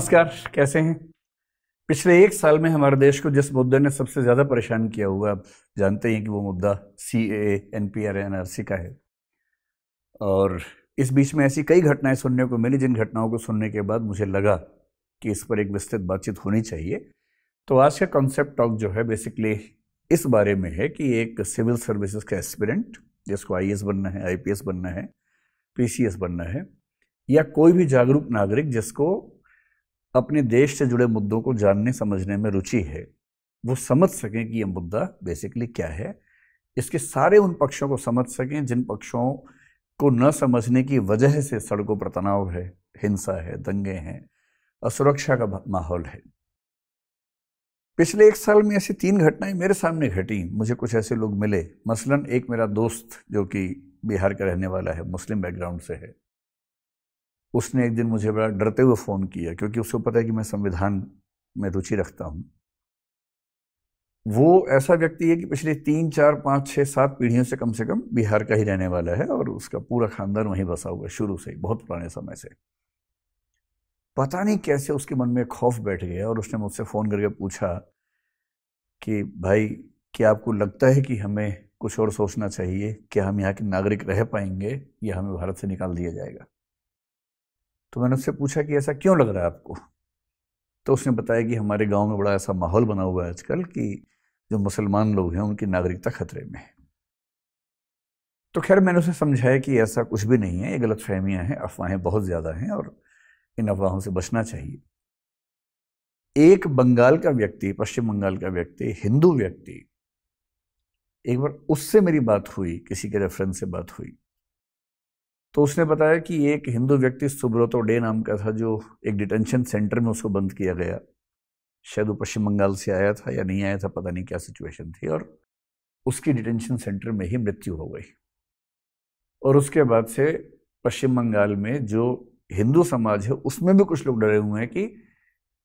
नमस्कार कैसे हैं पिछले एक साल में हमारे देश को जिस मुद्दे ने सबसे ज़्यादा परेशान किया हुआ आप जानते हैं कि वो मुद्दा C A N P R N R C का है और इस बीच में ऐसी कई घटनाएं सुनने को मिली जिन घटनाओं को सुनने के बाद मुझे लगा कि इस पर एक विस्तृत बातचीत होनी चाहिए तो आज का कॉन्सेप्ट टॉक जो है बेसिकली इस बारे में है कि एक सिविल सर्विसेज का एस्पिरेंट जिसको आई बनना है आई बनना है पी बनना है या कोई भी जागरूक नागरिक जिसको अपने देश से जुड़े मुद्दों को जानने समझने में रुचि है वो समझ सकें कि ये मुद्दा बेसिकली क्या है इसके सारे उन पक्षों को समझ सकें जिन पक्षों को न समझने की वजह से सड़कों पर तनाव है हिंसा है दंगे हैं असुरक्षा का माहौल है पिछले एक साल में ऐसी तीन घटनाएं मेरे सामने घटी मुझे कुछ ऐसे लोग मिले मसलन एक मेरा दोस्त जो कि बिहार का रहने वाला है मुस्लिम बैकग्राउंड से है उसने एक दिन मुझे बड़ा डरते हुए फ़ोन किया क्योंकि उसको पता है कि मैं संविधान में रुचि रखता हूँ वो ऐसा व्यक्ति है कि पिछले तीन चार पाँच छः सात पीढ़ियों से कम से कम बिहार का ही रहने वाला है और उसका पूरा खानदान वहीं बसा हुआ है शुरू से ही बहुत पुराने समय से पता नहीं कैसे उसके मन में खौफ बैठ गया और उसने मुझसे फ़ोन करके पूछा कि भाई क्या आपको लगता है कि हमें कुछ और सोचना चाहिए क्या हम यहाँ के नागरिक रह पाएंगे या हमें भारत से निकाल दिया जाएगा तो मैंने उससे पूछा कि ऐसा क्यों लग रहा है आपको तो उसने बताया कि हमारे गांव में बड़ा ऐसा माहौल बना हुआ है आजकल कि जो मुसलमान लोग हैं उनकी नागरिकता खतरे में है तो खैर मैंने उसे समझाया कि ऐसा कुछ भी नहीं है ये गलत फहमियाँ हैं अफवाहें बहुत ज़्यादा हैं और इन अफवाहों से बचना चाहिए एक बंगाल का व्यक्ति पश्चिम बंगाल का व्यक्ति हिंदू व्यक्ति एक बार उससे मेरी बात हुई किसी के रेफरेंस से बात हुई तो उसने बताया कि एक हिंदू व्यक्ति सुब्रतो डे नाम का था जो एक डिटेंशन सेंटर में उसको बंद किया गया शायद वो पश्चिम बंगाल से आया था या नहीं आया था पता नहीं क्या सिचुएशन थी और उसकी डिटेंशन सेंटर में ही मृत्यु हो गई और उसके बाद से पश्चिम बंगाल में जो हिंदू समाज है उसमें भी कुछ लोग डरे हुए हैं कि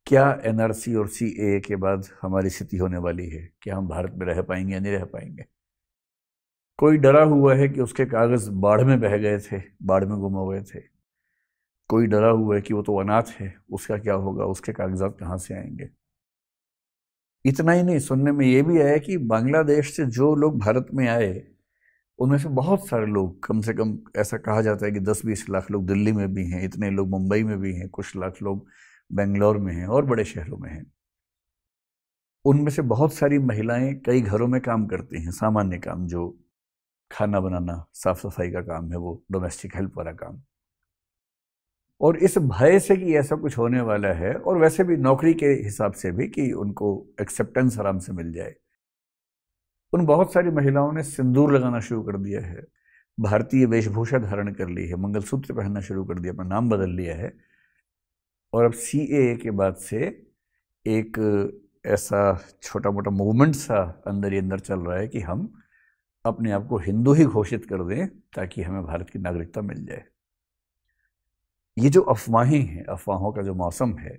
क्या एनआरसी और सीएए के बाद हमारी स्थिति होने वाली है क्या हम भारत में रह पाएंगे या नहीं रह पाएंगे कोई डरा हुआ है कि उसके कागज़ बाढ़ में बह गए थे बाढ़ में गुम हो गए थे कोई डरा हुआ है कि वो तो अनाथ है उसका क्या होगा उसके कागजात कहाँ से आएंगे इतना ही नहीं सुनने में ये भी आया कि बांग्लादेश से जो लोग भारत में आए उनमें से बहुत सारे लोग कम से कम ऐसा कहा जाता है कि दस बीस लाख लोग दिल्ली में भी हैं इतने लोग मुंबई में भी हैं कुछ लाख लोग बेंगलोर में हैं और बड़े शहरों में हैं उनमें से बहुत सारी महिलाएं कई घरों में काम करती हैं सामान्य काम जो खाना बनाना साफ सफाई का काम है वो डोमेस्टिक हेल्प वाला काम और इस भय से कि ऐसा कुछ होने वाला है और वैसे भी नौकरी के हिसाब से भी कि उनको एक्सेप्टेंस आराम से मिल जाए उन बहुत सारी महिलाओं ने सिंदूर लगाना शुरू कर दिया है भारतीय वेशभूषा धारण कर ली है मंगलसूत्र पहनना शुरू कर दिया अपना नाम बदल लिया है और अब सी के बाद से एक ऐसा छोटा मोटा मूवमेंट सा अंदर ही अंदर चल रहा है कि हम अपने आप को हिंदू ही घोषित कर दें ताकि हमें भारत की नागरिकता मिल जाए ये जो अफवाहें हैं अफवाहों का जो मौसम है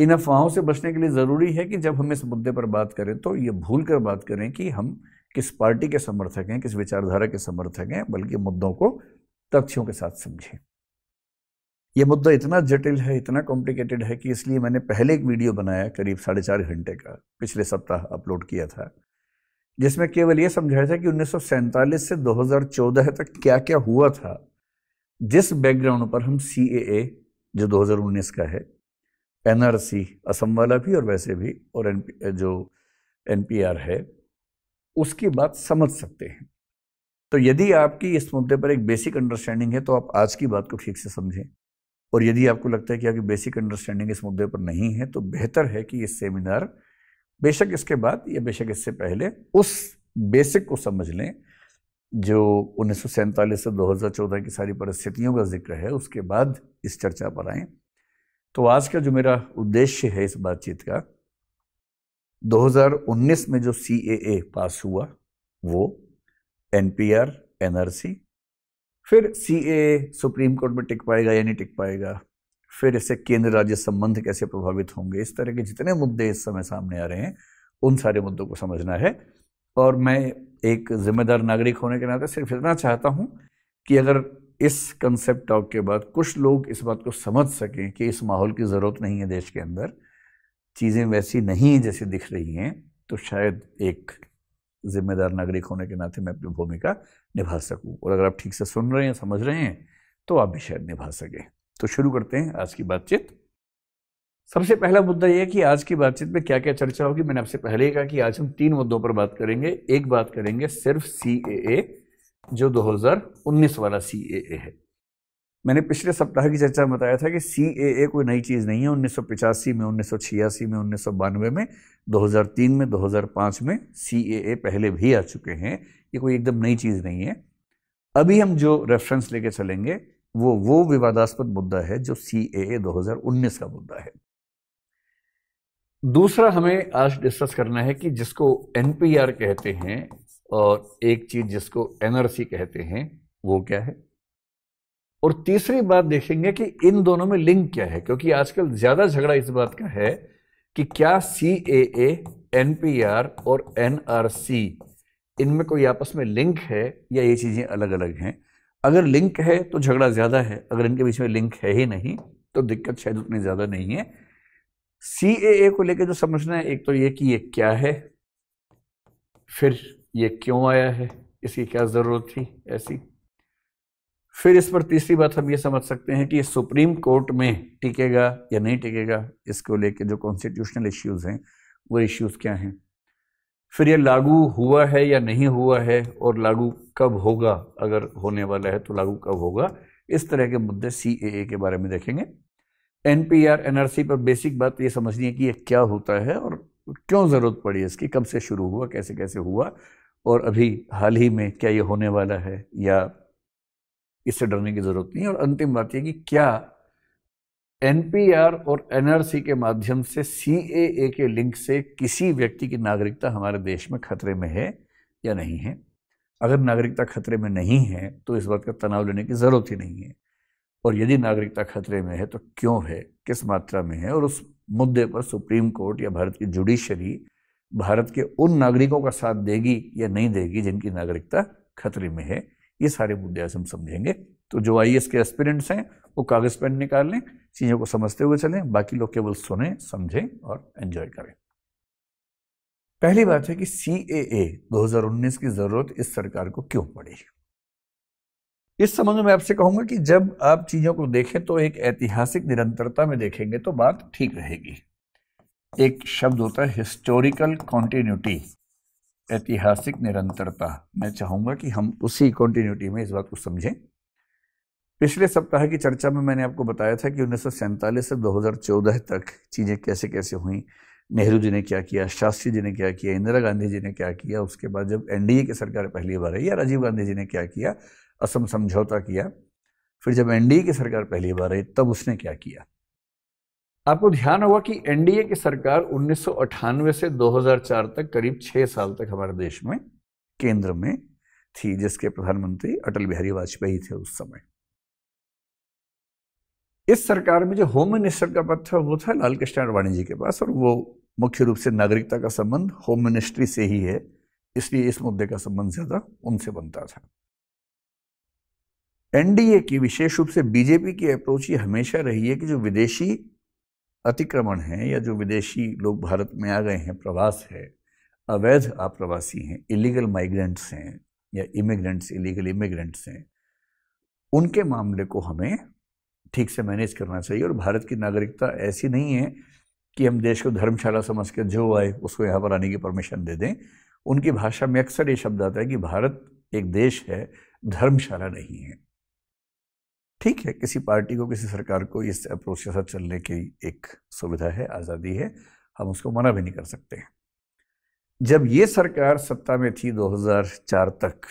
इन अफवाहों से बचने के लिए ज़रूरी है कि जब हम इस मुद्दे पर बात करें तो ये भूल कर बात करें कि हम किस पार्टी के समर्थक हैं किस विचारधारा के समर्थक हैं बल्कि मुद्दों को तथ्यों के साथ समझें ये मुद्दा इतना जटिल है इतना कॉम्प्लिकेटेड है कि इसलिए मैंने पहले एक वीडियो बनाया करीब साढ़े चार घंटे का पिछले सप्ताह अपलोड किया था जिसमें केवल यह समझाया था कि उन्नीस से 2014 तक क्या क्या हुआ था जिस बैकग्राउंड पर हम सी जो 2019 का है सी असम वाला भी और वैसे भी और एन जो एन है उसकी बात समझ सकते हैं तो यदि आपकी इस मुद्दे पर एक बेसिक अंडरस्टैंडिंग है तो आप आज की बात को ठीक से समझें और यदि आपको लगता है कि आपकी बेसिक अंडरस्टैंडिंग इस मुद्दे पर नहीं है तो बेहतर है कि ये सेमिनार बेशक इसके बाद या बेशक इससे पहले उस बेसिक को समझ लें जो उन्नीस से 2014 की सारी परिस्थितियों का जिक्र है उसके बाद इस चर्चा पर आए तो आज का जो मेरा उद्देश्य है इस बातचीत का 2019 में जो सी पास हुआ वो N P R N R C फिर सी सुप्रीम कोर्ट में टिक पाएगा या नहीं टिक पाएगा फिर इससे केंद्र राज्य संबंध कैसे प्रभावित होंगे इस तरह के जितने मुद्दे इस समय सामने आ रहे हैं उन सारे मुद्दों को समझना है और मैं एक जिम्मेदार नागरिक होने के नाते सिर्फ इतना चाहता हूँ कि अगर इस कंसेप्ट टॉक के बाद कुछ लोग इस बात को समझ सकें कि इस माहौल की ज़रूरत नहीं है देश के अंदर चीज़ें वैसी नहीं जैसी दिख रही हैं तो शायद एक जिम्मेदार नागरिक होने के नाते मैं अपनी भूमिका निभा सकूं और अगर आप ठीक से सुन रहे हैं समझ रहे हैं तो आप भी शायद निभा सकें तो शुरू करते हैं आज की बातचीत सबसे पहला मुद्दा यह कि आज की बातचीत में क्या क्या चर्चा होगी मैंने आपसे पहले ही कहा कि आज हम तीन मुद्दों पर बात करेंगे एक बात करेंगे सिर्फ सी जो 2019 वाला सी है मैंने पिछले सप्ताह की चर्चा में बताया था कि सी कोई नई चीज़ नहीं है उन्नीस में उन्नीस में उन्नीस में 2003 में 2005 में सी पहले भी आ चुके हैं ये कोई एकदम नई चीज़ नहीं है अभी हम जो रेफरेंस लेके चलेंगे वो वो विवादास्पद मुद्दा है जो सी ए दो का मुद्दा है दूसरा हमें आज डिस्कस करना है कि जिसको एनपीआर कहते हैं और एक चीज जिसको एनआरसी कहते हैं वो क्या है और तीसरी बात देखेंगे कि इन दोनों में लिंक क्या है क्योंकि आजकल ज्यादा झगड़ा इस बात का है कि क्या C A A N P R और एन आर सी इनमें कोई आपस में लिंक है या ये चीजें अलग अलग हैं अगर लिंक है तो झगड़ा ज़्यादा है अगर इनके बीच में लिंक है ही नहीं तो दिक्कत शायद उतनी ज़्यादा नहीं है सी ए ए को लेकर जो समझना है एक तो ये कि ये क्या है फिर ये क्यों आया है इसकी क्या ज़रूरत थी ऐसी फिर इस पर तीसरी बात हम ये समझ सकते हैं कि ये सुप्रीम कोर्ट में टिकेगा या नहीं टिकेगा इसको लेके जो कॉन्स्टिट्यूशनल इश्यूज़ हैं वो इश्यूज़ क्या हैं फिर ये लागू हुआ है या नहीं हुआ है और लागू कब होगा अगर होने वाला है तो लागू कब होगा इस तरह के मुद्दे सी के बारे में देखेंगे N P R N R C पर बेसिक बात तो ये समझनी है कि ये क्या होता है और क्यों ज़रूरत पड़ी इसकी कब से शुरू हुआ कैसे कैसे हुआ और अभी हाल ही में क्या ये होने वाला है या इससे डरने की ज़रूरत नहीं और अंतिम बात यह कि क्या एनपीआर और एनआरसी के माध्यम से सीएए के लिंक से किसी व्यक्ति की नागरिकता हमारे देश में खतरे में है या नहीं है अगर नागरिकता खतरे में नहीं है तो इस बात का तनाव लेने की ज़रूरत ही नहीं है और यदि नागरिकता खतरे में है तो क्यों है किस मात्रा में है और उस मुद्दे पर सुप्रीम कोर्ट या भारत की जुडिशरी भारत के उन नागरिकों का साथ देगी या नहीं देगी जिनकी नागरिकता खतरे में है ये सारे मुद्दे आज हम समझेंगे तो जो आई के एस्पिरेंट्स हैं वो कागज़ पेन निकाल लें चीज़ों को समझते हुए चलें बाकी लोग केवल सुने समझें और एंजॉय करें पहली बात है कि सी ए दो की ज़रूरत इस सरकार को क्यों पड़ी इस संबंध में आपसे कहूंगा कि जब आप चीज़ों को देखें तो एक ऐतिहासिक निरंतरता में देखेंगे तो बात ठीक रहेगी एक शब्द होता है हिस्टोरिकल कॉन्टीन्यूटी ऐतिहासिक निरंतरता मैं चाहूंगा कि हम उसी कॉन्टीन्यूटी में इस बात को समझें पिछले सप्ताह की चर्चा में मैंने आपको बताया था कि उन्नीस से 2014 तक चीज़ें कैसे कैसे हुई नेहरू जी ने क्या किया शास्त्री जी ने क्या किया इंदिरा गांधी जी ने क्या किया उसके बाद जब एनडीए की सरकार पहली बार आई या राजीव गांधी जी ने क्या किया असम समझौता किया फिर जब एनडीए की सरकार पहली बार आई तब उसने क्या किया आपको ध्यान होगा कि एनडीए की सरकार उन्नीस से 2004 तक करीब छः साल तक हमारे देश में केंद्र में थी जिसके प्रधानमंत्री अटल बिहारी वाजपेयी थे उस समय इस सरकार में जो होम मिनिस्टर का पद था वो था लाल कृष्ण अडवाणी जी के पास और वो मुख्य रूप से नागरिकता का संबंध होम मिनिस्ट्री से ही है इसलिए इस मुद्दे का संबंध ज़्यादा उनसे बनता था एनडीए की विशेष रूप से बीजेपी की अप्रोच ये हमेशा रही है कि जो विदेशी अतिक्रमण है या जो विदेशी लोग भारत में आ गए हैं प्रवास है अवैध आप्रवासी हैं इलीगल माइग्रेंट्स हैं या इमिग्रेंट्स इलीगल इमिग्रेंट्स हैं उनके मामले को हमें ठीक से मैनेज करना चाहिए और भारत की नागरिकता ऐसी नहीं है कि हम देश को धर्मशाला समझ कर जो आए उसको यहाँ पर आने की परमिशन दे दें उनकी भाषा में अक्सर ये शब्द आता है कि भारत एक देश है धर्मशाला नहीं है ठीक है किसी पार्टी को किसी सरकार को इस अप्रोच के साथ चलने की एक सुविधा है आज़ादी है हम उसको मना भी नहीं कर सकते हैं जब ये सरकार सत्ता में थी 2004 तक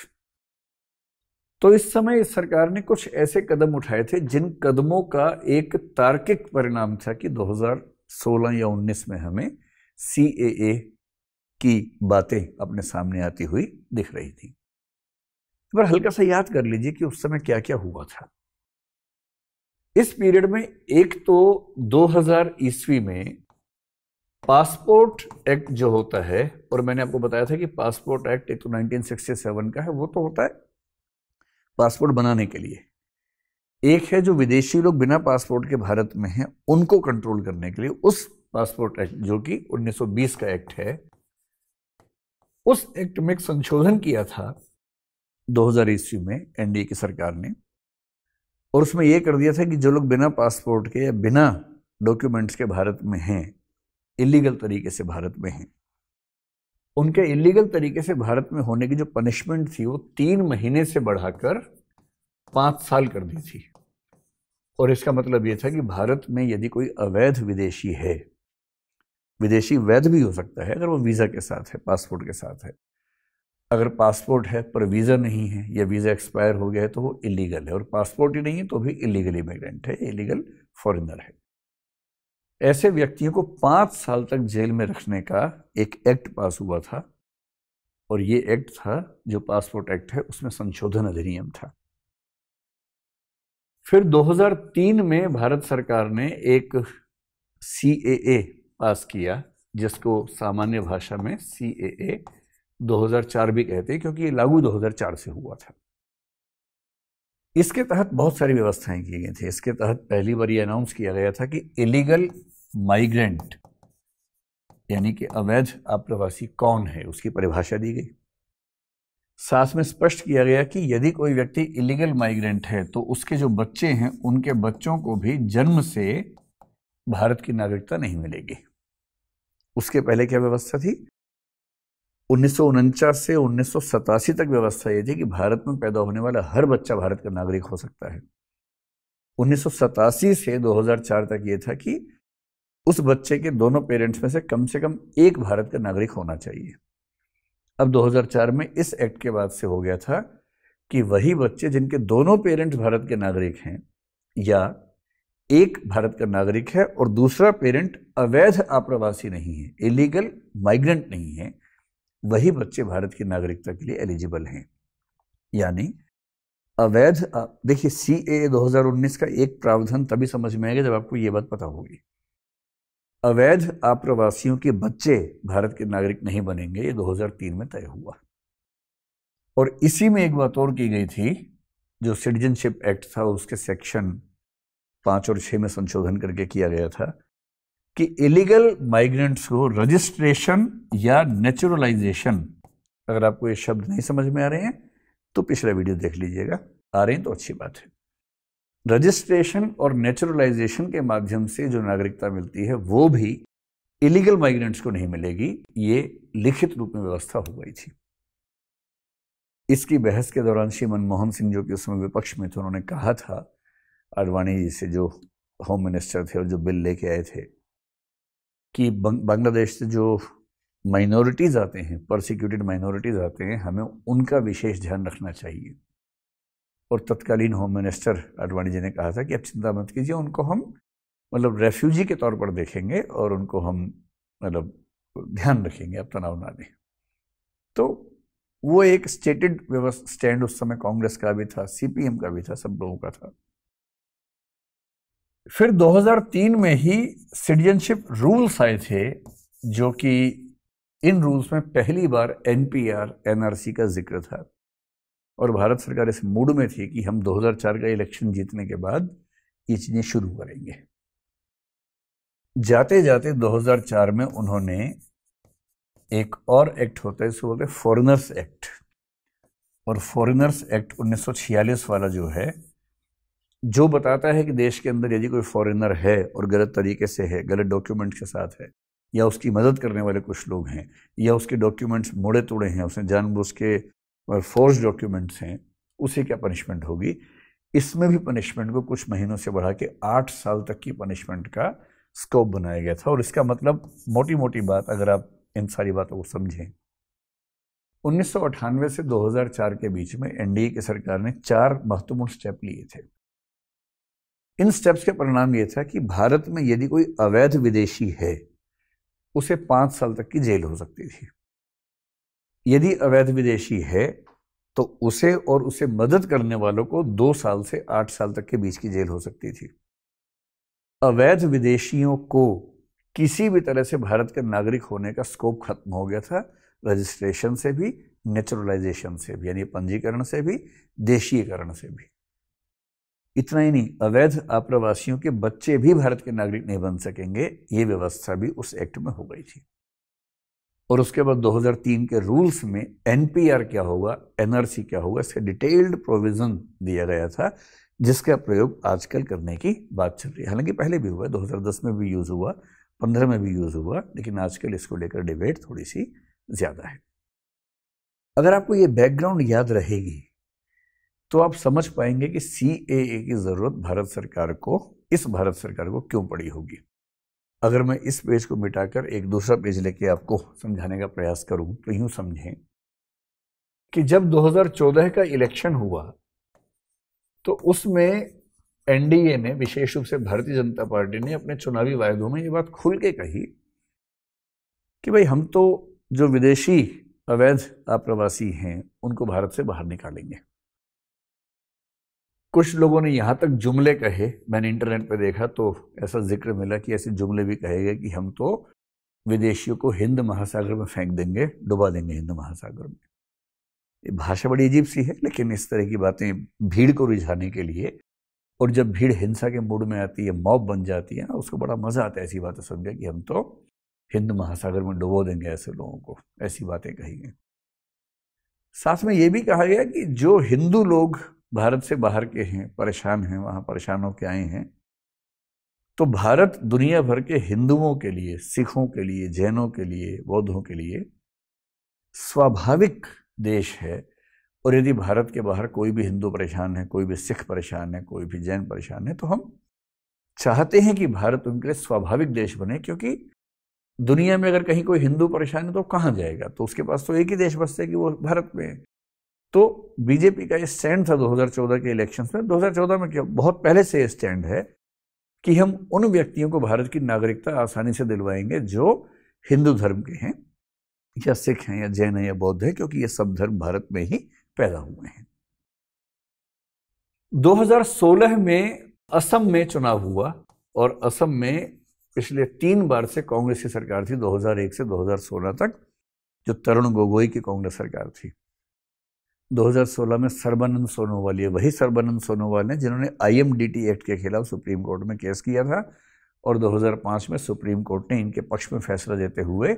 तो इस समय इस सरकार ने कुछ ऐसे कदम उठाए थे जिन कदमों का एक तार्किक परिणाम था कि 2016 या 19 में हमें सी की बातें अपने सामने आती हुई दिख रही थी एक बार हल्का सा याद कर लीजिए कि उस समय क्या क्या हुआ था इस पीरियड में एक तो 2000 ईस्वी में पासपोर्ट एक्ट जो होता है और मैंने आपको बताया था कि पासपोर्ट एक्ट एक तो 1967 का है वो तो होता है पासपोर्ट बनाने के लिए एक है जो विदेशी लोग बिना पासपोर्ट के भारत में हैं उनको कंट्रोल करने के लिए उस पासपोर्ट एक्ट जो कि 1920 का एक्ट है उस एक्ट में एक संशोधन किया था 2000 ईस्वी में एनडीए की सरकार ने और उसमें यह कर दिया था कि जो लोग बिना पासपोर्ट के या बिना डॉक्यूमेंट्स के भारत में हैं इलीगल तरीके से भारत में हैं उनके इलीगल तरीके से भारत में होने की जो पनिशमेंट थी वो तीन महीने से बढ़ाकर पांच साल कर दी थी और इसका मतलब ये था कि भारत में यदि कोई अवैध विदेशी है विदेशी वैध भी हो सकता है अगर वो वीज़ा के साथ है पासपोर्ट के साथ है अगर पासपोर्ट है पर वीज़ा नहीं है या वीज़ा एक्सपायर हो गया है तो वो इलीगल है और पासपोर्ट ही नहीं है तो भी इलीगल इमिग्रेंट है इलीगल फॉरेनर है ऐसे व्यक्तियों को पांच साल तक जेल में रखने का एक एक्ट पास हुआ था और ये एक्ट था जो पासपोर्ट एक्ट है उसमें संशोधन अधिनियम था फिर 2003 में भारत सरकार ने एक सी पास किया जिसको सामान्य भाषा में सी 2004 भी कहते हैं क्योंकि ये लागू 2004 से हुआ था इसके तहत बहुत सारी व्यवस्थाएं की गई थी इसके तहत पहली बार ये अनाउंस किया गया था कि इलीगल माइग्रेंट यानी कि अवैध अप्रवासी कौन है उसकी परिभाषा दी गई साथ में स्पष्ट किया गया कि यदि कोई व्यक्ति इलीगल माइग्रेंट है तो उसके जो बच्चे हैं उनके बच्चों को भी जन्म से भारत की नागरिकता नहीं मिलेगी उसके पहले क्या व्यवस्था थी उन्नीस से उन्नीस तक व्यवस्था ये थी कि भारत में पैदा होने वाला हर बच्चा भारत का नागरिक हो सकता है उन्नीस से 2004 तक ये था कि उस बच्चे के दोनों पेरेंट्स में से कम से कम एक भारत का नागरिक होना चाहिए अब 2004 में इस एक्ट के बाद से हो गया था कि वही बच्चे जिनके दोनों पेरेंट्स भारत के नागरिक हैं या एक भारत का नागरिक है और दूसरा पेरेंट अवैध आप्रवासी नहीं है इलीगल माइग्रेंट नहीं है वही बच्चे भारत की नागरिकता के लिए एलिजिबल हैं यानी अवैध देखिए सी ए दो का एक प्रावधान तभी समझ में आएगा जब आपको ये बात पता होगी अवैध आप्रवासियों के बच्चे भारत के नागरिक नहीं बनेंगे ये 2003 में तय हुआ और इसी में एक बात और की गई थी जो सिटीजनशिप एक्ट था उसके सेक्शन पाँच और छः में संशोधन करके किया गया था कि इलीगल माइग्रेंट्स को रजिस्ट्रेशन या नेचुरलाइजेशन अगर आपको ये शब्द नहीं समझ में आ रहे हैं तो पिछला वीडियो देख लीजिएगा आ रहे हैं तो अच्छी बात है रजिस्ट्रेशन और नेचुरलाइजेशन के माध्यम से जो नागरिकता मिलती है वो भी इलीगल माइग्रेंट्स को नहीं मिलेगी ये लिखित रूप में व्यवस्था हो गई थी इसकी बहस के दौरान श्री मनमोहन सिंह जो कि उस समय विपक्ष में थे उन्होंने कहा था आडवाणी जी से जो होम मिनिस्टर थे और जो बिल लेके आए थे कि बांग्लादेश से जो माइनॉरिटीज़ आते हैं प्रोसिक्यूटेड माइनॉरिटीज़ आते हैं हमें उनका विशेष ध्यान रखना चाहिए और तत्कालीन होम मिनिस्टर आडवाणी जी ने कहा था कि आप चिंता मत कीजिए उनको हम मतलब रेफ्यूजी के तौर पर देखेंगे और उनको हम मतलब ध्यान रखेंगे अब तनाव ना दें तो वो एक स्टेटेड स्टैंड उस समय कांग्रेस का भी था सीपीएम का भी था सब लोगों का था फिर 2003 में ही सिटीजनशिप रूल्स आए थे जो कि इन रूल्स में पहली बार एनपीआर एनआरसी का जिक्र था और भारत सरकार इस मूड में थी कि हम 2004 का इलेक्शन जीतने के बाद ये चीज़ें शुरू करेंगे जाते जाते 2004 में उन्होंने एक और एक्ट होता है इसको बोलते हैं फॉरेनर्स एक्ट और फॉरेनर्स एक्ट 1946 वाला जो है जो बताता है कि देश के अंदर यदि कोई फॉरेनर है और गलत तरीके से है गलत डॉक्यूमेंट के साथ है या उसकी मदद करने वाले कुछ लोग हैं या उसके डॉक्यूमेंट्स मोड़े तोड़े हैं उसने जानबूझ के और फोर्स डॉक्यूमेंट्स हैं उसे क्या पनिशमेंट होगी इसमें भी पनिशमेंट को कुछ महीनों से बढ़ा के आठ साल तक की पनिशमेंट का स्कोप बनाया गया था और इसका मतलब मोटी मोटी बात अगर आप इन सारी बातों को समझें उन्नीस से 2004 के बीच में एनडीए की सरकार ने चार महत्वपूर्ण स्टेप लिए थे इन स्टेप्स के परिणाम ये था कि भारत में यदि कोई अवैध विदेशी है उसे पांच साल तक की जेल हो सकती थी यदि अवैध विदेशी है तो उसे और उसे मदद करने वालों को दो साल से आठ साल तक के बीच की जेल हो सकती थी अवैध विदेशियों को किसी भी तरह से भारत के नागरिक होने का स्कोप खत्म हो गया था रजिस्ट्रेशन से भी नेचुरलाइजेशन से भी यानी पंजीकरण से भी देशीयकरण से भी इतना ही नहीं अवैध आप्रवासियों के बच्चे भी भारत के नागरिक नहीं बन सकेंगे ये व्यवस्था भी उस एक्ट में हो गई थी और उसके बाद 2003 के रूल्स में एनपीआर क्या होगा एनआरसी क्या होगा इसका डिटेल्ड प्रोविज़न दिया गया था जिसका प्रयोग आजकल करने की बात चल रही है हालांकि पहले भी हुआ 2010 में भी यूज़ हुआ पंद्रह में भी यूज़ हुआ लेकिन आजकल इसको लेकर डिबेट थोड़ी सी ज़्यादा है अगर आपको ये बैकग्राउंड याद रहेगी तो आप समझ पाएंगे कि सी की ज़रूरत भारत सरकार को इस भारत सरकार को क्यों पड़ी होगी अगर मैं इस पेज को मिटाकर एक दूसरा पेज लेके आपको समझाने का प्रयास करूं तो यूं समझें कि जब 2014 का इलेक्शन हुआ तो उसमें एनडीए ने विशेष रूप से भारतीय जनता पार्टी ने अपने चुनावी वायदों में ये बात खुल के कही कि भाई हम तो जो विदेशी अवैध आप्रवासी हैं उनको भारत से बाहर निकालेंगे कुछ लोगों ने यहाँ तक जुमले कहे मैंने इंटरनेट पर देखा तो ऐसा जिक्र मिला कि ऐसे जुमले भी कहे गए कि हम तो विदेशियों को हिंद महासागर में फेंक देंगे डुबा देंगे हिंद महासागर में ये भाषा बड़ी अजीब सी है लेकिन इस तरह की बातें भीड़ को रिझाने के लिए और जब भीड़ हिंसा के मूड में आती है मॉब बन जाती है ना उसको बड़ा मज़ा आता है ऐसी बातें सुन के कि हम तो हिंद महासागर में डुबो देंगे ऐसे लोगों को ऐसी बातें कही गई साथ में ये भी कहा गया कि जो हिंदू लोग भारत से बाहर के हैं परेशान हैं वहाँ परेशान होकर आए हैं तो भारत दुनिया भर के हिंदुओं के लिए सिखों के लिए जैनों के लिए बौद्धों के लिए स्वाभाविक देश है और यदि भारत के बाहर कोई भी हिंदू परेशान है कोई भी सिख परेशान है कोई भी जैन परेशान है तो हम चाहते हैं कि भारत उनके लिए स्वाभाविक देश बने क्योंकि दुनिया में अगर कहीं कोई हिंदू परेशान है तो कहाँ जाएगा तो उसके पास तो एक ही देश बसते हैं कि वो भारत में तो बीजेपी का ये स्टैंड था 2014 के इलेक्शंस में 2014 में क्या बहुत पहले से ये स्टैंड है कि हम उन व्यक्तियों को भारत की नागरिकता आसानी से दिलवाएंगे जो हिंदू धर्म के हैं या सिख हैं या जैन हैं या बौद्ध हैं क्योंकि ये सब धर्म भारत में ही पैदा हुए हैं 2016 में असम में चुनाव हुआ और असम में पिछले तीन बार से कांग्रेस की सरकार थी 2001 से 2016 तक जो तरुण गोगोई की कांग्रेस सरकार थी 2016 में सर्बानंद सोनोवाल ये वही सर्बानंद सोनोवाल हैं जिन्होंने आईएमडीटी एक्ट के खिलाफ सुप्रीम कोर्ट में केस किया था और 2005 में सुप्रीम कोर्ट ने इनके पक्ष में फैसला देते हुए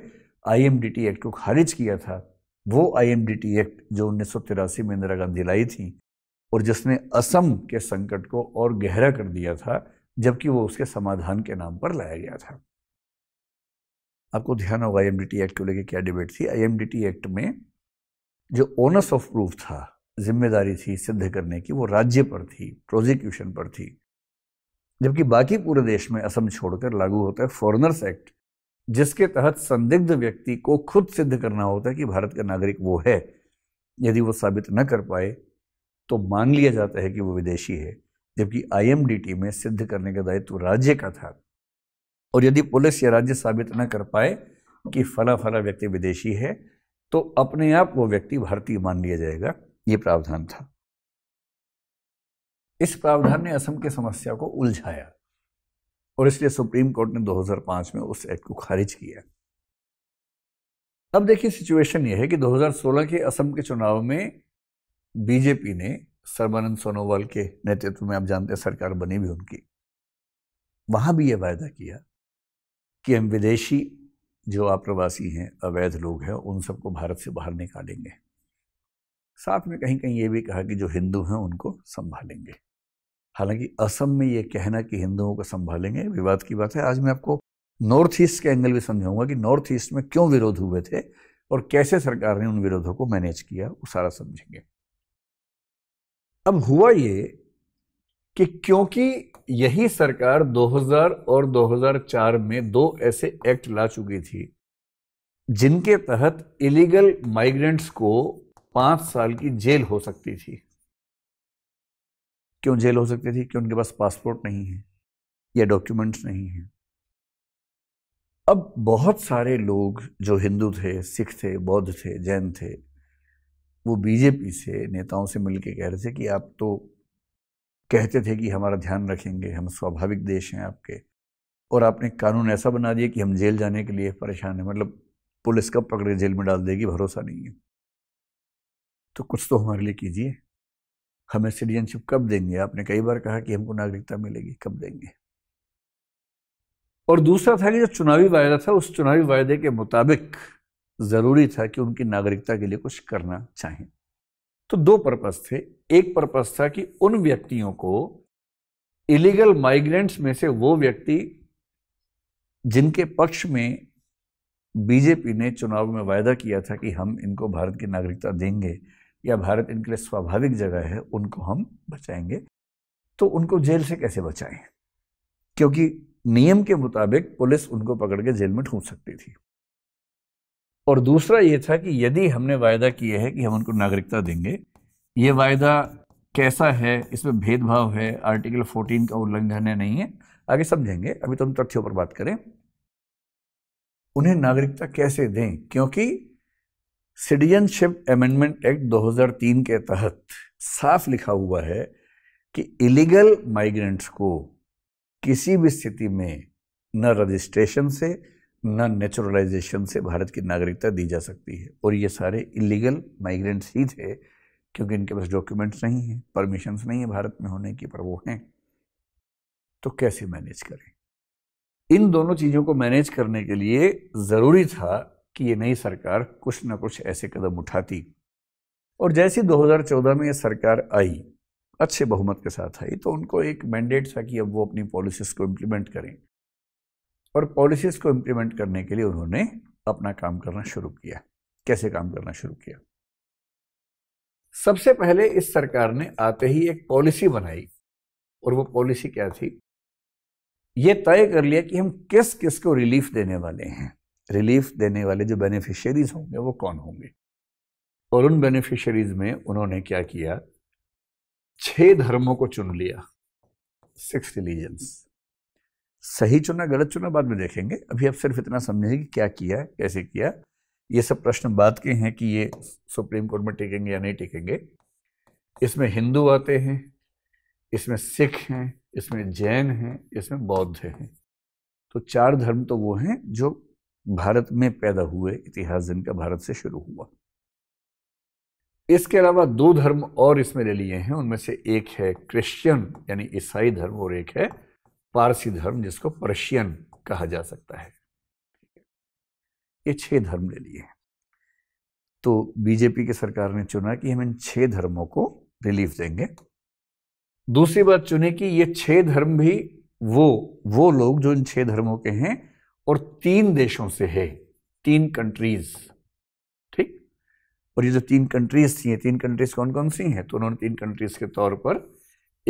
आईएमडीटी एक्ट को खारिज किया था वो आईएमडीटी एक्ट जो उन्नीस में इंदिरा गांधी लाई थी और जिसने असम के संकट को और गहरा कर दिया था जबकि वो उसके समाधान के नाम पर लाया गया था आपको ध्यान होगा आई एक्ट को लेकर क्या डिबेट थी आई एक्ट में जो ओनस ऑफ प्रूफ था जिम्मेदारी थी सिद्ध करने की वो राज्य पर थी प्रोजिक्यूशन पर थी जबकि बाकी पूरे देश में असम छोड़कर लागू होता है फॉरनर्स एक्ट जिसके तहत संदिग्ध व्यक्ति को खुद सिद्ध करना होता है कि भारत का नागरिक वो है यदि वो साबित न कर पाए तो मान लिया जाता है कि वो विदेशी है जबकि आई में सिद्ध करने का दायित्व राज्य का था और यदि पुलिस या राज्य साबित न कर पाए कि फला फला व्यक्ति विदेशी है तो अपने आप वो व्यक्ति भारतीय मान लिया जाएगा ये प्रावधान था इस प्रावधान ने असम की समस्या को उलझाया और इसलिए सुप्रीम कोर्ट ने 2005 में उस एक्ट को खारिज किया अब देखिए सिचुएशन यह है कि 2016 के असम के चुनाव में बीजेपी ने सर्बानंद सोनोवाल के नेतृत्व में आप जानते हैं सरकार बनी भी उनकी वहां भी यह वायदा किया कि हम विदेशी जो प्रवासी हैं अवैध लोग हैं उन सबको भारत से बाहर निकालेंगे साथ में कहीं कहीं ये भी कहा कि जो हिंदू हैं उनको संभालेंगे हालांकि असम में ये कहना कि हिंदुओं को संभालेंगे विवाद की बात है आज मैं आपको नॉर्थ ईस्ट के एंगल भी समझाऊंगा कि नॉर्थ ईस्ट में क्यों विरोध हुए थे और कैसे सरकार ने उन विरोधों को मैनेज किया वो सारा समझेंगे अब हुआ ये कि क्योंकि यही सरकार 2000 और 2004 में दो ऐसे एक्ट ला चुकी थी जिनके तहत इलीगल माइग्रेंट्स को पांच साल की जेल हो सकती थी क्यों जेल हो सकती थी कि उनके पास पासपोर्ट नहीं है या डॉक्यूमेंट्स नहीं है अब बहुत सारे लोग जो हिंदू थे सिख थे बौद्ध थे जैन थे वो बीजेपी से नेताओं से मिलके कह रहे थे कि आप तो कहते थे कि हमारा ध्यान रखेंगे हम स्वाभाविक देश हैं आपके और आपने कानून ऐसा बना दिया कि हम जेल जाने के लिए परेशान हैं मतलब पुलिस कब पकड़े जेल में डाल देगी भरोसा नहीं है तो कुछ तो हमारे लिए कीजिए हमें सिटीजनशिप कब देंगे आपने कई बार कहा कि हमको नागरिकता मिलेगी कब देंगे और दूसरा था कि जो चुनावी वायदा था उस चुनावी वायदे के मुताबिक ज़रूरी था कि उनकी नागरिकता के लिए कुछ करना चाहें तो दो पर्पज थे एक पर्पज था कि उन व्यक्तियों को इलीगल माइग्रेंट्स में से वो व्यक्ति जिनके पक्ष में बीजेपी ने चुनाव में वायदा किया था कि हम इनको भारत की नागरिकता देंगे या भारत इनके लिए स्वाभाविक जगह है उनको हम बचाएंगे तो उनको जेल से कैसे बचाएं क्योंकि नियम के मुताबिक पुलिस उनको पकड़ के जेल में ठूंस सकती थी और दूसरा ये था कि यदि हमने वायदा किया है कि हम उनको नागरिकता देंगे ये वायदा कैसा है इसमें भेदभाव है आर्टिकल 14 का उल्लंघन है नहीं है आगे समझेंगे अभी तो हम तथ्यों पर बात करें उन्हें नागरिकता कैसे दें क्योंकि सिटीजनशिप अमेंडमेंट एक्ट 2003 के तहत साफ लिखा हुआ है कि इलीगल माइग्रेंट्स को किसी भी स्थिति में न रजिस्ट्रेशन से ना नेचुरलाइजेशन से भारत की नागरिकता दी जा सकती है और ये सारे इलीगल माइग्रेंट्स ही थे क्योंकि इनके पास डॉक्यूमेंट्स नहीं हैं परमिशंस नहीं है भारत में होने की पर वो हैं तो कैसे मैनेज करें इन दोनों चीज़ों को मैनेज करने के लिए ज़रूरी था कि ये नई सरकार कुछ ना कुछ ऐसे कदम उठाती और जैसे 2014 में ये सरकार आई अच्छे बहुमत के साथ आई तो उनको एक मैंडेट था कि अब वो अपनी पॉलिसीज़ को इम्प्लीमेंट करें और पॉलिसीज़ को इम्प्लीमेंट करने के लिए उन्होंने अपना काम करना शुरू किया कैसे काम करना शुरू किया सबसे पहले इस सरकार ने आते ही एक पॉलिसी बनाई और वो पॉलिसी क्या थी ये तय कर लिया कि हम किस किस को रिलीफ देने वाले हैं रिलीफ देने वाले जो बेनिफिशियरीज होंगे वो कौन होंगे और उन बेनिफिशियरीज में उन्होंने क्या किया छह धर्मों को चुन लिया सिक्स रिलीजन्स सही चुना गलत चुना बाद में देखेंगे अभी आप सिर्फ इतना समझेंगे कि क्या किया कैसे किया ये सब प्रश्न बाद के हैं कि ये सुप्रीम कोर्ट में टिकेंगे या नहीं टिकेंगे इसमें हिंदू आते हैं इसमें सिख हैं इसमें जैन हैं इसमें बौद्ध हैं तो चार धर्म तो वो हैं जो भारत में पैदा हुए इतिहास जिनका भारत से शुरू हुआ इसके अलावा दो धर्म और इसमें ले लिए हैं उनमें से एक है क्रिश्चियन यानी ईसाई धर्म और एक है पारसी धर्म जिसको पर्शियन कहा जा सकता है ये छह धर्म ले लिए तो बीजेपी की सरकार ने चुना कि हम इन छह धर्मों को रिलीफ देंगे दूसरी बात चुने कि ये छह धर्म भी वो वो लोग जो इन छह धर्मों के हैं और तीन देशों से है तीन कंट्रीज ठीक और ये जो तीन कंट्रीज थी तीन कंट्रीज कौन कौन सी हैं तो उन्होंने तीन कंट्रीज के तौर पर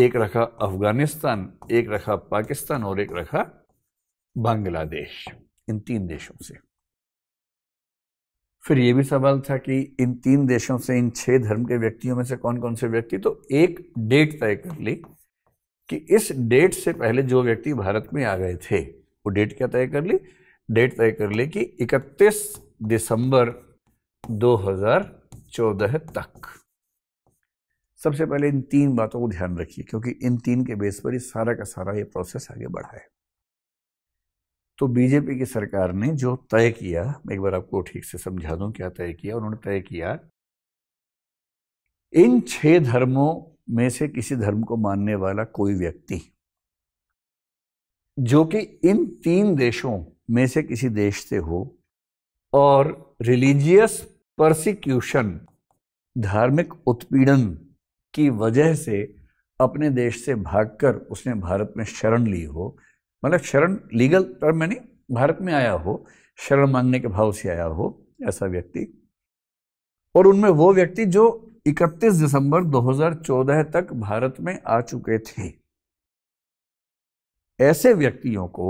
एक रखा अफगानिस्तान एक रखा पाकिस्तान और एक रखा बांग्लादेश इन तीन देशों से फिर ये भी सवाल था कि इन तीन देशों से इन छह धर्म के व्यक्तियों में से कौन कौन से व्यक्ति तो एक डेट तय कर ली कि इस डेट से पहले जो व्यक्ति भारत में आ गए थे वो डेट क्या तय कर ली डेट तय कर ली कि 31 दिसंबर 2014 तक सबसे पहले इन तीन बातों को ध्यान रखिए क्योंकि इन तीन के बेस पर ही सारा का सारा ये प्रोसेस आगे बढ़ा है तो बीजेपी की सरकार ने जो तय किया मैं एक बार आपको ठीक से समझा दूं क्या तय किया उन्होंने तय किया इन छह धर्मों में से किसी धर्म को मानने वाला कोई व्यक्ति जो कि इन तीन देशों में से किसी देश से हो और रिलीजियस परसिक्यूशन धार्मिक उत्पीड़न की वजह से अपने देश से भागकर उसने भारत में शरण ली हो मतलब शरण लीगल टर्म में नहीं भारत में आया हो शरण मांगने के भाव से आया हो ऐसा व्यक्ति और उनमें वो व्यक्ति जो 31 दिसंबर 2014 तक भारत में आ चुके थे ऐसे व्यक्तियों को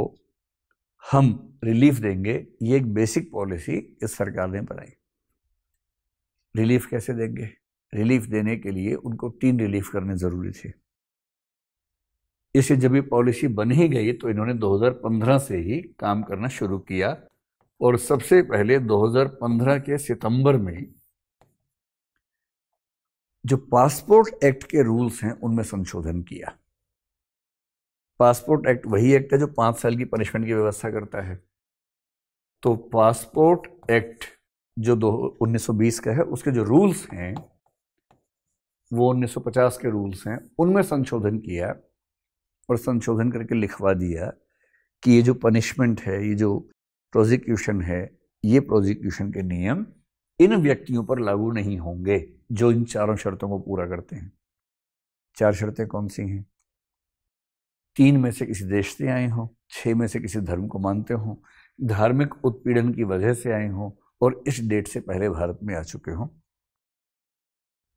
हम रिलीफ देंगे ये एक बेसिक पॉलिसी इस सरकार ने बनाई रिलीफ कैसे देंगे रिलीफ देने के लिए उनको तीन रिलीफ करने ज़रूरी थे इसे जब ये पॉलिसी बन ही गई तो इन्होंने 2015 से ही काम करना शुरू किया और सबसे पहले 2015 के सितंबर में जो पासपोर्ट एक्ट के रूल्स हैं उनमें संशोधन किया पासपोर्ट एक्ट वही एक्ट है जो पांच साल की पनिशमेंट की व्यवस्था करता है तो पासपोर्ट एक्ट जो दो उन्नीस का है उसके जो रूल्स हैं वो 1950 के रूल्स हैं उनमें संशोधन किया और संशोधन करके लिखवा दिया कि ये जो पनिशमेंट है ये जो प्रोजिक्यूशन है ये प्रोजिक्यूशन के नियम इन व्यक्तियों पर लागू नहीं होंगे जो इन चारों शर्तों को पूरा करते हैं चार शर्तें कौन सी हैं तीन में से किसी देश से आए हों छः में से किसी धर्म को मानते हों धार्मिक उत्पीड़न की वजह से आए हों और इस डेट से पहले भारत में आ चुके हों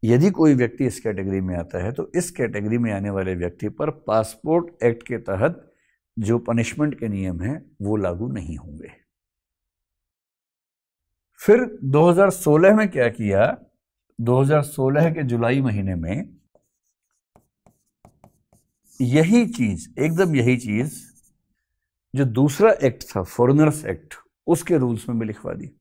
यदि कोई व्यक्ति इस कैटेगरी में आता है तो इस कैटेगरी में आने वाले व्यक्ति पर पासपोर्ट एक्ट के तहत जो पनिशमेंट के नियम हैं वो लागू नहीं होंगे फिर 2016 में क्या किया 2016 के जुलाई महीने में यही चीज एकदम यही चीज जो दूसरा एक्ट था फॉरनर्स एक्ट उसके रूल्स में भी लिखवा दी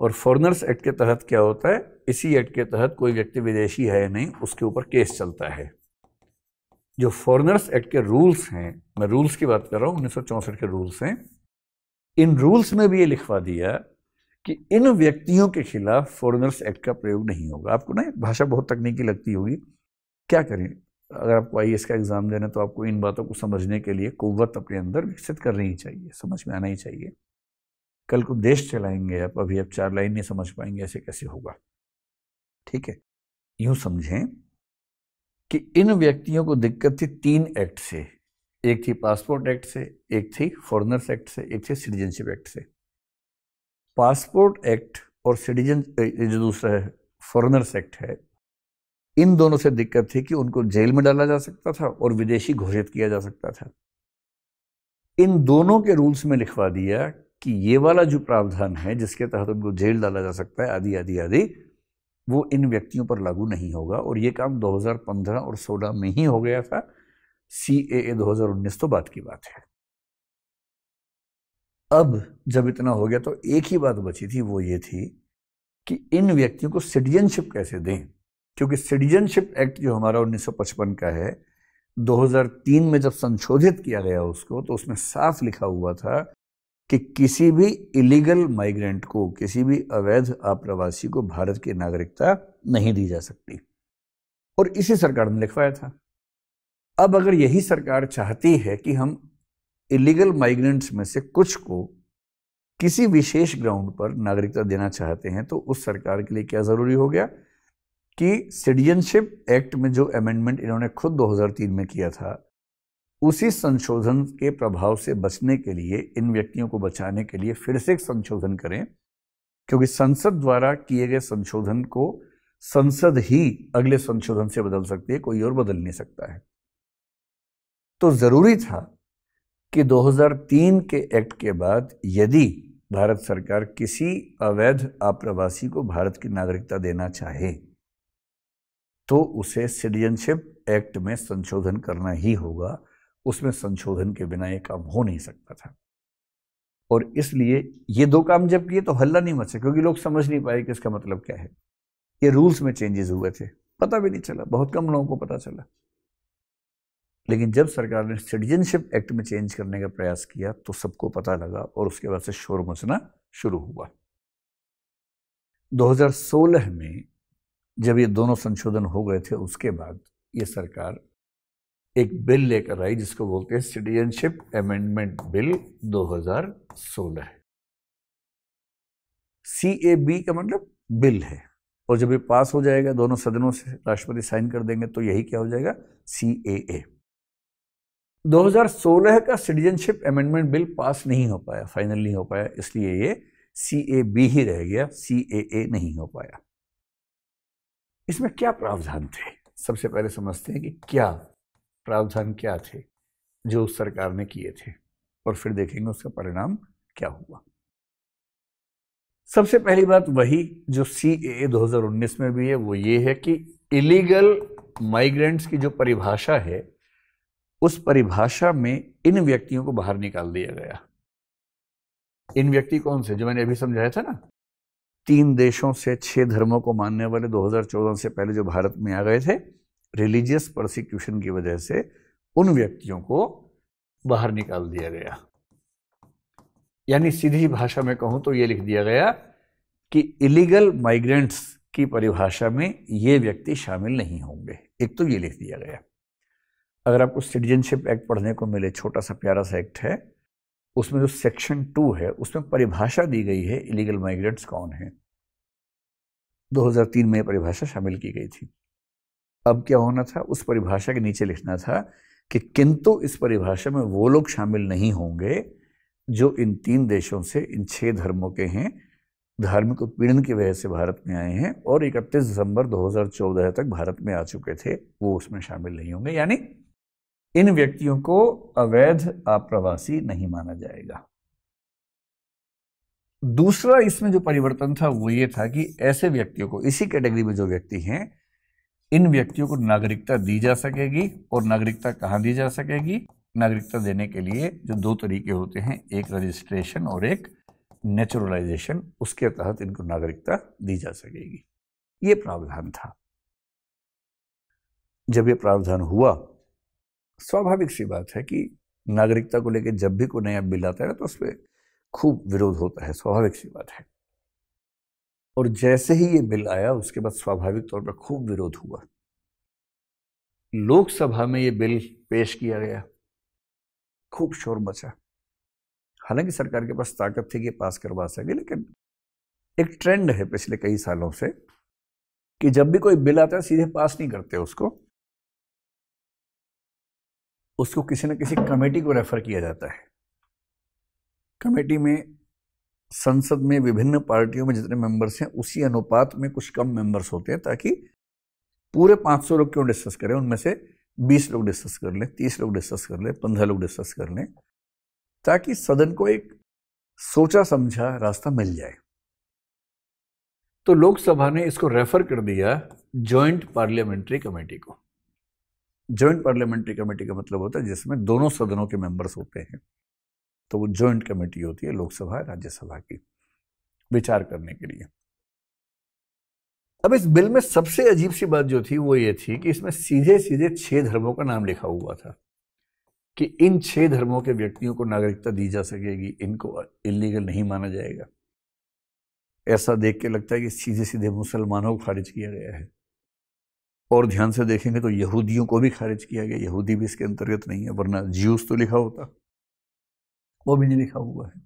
और फॉरनर्स एक्ट के तहत क्या होता है इसी एक्ट के तहत कोई व्यक्ति विदेशी है नहीं उसके ऊपर केस चलता है जो फॉरनर्स एक्ट के रूल्स हैं मैं रूल्स की बात कर रहा हूँ उन्नीस के रूल्स हैं इन रूल्स में भी ये लिखवा दिया कि इन व्यक्तियों के खिलाफ फॉरनर्स एक्ट का प्रयोग नहीं होगा आपको ना भाषा बहुत तकनीकी लगती होगी क्या करें अगर आपको आई का एग्ज़ाम देना तो आपको इन बातों को समझने के लिए कुत अपने अंदर विकसित करनी ही चाहिए समझ में आना ही चाहिए कल को देश चलाएंगे आप अभी आप चार लाइन नहीं समझ पाएंगे ऐसे कैसे होगा ठीक है यूं समझें कि इन व्यक्तियों को दिक्कत थी तीन एक्ट से एक थी पासपोर्ट एक्ट से एक थी फॉरनर्स एक्ट से एक थी सिटीजनशिप एक्ट से पासपोर्ट एक्ट और सिटीजन जो दूसरा है फॉरनर्स एक्ट है इन दोनों से दिक्कत थी कि उनको जेल में डाला जा सकता था और विदेशी घोषित किया जा सकता था इन दोनों के रूल्स में लिखवा दिया कि ये वाला जो प्रावधान है जिसके तहत उनको जेल डाला जा सकता है आदि आदि आदि वो इन व्यक्तियों पर लागू नहीं होगा और ये काम 2015 और 16 में ही हो गया था सी ए ए तो बात की बात है अब जब इतना हो गया तो एक ही बात बची थी वो ये थी कि इन व्यक्तियों को सिटीजनशिप कैसे दें क्योंकि सिटीजनशिप एक्ट जो हमारा 1955 का है 2003 में जब संशोधित किया गया उसको तो उसमें साफ लिखा हुआ था कि किसी भी इलीगल माइग्रेंट को किसी भी अवैध आप्रवासी को भारत की नागरिकता नहीं दी जा सकती और इसी सरकार ने लिखवाया था अब अगर यही सरकार चाहती है कि हम इलीगल माइग्रेंट्स में से कुछ को किसी विशेष ग्राउंड पर नागरिकता देना चाहते हैं तो उस सरकार के लिए क्या ज़रूरी हो गया कि सिटीजनशिप एक्ट में जो अमेंडमेंट इन्होंने खुद 2003 में किया था उसी संशोधन के प्रभाव से बचने के लिए इन व्यक्तियों को बचाने के लिए फिर से संशोधन करें क्योंकि संसद द्वारा किए गए संशोधन को संसद ही अगले संशोधन से बदल सकती है कोई और बदल नहीं सकता है तो ज़रूरी था कि 2003 के एक्ट के बाद यदि भारत सरकार किसी अवैध आप्रवासी को भारत की नागरिकता देना चाहे तो उसे सिटीजनशिप एक्ट में संशोधन करना ही होगा उसमें संशोधन के बिना यह काम हो नहीं सकता था और इसलिए ये दो काम जब किए तो हल्ला नहीं मचा क्योंकि लोग समझ नहीं पाए कि इसका मतलब क्या है ये रूल्स में चेंजेस हुए थे पता भी नहीं चला बहुत कम लोगों को पता चला लेकिन जब सरकार ने सिटीजनशिप एक्ट में चेंज करने का प्रयास किया तो सबको पता लगा और उसके बाद से शोर मचना शुरू हुआ 2016 में जब ये दोनों संशोधन हो गए थे उसके बाद ये सरकार एक बिल लेकर आई जिसको बोलते हैं सिटीजनशिप अमेंडमेंट बिल 2016 है सी ए बी का मतलब बिल है और जब ये पास हो जाएगा दोनों सदनों से राष्ट्रपति साइन कर देंगे तो यही क्या हो जाएगा सी ए ए दो का सिटीजनशिप अमेंडमेंट बिल पास नहीं हो पाया फाइनल नहीं हो पाया इसलिए ये सी ए बी ही रह गया सी ए ए नहीं हो पाया इसमें क्या प्रावधान थे सबसे पहले समझते हैं कि क्या प्रावधान क्या थे जो उस सरकार ने किए थे और फिर देखेंगे उसका परिणाम क्या हुआ सबसे पहली बात वही जो सी ए दो में भी है वो ये है कि इलीगल माइग्रेंट्स की जो परिभाषा है उस परिभाषा में इन व्यक्तियों को बाहर निकाल दिया गया इन व्यक्ति कौन से जो मैंने अभी समझाया था ना तीन देशों से छह धर्मों को मानने वाले 2014 से पहले जो भारत में आ गए थे रिलीजियस प्रोसिक्यूशन की वजह से उन व्यक्तियों को बाहर निकाल दिया गया यानी सीधी भाषा में कहूं तो ये लिख दिया गया कि इलीगल माइग्रेंट्स की परिभाषा में ये व्यक्ति शामिल नहीं होंगे एक तो ये लिख दिया गया अगर आपको सिटीजनशिप एक्ट पढ़ने को मिले छोटा सा प्यारा सा एक्ट है उसमें जो सेक्शन टू है उसमें परिभाषा दी गई है इलीगल माइग्रेंट्स कौन है 2003 में परिभाषा शामिल की गई थी अब क्या होना था उस परिभाषा के नीचे लिखना था कि किंतु इस परिभाषा में वो लोग शामिल नहीं होंगे जो इन तीन देशों से इन छह धर्मों के हैं धार्मिक उत्पीड़न की वजह से भारत में आए हैं और इकतीस दिसंबर 2014 तक भारत में आ चुके थे वो उसमें शामिल नहीं होंगे यानी इन व्यक्तियों को अवैध आप्रवासी नहीं माना जाएगा दूसरा इसमें जो परिवर्तन था वो ये था कि ऐसे व्यक्तियों को इसी कैटेगरी में जो व्यक्ति हैं इन व्यक्तियों को नागरिकता दी जा सकेगी और नागरिकता कहाँ दी जा सकेगी नागरिकता देने के लिए जो दो तरीके होते हैं एक रजिस्ट्रेशन और एक नेचुरलाइजेशन उसके तहत इनको नागरिकता दी जा सकेगी ये प्रावधान था जब ये प्रावधान हुआ स्वाभाविक सी बात है कि नागरिकता को लेकर जब भी कोई नया बिल आता है तो उस पर खूब विरोध होता है स्वाभाविक सी बात है और जैसे ही ये बिल आया उसके बाद स्वाभाविक तौर पर खूब विरोध हुआ लोकसभा में ये बिल पेश किया गया खूब शोर मचा हालांकि सरकार के पास ताकत थी कि पास करवा सके लेकिन एक ट्रेंड है पिछले कई सालों से कि जब भी कोई बिल आता है सीधे पास नहीं करते उसको उसको किसी न किसी कमेटी को रेफर किया जाता है कमेटी में संसद में विभिन्न पार्टियों में जितने मेंबर्स हैं उसी अनुपात में कुछ कम मेंबर्स होते हैं ताकि पूरे 500 लोग क्यों डिस्कस करें उनमें से 20 लोग डिस्कस कर लें 30 लोग डिस्कस कर लें पंद्रह लोग डिस्कस कर लें ताकि सदन को एक सोचा समझा रास्ता मिल जाए तो लोकसभा ने इसको रेफर कर दिया जॉइंट पार्लियामेंट्री कमेटी को जॉइंट पार्लियामेंट्री कमेटी का मतलब होता है जिसमें दोनों सदनों के मेंबर्स होते हैं तो वो जॉइंट कमेटी होती है लोकसभा राज्यसभा की विचार करने के लिए अब इस बिल में सबसे अजीब सी बात जो थी वो ये थी कि इसमें सीधे सीधे छह धर्मों का नाम लिखा हुआ था कि इन छह धर्मों के व्यक्तियों को नागरिकता दी जा सकेगी इनको इलीगल नहीं माना जाएगा ऐसा देख के लगता है कि सीधे सीधे मुसलमानों को खारिज किया गया है और ध्यान से देखेंगे तो यहूदियों को भी खारिज किया गया यहूदी भी इसके अंतर्गत नहीं है वरना ज्यूस तो लिखा होता वो भी नहीं लिखा हुआ है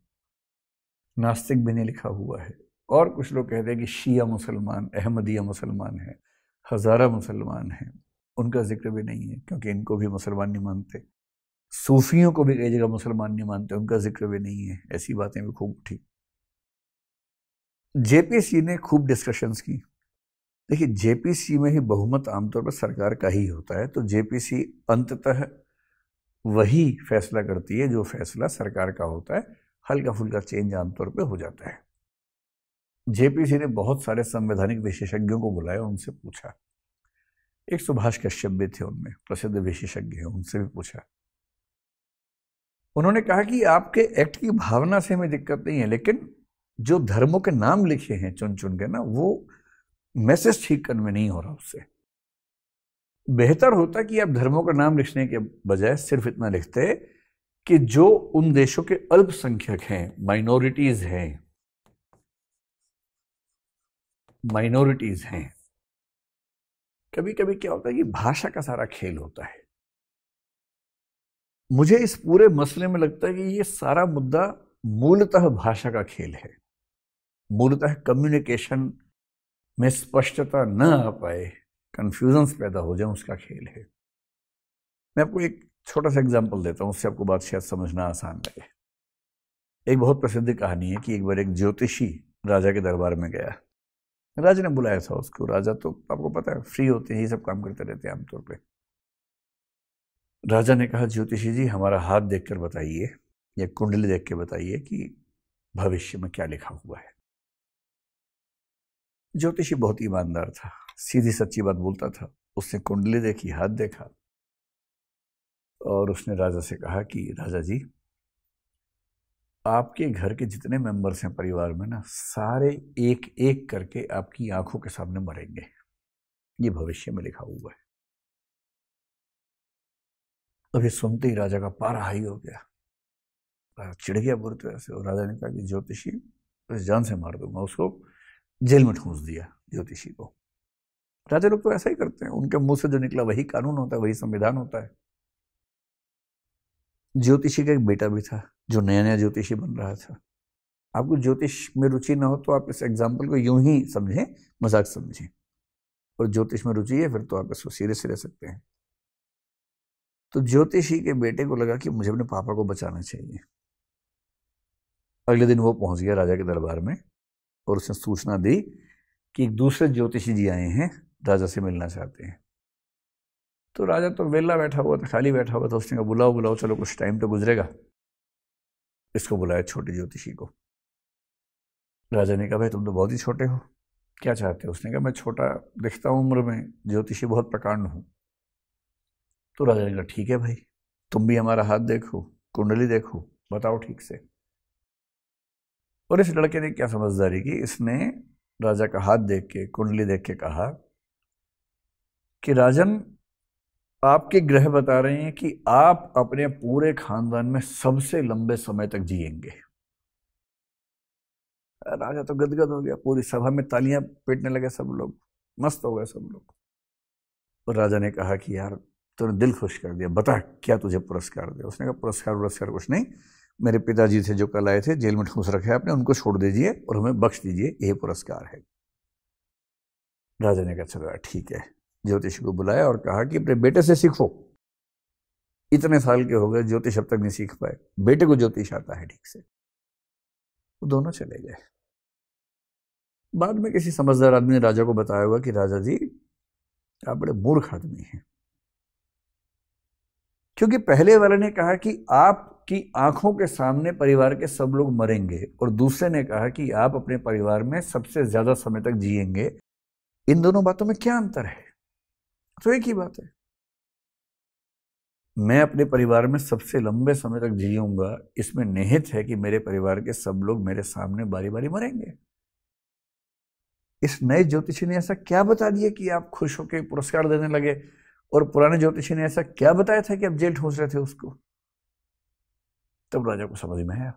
नास्तिक भी नहीं लिखा हुआ है और कुछ लोग कहते हैं कि शिया मुसलमान अहमदिया मुसलमान हैं हज़ारा मुसलमान हैं उनका जिक्र भी नहीं है क्योंकि इनको भी मुसलमान नहीं मानते सूफियों को भी कई जगह मुसलमान नहीं मानते उनका जिक्र भी नहीं है ऐसी बातें भी खूब उठी जेपीसी ने खूब डिस्कशंस की देखिए जेपीसी में ही बहुमत आमतौर पर सरकार का ही होता है तो जेपीसी अंततः वही फैसला करती है जो फैसला सरकार का होता है हल्का फुल्का चेंज आमतौर पर हो जाता है जेपीसी ने बहुत सारे संवैधानिक विशेषज्ञों को बुलाया उनसे पूछा एक सुभाष कश्यप भी थे उनमें प्रसिद्ध विशेषज्ञ हैं उनसे भी पूछा उन्होंने कहा कि आपके एक्ट की भावना से हमें दिक्कत नहीं है लेकिन जो धर्मों के नाम लिखे हैं चुन चुन के ना वो मैसेज ठीक में नहीं हो रहा उससे बेहतर होता कि आप धर्मों का नाम लिखने के बजाय सिर्फ इतना लिखते कि जो उन देशों के अल्पसंख्यक हैं माइनॉरिटीज हैं माइनॉरिटीज हैं कभी कभी क्या होता है कि भाषा का सारा खेल होता है मुझे इस पूरे मसले में लगता है कि ये सारा मुद्दा मूलतः भाषा का खेल है मूलतः कम्युनिकेशन में स्पष्टता न आ पाए कन्फ्यूजन्स पैदा हो जाए उसका खेल है मैं आपको एक छोटा सा एग्जाम्पल देता हूँ उससे आपको बात शायद समझना आसान लगे एक बहुत प्रसिद्ध कहानी है कि एक बार एक ज्योतिषी राजा के दरबार में गया राजा ने बुलाया था उसको राजा तो आपको पता है फ्री होते हैं ये सब काम करते रहते हैं आमतौर पर राजा ने कहा ज्योतिषी जी हमारा हाथ देखकर बताइए या कुंडली देख के बताइए कि भविष्य में क्या लिखा हुआ है ज्योतिषी बहुत ईमानदार था सीधी सच्ची बात बोलता था उसने कुंडली देखी हाथ देखा और उसने राजा से कहा कि राजा जी आपके घर के जितने मेंबर्स हैं परिवार में ना सारे एक एक करके आपकी आंखों के सामने मरेंगे ये भविष्य में लिखा हुआ है अभी सुनते ही राजा का पारा हाई हो गया चिड़ चिढ़ गया बुरी तरह से और राजा ने कहा कि ज्योतिषी तो जान से मार दूंगा उसको जेल में ठूंस दिया ज्योतिषी को राजा लोग तो ऐसा ही करते हैं उनके मुंह से जो निकला वही कानून होता है वही संविधान होता है ज्योतिषी का एक बेटा भी था जो नया नया ज्योतिषी बन रहा था आपको ज्योतिष में रुचि ना हो तो आप इस एग्जाम्पल को यूं ही समझें मजाक समझें और ज्योतिष में रुचि है फिर तो आप इसको सीरियस रह सकते हैं तो ज्योतिषी के बेटे को लगा कि मुझे अपने पापा को बचाना चाहिए अगले दिन वो पहुंच गया राजा के दरबार में और उसने सूचना दी कि एक दूसरे ज्योतिषी जी आए हैं राजा से मिलना चाहते हैं तो राजा तो वेला बैठा हुआ था खाली बैठा हुआ था उसने कहा बुलाओ बुलाओ चलो कुछ टाइम तो गुजरेगा इसको बुलाया छोटे ज्योतिषी को राजा ने कहा भाई तुम तो बहुत ही छोटे हो क्या चाहते हो उसने कहा मैं छोटा दिखता हूँ उम्र में ज्योतिषी बहुत प्रकांड हूँ तो राजा ने कहा ठीक है भाई तुम भी हमारा हाथ देखो कुंडली देखो बताओ ठीक से और इस लड़के ने क्या समझदारी की इसने राजा का हाथ देख के कुंडली देख के कहा कि राजन आपके ग्रह बता रहे हैं कि आप अपने पूरे खानदान में सबसे लंबे समय तक जिएंगे राजा तो गदगद हो गया पूरी सभा में तालियां पीटने लगे सब लोग मस्त हो गए सब लोग और राजा ने कहा कि यार तूने दिल खुश कर दिया बता क्या तुझे पुरस्कार दिया उसने कहा पुरस्कार पुरस्कार कुछ नहीं मेरे पिताजी थे जो कल आए थे जेल में ठूस रखे आपने उनको छोड़ दीजिए और हमें बख्श दीजिए यही पुरस्कार है राजा ने कहा चलो ठीक है ज्योतिष को बुलाया और कहा कि अपने बेटे से सीखो इतने साल के हो गए ज्योतिष अब तक नहीं सीख पाए बेटे को ज्योतिष आता है ठीक से वो दोनों चले गए बाद में किसी समझदार आदमी ने राजा को बताया हुआ कि राजा जी आप बड़े मूर्ख आदमी हैं क्योंकि पहले वाले ने कहा कि आपकी आंखों के सामने परिवार के सब लोग मरेंगे और दूसरे ने कहा कि आप अपने परिवार में सबसे ज़्यादा समय तक जिएंगे इन दोनों बातों में क्या अंतर है तो एक ही बात है मैं अपने परिवार में सबसे लंबे समय तक जीऊंगा इसमें निहित है कि मेरे परिवार के सब लोग मेरे सामने बारी बारी मरेंगे इस नए ज्योतिषी ने ऐसा क्या बता दिया कि आप खुश होकर पुरस्कार देने लगे और पुराने ज्योतिषी ने ऐसा क्या बताया था कि आप जेल ठोस रहे थे उसको तब राजा को समझ में आया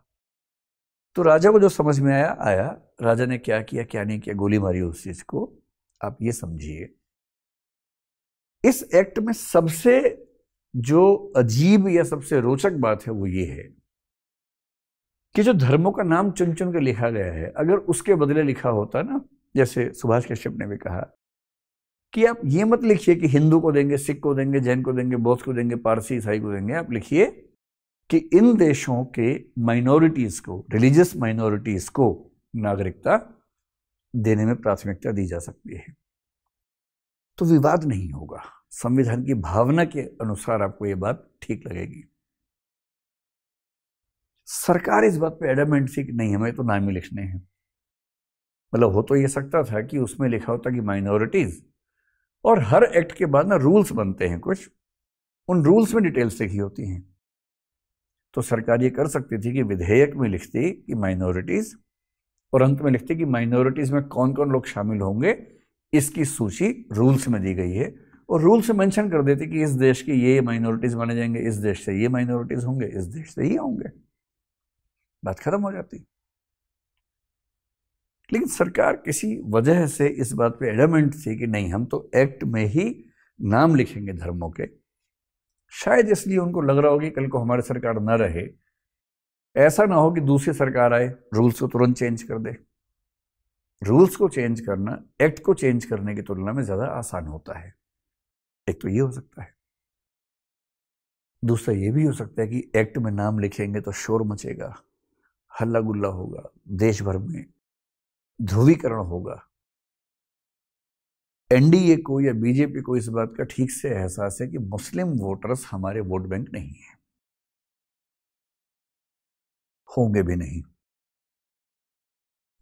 तो राजा को जो समझ में आया आया राजा ने क्या किया क्या नहीं किया गोली मारी उस चीज़ को आप ये समझिए इस एक्ट में सबसे जो अजीब या सबसे रोचक बात है वो ये है कि जो धर्मों का नाम चुन चुन के लिखा गया है अगर उसके बदले लिखा होता ना जैसे सुभाष कश्यप ने भी कहा कि आप ये मत लिखिए कि हिंदू को देंगे सिख को देंगे जैन को देंगे बौद्ध को देंगे पारसी ईसाई को देंगे आप लिखिए कि इन देशों के माइनॉरिटीज़ को रिलीजियस माइनॉरिटीज़ को नागरिकता देने में प्राथमिकता दी जा सकती है तो विवाद नहीं होगा संविधान की भावना के अनुसार आपको ये बात ठीक लगेगी सरकार इस बात पे एडमेंट थी कि नहीं हमें तो नाम ही लिखने हैं मतलब हो तो ये सकता था कि उसमें लिखा होता कि माइनॉरिटीज़ और हर एक्ट के बाद ना रूल्स बनते हैं कुछ उन रूल्स में डिटेल्स लिखी होती हैं तो सरकार ये कर सकती थी कि विधेयक में लिखती कि माइनॉरिटीज़ और अंत में लिखती कि माइनॉरिटीज़ में कौन कौन लोग शामिल होंगे इसकी सूची रूल्स में दी गई है और रूल से मेंशन कर देती कि इस देश की ये माइनॉरिटीज़ माने जाएंगे इस देश से ये माइनॉरिटीज़ होंगे इस देश से ये होंगे बात ख़त्म हो जाती लेकिन सरकार किसी वजह से इस बात पे एडमेंट थी कि नहीं हम तो एक्ट में ही नाम लिखेंगे धर्मों के शायद इसलिए उनको लग रहा होगी कल को हमारी सरकार ना रहे ऐसा ना हो कि दूसरी सरकार आए रूल्स को तुरंत चेंज कर दे रूल्स को चेंज करना एक्ट को चेंज करने की तुलना में ज़्यादा आसान होता है एक तो ये हो सकता है दूसरा ये भी हो सकता है कि एक्ट में नाम लिखेंगे तो शोर मचेगा हल्ला गुल्ला होगा देश भर में ध्रुवीकरण होगा एनडीए को या बीजेपी को इस बात का ठीक से एहसास है कि मुस्लिम वोटर्स हमारे वोट बैंक नहीं है होंगे भी नहीं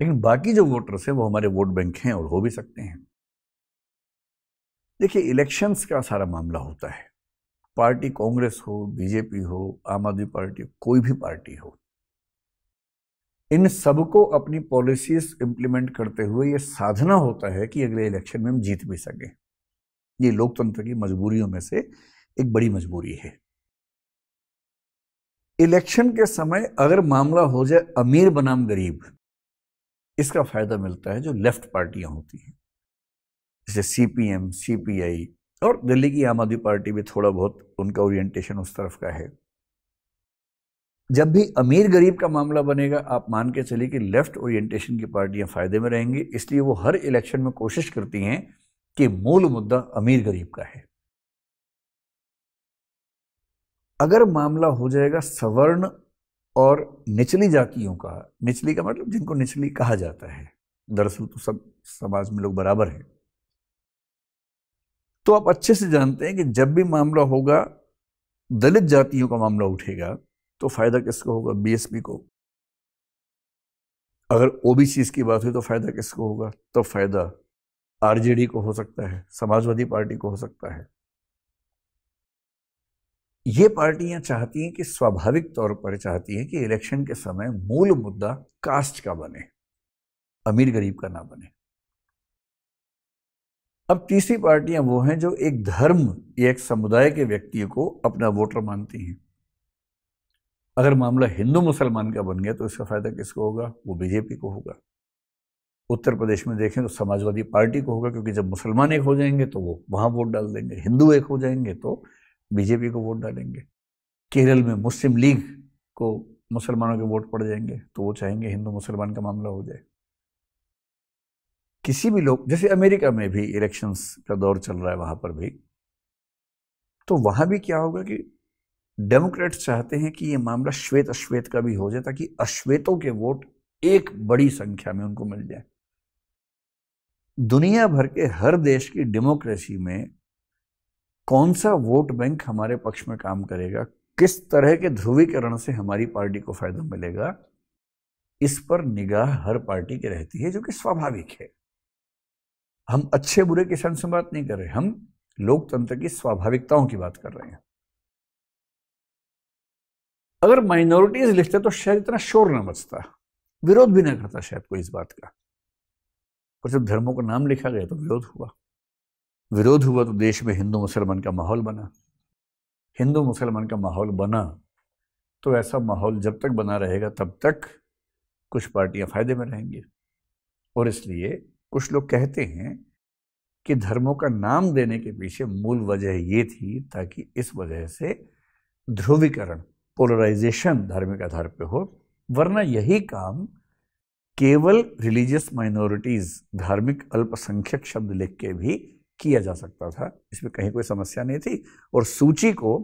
लेकिन बाकी जो वोटर्स हैं वो हमारे वोट बैंक हैं और हो भी सकते हैं देखिए इलेक्शंस का सारा मामला होता है पार्टी कांग्रेस हो बीजेपी हो आम आदमी पार्टी कोई भी पार्टी हो इन सबको अपनी पॉलिसीज इंप्लीमेंट करते हुए ये साधना होता है कि अगले इलेक्शन में हम जीत भी सकें ये लोकतंत्र की मजबूरियों में से एक बड़ी मजबूरी है इलेक्शन के समय अगर मामला हो जाए अमीर बनाम गरीब इसका फायदा मिलता है जो लेफ्ट पार्टियां होती हैं जैसे C C P M P I और दिल्ली की आम आदमी पार्टी भी थोड़ा बहुत उनका ओरिएंटेशन उस तरफ का है जब भी अमीर गरीब का मामला बनेगा आप मान के चलिए कि लेफ्ट ओरिएंटेशन की पार्टियां फ़ायदे में रहेंगी इसलिए वो हर इलेक्शन में कोशिश करती हैं कि मूल मुद्दा अमीर गरीब का है अगर मामला हो जाएगा सवर्ण और निचली जातियों का निचली का मतलब जिनको निचली कहा जाता है दरअसल तो सब समाज में लोग बराबर हैं तो आप अच्छे से जानते हैं कि जब भी मामला होगा दलित जातियों का मामला उठेगा तो फायदा किसको होगा बीएसपी को अगर ओबीसी की बात हुई तो फायदा किसको होगा तो फायदा आरजेडी को हो सकता है समाजवादी पार्टी को हो सकता है ये पार्टियां चाहती हैं कि स्वाभाविक तौर पर चाहती हैं कि इलेक्शन के समय मूल मुद्दा कास्ट का बने अमीर गरीब का ना बने अब तीसरी पार्टियां वो हैं जो एक धर्म या एक समुदाय के व्यक्ति को अपना वोटर मानती हैं अगर मामला हिंदू मुसलमान का बन गया तो इसका फ़ायदा किसको होगा वो बीजेपी को होगा उत्तर प्रदेश में देखें तो समाजवादी पार्टी को होगा क्योंकि जब मुसलमान एक हो जाएंगे तो वो वहाँ वोट डाल देंगे हिंदू एक हो जाएंगे तो बीजेपी को वोट डालेंगे केरल में मुस्लिम लीग को मुसलमानों के वोट पड़ जाएंगे तो वो चाहेंगे हिंदू मुसलमान का मामला हो जाए किसी भी लोग जैसे अमेरिका में भी इलेक्शंस का दौर चल रहा है वहां पर भी तो वहां भी क्या होगा कि डेमोक्रेट्स चाहते हैं कि ये मामला श्वेत अश्वेत का भी हो जाए ताकि अश्वेतों के वोट एक बड़ी संख्या में उनको मिल जाए दुनिया भर के हर देश की डेमोक्रेसी में कौन सा वोट बैंक हमारे पक्ष में काम करेगा किस तरह के ध्रुवीकरण से हमारी पार्टी को फायदा मिलेगा इस पर निगाह हर पार्टी की रहती है जो कि स्वाभाविक है हम अच्छे बुरे के से बात नहीं कर रहे हम लोकतंत्र की स्वाभाविकताओं की बात कर रहे हैं अगर माइनॉरिटीज लिखते तो शायद इतना शोर ना मचता विरोध भी ना करता शायद कोई इस बात का पर जब धर्मों का नाम लिखा गया तो विरोध हुआ विरोध हुआ तो देश में हिंदू मुसलमान का माहौल बना हिंदू मुसलमान का माहौल बना तो ऐसा माहौल जब तक बना रहेगा तब तक कुछ पार्टियां फायदे में रहेंगी और इसलिए कुछ लोग कहते हैं कि धर्मों का नाम देने के पीछे मूल वजह ये थी ताकि इस वजह से ध्रुवीकरण पोलराइजेशन धार्मिक आधार पर हो वरना यही काम केवल रिलीजियस माइनॉरिटीज़ धार्मिक अल्पसंख्यक शब्द लिख के भी किया जा सकता था इसमें कहीं कोई समस्या नहीं थी और सूची को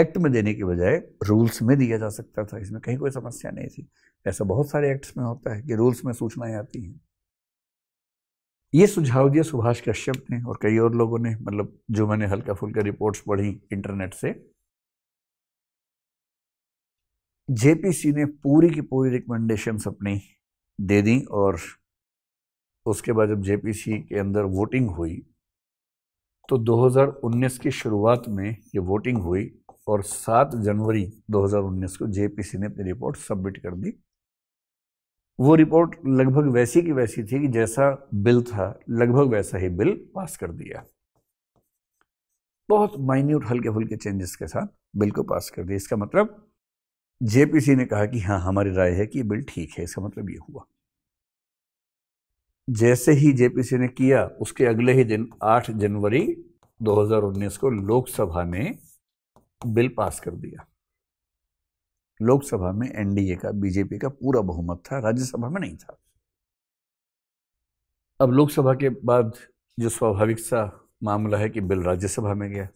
एक्ट में देने के बजाय रूल्स में दिया जा सकता था इसमें कहीं कोई समस्या नहीं थी ऐसा बहुत सारे एक्ट्स में होता है कि रूल्स में सूचनाएं आती हैं ये सुझाव दिया सुभाष कश्यप ने और कई और लोगों ने मतलब जो मैंने हल्का फुल्का रिपोर्ट्स पढ़ी इंटरनेट से जेपीसी ने पूरी की पूरी रिकमेंडेशंस अपनी दे दी और उसके बाद जब जेपीसी के अंदर वोटिंग हुई तो 2019 की शुरुआत में ये वोटिंग हुई और 7 जनवरी 2019 को जेपीसी ने अपनी रिपोर्ट सबमिट कर दी वो रिपोर्ट लगभग वैसी की वैसी थी कि जैसा बिल था लगभग वैसा ही बिल पास कर दिया बहुत माइन्यूट हल्के फुल्के चेंजेस के साथ बिल को पास कर दिया इसका मतलब जेपीसी ने कहा कि हाँ हमारी राय है कि बिल ठीक है इसका मतलब ये हुआ जैसे ही जेपीसी ने किया उसके अगले ही दिन 8 जनवरी 2019 को लोकसभा ने बिल पास कर दिया लोकसभा में एनडीए का बीजेपी का पूरा बहुमत था राज्यसभा में नहीं था अब लोकसभा के बाद जो स्वाभाविक सा मामला है कि बिल राज्यसभा में गया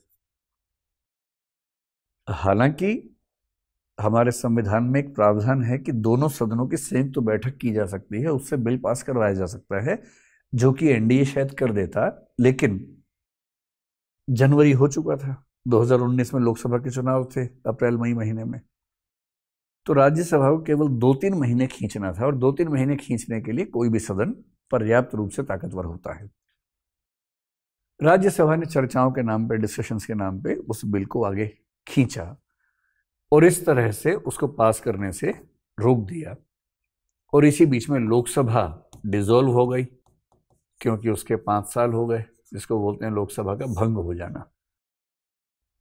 हालांकि हमारे संविधान में एक प्रावधान है कि दोनों सदनों की संयुक्त तो बैठक की जा सकती है उससे बिल पास करवाया जा सकता है जो कि एनडीए शायद कर देता लेकिन जनवरी हो चुका था 2019 में लोकसभा के चुनाव थे अप्रैल मई महीने में तो राज्यसभा को केवल दो तीन महीने खींचना था और दो तीन महीने खींचने के लिए कोई भी सदन पर्याप्त रूप से ताकतवर होता है राज्यसभा ने चर्चाओं के नाम पर डिस्कशंस के नाम पे उस बिल को आगे खींचा और इस तरह से उसको पास करने से रोक दिया और इसी बीच में लोकसभा डिजोल्व हो गई क्योंकि उसके पाँच साल हो गए जिसको बोलते हैं लोकसभा का भंग हो जाना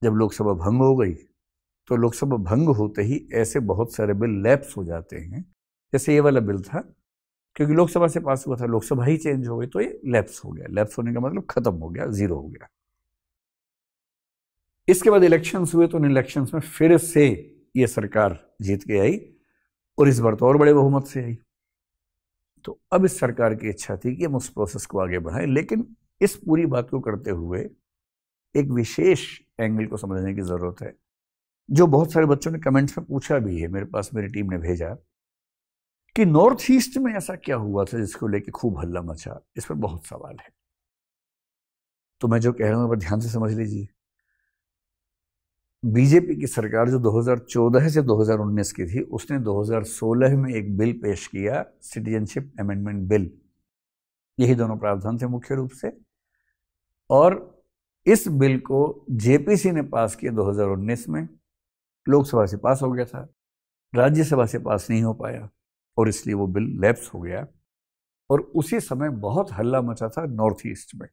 जब लोकसभा भंग हो गई तो लोकसभा भंग होते ही ऐसे बहुत सारे बिल लैप्स हो जाते हैं जैसे ये वाला बिल था क्योंकि लोकसभा से पास हुआ था लोकसभा ही चेंज हो गई तो ये लैप्स हो गया लैप्स होने का मतलब खत्म हो गया जीरो हो गया इसके बाद इलेक्शंस हुए तो उन इलेक्शंस में फिर से ये सरकार जीत के आई और इस बार तो और बड़े बहुमत से आई तो अब इस सरकार की इच्छा थी कि हम उस प्रोसेस को आगे बढ़ाएं लेकिन इस पूरी बात को करते हुए एक विशेष एंगल को समझने की ज़रूरत है जो बहुत सारे बच्चों ने कमेंट्स में पूछा भी है मेरे पास मेरी टीम ने भेजा कि नॉर्थ ईस्ट में ऐसा क्या हुआ था जिसको लेके खूब हल्ला मचा इस पर बहुत सवाल है तो मैं जो कह रहा हूं ध्यान से समझ लीजिए बीजेपी की सरकार जो 2014 से 2019 की थी उसने 2016 में एक बिल पेश किया सिटीजनशिप अमेंडमेंट बिल यही दोनों प्रावधान थे मुख्य रूप से और इस बिल को जेपीसी ने पास किया 2019 में लोकसभा से पास हो गया था राज्यसभा से पास नहीं हो पाया और इसलिए वो बिल लैप्स हो गया और उसी समय बहुत हल्ला मचा था नॉर्थ ईस्ट में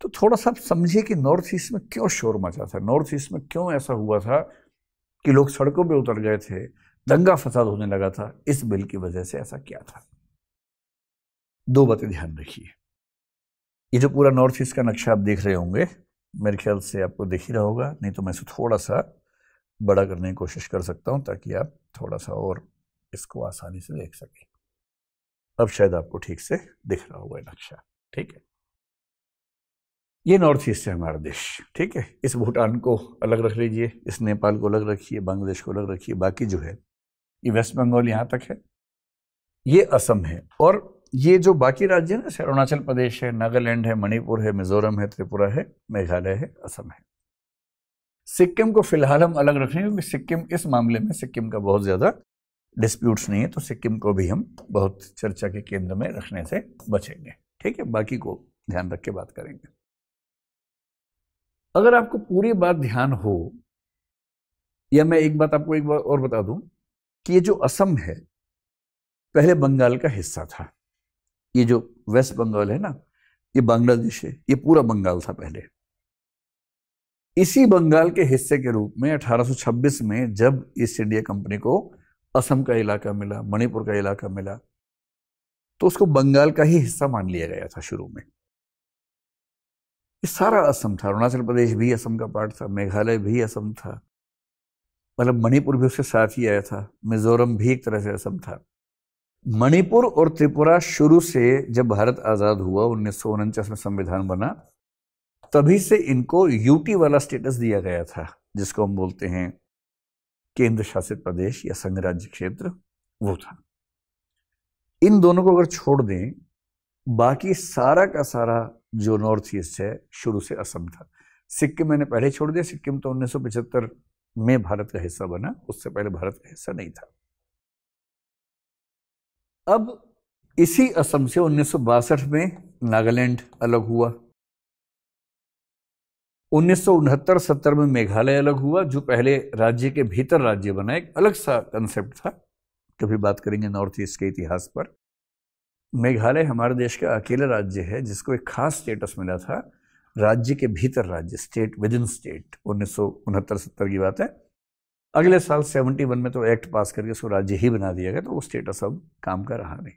तो थोड़ा सा समझिए कि नॉर्थ ईस्ट में क्यों शोर मचा था नॉर्थ ईस्ट में क्यों ऐसा हुआ था कि लोग सड़कों पर उतर गए थे दंगा फसाद होने लगा था इस बिल की वजह से ऐसा क्या था दो बातें ध्यान रखिए ये जो पूरा नॉर्थ ईस्ट का नक्शा आप देख रहे होंगे मेरे ख्याल से आपको देख ही रहा होगा नहीं तो मैं इसे थोड़ा सा बड़ा करने की कोशिश कर सकता हूँ ताकि आप थोड़ा सा और इसको आसानी से देख सकें अब शायद आपको ठीक से दिख रहा होगा नक्शा ठीक है ये नॉर्थ ईस्ट है हमारा देश ठीक है इस भूटान को अलग रख लीजिए इस नेपाल को अलग रखिए बांग्लादेश को अलग रखिए बाकी जो है ये वेस्ट बंगाल यहाँ तक है ये असम है और ये जो बाकी राज्य है ना अरुणाचल प्रदेश है नागालैंड है मणिपुर है मिजोरम है त्रिपुरा है मेघालय है असम है सिक्किम को फिलहाल हम अलग रखें क्योंकि सिक्किम इस मामले में सिक्किम का बहुत ज़्यादा डिस्प्यूट्स नहीं है तो सिक्किम को भी हम बहुत चर्चा के केंद्र में रखने से बचेंगे ठीक है बाकी को ध्यान रख के बात करेंगे अगर आपको पूरी बात ध्यान हो या मैं एक बात आपको एक बार और बता दूं कि ये जो असम है पहले बंगाल का हिस्सा था ये जो वेस्ट बंगाल है ना ये बांग्लादेश है ये पूरा बंगाल था पहले इसी बंगाल के हिस्से के रूप में 1826 में जब ईस्ट इंडिया कंपनी को असम का इलाका मिला मणिपुर का इलाका मिला तो उसको बंगाल का ही हिस्सा मान लिया गया था शुरू में सारा असम था अरुणाचल प्रदेश भी असम का पार्ट था मेघालय भी असम था मतलब मणिपुर भी उसके साथ ही आया था मिजोरम भी एक तरह से असम था मणिपुर और त्रिपुरा शुरू से जब भारत आज़ाद हुआ उन्नीस में संविधान बना तभी से इनको यूटी वाला स्टेटस दिया गया था जिसको हम बोलते हैं केंद्र शासित प्रदेश या संघ राज्य क्षेत्र वो था इन दोनों को अगर छोड़ दें बाकी सारा का सारा जो नॉर्थ ईस्ट है शुरू से असम था सिक्किम मैंने पहले छोड़ दिया सिक्किम तो 1975 में भारत का हिस्सा बना उससे पहले भारत का हिस्सा नहीं था अब इसी असम से उन्नीस में नागालैंड अलग हुआ उन्नीस सौ में मेघालय अलग हुआ जो पहले राज्य के भीतर राज्य बना एक अलग सा कंसेप्ट था कभी बात करेंगे नॉर्थ ईस्ट के इतिहास पर मेघालय हमारे देश का अकेला राज्य है जिसको एक खास स्टेटस मिला था राज्य के भीतर राज्य स्टेट विद इन स्टेट उन्नीस सौ की बात है अगले साल 71 में तो एक्ट पास करके उसको राज्य ही बना दिया गया तो वो स्टेटस अब काम का रहा नहीं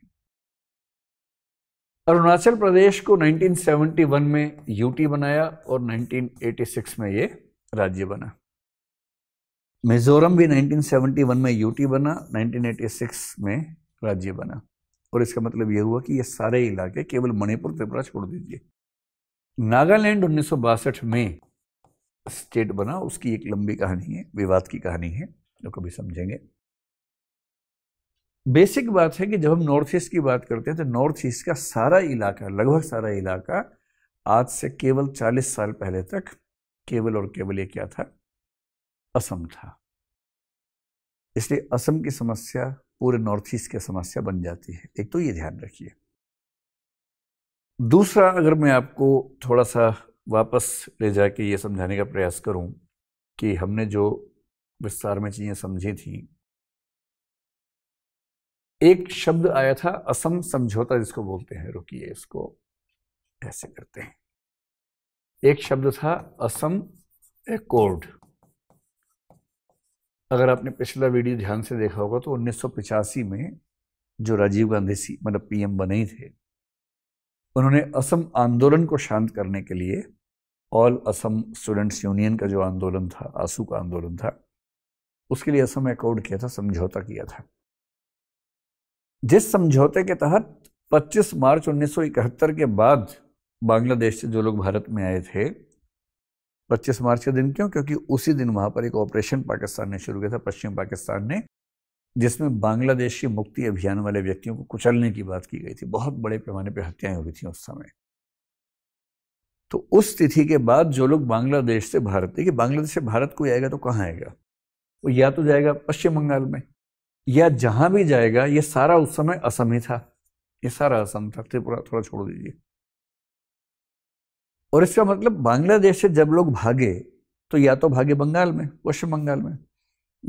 अरुणाचल प्रदेश को 1971 में यूटी बनाया और 1986 में ये राज्य बना मिजोरम भी 1971 में यूटी बना 1986 में राज्य बना और इसका मतलब यह हुआ कि ये सारे इलाके केवल मणिपुर त्रिपुरा छोड़ दीजिए नागालैंड उन्नीस में स्टेट बना उसकी एक लंबी कहानी है विवाद की कहानी है जो कभी समझेंगे बेसिक बात है कि जब हम नॉर्थ ईस्ट की बात करते हैं तो नॉर्थ ईस्ट का सारा इलाका लगभग सारा इलाका आज से केवल 40 साल पहले तक केवल और केवल ये क्या था असम था इसलिए असम की समस्या पूरे नॉर्थ ईस्ट की समस्या बन जाती है एक तो ये ध्यान रखिए दूसरा अगर मैं आपको थोड़ा सा वापस ले जाके ये समझाने का प्रयास करूं कि हमने जो विस्तार में चीज़ें समझी थी एक शब्द आया था असम समझौता जिसको बोलते हैं रुकिए इसको ऐसे करते हैं एक शब्द था असम एकॉर्ड अगर आपने पिछला वीडियो ध्यान से देखा होगा तो 1985 में जो राजीव गांधी सी मतलब पीएम बने ही थे उन्होंने असम आंदोलन को शांत करने के लिए ऑल असम स्टूडेंट्स यूनियन का जो आंदोलन था आंसू का आंदोलन था उसके लिए असम एकॉर्ड किया था समझौता किया था जिस समझौते के तहत 25 मार्च 1971 के बाद बांग्लादेश से जो लोग भारत में आए थे 25 मार्च के दिन क्यों क्योंकि उसी दिन वहां पर एक ऑपरेशन पाकिस्तान ने शुरू किया था पश्चिम पाकिस्तान ने जिसमें बांग्लादेश मुक्ति अभियान वाले व्यक्तियों को कुचलने की बात की गई थी बहुत बड़े पैमाने पर हत्याएं हुई थी उस समय तो उस तिथि के बाद जो लोग बांग्लादेश से भारत देखिए बांग्लादेश से भारत कोई आएगा तो कहाँ आएगा वो या तो जाएगा पश्चिम बंगाल में या जहां भी जाएगा ये सारा उस समय असम ही था ये सारा असम था त्रिपुरा थोड़ा छोड़ दीजिए और इसका मतलब बांग्लादेश से जब लोग भागे तो या तो भागे बंगाल में पश्चिम बंगाल में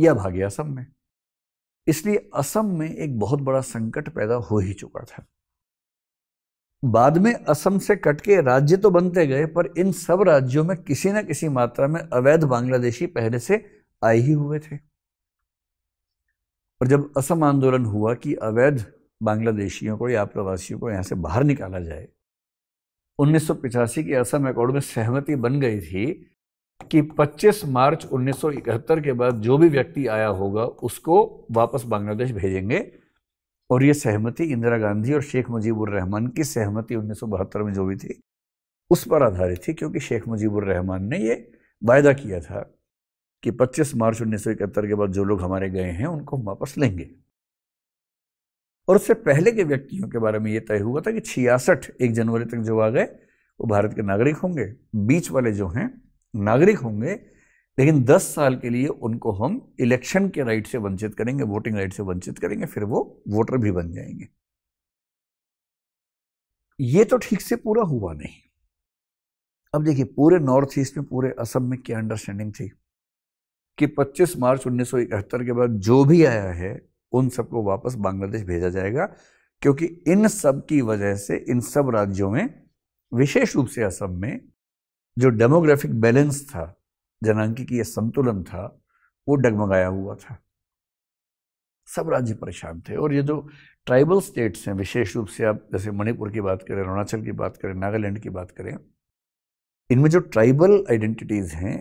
या भागे असम में इसलिए असम में एक बहुत बड़ा संकट पैदा हो ही चुका था बाद में असम से कटके राज्य तो बनते गए पर इन सब राज्यों में किसी न किसी मात्रा में अवैध बांग्लादेशी पहले से आए ही हुए थे और जब असम आंदोलन हुआ कि अवैध बांग्लादेशियों को या प्रवासियों को यहाँ से बाहर निकाला जाए उन्नीस के असम अकॉर्ड में सहमति बन गई थी कि 25 मार्च 1971 के बाद जो भी व्यक्ति आया होगा उसको वापस बांग्लादेश भेजेंगे और ये सहमति इंदिरा गांधी और शेख मुजीबुर रहमान की सहमति उन्नीस में जो भी थी उस पर आधारित थी क्योंकि शेख मुजीबुर रहमान ने ये वायदा किया था कि 25 मार्च उन्नीस के बाद जो लोग हमारे गए हैं उनको हम वापस लेंगे और उससे पहले के व्यक्तियों के बारे में यह तय हुआ था कि छियासठ एक जनवरी तक जो आ गए वो भारत के नागरिक होंगे बीच वाले जो हैं नागरिक होंगे लेकिन 10 साल के लिए उनको हम इलेक्शन के राइट से वंचित करेंगे वोटिंग राइट से वंचित करेंगे फिर वो वोटर भी बन जाएंगे ये तो ठीक से पूरा हुआ नहीं अब देखिए पूरे नॉर्थ ईस्ट में पूरे असम में क्या अंडरस्टैंडिंग थी कि 25 मार्च उन्नीस के बाद जो भी आया है उन सबको वापस बांग्लादेश भेजा जाएगा क्योंकि इन सब की वजह से इन सब राज्यों में विशेष रूप से असम में जो डेमोग्राफिक बैलेंस था जनांकीय संतुलन था वो डगमगाया हुआ था सब राज्य परेशान थे और ये जो ट्राइबल स्टेट्स हैं विशेष रूप से आप जैसे मणिपुर की बात करें अरुणाचल की बात करें नागालैंड की बात करें इनमें जो ट्राइबल आइडेंटिटीज़ हैं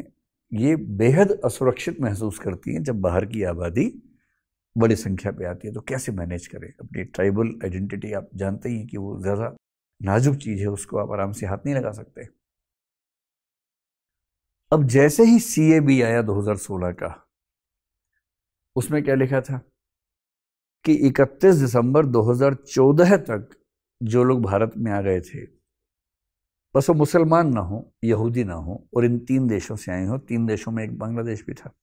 ये बेहद असुरक्षित महसूस करती हैं जब बाहर की आबादी बड़ी संख्या पे आती है तो कैसे मैनेज करें अपनी ट्राइबल आइडेंटिटी आप जानते ही हैं कि वो ज़्यादा नाजुक चीज़ है उसको आप आराम से हाथ नहीं लगा सकते अब जैसे ही सी ए बी आया 2016 का उसमें क्या लिखा था कि 31 दिसंबर 2014 तक जो लोग भारत में आ गए थे बस वो मुसलमान ना हो यहूदी ना हो और इन तीन देशों से आए हो तीन देशों में एक बांग्लादेश भी था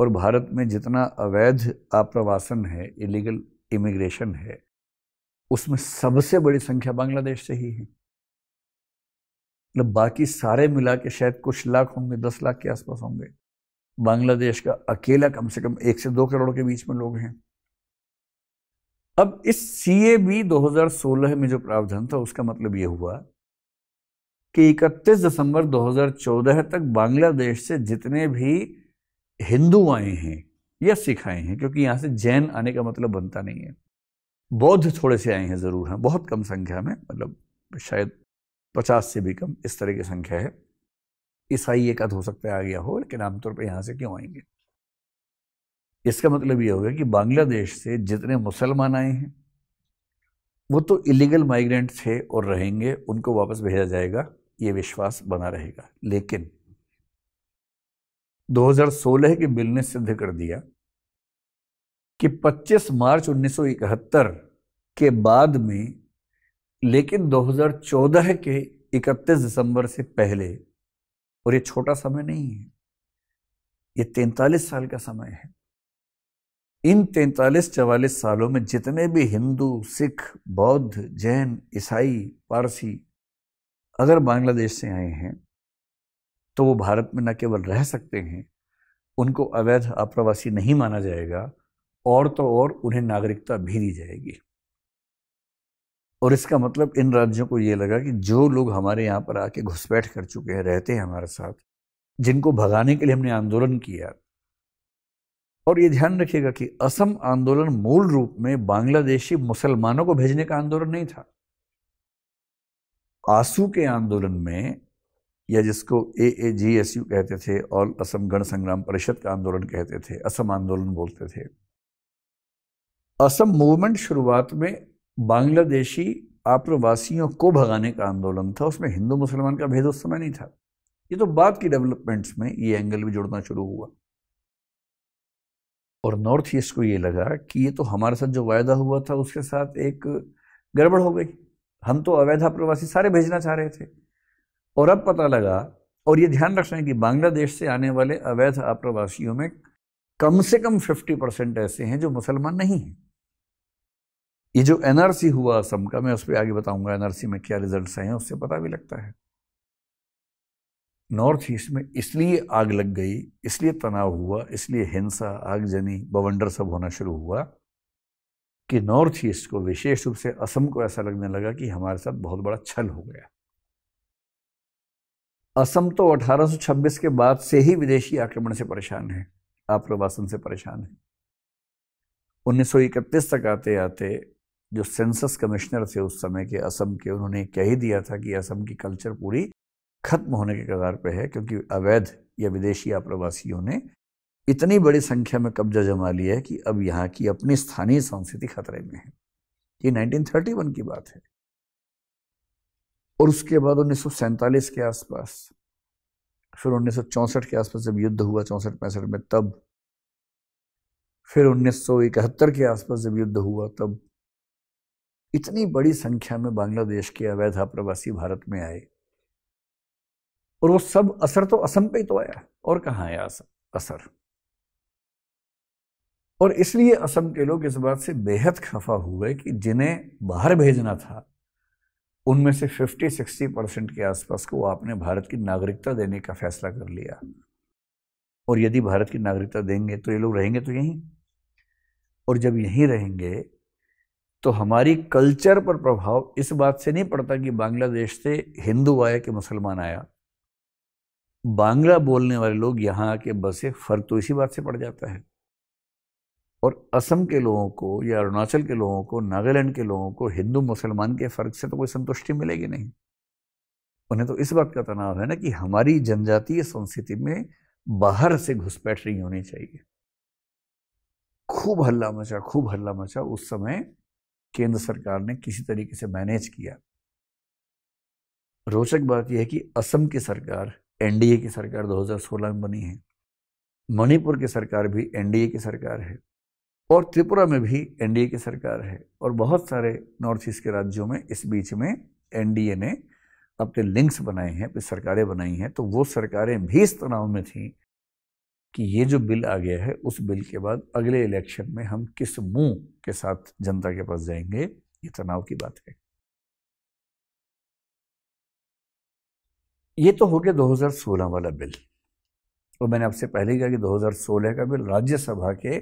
और भारत में जितना अवैध आप्रवासन है इलीगल इमिग्रेशन है उसमें सबसे बड़ी संख्या बांग्लादेश से ही है मतलब बाकी सारे मिला के शायद कुछ लाख होंगे दस लाख के आसपास होंगे बांग्लादेश का अकेला कम से कम एक से दो करोड़ के बीच में लोग हैं अब इस सी ए बी दो में जो प्रावधान था उसका मतलब ये हुआ कि 31 दिसंबर 2014 तक बांग्लादेश से जितने भी हिंदू आए हैं या सिख आए हैं क्योंकि यहाँ से जैन आने का मतलब बनता नहीं है बौद्ध थोड़े से आए हैं ज़रूर हैं हाँ, बहुत कम संख्या में मतलब शायद पचास से भी कम इस तरह की संख्या है ईसाई एक हो सकता है आ गया हो लेकिन आमतौर पर यहाँ से क्यों आएंगे इसका मतलब ये होगा कि बांग्लादेश से जितने मुसलमान आए हैं वो तो इलीगल माइग्रेंट थे और रहेंगे उनको वापस भेजा जाएगा ये विश्वास बना रहेगा लेकिन 2016 के बिल ने सिद्ध कर दिया कि 25 मार्च 1971 के बाद में लेकिन 2014 के 31 दिसंबर से पहले और ये छोटा समय नहीं है ये तैतालीस साल का समय है इन तैंतालीस चवालीस सालों में जितने भी हिंदू सिख बौद्ध जैन ईसाई पारसी अगर बांग्लादेश से आए हैं तो वो भारत में न केवल रह सकते हैं उनको अवैध आप्रवासी नहीं माना जाएगा और तो और उन्हें नागरिकता भी दी जाएगी और इसका मतलब इन राज्यों को ये लगा कि जो लोग हमारे यहाँ पर आके घुसपैठ कर चुके हैं रहते हैं हमारे साथ जिनको भगाने के लिए हमने आंदोलन किया और ये ध्यान रखिएगा कि असम आंदोलन मूल रूप में बांग्लादेशी मुसलमानों को भेजने का आंदोलन नहीं था आंसू के आंदोलन में या जिसको ए ए जी एस यू कहते थे और असम गण संग्राम परिषद का आंदोलन कहते थे असम आंदोलन बोलते थे असम मूवमेंट शुरुआत में बांग्लादेशी आप्रवासियों को भगाने का आंदोलन था उसमें हिंदू मुसलमान का भेद उस समय नहीं था ये तो बाद की डेवलपमेंट्स में ये एंगल भी जुड़ना शुरू हुआ और नॉर्थ ईस्ट को ये लगा कि ये तो हमारे साथ जो वायदा हुआ था उसके साथ एक गड़बड़ हो गई हम तो अवैधा प्रवासी सारे भेजना चाह रहे थे और अब पता लगा और ये ध्यान रखना है कि बांग्लादेश से आने वाले अवैध अप्रवासियों में कम से कम 50 परसेंट ऐसे हैं जो मुसलमान नहीं हैं ये जो एनआरसी हुआ असम का मैं उस पर आगे बताऊंगा एनआरसी में क्या रिजल्ट आए हैं उससे पता भी लगता है नॉर्थ ईस्ट में इसलिए आग लग गई इसलिए तनाव हुआ इसलिए हिंसा आगजनी बवंडर सब होना शुरू हुआ कि नॉर्थ ईस्ट को विशेष रूप से असम को ऐसा लगने लगा कि हमारे साथ बहुत बड़ा छल हो गया असम तो 1826 के बाद से ही विदेशी आक्रमण से परेशान है आप्रवासन से परेशान है 1931 तक आते आते जो सेंसस कमिश्नर थे उस समय के असम के उन्होंने कह ही दिया था कि असम की कल्चर पूरी खत्म होने के कगार पर है क्योंकि अवैध या विदेशी आप्रवासियों ने इतनी बड़ी संख्या में कब्जा जमा लिया है कि अब यहाँ की अपनी स्थानीय संस्कृति खतरे में है ये 1931 की बात है और उसके बाद उन्नीस के आसपास फिर उन्नीस के आसपास जब युद्ध हुआ चौंसठ पैंसठ में तब फिर उन्नीस के आसपास जब युद्ध हुआ तब इतनी बड़ी संख्या में बांग्लादेश के अवैध आप्रवासी भारत में आए और वो सब असर तो असम पे ही तो आया और कहाँ आया असर और इसलिए असम के लोग इस बात से बेहद खफा हुए कि जिन्हें बाहर भेजना था उनमें से 50-60 परसेंट के आसपास को आपने भारत की नागरिकता देने का फैसला कर लिया और यदि भारत की नागरिकता देंगे तो ये लोग रहेंगे तो यहीं और जब यहीं रहेंगे तो हमारी कल्चर पर प्रभाव इस बात से नहीं पड़ता कि बांग्लादेश से हिंदू आया कि मुसलमान आया बांग्ला बोलने वाले लोग यहाँ आके बसे फ़र्क तो इसी बात से पड़ जाता है और असम के लोगों को या अरुणाचल के लोगों को नागालैंड के लोगों को हिंदू मुसलमान के फ़र्क से तो कोई संतुष्टि मिलेगी नहीं उन्हें तो इस बात का तनाव है ना कि हमारी जनजातीय संस्कृति में बाहर से घुसपैठ नहीं होनी चाहिए खूब हल्ला मचा खूब हल्ला मचा उस समय केंद्र सरकार ने किसी तरीके से मैनेज किया रोचक बात यह है कि असम की सरकार एनडीए की सरकार 2016 में बनी है मणिपुर की सरकार भी एनडीए की सरकार है और त्रिपुरा में भी एनडीए की सरकार है और बहुत सारे नॉर्थ ईस्ट के राज्यों में इस बीच में एनडीए ने अपने लिंक्स बनाए हैं अपनी सरकारें बनाई हैं तो वो सरकारें भी इस तनाव में थीं कि ये जो बिल आ गया है उस बिल के बाद अगले इलेक्शन में हम किस मुंह के साथ जनता के पास जाएंगे ये तनाव की बात है ये तो हो गया 2016 वाला बिल और मैंने आपसे पहले कहा कि 2016 का बिल राज्यसभा के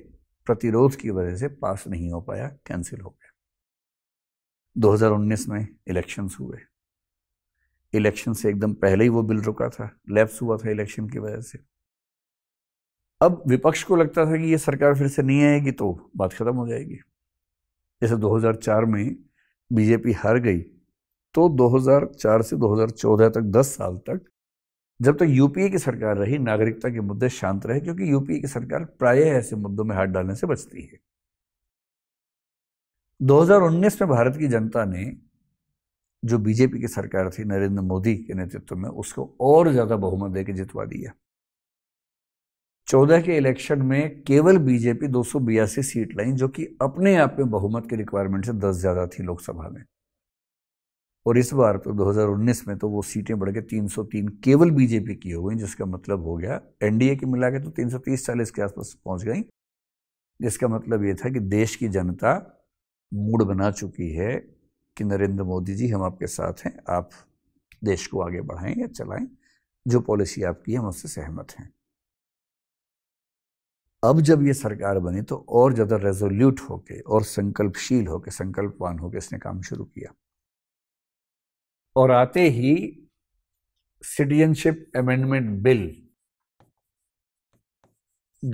प्रतिरोध की वजह से पास नहीं हो पाया कैंसिल हो गया 2019 में इलेक्शंस हुए इलेक्शन से एकदम पहले ही वो बिल रुका था लैप्स हुआ था इलेक्शन की वजह से अब विपक्ष को लगता था कि ये सरकार फिर से नहीं आएगी तो बात ख़त्म हो जाएगी जैसे 2004 में बीजेपी हार गई तो 2004 से 2014 तक 10 साल तक जब तक यूपीए की सरकार रही नागरिकता के मुद्दे शांत रहे क्योंकि यूपीए की सरकार प्रायः ऐसे मुद्दों में हाथ डालने से बचती है 2019 में भारत की जनता ने जो बीजेपी की सरकार थी नरेंद्र मोदी के नेतृत्व में उसको और ज़्यादा बहुमत देकर जितवा दिया चौदह के इलेक्शन में केवल बीजेपी दो सीट लाई जो कि अपने आप में बहुमत के रिक्वायरमेंट से दस ज़्यादा थी लोकसभा में और इस बार तो 2019 में तो वो सीटें बढ़ के 303 केवल बीजेपी की हो गई जिसका मतलब हो गया एनडीए की मिला के तो 330 सौ के आसपास पहुंच गई जिसका मतलब ये था कि देश की जनता मूड बना चुकी है कि नरेंद्र मोदी जी हम आपके साथ हैं आप देश को आगे बढ़ाएं या चलाएं जो पॉलिसी आपकी है हम उससे सहमत हैं अब जब ये सरकार बनी तो और ज़्यादा रेजोल्यूट होके और संकल्पशील होके संकल्पवान होके इसने काम शुरू किया और आते ही सिटीजनशिप अमेंडमेंट बिल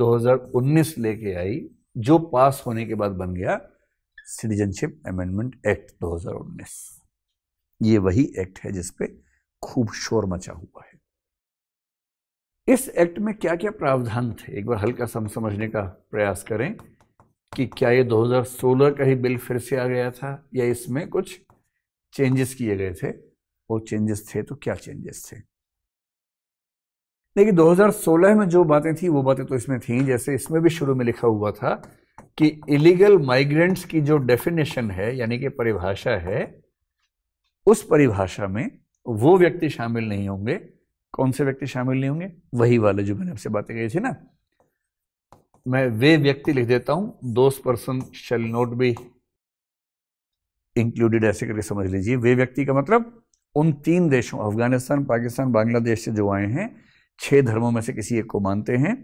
2019 लेके आई जो पास होने के बाद बन गया सिटीजनशिप अमेंडमेंट एक्ट 2019 ये वही एक्ट है जिसपे खूब शोर मचा हुआ है इस एक्ट में क्या क्या प्रावधान थे एक बार हल्का सम समझने का प्रयास करें कि क्या ये 2016 का ही बिल फिर से आ गया था या इसमें कुछ चेंजेस किए गए थे वो चेंजेस थे तो क्या चेंजेस थे देखिए 2016 में जो बातें थी वो बातें तो इसमें थी जैसे इसमें भी शुरू में लिखा हुआ था कि इलीगल माइग्रेंट्स की जो डेफिनेशन है यानी कि परिभाषा है उस परिभाषा में वो व्यक्ति शामिल नहीं होंगे कौन से व्यक्ति शामिल नहीं होंगे वही वाले जो मैंने आपसे बातें कही थी ना मैं वे व्यक्ति लिख देता हूं दोस्त person shall not be included ऐसे करके समझ लीजिए वे व्यक्ति का मतलब उन तीन देशों अफगानिस्तान पाकिस्तान बांग्लादेश से जो आए हैं छह धर्मों में से किसी एक को मानते हैं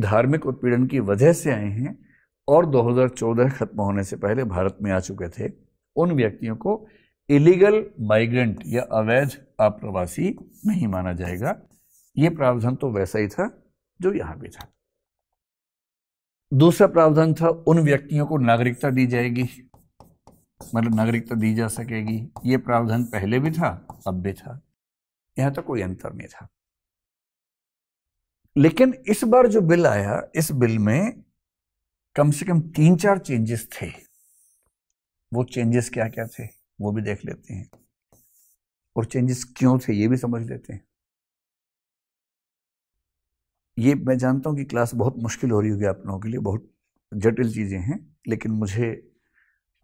धार्मिक उत्पीड़न की वजह से आए हैं और 2014 खत्म होने से पहले भारत में आ चुके थे उन व्यक्तियों को इलीगल माइग्रेंट या अवैध आप्रवासी नहीं माना जाएगा ये प्रावधान तो वैसा ही था जो यहां भी था दूसरा प्रावधान था उन व्यक्तियों को नागरिकता दी जाएगी मतलब नागरिकता दी जा सकेगी ये प्रावधान पहले भी था अब भी था यहां तो कोई अंतर नहीं था लेकिन इस बार जो बिल आया इस बिल में कम से कम तीन चार चेंजेस थे वो चेंजेस क्या क्या थे वो भी देख लेते हैं और चेंजेस क्यों थे ये भी समझ लेते हैं ये मैं जानता हूं कि क्लास बहुत मुश्किल हो रही होगी आप लोगों के लिए बहुत जटिल चीज़ें हैं लेकिन मुझे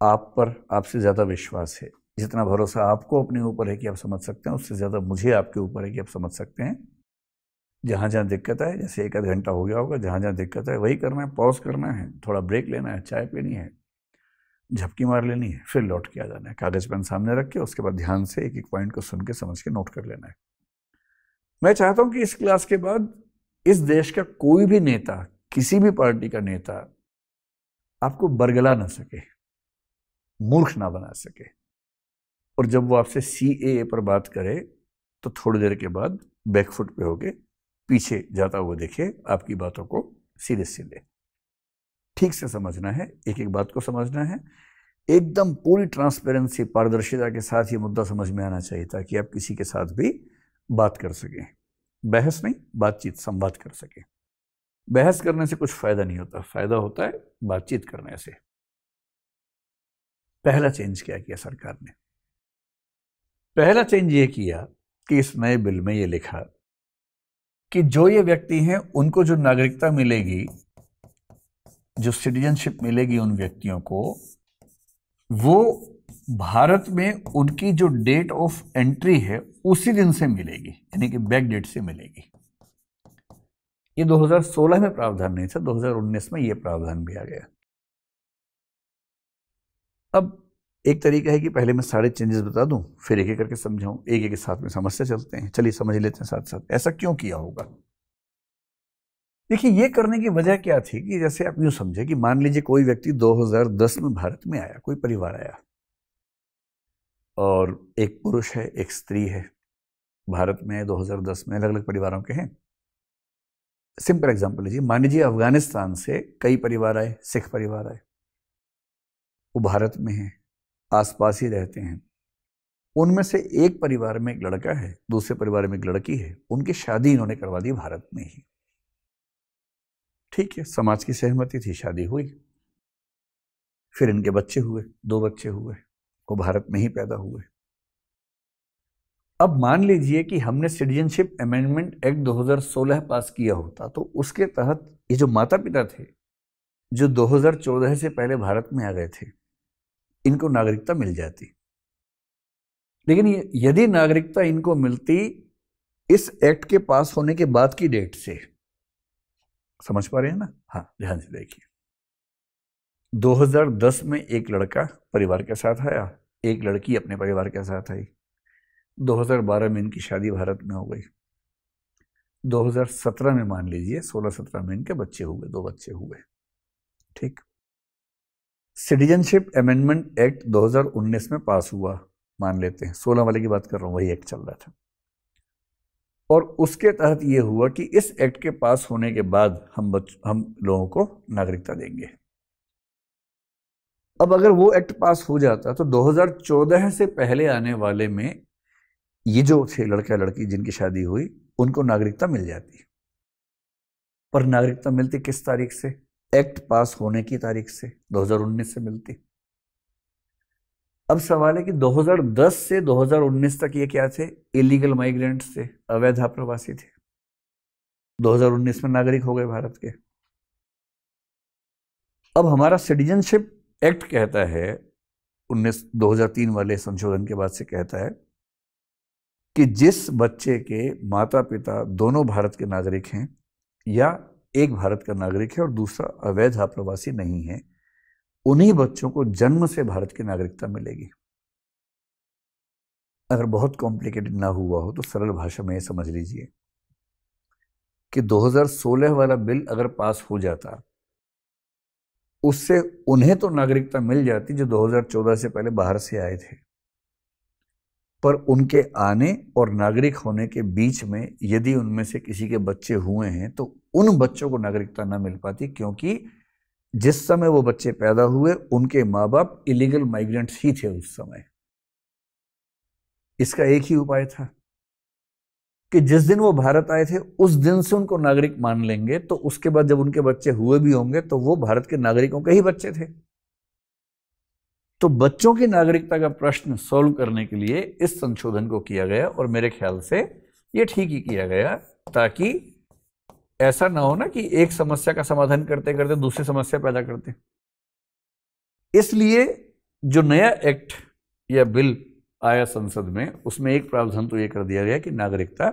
आप पर आपसे ज़्यादा विश्वास है जितना भरोसा आपको अपने ऊपर है कि आप समझ सकते हैं उससे ज़्यादा मुझे आपके ऊपर है कि आप समझ सकते हैं जहाँ जहाँ दिक्कत आए जैसे एक आध घंटा हो गया होगा जहाँ जहाँ दिक्कत है वही करना है पॉज करना है थोड़ा ब्रेक लेना है चाय पीनी है झपकी मार लेनी है फिर लौट के आ जाना है कागज़ पेन सामने रख के उसके बाद ध्यान से एक एक पॉइंट को सुन के समझ के नोट कर लेना है मैं चाहता हूँ कि इस क्लास के बाद इस देश का कोई भी नेता किसी भी पार्टी का नेता आपको बरगला ना सके मूर्ख ना बना सके और जब वो आपसे सी ए पर बात करे तो थोड़ी देर के बाद बैकफुट पे होके पीछे जाता हुआ देखे आपकी बातों को सीरियसली ले ठीक से समझना है एक एक बात को समझना है एकदम पूरी ट्रांसपेरेंसी पारदर्शिता के साथ ये मुद्दा समझ में आना चाहिए ताकि आप किसी के साथ भी बात कर सकें बहस नहीं बातचीत संवाद कर सकें बहस करने से कुछ फ़ायदा नहीं होता फ़ायदा होता है बातचीत करने से पहला चेंज क्या किया सरकार ने पहला चेंज ये किया कि इस नए बिल में ये लिखा कि जो ये व्यक्ति हैं उनको जो नागरिकता मिलेगी जो सिटीजनशिप मिलेगी उन व्यक्तियों को वो भारत में उनकी जो डेट ऑफ एंट्री है उसी दिन से मिलेगी यानी कि बैक डेट से मिलेगी ये 2016 में प्रावधान नहीं था 2019 में ये प्रावधान भी आ गया अब एक तरीका है कि पहले मैं सारे चेंजेस बता दूं फिर एक एक करके समझाऊं एक एक के साथ में समस्या चलते हैं चलिए समझ लेते हैं साथ साथ ऐसा क्यों किया होगा देखिए ये करने की वजह क्या थी कि जैसे आप यूँ समझे कि मान लीजिए कोई व्यक्ति 2010 में भारत में आया कोई परिवार आया और एक पुरुष है एक स्त्री है भारत में 2010 में अलग अलग परिवारों के हैं सिंपल एग्जाम्पल लीजिए मान लीजिए अफगानिस्तान से कई परिवार आए सिख परिवार आए वो भारत में हैं आसपास ही रहते हैं उनमें से एक परिवार में एक लड़का है दूसरे परिवार में एक लड़की है उनकी शादी इन्होंने करवा दी भारत में ही ठीक है समाज की सहमति थी शादी हुई फिर इनके बच्चे हुए दो बच्चे हुए वो भारत में ही पैदा हुए अब मान लीजिए कि हमने सिटीजनशिप अमेंडमेंट एक्ट 2016 पास किया होता तो उसके तहत ये जो माता पिता थे जो 2014 से पहले भारत में आ गए थे इनको नागरिकता मिल जाती लेकिन यदि नागरिकता इनको मिलती इस एक्ट के पास होने के बाद की डेट से समझ पा रहे हैं ना हाँ ध्यान से देखिए 2010 में एक लड़का परिवार के साथ आया एक लड़की अपने परिवार के साथ आई 2012 में इनकी शादी भारत में हो गई 2017 में मान लीजिए 16-17 में इनके बच्चे हुए दो बच्चे हुए ठीक सिटीजनशिप अमेंडमेंट एक्ट 2019 में पास हुआ मान लेते हैं सोलह वाले की बात कर रहा हूँ वही एक्ट चल रहा था और उसके तहत ये हुआ कि इस एक्ट के पास होने के बाद हम बच हम लोगों को नागरिकता देंगे अब अगर वो एक्ट पास हो जाता तो 2014 से पहले आने वाले में ये जो थे लड़का लड़की जिनकी शादी हुई उनको नागरिकता मिल जाती पर नागरिकता मिलती किस तारीख से एक्ट पास होने की तारीख से 2019 से मिलती अब सवाल है कि 2010 से 2019 तक ये क्या थे इलीगल माइग्रेंट्स थे अवैध आप्रवासी थे 2019 में नागरिक हो गए भारत के अब हमारा सिटीजनशिप एक्ट कहता है 19 2003 वाले संशोधन के बाद से कहता है कि जिस बच्चे के माता पिता दोनों भारत के नागरिक हैं या एक भारत का नागरिक है और दूसरा अवैध आप्रवासी नहीं है उन्हीं बच्चों को जन्म से भारत की नागरिकता मिलेगी अगर बहुत कॉम्प्लिकेटेड ना हुआ हो तो सरल भाषा में समझ लीजिए कि 2016 वाला बिल अगर पास हो जाता उससे उन्हें तो नागरिकता मिल जाती जो 2014 से पहले बाहर से आए थे पर उनके आने और नागरिक होने के बीच में यदि उनमें से किसी के बच्चे हुए हैं तो उन बच्चों को नागरिकता ना मिल पाती क्योंकि जिस समय वो बच्चे पैदा हुए उनके माँ बाप इलीगल माइग्रेंट्स ही थे उस समय इसका एक ही उपाय था कि जिस दिन वो भारत आए थे उस दिन से उनको नागरिक मान लेंगे तो उसके बाद जब उनके बच्चे हुए भी होंगे तो वो भारत के नागरिकों के ही बच्चे थे तो बच्चों की नागरिकता का प्रश्न सॉल्व करने के लिए इस संशोधन को किया गया और मेरे ख्याल से ये ठीक ही किया गया ताकि ऐसा ना हो ना कि एक समस्या का समाधान करते करते दूसरी समस्या पैदा करते इसलिए जो नया एक्ट या बिल आया संसद में उसमें एक प्रावधान तो यह कर दिया गया कि नागरिकता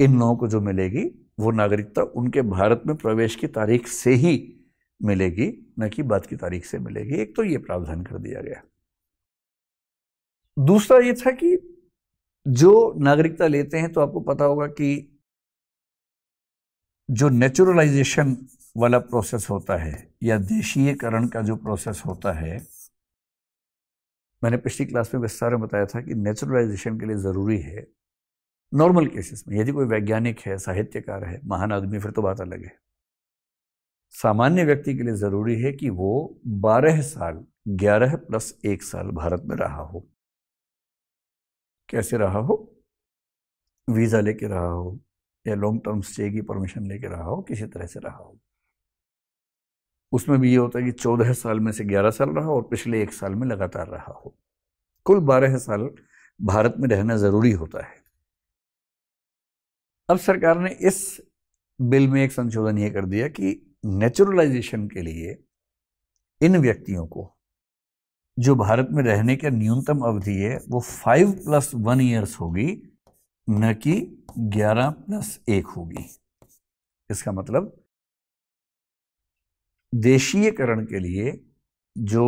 इन लोगों को जो मिलेगी वो नागरिकता उनके भारत में प्रवेश की तारीख से ही मिलेगी न कि बाद की तारीख से मिलेगी एक तो ये प्रावधान कर दिया गया दूसरा ये था कि जो नागरिकता लेते हैं तो आपको पता होगा कि जो नेचुरलाइजेशन वाला प्रोसेस होता है या देशीयकरण का जो प्रोसेस होता है मैंने पिछली क्लास में विस्तार में बताया था कि नेचुरलाइजेशन के लिए ज़रूरी है नॉर्मल केसेस में यदि कोई वैज्ञानिक है साहित्यकार है महान आदमी फिर तो बात अलग है सामान्य व्यक्ति के लिए ज़रूरी है कि वो 12 साल 11 प्लस एक साल भारत में रहा हो कैसे रहा हो वीज़ा लेके रहा हो या लॉन्ग टर्म स्टे की परमिशन लेके रहा हो किसी तरह से रहा हो उसमें भी ये होता है कि चौदह साल में से ग्यारह साल रहा और पिछले एक साल में लगातार रहा हो कुल बारह साल भारत में रहना ज़रूरी होता है अब सरकार ने इस बिल में एक संशोधन ये कर दिया कि नेचुरलाइजेशन के लिए इन व्यक्तियों को जो भारत में रहने का न्यूनतम अवधि है वो फाइव प्लस वन ईयर्स होगी न कि 11 प्लस एक होगी इसका मतलब देशीयकरण के लिए जो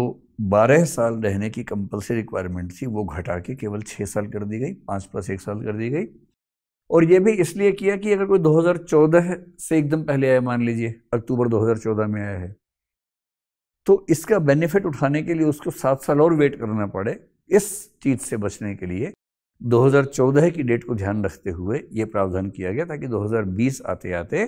12 साल रहने की कंपलसरी रिक्वायरमेंट थी वो घटा के केवल 6 साल कर दी गई 5 प्लस एक साल कर दी गई और ये भी इसलिए किया कि अगर कोई 2014 से एकदम पहले आया मान लीजिए अक्टूबर 2014 में आया है तो इसका बेनिफिट उठाने के लिए उसको सात साल और वेट करना पड़े इस चीज़ से बचने के लिए 2014 की डेट को ध्यान रखते हुए ये प्रावधान किया गया ताकि 2020 आते आते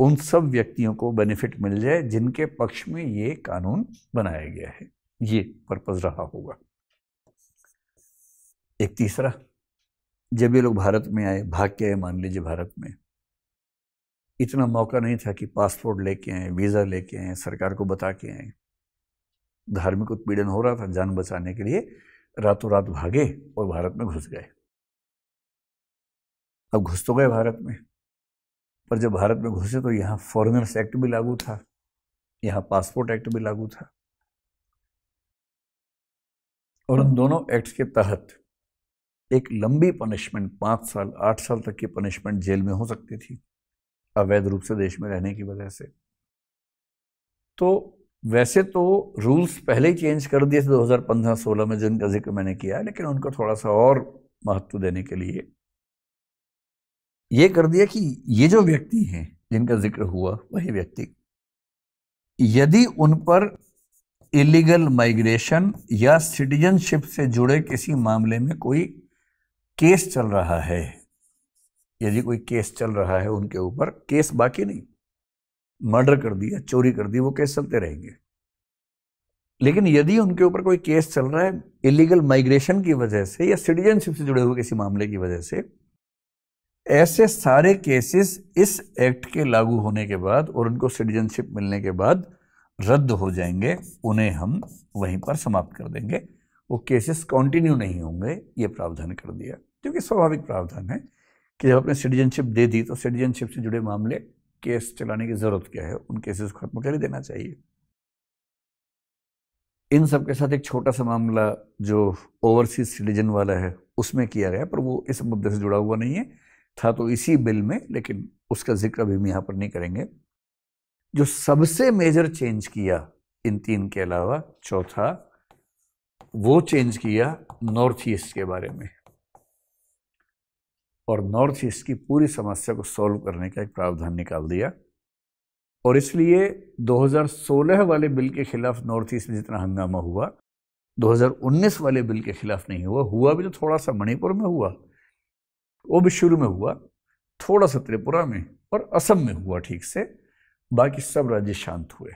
उन सब व्यक्तियों को बेनिफिट मिल जाए जिनके पक्ष में ये कानून बनाया गया है ये पर्पज़ रहा होगा एक तीसरा जब ये लोग भारत में आए भाग के आए मान लीजिए भारत में इतना मौका नहीं था कि पासपोर्ट लेके आए वीज़ा लेके आए सरकार को बता के आए धार्मिक उत्पीड़न हो रहा था जान बचाने के लिए रातों रात भागे और भारत में घुस गए अब घुस तो गए भारत में पर जब भारत में घुसे तो यहाँ फॉरेनर्स एक्ट भी लागू था यहाँ पासपोर्ट एक्ट भी लागू था और उन दोनों एक्ट के तहत एक लंबी पनिशमेंट पाँच साल आठ साल तक की पनिशमेंट जेल में हो सकती थी अवैध रूप से देश में रहने की वजह से तो वैसे तो रूल्स पहले ही चेंज कर दिए थे 2015-16 में जिनका जिक्र मैंने किया है लेकिन उनको थोड़ा सा और महत्व देने के लिए ये कर दिया कि ये जो व्यक्ति हैं जिनका जिक्र हुआ वही व्यक्ति यदि उन पर इलीगल माइग्रेशन या सिटीजनशिप से जुड़े किसी मामले में कोई केस चल रहा है यदि कोई केस चल रहा है उनके ऊपर केस बाकी नहीं मर्डर कर दिया चोरी कर दी वो केस चलते रहेंगे लेकिन यदि उनके ऊपर कोई केस चल रहा है इलीगल माइग्रेशन की वजह से या सिटीजनशिप से जुड़े हुए किसी मामले की वजह से ऐसे सारे केसेस इस एक्ट के लागू होने के बाद और उनको सिटीजनशिप मिलने के बाद रद्द हो जाएंगे उन्हें हम वहीं पर समाप्त कर देंगे वो केसेस कंटिन्यू नहीं होंगे ये प्रावधान कर दिया क्योंकि स्वाभाविक प्रावधान है कि जब आपने सिटीजनशिप दे दी तो सिटीजनशिप से जुड़े मामले केस चलाने की ज़रूरत क्या है उन केसेस को खत्म कर ही देना चाहिए इन सब के साथ एक छोटा सा मामला जो ओवरसीज सिटीजन वाला है उसमें किया गया पर वो इस मुद्दे से जुड़ा हुआ नहीं है था तो इसी बिल में लेकिन उसका जिक्र अभी हम यहाँ पर नहीं करेंगे जो सबसे मेजर चेंज किया इन तीन के अलावा चौथा वो चेंज किया नॉर्थ ईस्ट के बारे में और नॉर्थ ईस्ट की पूरी समस्या को सॉल्व करने का एक प्रावधान निकाल दिया और इसलिए 2016 वाले बिल के खिलाफ नॉर्थ ईस्ट में जितना हंगामा हुआ 2019 वाले बिल के खिलाफ नहीं हुआ हुआ भी तो थोड़ा सा मणिपुर में हुआ वो भी शुरू में हुआ थोड़ा सा त्रिपुरा में और असम में हुआ ठीक से बाकी सब राज्य शांत हुए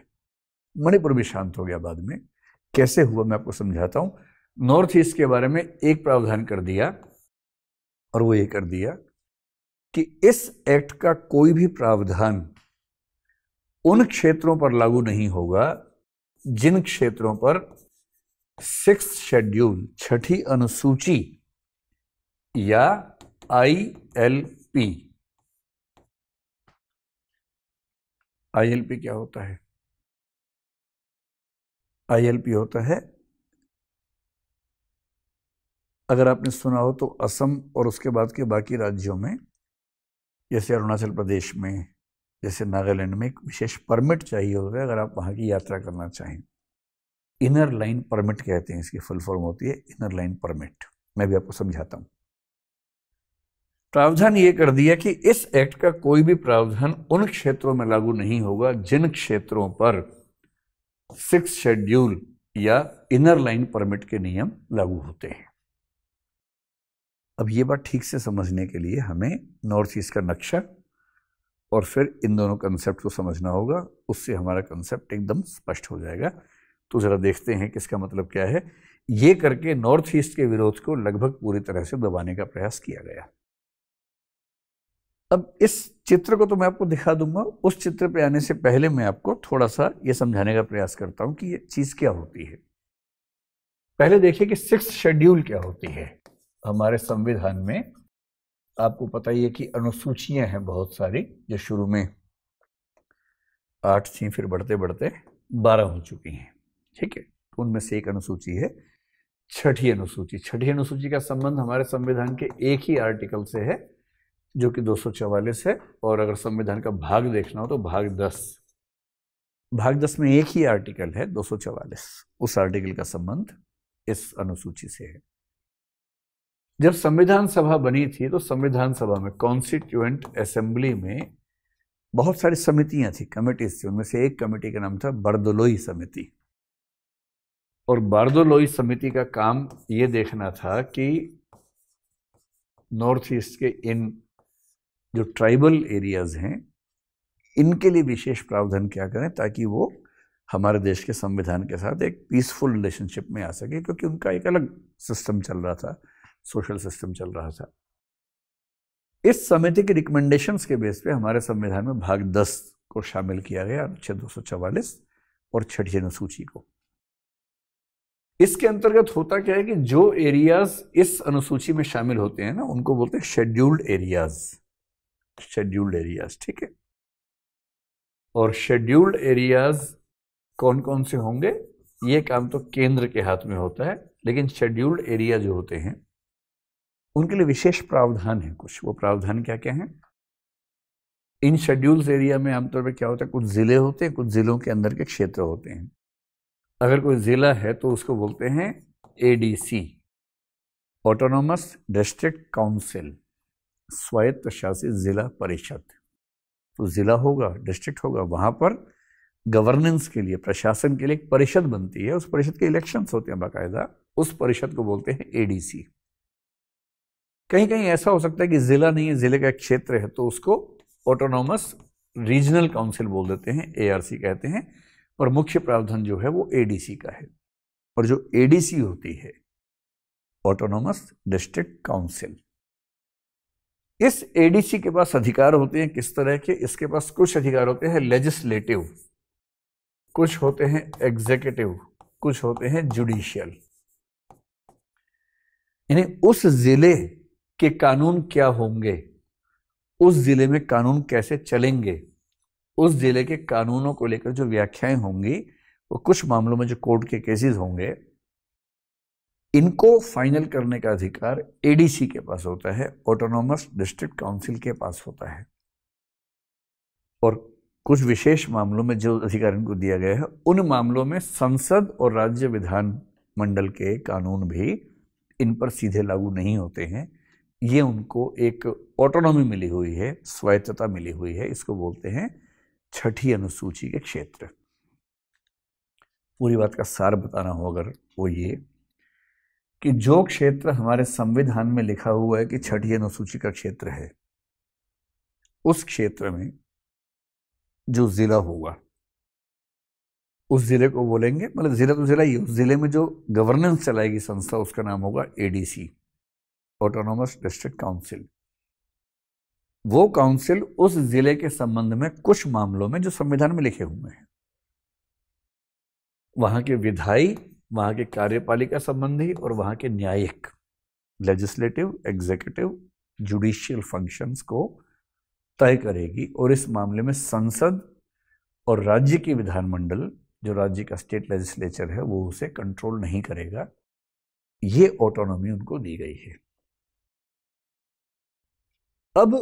मणिपुर भी शांत हो गया बाद में कैसे हुआ मैं आपको समझाता हूँ नॉर्थ ईस्ट के बारे में एक प्रावधान कर दिया और वो ये कर दिया कि इस एक्ट का कोई भी प्रावधान उन क्षेत्रों पर लागू नहीं होगा जिन क्षेत्रों पर सिक्स शेड्यूल छठी अनुसूची या I L P I L P क्या होता है आई एल पी होता है अगर आपने सुना हो तो असम और उसके बाद के बाकी राज्यों में जैसे अरुणाचल प्रदेश में जैसे नागालैंड में एक विशेष परमिट चाहिए होता है अगर आप वहाँ की यात्रा करना चाहें इनर लाइन परमिट कहते हैं इसकी फुल फॉर्म होती है इनर लाइन परमिट मैं भी आपको समझाता हूँ प्रावधान ये कर दिया कि इस एक्ट का कोई भी प्रावधान उन क्षेत्रों में लागू नहीं होगा जिन क्षेत्रों पर सिक्स शेड्यूल या इनर लाइन परमिट के नियम लागू होते हैं अब ये बात ठीक से समझने के लिए हमें नॉर्थ ईस्ट का नक्शा और फिर इन दोनों कंसेप्ट को समझना होगा उससे हमारा कंसेप्ट एकदम स्पष्ट हो जाएगा तो ज़रा देखते हैं कि इसका मतलब क्या है ये करके नॉर्थ ईस्ट के विरोध को लगभग पूरी तरह से दबाने का प्रयास किया गया अब इस चित्र को तो मैं आपको दिखा दूंगा उस चित्र पे आने से पहले मैं आपको थोड़ा सा ये समझाने का प्रयास करता हूं कि ये चीज़ क्या होती है पहले देखिए कि सिक्स शेड्यूल क्या होती है हमारे संविधान में आपको पता ही है कि अनुसूचियां हैं बहुत सारी जो शुरू में आठ थी फिर बढ़ते बढ़ते बारह हो चुकी हैं ठीक है तो उनमें से एक अनुसूची है छठी अनुसूची छठी अनुसूची का संबंध हमारे संविधान के एक ही आर्टिकल से है जो कि दो है और अगर संविधान का भाग देखना हो तो भाग दस भाग दस में एक ही आर्टिकल है दो उस आर्टिकल का संबंध इस अनुसूची से है जब संविधान सभा बनी थी तो संविधान सभा में कॉन्स्टिट्यूएंट असेंबली में बहुत सारी समितियां थी कमेटीज थी उनमें से एक कमेटी का नाम था बर्दोलोई समिति और बारदोलोई समिति का काम ये देखना था कि नॉर्थ ईस्ट के इन जो ट्राइबल एरियाज हैं इनके लिए विशेष प्रावधान क्या करें ताकि वो हमारे देश के संविधान के साथ एक पीसफुल रिलेशनशिप में आ सके क्योंकि उनका एक अलग सिस्टम चल रहा था सोशल सिस्टम चल रहा था इस समिति की रिकमेंडेशंस के बेस पे हमारे संविधान में भाग दस को शामिल किया गया अनुच्छेद दो और छठी अनुसूची को इसके अंतर्गत होता क्या है कि जो एरियाज इस अनुसूची में शामिल होते हैं ना उनको बोलते हैं शेड्यूल्ड एरियाज शेड्यूल्ड एरियाज ठीक है और शेड्यूल्ड एरियाज कौन कौन से होंगे ये काम तो केंद्र के हाथ में होता है लेकिन शेड्यूल्ड एरिया जो होते हैं उनके लिए विशेष प्रावधान है कुछ वो प्रावधान क्या क्या हैं इन शेड्यूल्स एरिया में आमतौर पर क्या होता है कुछ ज़िले होते हैं कुछ ज़िलों के अंदर के क्षेत्र होते हैं अगर कोई ज़िला है तो उसको बोलते हैं एडीसी ऑटोनोमस डिस्ट्रिक्ट काउंसिल स्वायत्त शासित ज़िला परिषद तो ज़िला होगा डिस्ट्रिक्ट होगा वहाँ पर गवर्नेंस के लिए प्रशासन के लिए एक परिषद बनती है उस परिषद के इलेक्शंस होते हैं बाकायदा उस परिषद को बोलते हैं एडीसी कहीं कहीं ऐसा हो सकता है कि ज़िला नहीं है ज़िले का क्षेत्र है तो उसको ऑटोनोमस रीजनल काउंसिल बोल देते हैं ए कहते हैं और मुख्य प्रावधान जो है वो एडीसी का है और जो एडीसी होती है ऑटोनोमस डिस्ट्रिक्ट काउंसिल इस एडीसी के पास अधिकार होते हैं किस तरह के इसके पास कुछ अधिकार होते हैं लेजिस्लेटिव कुछ होते हैं एग्जीक्यूटिव कुछ होते हैं जुडिशियल यानी उस जिले कि कानून क्या होंगे उस ज़िले में कानून कैसे चलेंगे उस ज़िले के कानूनों को लेकर जो व्याख्याएं होंगी वो कुछ मामलों में जो कोर्ट के केसेस होंगे इनको फाइनल करने का अधिकार एडीसी के पास होता है ऑटोनोमस डिस्ट्रिक्ट काउंसिल के पास होता है और कुछ विशेष मामलों में जो अधिकार इनको दिया गया है उन मामलों में संसद और राज्य विधान मंडल के कानून भी इन पर सीधे लागू नहीं होते हैं ये उनको एक ऑटोनॉमी मिली हुई है स्वायत्तता मिली हुई है इसको बोलते हैं छठी अनुसूची के क्षेत्र पूरी बात का सार बताना हो अगर वो ये कि जो क्षेत्र हमारे संविधान में लिखा हुआ है कि छठी अनुसूची का क्षेत्र है उस क्षेत्र में जो ज़िला होगा उस ज़िले को बोलेंगे मतलब ज़िला तो ज़िला ही उस ज़िले में जो गवर्नेंस चलाएगी संस्था उसका नाम होगा एडीसी ऑटोनोमस डिस्ट्रिक्ट काउंसिल वो काउंसिल उस जिले के संबंध में कुछ मामलों में जो संविधान में लिखे हुए हैं वहां के विधायी वहां के कार्यपालिका संबंधी और वहां के न्यायिक लेजिस्लेटिव एग्जीक्यूटिव जुडिशियल फंक्शंस को तय करेगी और इस मामले में संसद और राज्य की विधानमंडल जो राज्य का स्टेट लेजिस्लेचर है वो उसे कंट्रोल नहीं करेगा ये ऑटोनॉमी उनको दी गई है अब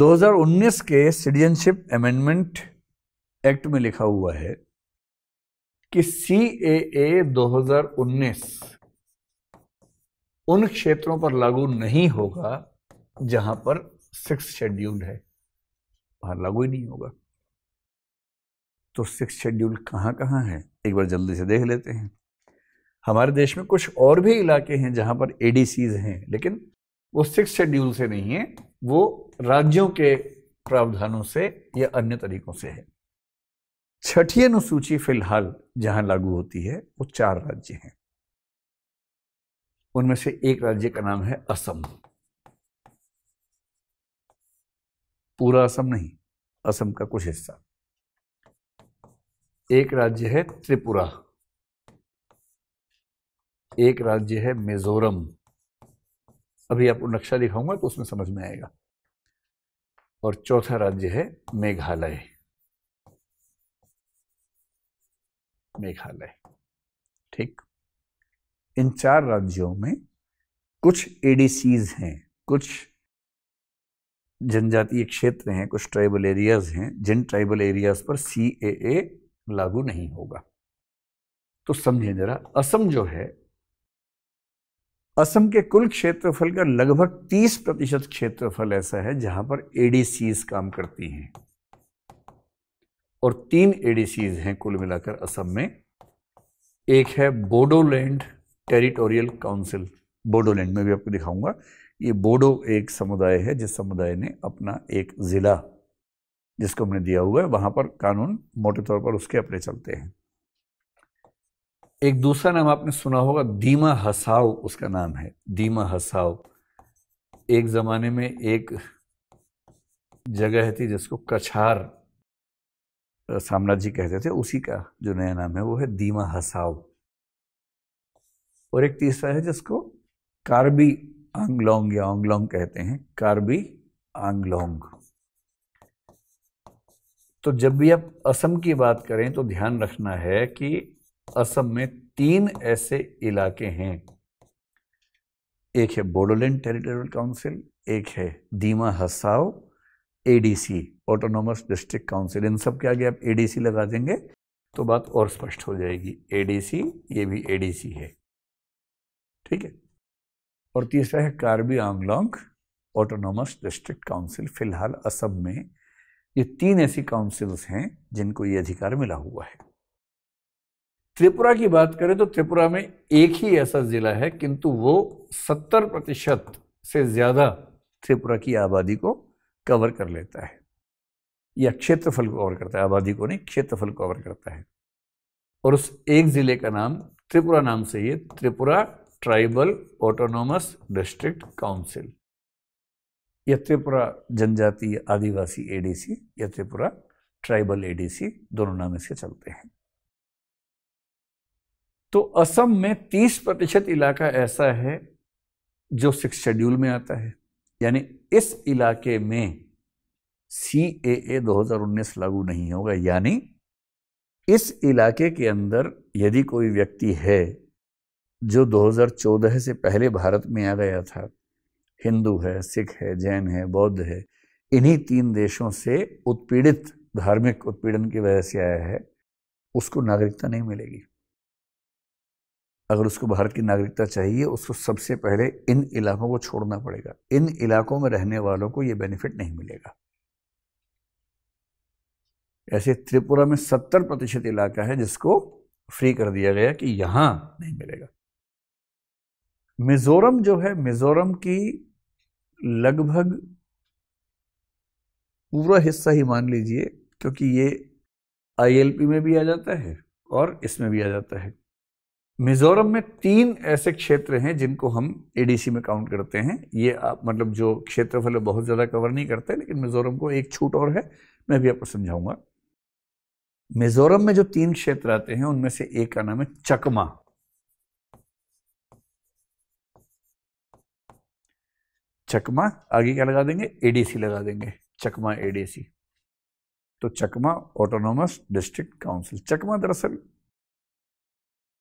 2019 के सिटीजनशिप अमेंडमेंट एक्ट में लिखा हुआ है कि सी ए 2019 उन क्षेत्रों पर लागू नहीं होगा जहां पर सिक्स शेड्यूल है वहां लागू ही नहीं होगा तो सिक्स शेड्यूल कहां कहां है एक बार जल्दी से देख लेते हैं हमारे देश में कुछ और भी इलाके हैं जहां पर एडीसीज हैं लेकिन वो सिक्स शेड्यूल से नहीं है वो राज्यों के प्रावधानों से या अन्य तरीकों से है छठी अनुसूची फिलहाल जहां लागू होती है वो चार राज्य हैं उनमें से एक राज्य का नाम है असम पूरा असम नहीं असम का कुछ हिस्सा एक राज्य है त्रिपुरा एक राज्य है मिजोरम अभी आपको नक्शा दिखाऊंगा तो उसमें समझ में आएगा और चौथा राज्य है मेघालय मेघालय ठीक इन चार राज्यों में कुछ एडीसीज हैं कुछ जनजातीय क्षेत्र हैं कुछ ट्राइबल एरियाज हैं जिन ट्राइबल एरियाज पर सी लागू नहीं होगा तो समझे जरा असम जो है असम के कुल क्षेत्रफल का लगभग 30 प्रतिशत क्षेत्रफल ऐसा है जहां पर एडीसीज काम करती हैं और तीन एडीसीज हैं कुल मिलाकर असम में एक है बोडोलैंड टेरिटोरियल काउंसिल बोडोलैंड में भी आपको दिखाऊंगा ये बोडो एक समुदाय है जिस समुदाय ने अपना एक ज़िला जिसको हमने दिया हुआ है वहां पर कानून मोटे तौर पर उसके अपने चलते हैं एक दूसरा नाम आपने सुना होगा दीमा हसाओ उसका नाम है दीमा हसाओ एक ज़माने में एक जगह थी जिसको कछार साम्राज्य कहते थे उसी का जो नया नाम है वो है दीमा हसाओ और एक तीसरा है जिसको कार्बी आंगलोंग या आंगलोंग कहते हैं कार्बी आंगलोंग तो जब भी आप असम की बात करें तो ध्यान रखना है कि असम में तीन ऐसे इलाके हैं एक है बोडोलैंड टेरिटोरियल काउंसिल एक है Dima Hasao ADC autonomous district council इन सब के आगे आप एडीसी लगा देंगे तो बात और स्पष्ट हो जाएगी एडीसी ये भी एडीसी है ठीक है और तीसरा है Karbi Anglong autonomous district council फिलहाल असम में ये तीन ऐसी काउंसिल्स हैं जिनको ये अधिकार मिला हुआ है त्रिपुरा की बात करें तो त्रिपुरा में एक ही ऐसा ज़िला है किंतु वो सत्तर प्रतिशत से ज़्यादा त्रिपुरा की आबादी को कवर कर लेता है या क्षेत्रफल को कवर करता है आबादी को नहीं क्षेत्रफल को कवर करता है और उस एक ज़िले का नाम त्रिपुरा नाम से ये Tripura tribal autonomous district council या त्रिपुरा जनजातीय आदिवासी एडीसी या त्रिपुरा ट्राइबल एडीसी दोनों नाम इसके चलते हैं तो असम में 30 प्रतिशत इलाका ऐसा है जो सिक्स शेड्यूल में आता है यानी इस इलाके में सी ए ए दो लागू नहीं होगा यानी इस इलाके के अंदर यदि कोई व्यक्ति है जो 2014 से पहले भारत में आ गया था हिंदू है सिख है जैन है बौद्ध है इन्हीं तीन देशों से उत्पीड़ित धार्मिक उत्पीड़न की वजह से आया है उसको नागरिकता नहीं मिलेगी अगर उसको भारत की नागरिकता चाहिए उसको सबसे पहले इन इलाकों को छोड़ना पड़ेगा इन इलाकों में रहने वालों को ये बेनिफिट नहीं मिलेगा ऐसे त्रिपुरा में सत्तर प्रतिशत इलाका है जिसको फ्री कर दिया गया कि यहां नहीं मिलेगा मिज़ोरम जो है मिज़ोरम की लगभग पूरा हिस्सा ही मान लीजिए क्योंकि ये आईएलपी में भी आ जाता है और इसमें भी आ जाता है मिज़ोरम में तीन ऐसे क्षेत्र हैं जिनको हम एडीसी में काउंट करते हैं ये आप मतलब जो क्षेत्रफल है बहुत ज़्यादा कवर नहीं करते लेकिन मिज़ोरम को एक छूट और है मैं भी आपको समझाऊंगा मिज़ोरम में जो तीन क्षेत्र आते हैं उनमें से एक का नाम है चकमा चकमा आगे क्या लगा देंगे एडीसी लगा देंगे चकमा एडीसी तो Chakma autonomous district council Chakma दरअसल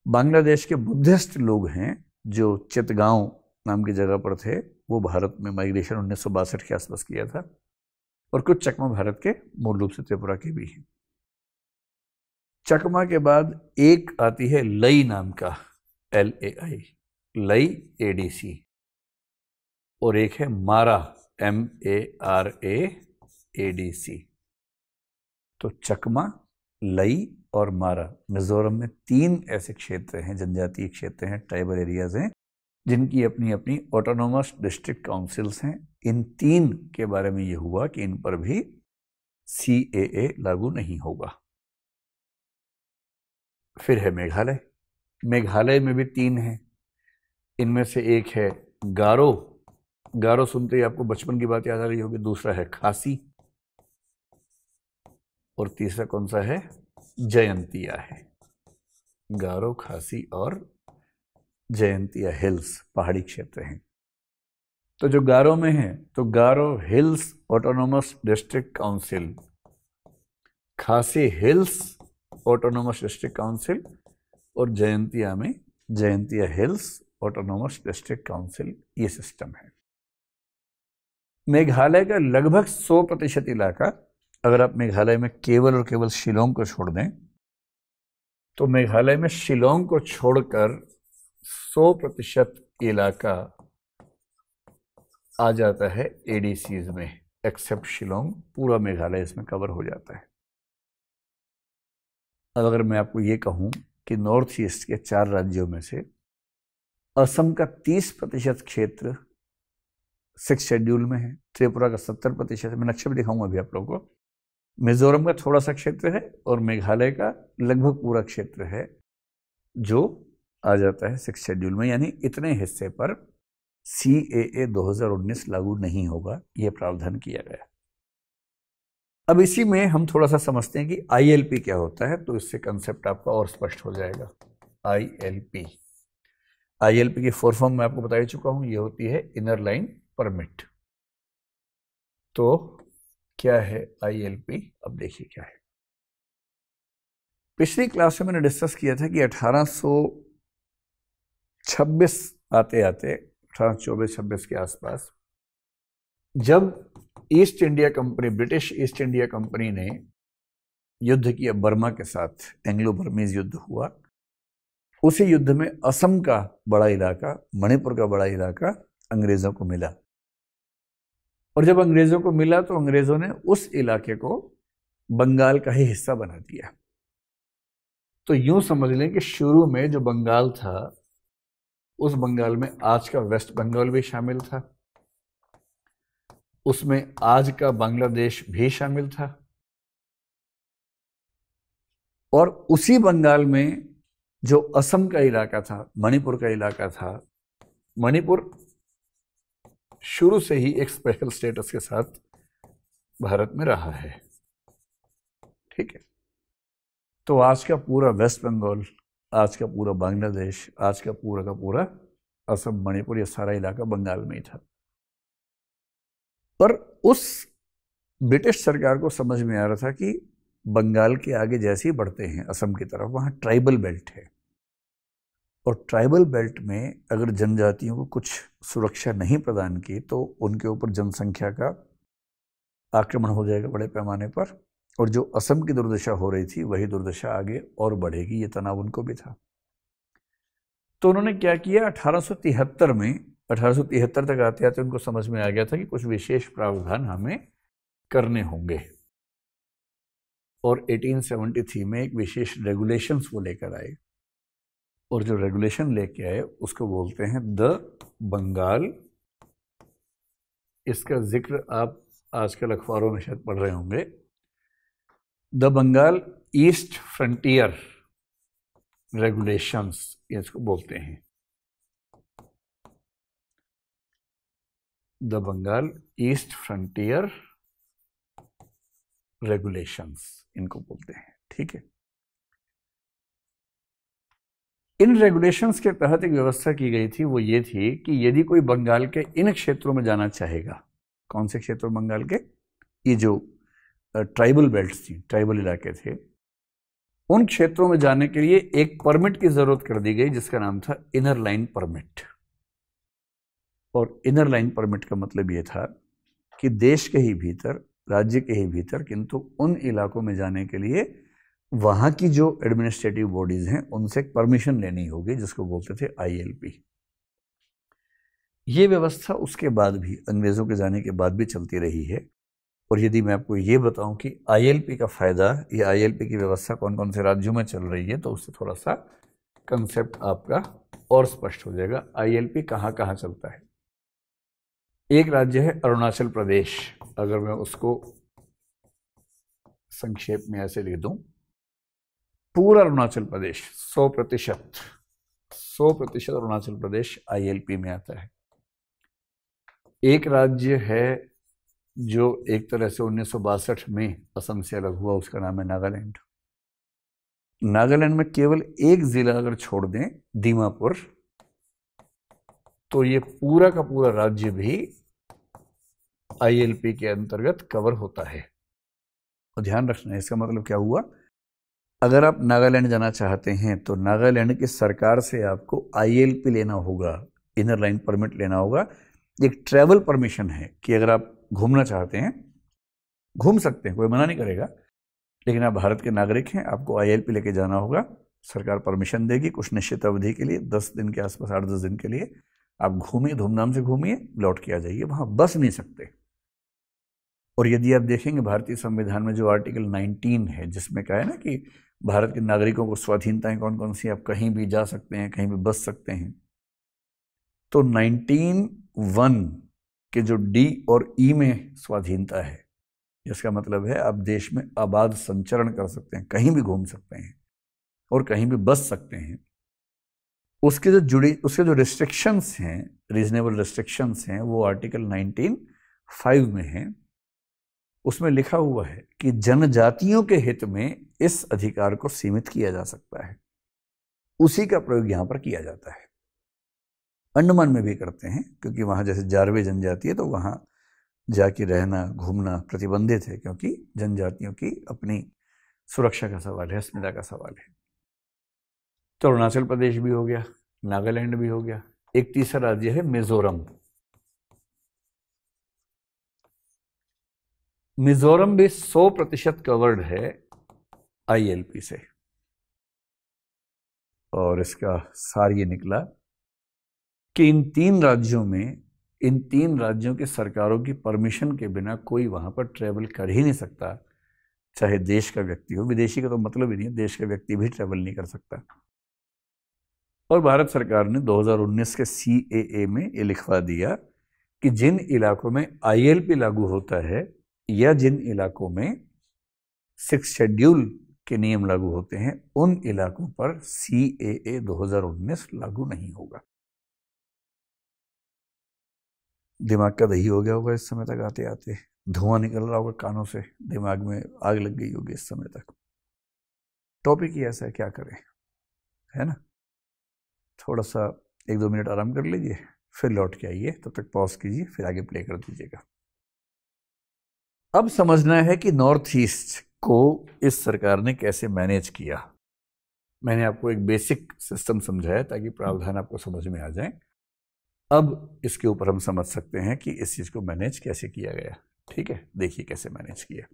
बांग्लादेश के बुद्धिस्ट लोग हैं जो चितगांव नाम की जगह पर थे वो भारत में माइग्रेशन उन्नीस के आसपास किया था और कुछ चकमा भारत के मूल रूप से त्रिपुरा के भी हैं चकमा के बाद एक आती है लई नाम का एल ए आई लई ए डी सी और एक है Mara M A R A D C तो चकमा लई और मारा मिज़ोरम में तीन ऐसे क्षेत्र हैं जनजातीय क्षेत्र हैं ट्राइबल एरियाज़ हैं जिनकी अपनी अपनी ऑटोनोमस डिस्ट्रिक्ट काउंसिल्स हैं इन तीन के बारे में ये हुआ कि इन पर भी सी ए ए लागू नहीं होगा फिर है मेघालय मेघालय में भी तीन हैं इनमें से एक है गारो गारो सुनते ही आपको बचपन की बात याद आ रही होगी दूसरा है खासी और तीसरा कौन सा है जयंतिया है गारो खासी और जयंतिया हिल्स पहाड़ी क्षेत्र हैं तो जो गारो में है तो Garo hills autonomous district council Khasi hills autonomous district council और जयंतिया में Jaintia hills autonomous district council ये सिस्टम है मेघालय का लगभग 100 प्रतिशत इलाका अगर आप मेघालय में केवल और केवल शिलोंग को छोड़ दें तो मेघालय में शिलोंग को छोड़कर 100 प्रतिशत इलाका आ जाता है एडीसीज में एक्सेप्ट शिलोंग पूरा मेघालय इसमें कवर हो जाता है अब अगर मैं आपको ये कहूँ कि नॉर्थ ईस्ट के चार राज्यों में से असम का 30 प्रतिशत क्षेत्र सिक्स शेड्यूल में है त्रिपुरा का 70 प्रतिशत मैं नक्शे भी दिखाऊंगा अभी आप लोगों को मिज़ोरम का थोड़ा सा क्षेत्र है और मेघालय का लगभग पूरा क्षेत्र है जो आ जाता है सिक्स शेड्यूल में यानी इतने हिस्से पर सी ए ए दो लागू नहीं होगा यह प्रावधान किया गया अब इसी में हम थोड़ा सा समझते हैं कि आईएलपी क्या होता है तो इससे कंसेप्ट आपका और स्पष्ट हो जाएगा आईएलपी आईएलपी की फोर फॉर्म मैं आपको बता ही चुका हूं ये होती है इनर लाइन परमिट तो क्या है आईएलपी अब देखिए क्या है पिछली क्लास में मैंने डिस्कस किया था कि 1826 आते आते अठारह चौबीस छब्बीस के आसपास जब East India Company British East India Company ने युद्ध किया बर्मा के साथ एंग्लो बर्मीज युद्ध हुआ उसी युद्ध में असम का बड़ा इलाका मणिपुर का बड़ा इलाका अंग्रेज़ों को मिला और जब अंग्रेज़ों को मिला तो अंग्रेज़ों ने उस इलाके को बंगाल का ही हिस्सा बना दिया तो यूं समझ लें कि शुरू में जो बंगाल था उस बंगाल में आज का वेस्ट बंगाल भी शामिल था उसमें आज का बांग्लादेश भी शामिल था और उसी बंगाल में जो असम का इलाका था मणिपुर का इलाका था मणिपुर शुरू से ही एक स्पेशल स्टेटस के साथ भारत में रहा है ठीक है तो आज का पूरा वेस्ट बंगाल आज का पूरा बांग्लादेश आज का पूरा का पूरा असम मणिपुर यह सारा इलाका बंगाल में ही था पर उस ब्रिटिश सरकार को समझ में आ रहा था कि बंगाल के आगे जैसे ही बढ़ते हैं असम की तरफ वहां ट्राइबल बेल्ट है और ट्राइबल बेल्ट में अगर जनजातियों को कुछ सुरक्षा नहीं प्रदान की तो उनके ऊपर जनसंख्या का आक्रमण हो जाएगा बड़े पैमाने पर और जो असम की दुर्दशा हो रही थी वही दुर्दशा आगे और बढ़ेगी ये तनाव उनको भी था तो उन्होंने क्या किया 1873 में 1873 तक आते आते उनको समझ में आ गया था कि कुछ विशेष प्रावधान हमें करने होंगे और 1873 में एक विशेष रेगुलेशंस वो लेकर आए और जो रेगुलेशन लेके आए उसको बोलते हैं द बंगाल इसका जिक्र आप आजकल अखबारों में शायद पढ़ रहे होंगे the Bengal east frontier regulations इसको बोलते हैं the Bengal east frontier regulations इनको बोलते हैं ठीक है इन रेगुलेशंस के तहत एक व्यवस्था की गई थी वो ये थी कि यदि कोई बंगाल के इन क्षेत्रों में जाना चाहेगा कौन से क्षेत्र बंगाल के ये जो ट्राइबल बेल्ट थी ट्राइबल इलाके थे उन क्षेत्रों में जाने के लिए एक परमिट की ज़रूरत कर दी गई जिसका नाम था इनर लाइन परमिट और इनर लाइन परमिट का मतलब यह था कि देश के ही भीतर राज्य के ही भीतर किंतु उन इलाकों में जाने के लिए वहाँ की जो एडमिनिस्ट्रेटिव बॉडीज़ हैं उनसे एक परमिशन लेनी होगी जिसको बोलते थे आईएलपी ये व्यवस्था उसके बाद भी अंग्रेज़ों के जाने के बाद भी चलती रही है और यदि मैं आपको ये बताऊं कि आईएलपी का फ़ायदा या आईएलपी की व्यवस्था कौन कौन से राज्यों में चल रही है तो उससे थोड़ा सा कंसेप्ट आपका और स्पष्ट हो जाएगा आई एल कहाँ चलता है एक राज्य है अरुणाचल प्रदेश अगर मैं उसको संक्षेप में ऐसे लिख दूँ पूरा अरुणाचल प्रदेश सौ प्रतिशत सौ प्रतिशत अरुणाचल प्रदेश आईएलपी में आता है एक राज्य है जो एक तरह से उन्नीस में असम से अलग हुआ उसका नाम है नागालैंड नागालैंड में केवल एक ज़िला अगर छोड़ दें दीमापुर तो ये पूरा का पूरा राज्य भी आईएलपी के अंतर्गत कवर होता है और ध्यान रखना इसका मतलब क्या हुआ अगर आप नागालैंड जाना चाहते हैं तो नागालैंड की सरकार से आपको आईएलपी लेना होगा इनर लाइन परमिट लेना होगा एक ट्रैवल परमिशन है कि अगर आप घूमना चाहते हैं घूम सकते हैं कोई मना नहीं करेगा लेकिन आप भारत के नागरिक हैं आपको आईएलपी लेके जाना होगा सरकार परमिशन देगी कुछ निश्चित अवधि के लिए दस दिन के आसपास आठ दस दिन के लिए आप घूमिए धूमधाम से घूमिए लौट के आ जाइए वहाँ बस नहीं सकते और यदि आप देखेंगे भारतीय संविधान में जो आर्टिकल 19 है जिसमें कहा है ना कि भारत के नागरिकों को स्वाधीनताएं कौन कौन सी आप कहीं भी जा सकते हैं कहीं भी बस सकते हैं तो 191 के जो डी और ई e में स्वाधीनता है जिसका मतलब है आप देश में आबाद संचरण कर सकते हैं कहीं भी घूम सकते हैं और कहीं भी बस सकते हैं उसके जो जुड़ी उसके जो रिस्ट्रिक्शंस हैं रीजनेबल रिस्ट्रिक्शंस हैं वो आर्टिकल 19 फाइव में हैं उसमें लिखा हुआ है कि जनजातियों के हित में इस अधिकार को सीमित किया जा सकता है उसी का प्रयोग यहां पर किया जाता है अंडमान में भी करते हैं क्योंकि वहां जैसे जारवे जनजाति है तो वहां जाके रहना घूमना प्रतिबंधित है क्योंकि जनजातियों की अपनी सुरक्षा का सवाल है अस्मिता का सवाल है तो अरुणाचल प्रदेश भी हो गया नागालैंड भी हो गया एक तीसरा राज्य है मिजोरम मिजोरम भी 100 प्रतिशत कवर्ड है आईएलपी से और इसका सार ये निकला कि इन तीन राज्यों में इन तीन राज्यों की सरकारों की परमिशन के बिना कोई वहां पर ट्रेवल कर ही नहीं सकता चाहे देश का व्यक्ति हो विदेशी का तो मतलब ही नहीं देश का व्यक्ति भी ट्रेवल नहीं कर सकता और भारत सरकार ने 2019 के सी में ये लिखवा दिया कि जिन इलाकों में आई लागू होता है या जिन इलाकों में सिक्स शेड्यूल के नियम लागू होते हैं उन इलाकों पर सी ए ए लागू नहीं होगा दिमाग का दही हो गया होगा इस समय तक आते आते धुआं निकल रहा होगा कानों से दिमाग में आग लग गई होगी इस समय तक टॉपिक ही ऐसा है क्या करें है ना थोड़ा सा एक दो मिनट आराम कर लीजिए फिर लौट के आइए तब तो तक पॉज कीजिए फिर आगे प्ले कर दीजिएगा अब समझना है कि नॉर्थ ईस्ट को इस सरकार ने कैसे मैनेज किया मैंने आपको एक बेसिक सिस्टम समझाया ताकि प्रावधान आपको समझ में आ जाए अब इसके ऊपर हम समझ सकते हैं कि इस चीज़ को मैनेज कैसे किया गया ठीक है देखिए कैसे मैनेज किया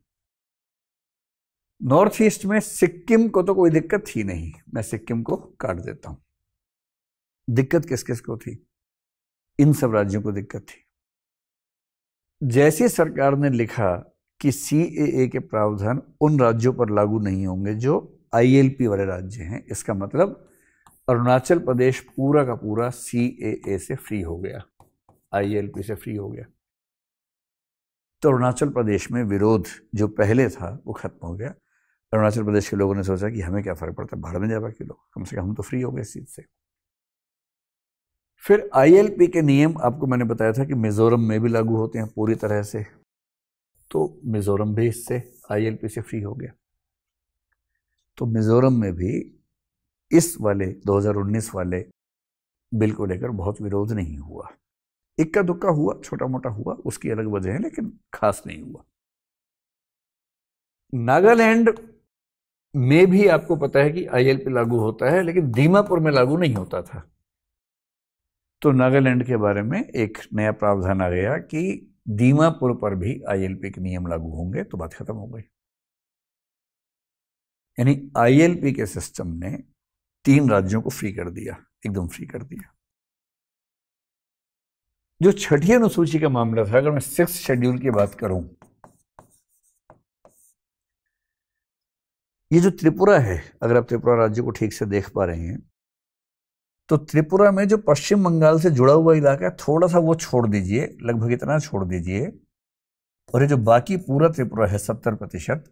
नॉर्थ ईस्ट में सिक्किम को तो कोई दिक्कत थी नहीं मैं सिक्किम को काट देता हूं दिक्कत किस किस को थी इन सब राज्यों को दिक्कत थी जैसे सरकार ने लिखा कि सी के प्रावधान उन राज्यों पर लागू नहीं होंगे जो पी वाले राज्य हैं इसका मतलब अरुणाचल प्रदेश पूरा का पूरा सी से फ्री हो गया पी से फ्री हो गया तो अरुणाचल प्रदेश में विरोध जो पहले था वो खत्म हो गया अरुणाचल प्रदेश के लोगों ने सोचा कि हमें क्या फ़र्क पड़ता है भाड़ में जावा के लोग कम से कम हम तो फ्री हो गए इस चीज़ से फिर आईएलपी के नियम आपको मैंने बताया था कि मिज़ोरम में भी लागू होते हैं पूरी तरह से तो मिज़ोरम भी इससे आईएलपी से फ्री हो गया तो मिज़ोरम में भी इस वाले 2019 वाले बिल को लेकर बहुत विरोध नहीं हुआ इक्का दुक्का हुआ छोटा मोटा हुआ उसकी अलग वजह है लेकिन खास नहीं हुआ नागालैंड में भी आपको पता है कि आईएलपी लागू होता है लेकिन दीमापुर में लागू नहीं होता था तो नागालैंड के बारे में एक नया प्रावधान आ गया कि दीमापुर पर भी आईएलपी के नियम लागू होंगे तो बात खत्म हो गई यानी आईएलपी के सिस्टम ने तीन राज्यों को फ्री कर दिया एकदम फ्री कर दिया जो छठी अनुसूची का मामला था अगर मैं सिक्स शेड्यूल की बात करूं ये जो त्रिपुरा है अगर आप त्रिपुरा राज्य को ठीक से देख पा रहे हैं तो त्रिपुरा में जो पश्चिम बंगाल से जुड़ा हुआ इलाका है थोड़ा सा वो छोड़ दीजिए लगभग इतना छोड़ दीजिए और ये जो बाकी पूरा त्रिपुरा है सत्तर प्रतिशत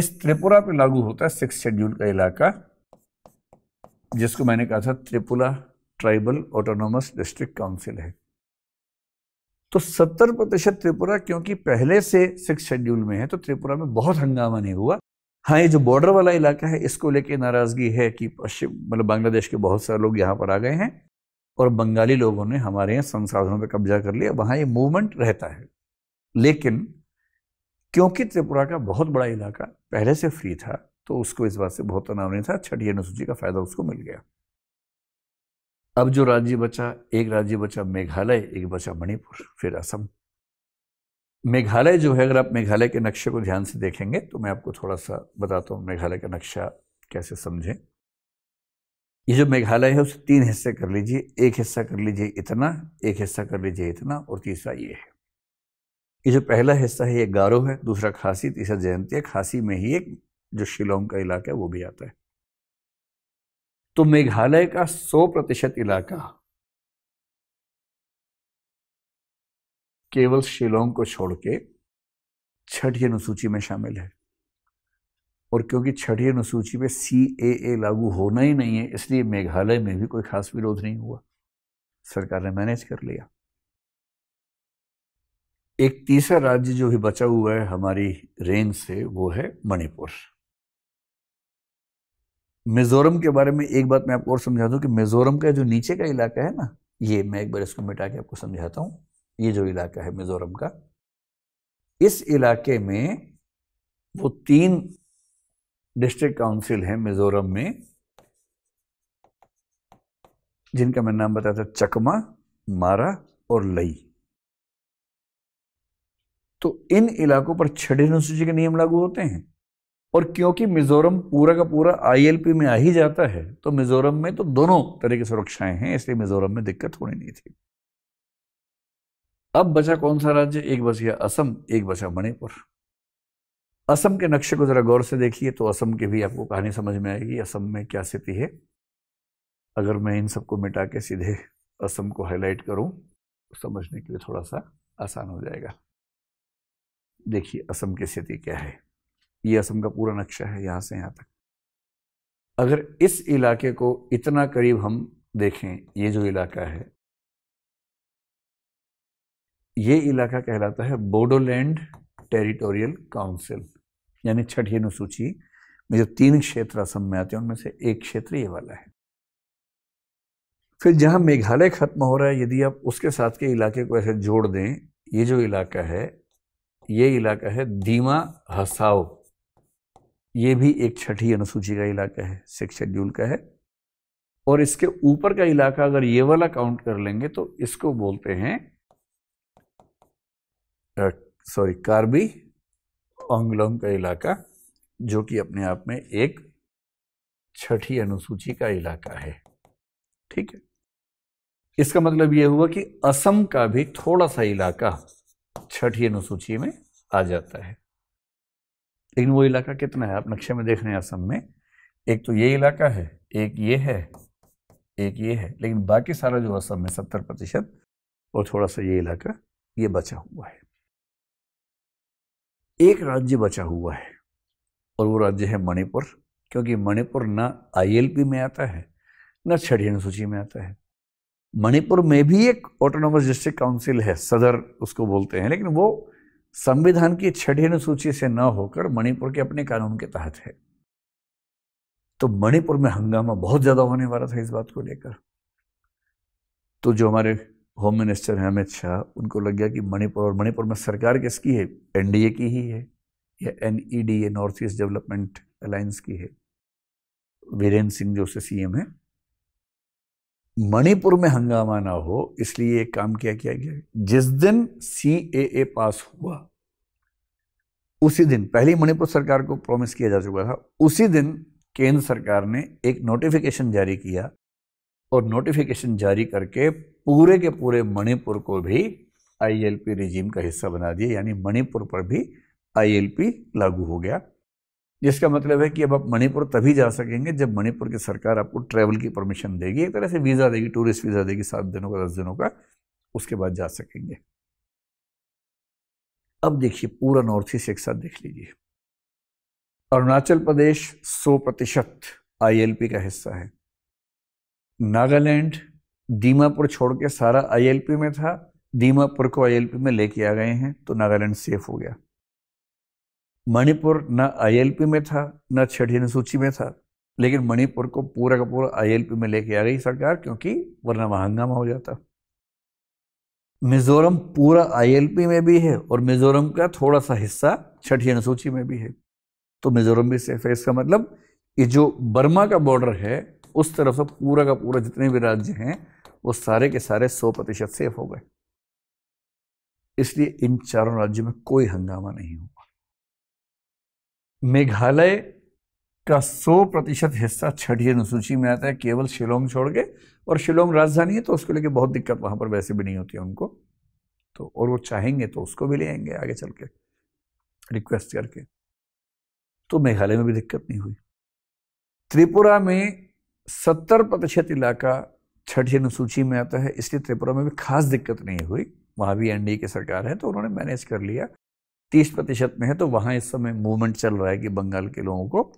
इस त्रिपुरा पे लागू होता है सिक्स शेड्यूल का इलाका जिसको मैंने कहा था Tripura tribal autonomous district council है तो सत्तर प्रतिशत त्रिपुरा क्योंकि पहले से सिक्स शेड्यूल में है तो त्रिपुरा में बहुत हंगामा नहीं हुआ हाँ ये जो बॉर्डर वाला इलाका है इसको लेके नाराज़गी है कि पश्चिम मतलब बांग्लादेश के बहुत सारे लोग यहाँ पर आ गए हैं और बंगाली लोगों ने हमारे यहाँ संसाधनों पर कब्जा कर लिया वहाँ ये मूवमेंट रहता है लेकिन क्योंकि त्रिपुरा का बहुत बड़ा इलाका पहले से फ्री था तो उसको इस बात से बहुत तनाव नहीं था छठी अनुसूची का फ़ायदा उसको मिल गया अब जो राज्य बचा एक राज्य बचा मेघालय एक बचा मणिपुर फिर असम मेघालय जो है अगर आप मेघालय के नक्शे को ध्यान से देखेंगे तो मैं आपको थोड़ा सा बताता हूँ मेघालय का नक्शा कैसे समझें ये जो मेघालय है उसे तीन हिस्से कर लीजिए एक हिस्सा कर लीजिए इतना एक हिस्सा कर लीजिए इतना और तीसरा ये है ये जो पहला हिस्सा है ये गारो है दूसरा खासी तीसरा जयंती है खासी में ही एक जो शिलोंग का इलाका है वो भी आता है तो मेघालय का सौ प्रतिशत इलाका केवल शिलोंग को छोड़ के छठी अनुसूची में शामिल है और क्योंकि छठी अनुसूची में सी ए ए लागू होना ही नहीं है इसलिए मेघालय में भी कोई खास विरोध नहीं हुआ सरकार ने मैनेज कर लिया एक तीसरा राज्य जो भी बचा हुआ है हमारी रेंज से वो है मणिपुर मिजोरम के बारे में एक बात मैं आपको और समझा दूं कि मिजोरम का जो नीचे का इलाका है ना ये मैं एक बार इसको मिटा के आपको समझाता हूं ये जो इलाका है मिज़ोरम का इस इलाके में वो तीन डिस्ट्रिक्ट काउंसिल हैं मिज़ोरम में जिनका मैं नाम बताया था चकमा मारा और लई तो इन इलाकों पर छठे अनुसूची के नियम लागू होते हैं और क्योंकि मिज़ोरम पूरा का पूरा आईएलपी में आ ही जाता है तो मिज़ोरम में तो दोनों तरह की सुरक्षाएं हैं इसलिए मिज़ोरम में दिक्कत होनी नहीं थी अब बचा कौन सा राज्य एक बच गया असम एक बचा मणिपुर असम के नक्शे को ज़रा गौर से देखिए तो असम की भी आपको कहानी समझ में आएगी असम में क्या स्थिति है अगर मैं इन सबको मिटा के सीधे असम को हाईलाइट करूं तो समझने के लिए थोड़ा सा आसान हो जाएगा देखिए असम की स्थिति क्या है ये असम का पूरा नक्शा है यहां से यहां तक अगर इस इलाके को इतना करीब हम देखें ये जो इलाका है ये इलाका कहलाता है बोडोलैंड टेरिटोरियल काउंसिल यानी छठी अनुसूची में जो तीन क्षेत्र असम में आते हैं उनमें से एक क्षेत्र ये वाला है फिर जहां मेघालय खत्म हो रहा है यदि आप उसके साथ के इलाके को ऐसे जोड़ दें ये जो इलाका है ये इलाका है दीमा हसाओ ये भी एक छठी अनुसूची का इलाका है सिक्स शेड्यूल का है और इसके ऊपर का इलाका अगर ये वाला काउंट कर लेंगे तो इसको बोलते हैं सॉरी कार्बी ओंगलोंग का इलाका जो कि अपने आप में एक छठी अनुसूची का इलाका है ठीक है इसका मतलब यह हुआ कि असम का भी थोड़ा सा इलाका छठी अनुसूची में आ जाता है लेकिन वो इलाका कितना है आप नक्शे में देख रहे हैं असम में एक तो ये इलाका है एक ये है एक ये है लेकिन बाकी सारा जो असम में सत्तर प्रतिशत और थोड़ा सा ये इलाका ये बचा हुआ है एक राज्य बचा हुआ है और वो राज्य है मणिपुर क्योंकि मणिपुर ना आईएलपी में आता है ना छठी अनुसूची में आता है मणिपुर में भी एक ऑटोनोमस डिस्ट्रिक्ट काउंसिल है सदर उसको बोलते हैं लेकिन वो संविधान की छठी अनुसूची से न होकर मणिपुर के अपने कानून के तहत है तो मणिपुर में हंगामा बहुत ज़्यादा होने वाला था इस बात को लेकर तो जो हमारे होम मिनिस्टर हैं अमित शाह उनको लग गया कि मणिपुर और मणिपुर में सरकार किसकी है एनडीए की ही है या N E D North East Development Alliance की है वीरेंद्र सिंह जो से सीएम है मणिपुर में हंगामा ना हो इसलिए एक काम किया किया गया जिस दिन सी ए ए पास हुआ उसी दिन पहले मणिपुर सरकार को प्रॉमिस किया जा चुका था उसी दिन केंद्र सरकार ने एक नोटिफिकेशन जारी किया और नोटिफिकेशन जारी करके पूरे के पूरे मणिपुर को भी आईएलपी रिजीम का हिस्सा बना दिया यानी मणिपुर पर भी आईएलपी लागू हो गया जिसका मतलब है कि अब आप मणिपुर तभी जा सकेंगे जब मणिपुर की सरकार आपको ट्रैवल की परमिशन देगी एक तरह से वीज़ा देगी टूरिस्ट वीज़ा देगी सात दिनों का दस दिनों का उसके बाद जा सकेंगे अब देखिए पूरा नॉर्थ ईस्ट एक साथ देख लीजिए अरुणाचल प्रदेश 100 प्रतिशत आई का हिस्सा है नागालैंड दीमापुर छोड़ के सारा आईएलपी में था दीमापुर को आईएलपी में लेके आ गए हैं तो नागालैंड सेफ हो गया मणिपुर ना आईएलपी में था ना छठी अनुसूची में था लेकिन मणिपुर को पूरा का पूरा आईएलपी में लेके आ गई सरकार क्योंकि वरना वहां हंगामा हो जाता मिजोरम पूरा आईएलपी में भी है और मिजोरम का थोड़ा सा हिस्सा छठी अनुसूची में भी है तो मिजोरम भी सेफ है इसका मतलब ये जो बर्मा का बॉर्डर है उस तरफ से पूरा का पूरा जितने भी राज्य हैं वो सारे के सारे सौ प्रतिशत सेफ हो गए इसलिए इन चारों राज्यों में कोई हंगामा नहीं हुआ मेघालय का 100 प्रतिशत हिस्सा छठी अनुसूची में आता है केवल शिलोंग छोड़ के और शिलोंग राजधानी है तो उसको लेके बहुत दिक्कत वहां पर वैसे भी नहीं होती है उनको तो और वो चाहेंगे तो उसको भी ले आएंगे आगे चल के रिक्वेस्ट करके तो मेघालय में भी दिक्कत नहीं हुई त्रिपुरा में सत्तर प्रतिशत इलाका छठी अनुसूची में आता है इसलिए त्रिपुरा में भी खास दिक्कत नहीं हुई वहाँ भी एनडीए की सरकार है तो उन्होंने मैनेज कर लिया तीस प्रतिशत में है तो वहाँ इस समय मूवमेंट चल रहा है कि बंगाल के लोगों को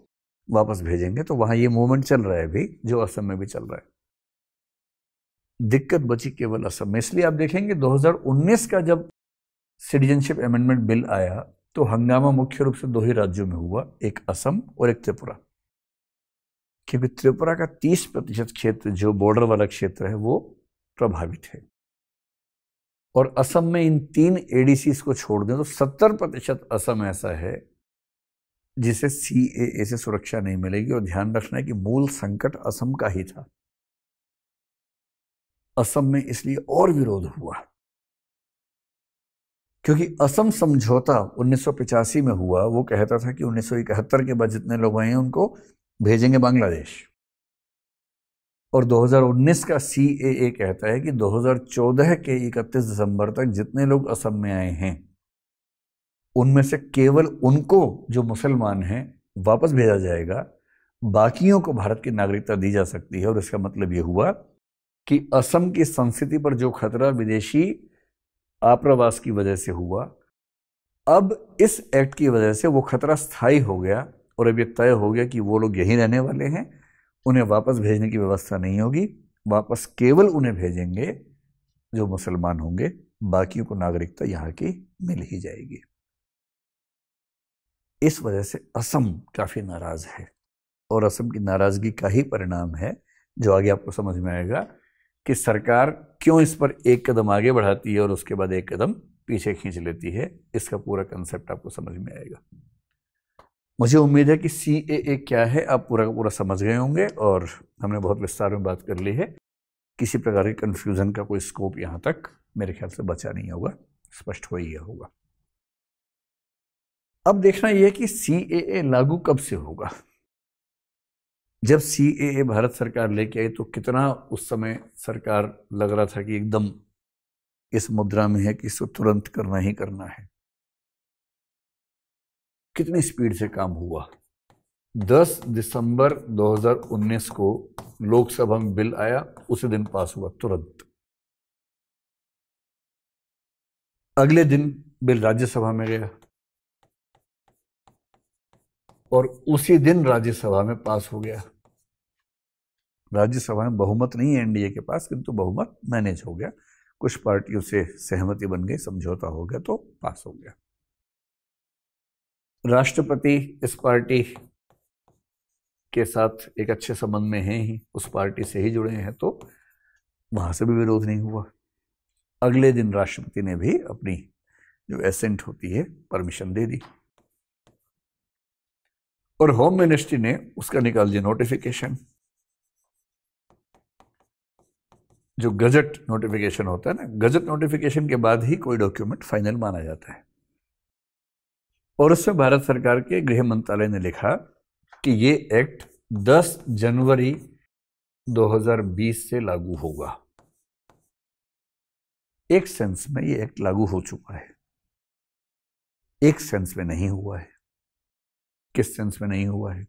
वापस भेजेंगे तो वहाँ ये मूवमेंट चल रहा है भी जो असम में भी चल रहा है दिक्कत बची केवल असम में इसलिए आप देखेंगे 2019 का जब सिटीजनशिप अमेंडमेंट बिल आया तो हंगामा मुख्य रूप से दो ही राज्यों में हुआ एक असम और एक त्रिपुरा क्योंकि त्रिपुरा का 30 प्रतिशत क्षेत्र जो बॉर्डर वाला क्षेत्र है वो प्रभावित है और असम में इन तीन एडीसी को छोड़ दें तो 70 प्रतिशत असम ऐसा है जिसे सी से सुरक्षा नहीं मिलेगी और ध्यान रखना है कि मूल संकट असम का ही था असम में इसलिए और विरोध हुआ क्योंकि असम समझौता 1985 में हुआ वो कहता था कि 1971 के बाद जितने लोग आए हैं उनको भेजेंगे बांग्लादेश और 2019 का सी ए कहता है कि 2014 के 31 दिसंबर तक जितने लोग असम में आए हैं उनमें से केवल उनको जो मुसलमान हैं वापस भेजा जाएगा बाकियों को भारत की नागरिकता दी जा सकती है और इसका मतलब ये हुआ कि असम की संस्कृति पर जो खतरा विदेशी आप्रवास की वजह से हुआ अब इस एक्ट की वजह से वो खतरा स्थायी हो गया और अब एक तय हो गया कि वो लोग यहीं रहने वाले हैं उन्हें वापस भेजने की व्यवस्था नहीं होगी वापस केवल उन्हें भेजेंगे जो मुसलमान होंगे बाकियों को नागरिकता यहाँ की मिल ही जाएगी इस वजह से असम काफ़ी नाराज़ है और असम की नाराज़गी का ही परिणाम है जो आगे आपको समझ में आएगा कि सरकार क्यों इस पर एक कदम आगे बढ़ाती है और उसके बाद एक कदम पीछे खींच लेती है इसका पूरा कंसेप्ट आपको समझ में आएगा मुझे उम्मीद है कि सी ए ए क्या है आप पूरा का पूरा समझ गए होंगे और हमने बहुत विस्तार में बात कर ली है किसी प्रकार के कन्फ्यूज़न का कोई स्कोप यहाँ तक मेरे ख्याल से बचा नहीं होगा स्पष्ट हो ही होगा अब देखना यह कि सी ए लागू कब से होगा जब सी ए भारत सरकार लेके आई तो कितना उस समय सरकार लग रहा था कि एकदम इस मुद्रा में है कि इसको तुरंत करना ही करना है कितनी स्पीड से काम हुआ 10 दिसंबर 2019 को लोकसभा में बिल आया उसी दिन पास हुआ तुरंत अगले दिन बिल राज्यसभा में गया और उसी दिन राज्यसभा में पास हो गया राज्यसभा में बहुमत नहीं है एनडीए के पास किंतु बहुमत मैनेज हो गया कुछ पार्टियों से सहमति बन गई समझौता हो गया तो पास हो गया राष्ट्रपति इस पार्टी के साथ एक अच्छे संबंध में हैं ही उस पार्टी से ही जुड़े हैं तो वहाँ से भी विरोध नहीं हुआ अगले दिन राष्ट्रपति ने भी अपनी जो एसेंट होती है परमिशन दे दी और होम मिनिस्ट्री ने उसका निकाल दिया नोटिफिकेशन जो गजट नोटिफिकेशन होता है ना गजट नोटिफिकेशन के बाद ही कोई डॉक्यूमेंट फाइनल माना जाता है और उसमें भारत सरकार के गृह मंत्रालय ने लिखा कि ये एक्ट 10 जनवरी 2020 से लागू होगा एक सेंस में ये एक्ट लागू हो चुका है एक सेंस में नहीं हुआ है किस सेंस में नहीं हुआ है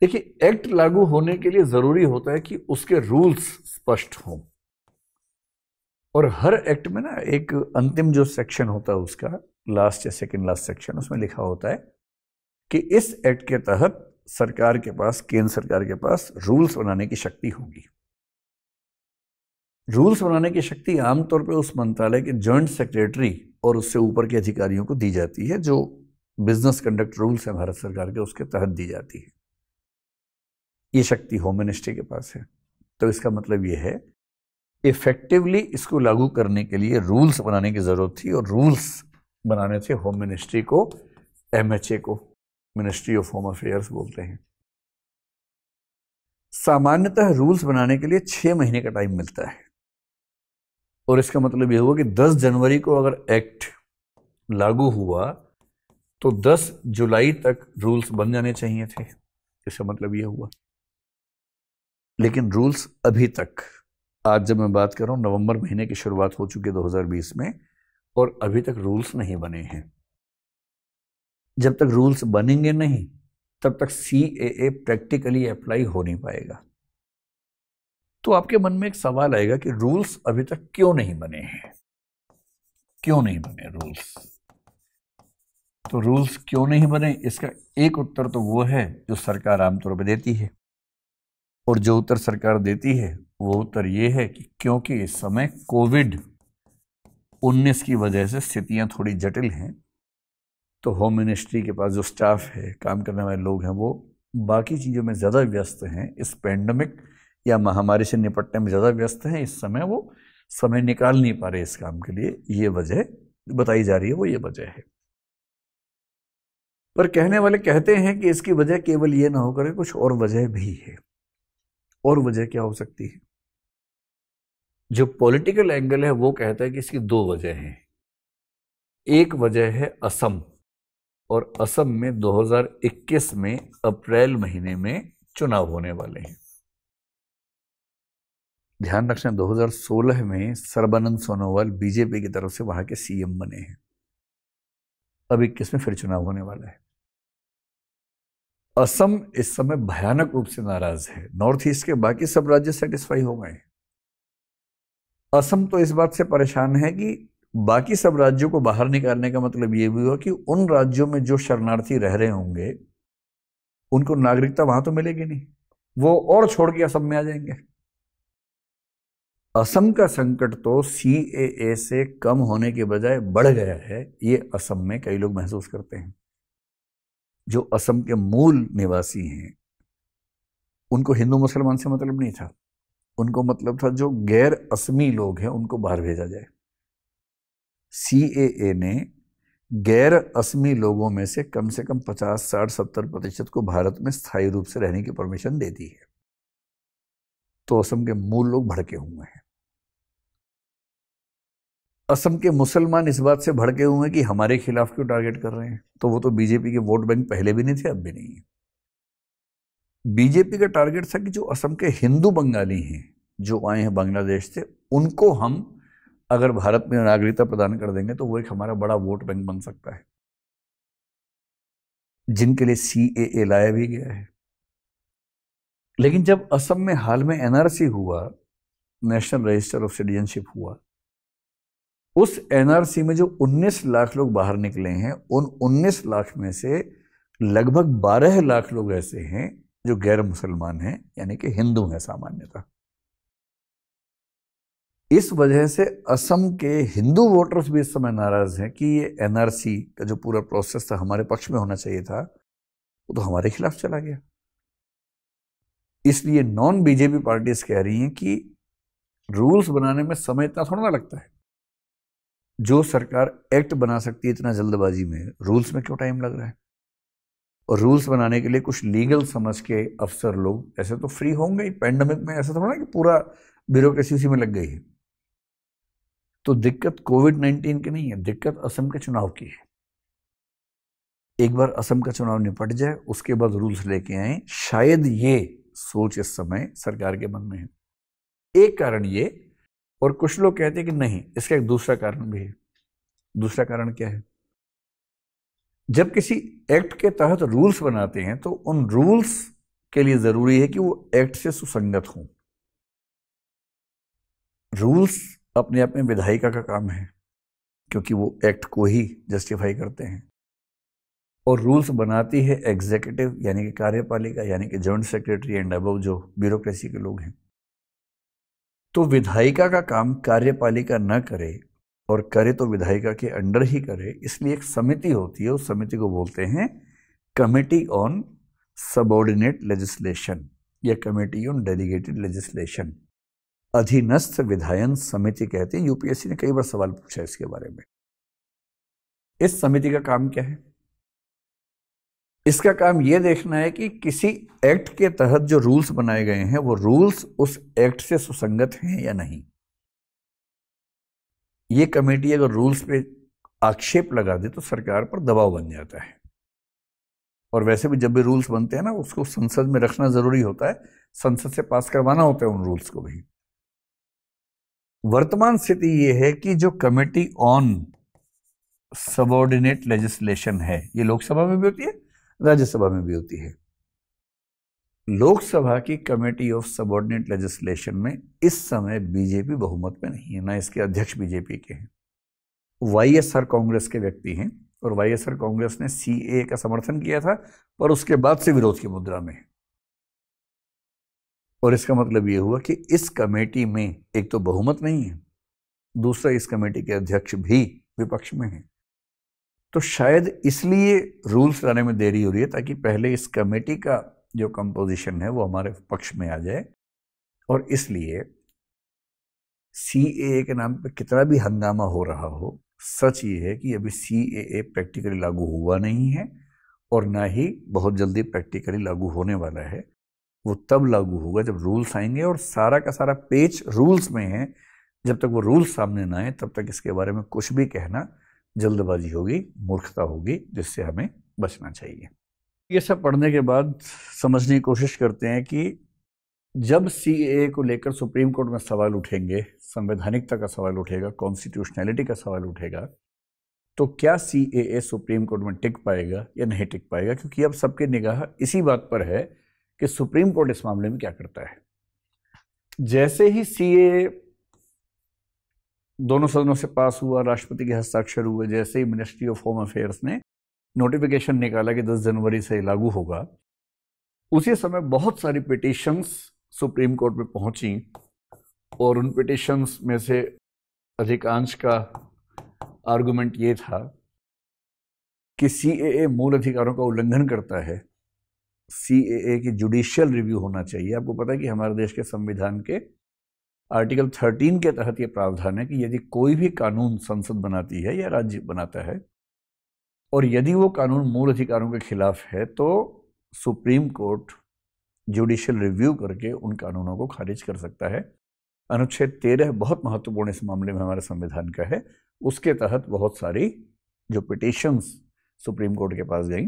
देखिए एक्ट लागू होने के लिए जरूरी होता है कि उसके रूल्स स्पष्ट हों और हर एक्ट में ना एक अंतिम जो सेक्शन होता है उसका लास्ट या सेकेंड लास्ट सेक्शन उसमें लिखा होता है कि इस एक्ट के तहत सरकार के पास केंद्र सरकार के पास रूल्स बनाने की शक्ति होगी रूल्स बनाने की शक्ति आमतौर पर उस मंत्रालय के जॉइंट सेक्रेटरी और उससे ऊपर के अधिकारियों को दी जाती है जो बिजनेस कंडक्ट रूल्स हैं भारत सरकार के उसके तहत दी जाती है ये शक्ति होम मिनिस्ट्री के पास है तो इसका मतलब ये है इफेक्टिवली इसको लागू करने के लिए रूल्स बनाने की ज़रूरत थी और रूल्स बनाने थे होम मिनिस्ट्री को एमएचए को मिनिस्ट्री ऑफ होम अफेयर्स बोलते हैं सामान्यतः रूल्स बनाने के लिए छः महीने का टाइम मिलता है और इसका मतलब यह हुआ कि 10 जनवरी को अगर एक्ट लागू हुआ तो 10 जुलाई तक रूल्स बन जाने चाहिए थे इसका मतलब यह हुआ लेकिन रूल्स अभी तक आज जब मैं बात कर रहा हूँ नवंबर महीने की शुरुआत हो चुकी है 2020 में और अभी तक रूल्स नहीं बने हैं जब तक रूल्स बनेंगे नहीं तब तक सी ए प्रैक्टिकली अप्लाई हो नहीं पाएगा तो आपके मन में एक सवाल आएगा कि रूल्स अभी तक क्यों नहीं बने हैं क्यों नहीं बने रूल्स तो रूल्स क्यों नहीं बने इसका एक उत्तर तो वो है जो सरकार आमतौर पर देती है और जो उत्तर सरकार देती है वो उत्तर ये है कि क्योंकि इस समय कोविड उन्नीस की वजह से स्थितियाँ थोड़ी जटिल हैं तो होम मिनिस्ट्री के पास जो स्टाफ है काम करने वाले लोग हैं वो बाकी चीज़ों में ज़्यादा व्यस्त हैं इस पैंडमिक या महामारी से निपटने में ज़्यादा व्यस्त हैं इस समय वो समय निकाल नहीं पा रहे इस काम के लिए ये वजह बताई जा रही है वो ये वजह है पर कहने वाले कहते हैं कि इसकी वजह केवल ये ना होकर कुछ और वजह भी है और वजह क्या हो सकती है जो पॉलिटिकल एंगल है वो कहता है कि इसकी दो वजह हैं एक वजह है असम और असम में 2021 में अप्रैल महीने में चुनाव होने वाले हैं ध्यान रखना 2016 में सर्बानंद सोनोवाल बीजेपी की तरफ से वहां के सीएम बने हैं अब इक्कीस में फिर चुनाव होने वाला है असम इस समय भयानक रूप से नाराज है नॉर्थ ईस्ट के बाकी सब राज्य सेटिस्फाई हो गए हैं असम तो इस बात से परेशान है कि बाकी सब राज्यों को बाहर निकालने का मतलब ये भी हुआ कि उन राज्यों में जो शरणार्थी रह रहे होंगे उनको नागरिकता वहां तो मिलेगी नहीं वो और छोड़ के असम में आ जाएंगे असम का संकट तो सी ए से कम होने के बजाय बढ़ गया है ये असम में कई लोग महसूस करते हैं जो असम के मूल निवासी हैं उनको हिंदू मुसलमान से मतलब नहीं था उनको मतलब था जो गैर असमी लोग हैं उनको बाहर भेजा जाए सी ए ने गैर असमी लोगों में से कम से कम पचास साठ सत्तर प्रतिशत को भारत में स्थायी रूप से रहने की परमिशन दे दी है तो असम के मूल लोग भड़के हुए हैं असम के मुसलमान इस बात से भड़के हुए हैं कि हमारे खिलाफ क्यों टारगेट कर रहे हैं तो वो तो बीजेपी के वोट बैंक पहले भी नहीं थे अब भी नहीं है बीजेपी का टारगेट था कि जो असम के हिंदू बंगाली हैं जो आए हैं बांग्लादेश से उनको हम अगर भारत में नागरिकता प्रदान कर देंगे तो वो एक हमारा बड़ा वोट बैंक बन सकता है जिनके लिए सी ए ए लाया भी गया है लेकिन जब असम में हाल में एनआरसी हुआ नेशनल रजिस्टर ऑफ सिटीजनशिप हुआ उस एनआरसी में जो 19 लाख लोग बाहर निकले हैं उन 19 लाख में से लगभग 12 लाख लोग ऐसे हैं जो गैर मुसलमान हैं यानी कि हिंदू हैं सामान्यतः इस वजह से असम के हिंदू वोटर्स भी इस समय नाराज़ हैं कि ये एनआरसी का जो पूरा प्रोसेस था हमारे पक्ष में होना चाहिए था वो तो हमारे खिलाफ चला गया इसलिए नॉन बीजेपी पार्टीज कह रही हैं कि रूल्स बनाने में समय इतना थोड़ा ना लगता है जो सरकार एक्ट बना सकती है इतना जल्दबाजी में रूल्स में क्यों टाइम लग रहा है और रूल्स बनाने के लिए कुछ लीगल समझ के अफसर लोग ऐसे तो फ्री होंगे ही पैंडमिक में ऐसा थोड़ा ना कि पूरा ब्यूरोक्रेसी उसी में लग गई है तो दिक्कत कोविड नाइन्टीन की नहीं है दिक्कत असम के चुनाव की है एक बार असम का चुनाव निपट जाए उसके बाद रूल्स लेके आए शायद ये सोच इस समय सरकार के मन में है एक कारण ये और कुछ लोग कहते हैं कि नहीं इसका एक दूसरा कारण भी है दूसरा कारण क्या है जब किसी एक्ट के तहत रूल्स बनाते हैं तो उन रूल्स के लिए ज़रूरी है कि वो एक्ट से सुसंगत हों रूल्स अपने आप में विधायिका का काम है क्योंकि वो एक्ट को ही जस्टिफाई करते हैं और रूल्स बनाती है एग्जीक्यूटिव यानी कि कार्यपालिका यानी कि जॉइंट सेक्रेटरी एंड अबव जो ब्यूरोक्रेसी के लोग हैं तो विधायिका का काम कार्यपालिका न करे और करे तो विधायिका के अंडर ही करे इसलिए एक समिति होती है उस समिति को बोलते हैं कमेटी ऑन सबॉर्डिनेट लेजिस्लेशन या कमेटी ऑन डेलीगेटेड लेजिस्लेशन अधीनस्थ विधायन समिति कहते हैं यूपीएससी ने कई बार सवाल पूछा है इसके बारे में इस समिति का काम क्या है इसका काम यह देखना है कि किसी एक्ट के तहत जो रूल्स बनाए गए हैं वो रूल्स उस एक्ट से सुसंगत हैं या नहीं ये कमेटी अगर रूल्स पे आक्षेप लगा दे तो सरकार पर दबाव बन जाता है और वैसे भी जब भी रूल्स बनते हैं ना उसको संसद में रखना ज़रूरी होता है संसद से पास करवाना होता है उन रूल्स को भी वर्तमान स्थिति यह है कि जो कमेटी ऑन सबॉर्डिनेट लेजिस्लेशन है ये लोकसभा में भी होती है राज्यसभा में भी होती है लोकसभा की कमेटी ऑफ सबॉर्डिनेट लेजिस्लेशन में इस समय बीजेपी बहुमत में नहीं है ना इसके अध्यक्ष बीजेपी के हैं वाईएसआर कांग्रेस के व्यक्ति हैं और वाईएसआर कांग्रेस ने सीए का समर्थन किया था पर उसके बाद से विरोध की मुद्रा में और इसका मतलब यह हुआ कि इस कमेटी में एक तो बहुमत नहीं है दूसरा इस कमेटी के अध्यक्ष भी विपक्ष में हैं तो शायद इसलिए रूल्स लाने में देरी हो रही है ताकि पहले इस कमेटी का जो कंपोजिशन है वो हमारे पक्ष में आ जाए और इसलिए सी ए के नाम पर कितना भी हंगामा हो रहा हो सच ये है कि अभी सी ए प्रैक्टिकली लागू हुआ नहीं है और ना ही बहुत जल्दी प्रैक्टिकली लागू होने वाला है वो तब लागू होगा जब रूल्स आएंगे और सारा का सारा पेज रूल्स में है जब तक वो रूल्स सामने ना आए तब तक इसके बारे में कुछ भी कहना जल्दबाजी होगी मूर्खता होगी जिससे हमें बचना चाहिए ये सब पढ़ने के बाद समझने की कोशिश करते हैं कि जब सी ए को लेकर सुप्रीम कोर्ट में सवाल उठेंगे संवैधानिकता का सवाल उठेगा कॉन्स्टिट्यूशनैलिटी का सवाल उठेगा तो क्या सी ए सुप्रीम कोर्ट में टिक पाएगा या नहीं टिक पाएगा क्योंकि अब सबकी निगाह इसी बात पर है कि सुप्रीम कोर्ट इस मामले में क्या करता है जैसे ही सी ए दोनों सदनों से पास हुआ राष्ट्रपति के हस्ताक्षर हुए जैसे ही मिनिस्ट्री ऑफ होम अफेयर्स ने नोटिफिकेशन निकाला कि 10 जनवरी से लागू होगा उसी समय बहुत सारी पिटिशंस सुप्रीम कोर्ट में पहुंची और उन पिटिशंस में से अधिकांश का आर्गुमेंट ये था कि सी मूल अधिकारों का उल्लंघन करता है सी की जुडिशियल रिव्यू होना चाहिए आपको पता है कि हमारे देश के संविधान के आर्टिकल 13 के तहत ये प्रावधान है कि यदि कोई भी कानून संसद बनाती है या राज्य बनाता है और यदि वो कानून मूल अधिकारों के खिलाफ है तो सुप्रीम कोर्ट जुडिशियल रिव्यू करके उन कानूनों को खारिज कर सकता है अनुच्छेद तेरह बहुत महत्वपूर्ण इस मामले में हमारे संविधान का है उसके तहत बहुत सारी जो पिटिशंस सुप्रीम कोर्ट के पास गई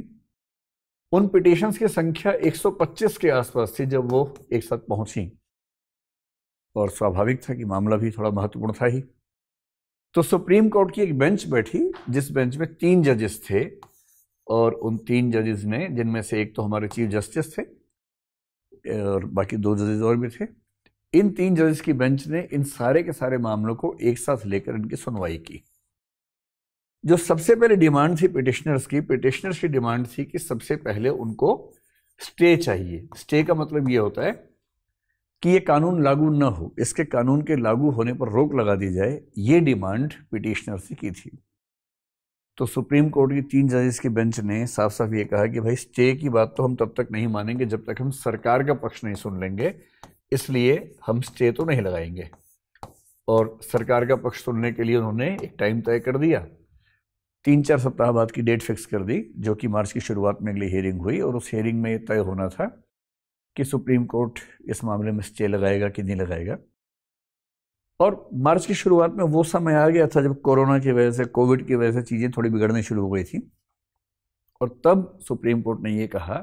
उन पिटिशंस की संख्या 125 के आसपास थी जब वो एक साथ पहुंची और स्वाभाविक था कि मामला भी थोड़ा महत्वपूर्ण था ही तो सुप्रीम कोर्ट की एक बेंच बैठी जिस बेंच में तीन जजेस थे और उन तीन जजेस ने जिनमें से एक तो हमारे चीफ जस्टिस थे और बाकी दो जजेस और भी थे इन तीन जजेस की बेंच ने इन सारे के सारे मामलों को एक साथ लेकर इनकी सुनवाई की जो सबसे पहले डिमांड थी पिटिशनर्स की पिटिशनर्स की डिमांड थी कि सबसे पहले उनको स्टे चाहिए स्टे का मतलब ये होता है कि ये कानून लागू न हो इसके कानून के लागू होने पर रोक लगा दी जाए ये डिमांड पिटिशनर से की थी तो सुप्रीम कोर्ट की तीन जजेस की बेंच ने साफ साफ ये कहा कि भाई स्टे की बात तो हम तब तक नहीं मानेंगे जब तक हम सरकार का पक्ष नहीं सुन लेंगे इसलिए हम स्टे तो नहीं लगाएंगे और सरकार का पक्ष सुनने के लिए उन्होंने एक टाइम तय कर दिया तीन चार सप्ताह बाद की डेट फिक्स कर दी जो कि मार्च की शुरुआत में अगली हेयरिंग हुई और उस हेयरिंग में तय होना था कि सुप्रीम कोर्ट इस मामले में स्टे लगाएगा कि नहीं लगाएगा और मार्च की शुरुआत में वो समय आ गया था जब कोरोना की वजह से कोविड की वजह से चीज़ें थोड़ी बिगड़नी शुरू हो गई थी और तब सुप्रीम कोर्ट ने ये कहा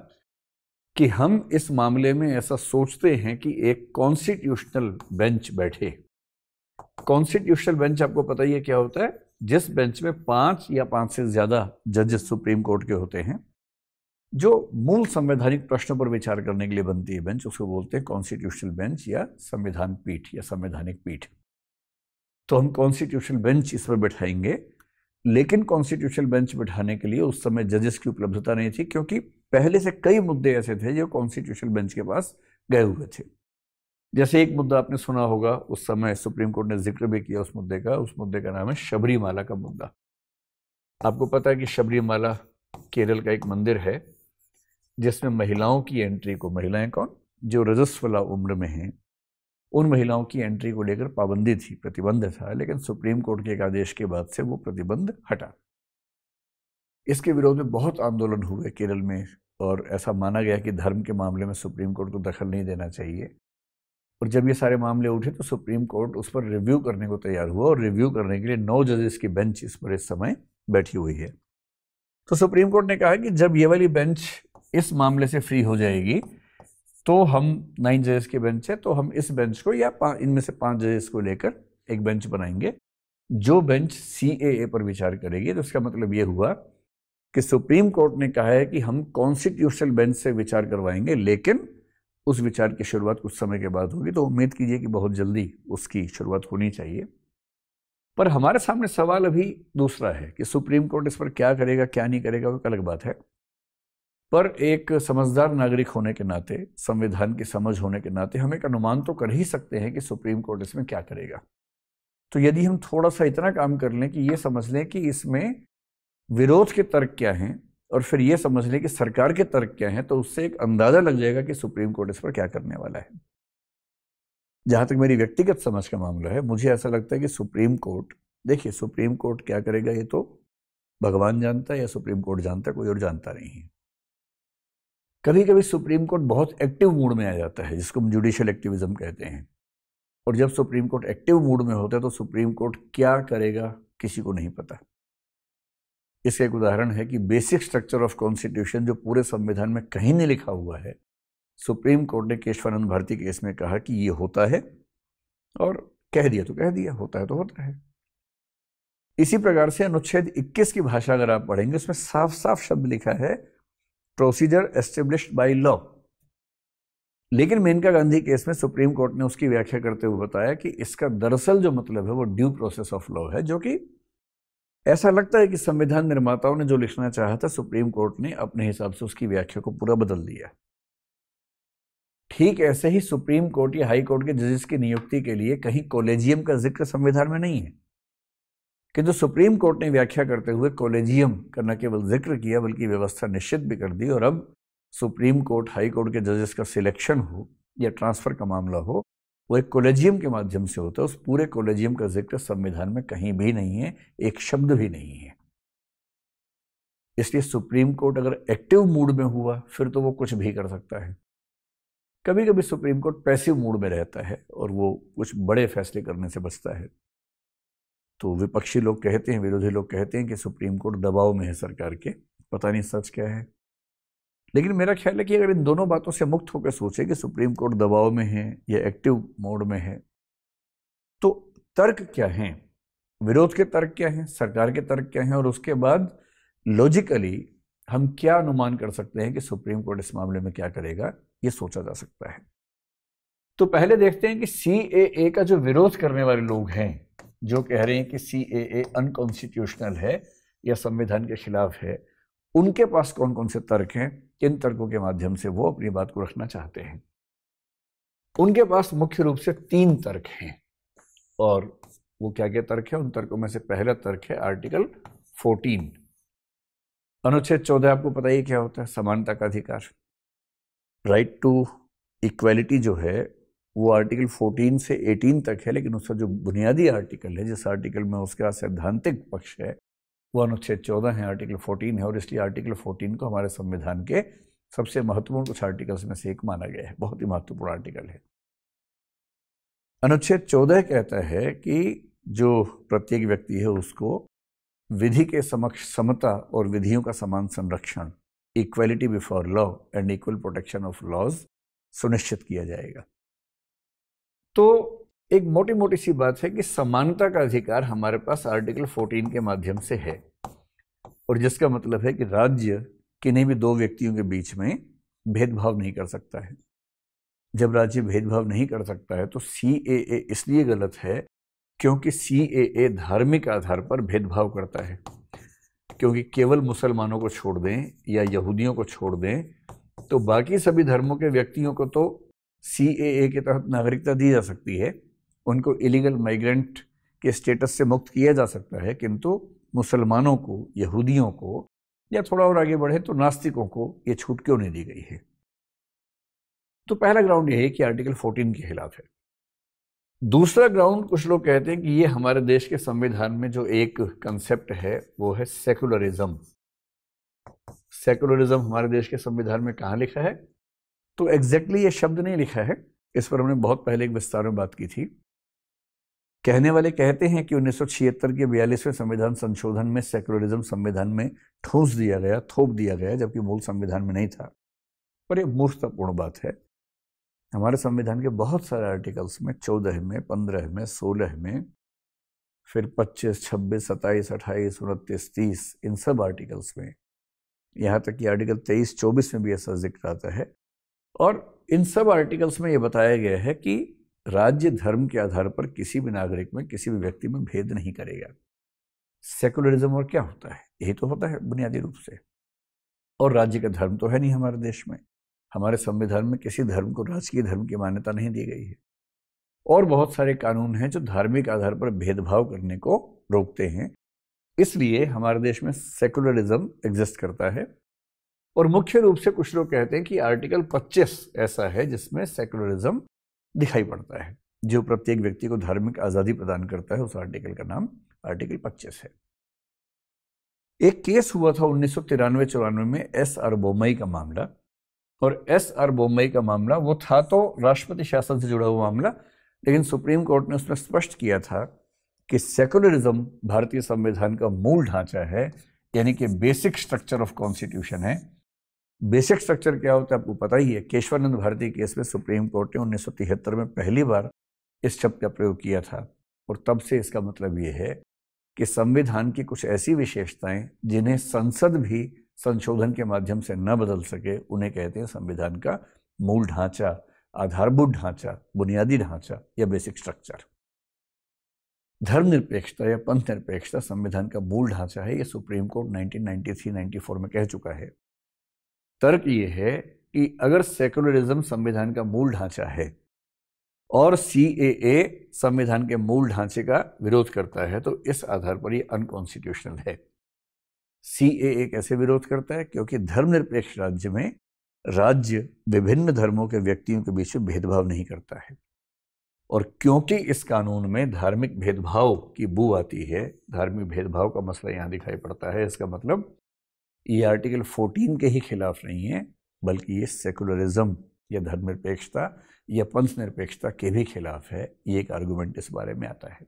कि हम इस मामले में ऐसा सोचते हैं कि एक कॉन्स्टिट्यूशनल बेंच बैठे कॉन्स्टिट्यूशनल बेंच आपको पता ही है क्या होता है जिस बेंच में पांच या पांच से ज़्यादा जजेस सुप्रीम कोर्ट के होते हैं जो मूल संवैधानिक प्रश्नों पर विचार करने के लिए बनती है बेंच उसको बोलते हैं कॉन्स्टिट्यूशनल बेंच या संविधान पीठ या संवैधानिक पीठ तो हम कॉन्स्टिट्यूशनल बेंच इस पर बैठाएंगे लेकिन कॉन्स्टिट्यूशनल बेंच बैठाने के लिए उस समय जजेस की उपलब्धता नहीं थी क्योंकि पहले से कई मुद्दे ऐसे थे जो कॉन्स्टिट्यूशनल बेंच के पास गए हुए थे जैसे एक मुद्दा आपने सुना होगा उस समय सुप्रीम कोर्ट ने जिक्र भी किया उस मुद्दे का उस मुद्दे का नाम है शबरीमाला का मुद्दा आपको पता है कि शबरीमाला केरल का एक मंदिर है जिसमें महिलाओं की एंट्री को महिलाएं कौन जो रजस्व उम्र में हैं उन महिलाओं की एंट्री को लेकर पाबंदी थी प्रतिबंध था लेकिन सुप्रीम कोर्ट के एक आदेश के बाद से वो प्रतिबंध हटा इसके विरोध में बहुत आंदोलन हुए केरल में और ऐसा माना गया कि धर्म के मामले में सुप्रीम कोर्ट को दखल नहीं देना चाहिए और जब ये सारे मामले उठे तो सुप्रीम कोर्ट उस पर रिव्यू करने को तैयार हुआ और रिव्यू करने के लिए नौ जजेस की बेंच इस पर इस समय बैठी हुई है तो सुप्रीम कोर्ट ने कहा कि जब ये वाली बेंच इस मामले से फ्री हो जाएगी तो हम नाइन जजेस के बेंच है तो हम इस बेंच को या इनमें से पांच जजेस को लेकर एक बेंच बनाएंगे जो बेंच सी पर विचार करेगी तो इसका मतलब ये हुआ कि सुप्रीम कोर्ट ने कहा है कि हम कॉन्स्टिट्यूशनल बेंच से विचार करवाएंगे लेकिन उस विचार की शुरुआत कुछ समय के बाद होगी तो उम्मीद कीजिए कि बहुत जल्दी उसकी शुरुआत होनी चाहिए पर हमारे सामने सवाल अभी दूसरा है कि सुप्रीम कोर्ट इस पर क्या करेगा क्या नहीं करेगा वो अलग बात है पर एक समझदार नागरिक होने के नाते संविधान की समझ होने के नाते हम एक अनुमान तो कर ही सकते हैं कि सुप्रीम कोर्ट इसमें क्या करेगा तो यदि हम थोड़ा सा इतना काम कर लें कि ये समझ लें कि इसमें विरोध के तर्क क्या हैं और फिर ये समझ लें कि सरकार के तर्क क्या हैं तो उससे एक अंदाज़ा लग जाएगा कि सुप्रीम कोर्ट इस पर क्या करने वाला है जहाँ तक मेरी व्यक्तिगत समझ का मामला है मुझे ऐसा लगता है कि सुप्रीम कोर्ट देखिए सुप्रीम कोर्ट क्या करेगा ये तो भगवान जानता है या सुप्रीम कोर्ट जानता है कोई और जानता नहीं है कभी कभी सुप्रीम कोर्ट बहुत एक्टिव मूड में आ जाता है जिसको हम जुडिशल एक्टिविज्म कहते हैं और जब सुप्रीम कोर्ट एक्टिव मूड में होता है तो सुप्रीम कोर्ट क्या करेगा किसी को नहीं पता इसका एक उदाहरण है कि बेसिक स्ट्रक्चर ऑफ कॉन्स्टिट्यूशन जो पूरे संविधान में कहीं नहीं लिखा हुआ है सुप्रीम कोर्ट ने केशवानंद भारती केस में कहा कि ये होता है और कह दिया तो कह दिया होता है तो होता है इसी प्रकार से अनुच्छेद 21 की भाषा अगर आप पढ़ेंगे उसमें साफ साफ शब्द लिखा है प्रोसीजर एस्टेब्लिश्ड बाय लॉ लेकिन मेनका गांधी केस में सुप्रीम कोर्ट ने उसकी व्याख्या करते हुए बताया कि इसका दरअसल जो मतलब है वो ड्यू प्रोसेस ऑफ लॉ है जो कि ऐसा लगता है कि संविधान निर्माताओं ने जो लिखना चाहा था सुप्रीम कोर्ट ने अपने हिसाब से उसकी व्याख्या को पूरा बदल दिया ठीक ऐसे ही सुप्रीम कोर्ट या हाई कोर्ट के जजेस की नियुक्ति के लिए कहीं कॉलेजियम का जिक्र संविधान में नहीं है कि जो सुप्रीम कोर्ट ने व्याख्या करते हुए कॉलेजियम का न केवल जिक्र किया बल्कि व्यवस्था निश्चित भी कर दी और अब सुप्रीम कोर्ट हाई कोर्ट के जजेस का सिलेक्शन हो या ट्रांसफ़र का मामला हो वो एक कॉलेजियम के माध्यम से होता है उस पूरे कॉलेजियम का जिक्र संविधान में कहीं भी नहीं है एक शब्द भी नहीं है इसलिए सुप्रीम कोर्ट अगर एक्टिव मूड में हुआ फिर तो वो कुछ भी कर सकता है कभी कभी सुप्रीम कोर्ट पैसिव मूड में रहता है और वो कुछ बड़े फैसले करने से बचता है तो विपक्षी लोग कहते हैं विरोधी लोग कहते हैं कि सुप्रीम कोर्ट दबाव में है सरकार के पता नहीं सच क्या है लेकिन मेरा ख्याल है कि अगर इन दोनों बातों से मुक्त होकर सोचे कि सुप्रीम कोर्ट दबाव में है या एक्टिव मोड में है तो तर्क क्या हैं विरोध के तर्क क्या हैं सरकार के तर्क क्या हैं और उसके बाद लॉजिकली हम क्या अनुमान कर सकते हैं कि सुप्रीम कोर्ट इस मामले में क्या करेगा ये सोचा जा सकता है तो पहले देखते हैं कि सी का जो विरोध करने वाले लोग हैं जो कह रहे हैं कि सी ए ए अनकॉन्स्टिट्यूशनल है या संविधान के खिलाफ है उनके पास कौन कौन से तर्क हैं किन तर्कों के माध्यम से वो अपनी बात को रखना चाहते हैं उनके पास मुख्य रूप से तीन तर्क हैं और वो क्या क्या तर्क है उन तर्कों में से पहला तर्क है आर्टिकल 14 अनुच्छेद 14 आपको पता ही क्या होता है समानता का अधिकार राइट टू इक्वेलिटी जो है वो आर्टिकल 14 से 18 तक है लेकिन उसका जो बुनियादी आर्टिकल है जिस आर्टिकल में उसका सैद्धांतिक पक्ष है वो अनुच्छेद चौदह है आर्टिकल 14 है और इसलिए आर्टिकल 14 को हमारे संविधान के सबसे महत्वपूर्ण कुछ आर्टिकल्स में से एक माना गया है बहुत ही महत्वपूर्ण आर्टिकल है अनुच्छेद चौदह कहता है कि जो प्रत्येक व्यक्ति है उसको विधि के समक्ष समता और विधियों का समान संरक्षण equality before law and equal protection of laws सुनिश्चित किया जाएगा तो एक मोटी मोटी सी बात है कि समानता का अधिकार हमारे पास आर्टिकल 14 के माध्यम से है और जिसका मतलब है कि राज्य किन्हीं भी दो व्यक्तियों के बीच में भेदभाव नहीं कर सकता है जब राज्य भेदभाव नहीं कर सकता है तो सी इसलिए गलत है क्योंकि सी धार्मिक आधार पर भेदभाव करता है क्योंकि केवल मुसलमानों को छोड़ दें या यहूदियों को छोड़ दें तो बाकी सभी धर्मों के व्यक्तियों को तो सी ए के तहत नागरिकता दी जा सकती है उनको इलीगल माइग्रेंट के स्टेटस से मुक्त किया जा सकता है किंतु मुसलमानों को यहूदियों को या थोड़ा और आगे बढ़े तो नास्तिकों को ये छूट क्यों नहीं दी गई है तो पहला ग्राउंड यह है कि आर्टिकल 14 के खिलाफ है दूसरा ग्राउंड कुछ लोग कहते हैं कि ये हमारे देश के संविधान में जो एक कंसेप्ट है वो है सेकुलरिज्म सेकुलरिज्म हमारे देश के संविधान में कहाँ लिखा है तो एग्जैक्टली ये शब्द नहीं लिखा है इस पर हमने बहुत पहले एक विस्तार में बात की थी कहने वाले कहते हैं कि उन्नीस के बयालीसवें संविधान संशोधन में सेकुलरिज्म संविधान में ठूस दिया गया थोप दिया गया जबकि मूल संविधान में नहीं था पर यह मूर्खतापूर्ण बात है हमारे संविधान के बहुत सारे आर्टिकल्स में चौदह में पंद्रह में सोलह में फिर पच्चीस छब्बीस सत्ताईस अट्ठाईस उनतीस तीस इन सब आर्टिकल्स में यहाँ तक कि आर्टिकल तेईस चौबीस में भी ऐसा जिक्र आता है और इन सब आर्टिकल्स में ये बताया गया है कि राज्य धर्म के आधार पर किसी भी नागरिक में किसी भी व्यक्ति में भेद नहीं करेगा सेकुलरिज्म और क्या होता है यही तो होता है बुनियादी रूप से और राज्य का धर्म तो है नहीं हमारे देश में हमारे संविधान में किसी धर्म को राजकीय धर्म की मान्यता नहीं दी गई है और बहुत सारे कानून हैं जो धार्मिक आधार पर भेदभाव करने को रोकते हैं इसलिए हमारे देश में सेकुलरिज्म एग्जिस्ट करता है और मुख्य रूप से कुछ लोग कहते हैं कि आर्टिकल 25 ऐसा है जिसमें सेकुलरिज्म दिखाई पड़ता है जो प्रत्येक व्यक्ति को धार्मिक आज़ादी प्रदान करता है उस आर्टिकल का नाम आर्टिकल 25 है एक केस हुआ था उन्नीस सौ तिरानवे चौरानवे में एस आर बोमई का मामला और एस आर बोमई का मामला वो था तो राष्ट्रपति शासन से जुड़ा हुआ मामला लेकिन सुप्रीम कोर्ट ने उसमें स्पष्ट किया था कि सेकुलरिज्म भारतीय संविधान का मूल ढांचा है यानी कि बेसिक स्ट्रक्चर ऑफ कॉन्स्टिट्यूशन है बेसिक स्ट्रक्चर क्या होता है आपको पता ही है केशवानंद भारती केस में सुप्रीम कोर्ट ने उन्नीस में पहली बार इस शब्द का प्रयोग किया था और तब से इसका मतलब ये है कि संविधान की कुछ ऐसी विशेषताएं जिन्हें संसद भी संशोधन के माध्यम से न बदल सके उन्हें कहते हैं संविधान का मूल ढांचा आधारभूत ढांचा बुनियादी ढांचा या बेसिक स्ट्रक्चर धर्मनिरपेक्षता या पंथ निरपेक्षता संविधान का मूल ढांचा है ये सुप्रीम कोर्ट 1993-94 में कह चुका है तर्क ये है कि अगर सेकुलरिज्म संविधान का मूल ढांचा है और सी संविधान के मूल ढांचे का विरोध करता है तो इस आधार पर यह अनकॉन्स्टिट्यूशनल है सी कैसे विरोध करता है क्योंकि धर्मनिरपेक्ष राज्य में राज्य विभिन्न धर्मों के व्यक्तियों के बीच भेदभाव नहीं करता है और क्योंकि इस कानून में धार्मिक भेदभाव की बू आती है धार्मिक भेदभाव का मसला यहाँ दिखाई पड़ता है इसका मतलब ये आर्टिकल 14 के ही खिलाफ नहीं है बल्कि ये सेकुलरिज्म या धर्मनिरपेक्षता या पंथ निरपेक्षता के भी खिलाफ है ये एक आर्गूमेंट इस बारे में आता है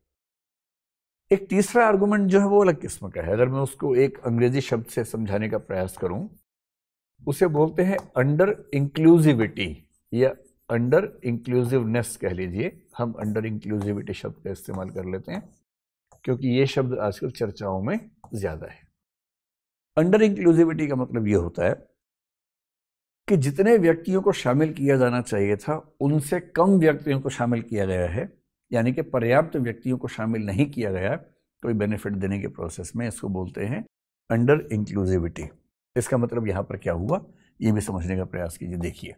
एक तीसरा आर्गूमेंट जो है वो अलग किस्म का है अगर मैं उसको एक अंग्रेजी शब्द से समझाने का प्रयास करूं उसे बोलते हैं अंडर इंक्लूसिविटी या अंडर इंक्लूसिवनेस कह लीजिए हम अंडर इंक्लूसिविटी शब्द का इस्तेमाल कर लेते हैं क्योंकि ये शब्द आजकल चर्चाओं में ज़्यादा है अंडर इंक्लूसिविटी का मतलब यह होता है कि जितने व्यक्तियों को शामिल किया जाना चाहिए था उनसे कम व्यक्तियों को शामिल किया गया है यानी कि पर्याप्त व्यक्तियों को शामिल नहीं किया गया कोई बेनिफिट देने के प्रोसेस में इसको बोलते हैं अंडर इंक्लूसिविटी इसका मतलब यहाँ पर क्या हुआ ये भी समझने का प्रयास कीजिए देखिए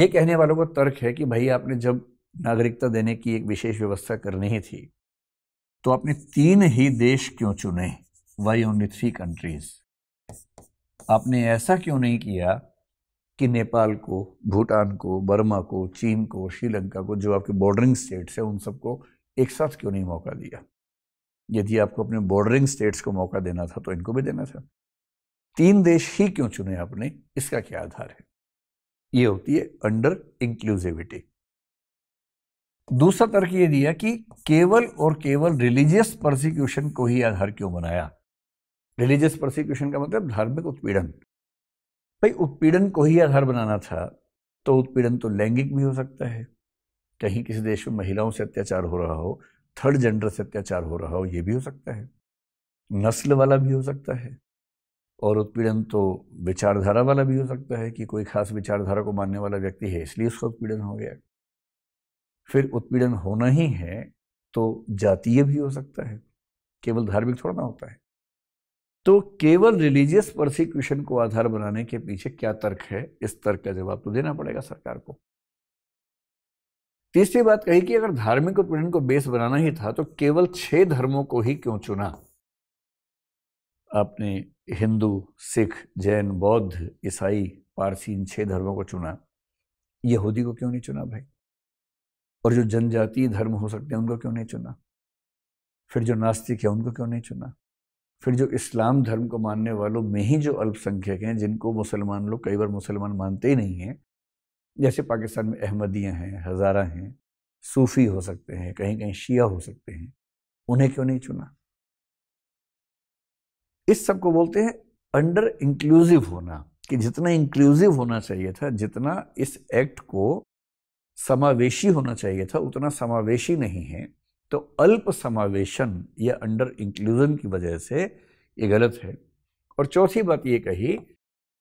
ये कहने वालों का तर्क है कि भाई आपने जब नागरिकता देने की एक विशेष व्यवस्था करनी ही थी तो आपने तीन ही देश क्यों चुने वाई ओनली थ्री कंट्रीज आपने ऐसा क्यों नहीं किया कि नेपाल को भूटान को बर्मा को चीन को श्रीलंका को जो आपके बॉर्डरिंग स्टेट्स हैं उन सबको एक साथ क्यों नहीं मौका दिया यदि आपको अपने बॉर्डरिंग स्टेट्स को मौका देना था तो इनको भी देना था तीन देश ही क्यों चुने आपने इसका क्या आधार है ये होती है अंडर इंक्लूसिविटी दूसरा तर्क ये दिया कि केवल और केवल रिलीजियस प्रोसिक्यूशन को ही आधार क्यों बनाया रिलीजियस प्रोसिक्यूशन का मतलब धार्मिक उत्पीड़न भाई उत्पीड़न को ही आधार बनाना था तो उत्पीड़न तो लैंगिक भी हो सकता है कहीं किसी देश में महिलाओं से अत्याचार हो रहा हो थर्ड जेंडर से अत्याचार हो रहा हो ये भी हो सकता है नस्ल वाला भी हो सकता है और उत्पीड़न तो विचारधारा वाला भी हो सकता है कि कोई खास विचारधारा को मानने वाला व्यक्ति है इसलिए उसका उत्पीड़न हो गया फिर उत्पीड़न होना ही है तो जातीय भी हो सकता है केवल धार्मिक थोड़ा ना होता है तो केवल रिलीजियस प्रोसिक्यूशन को आधार बनाने के पीछे क्या तर्क है इस तर्क का जवाब तो देना पड़ेगा सरकार को तीसरी बात कही कि अगर धार्मिक उत्पीड़न को बेस बनाना ही था तो केवल छह धर्मों को ही क्यों चुना आपने हिंदू सिख जैन बौद्ध ईसाई पारसी इन छह धर्मों को चुना यहूदी को क्यों नहीं चुना भाई और जो जनजातीय धर्म हो सकते हैं उनको क्यों नहीं चुना फिर जो नास्तिक है उनको क्यों नहीं चुना फिर जो इस्लाम धर्म को मानने वालों में ही जो अल्पसंख्यक हैं जिनको मुसलमान लोग कई बार मुसलमान मानते ही नहीं हैं जैसे पाकिस्तान में अहमदियाँ हैं हज़ारा हैं सूफ़ी हो सकते हैं कहीं कहीं शिया हो सकते हैं उन्हें क्यों नहीं चुना इस सब को बोलते हैं अंडर इंक्लूसिव होना कि जितना इंक्लूसिव होना चाहिए था जितना इस एक्ट को समावेशी होना चाहिए था उतना समावेशी नहीं है तो अल्प समावेशन या अंडर इंक्लूजन की वजह से ये गलत है और चौथी बात ये कही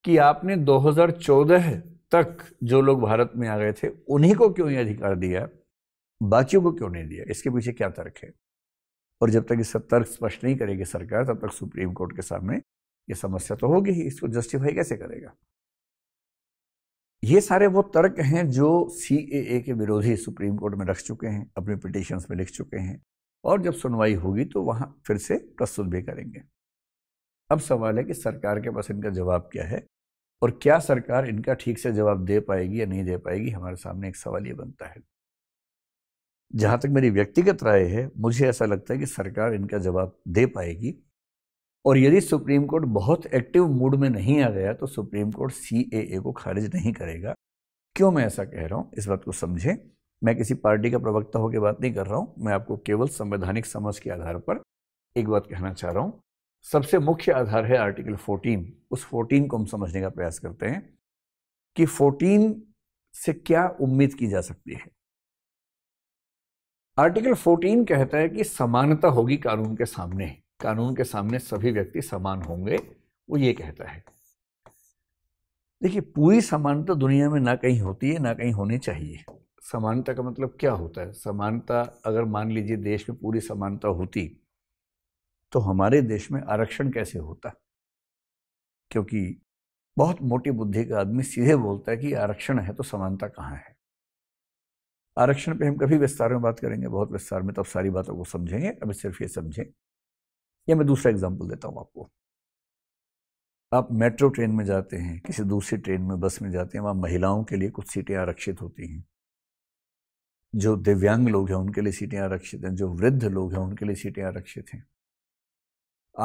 कि आपने 2014 तक जो लोग भारत में आ गए थे उन्हीं को क्यों ये अधिकार दिया बाकियों को क्यों नहीं दिया इसके पीछे क्या तर्क है और जब तक इसका तर्क स्पष्ट नहीं करेगी सरकार तब तक सुप्रीम कोर्ट के सामने ये समस्या तो होगी ही इसको जस्टिफाई कैसे करेगा ये सारे वो तर्क हैं जो सी के विरोधी सुप्रीम कोर्ट में रख चुके हैं अपने पिटिशन में लिख चुके हैं और जब सुनवाई होगी तो वहाँ फिर से प्रस्तुत भी करेंगे अब सवाल है कि सरकार के पास इनका जवाब क्या है और क्या सरकार इनका ठीक से जवाब दे पाएगी या नहीं दे पाएगी हमारे सामने एक सवाल ये बनता है जहाँ तक मेरी व्यक्तिगत राय है मुझे ऐसा लगता है कि सरकार इनका जवाब दे पाएगी और यदि सुप्रीम कोर्ट बहुत एक्टिव मूड में नहीं आ गया तो सुप्रीम कोर्ट सी को खारिज नहीं करेगा क्यों मैं ऐसा कह रहा हूँ इस बात को समझें मैं किसी पार्टी का प्रवक्ता होकर बात नहीं कर रहा हूँ मैं आपको केवल संवैधानिक समझ के आधार पर एक बात कहना चाह रहा हूँ सबसे मुख्य आधार है आर्टिकल 14 उस 14 को हम समझने का प्रयास करते हैं कि 14 से क्या उम्मीद की जा सकती है आर्टिकल 14 कहता है कि समानता होगी कानून के सामने कानून के सामने सभी व्यक्ति समान होंगे वो ये कहता है देखिए पूरी समानता दुनिया में ना कहीं होती है ना कहीं होनी चाहिए समानता का मतलब क्या होता है समानता अगर मान लीजिए देश में पूरी समानता होती तो हमारे देश में आरक्षण कैसे होता क्योंकि बहुत मोटी बुद्धि का आदमी सीधे बोलता है कि आरक्षण है तो समानता कहाँ है आरक्षण पे हम कभी विस्तार में बात करेंगे बहुत विस्तार में तो सारी बातों को समझेंगे अभी सिर्फ ये समझें या मैं दूसरा एग्जाम्पल देता हूँ आपको आप मेट्रो ट्रेन में जाते हैं किसी दूसरी ट्रेन में बस में जाते हैं वहाँ महिलाओं के लिए कुछ सीटें आरक्षित होती हैं जो दिव्यांग लोग हैं उनके लिए सीटें आरक्षित हैं जो वृद्ध लोग हैं उनके लिए सीटें आरक्षित हैं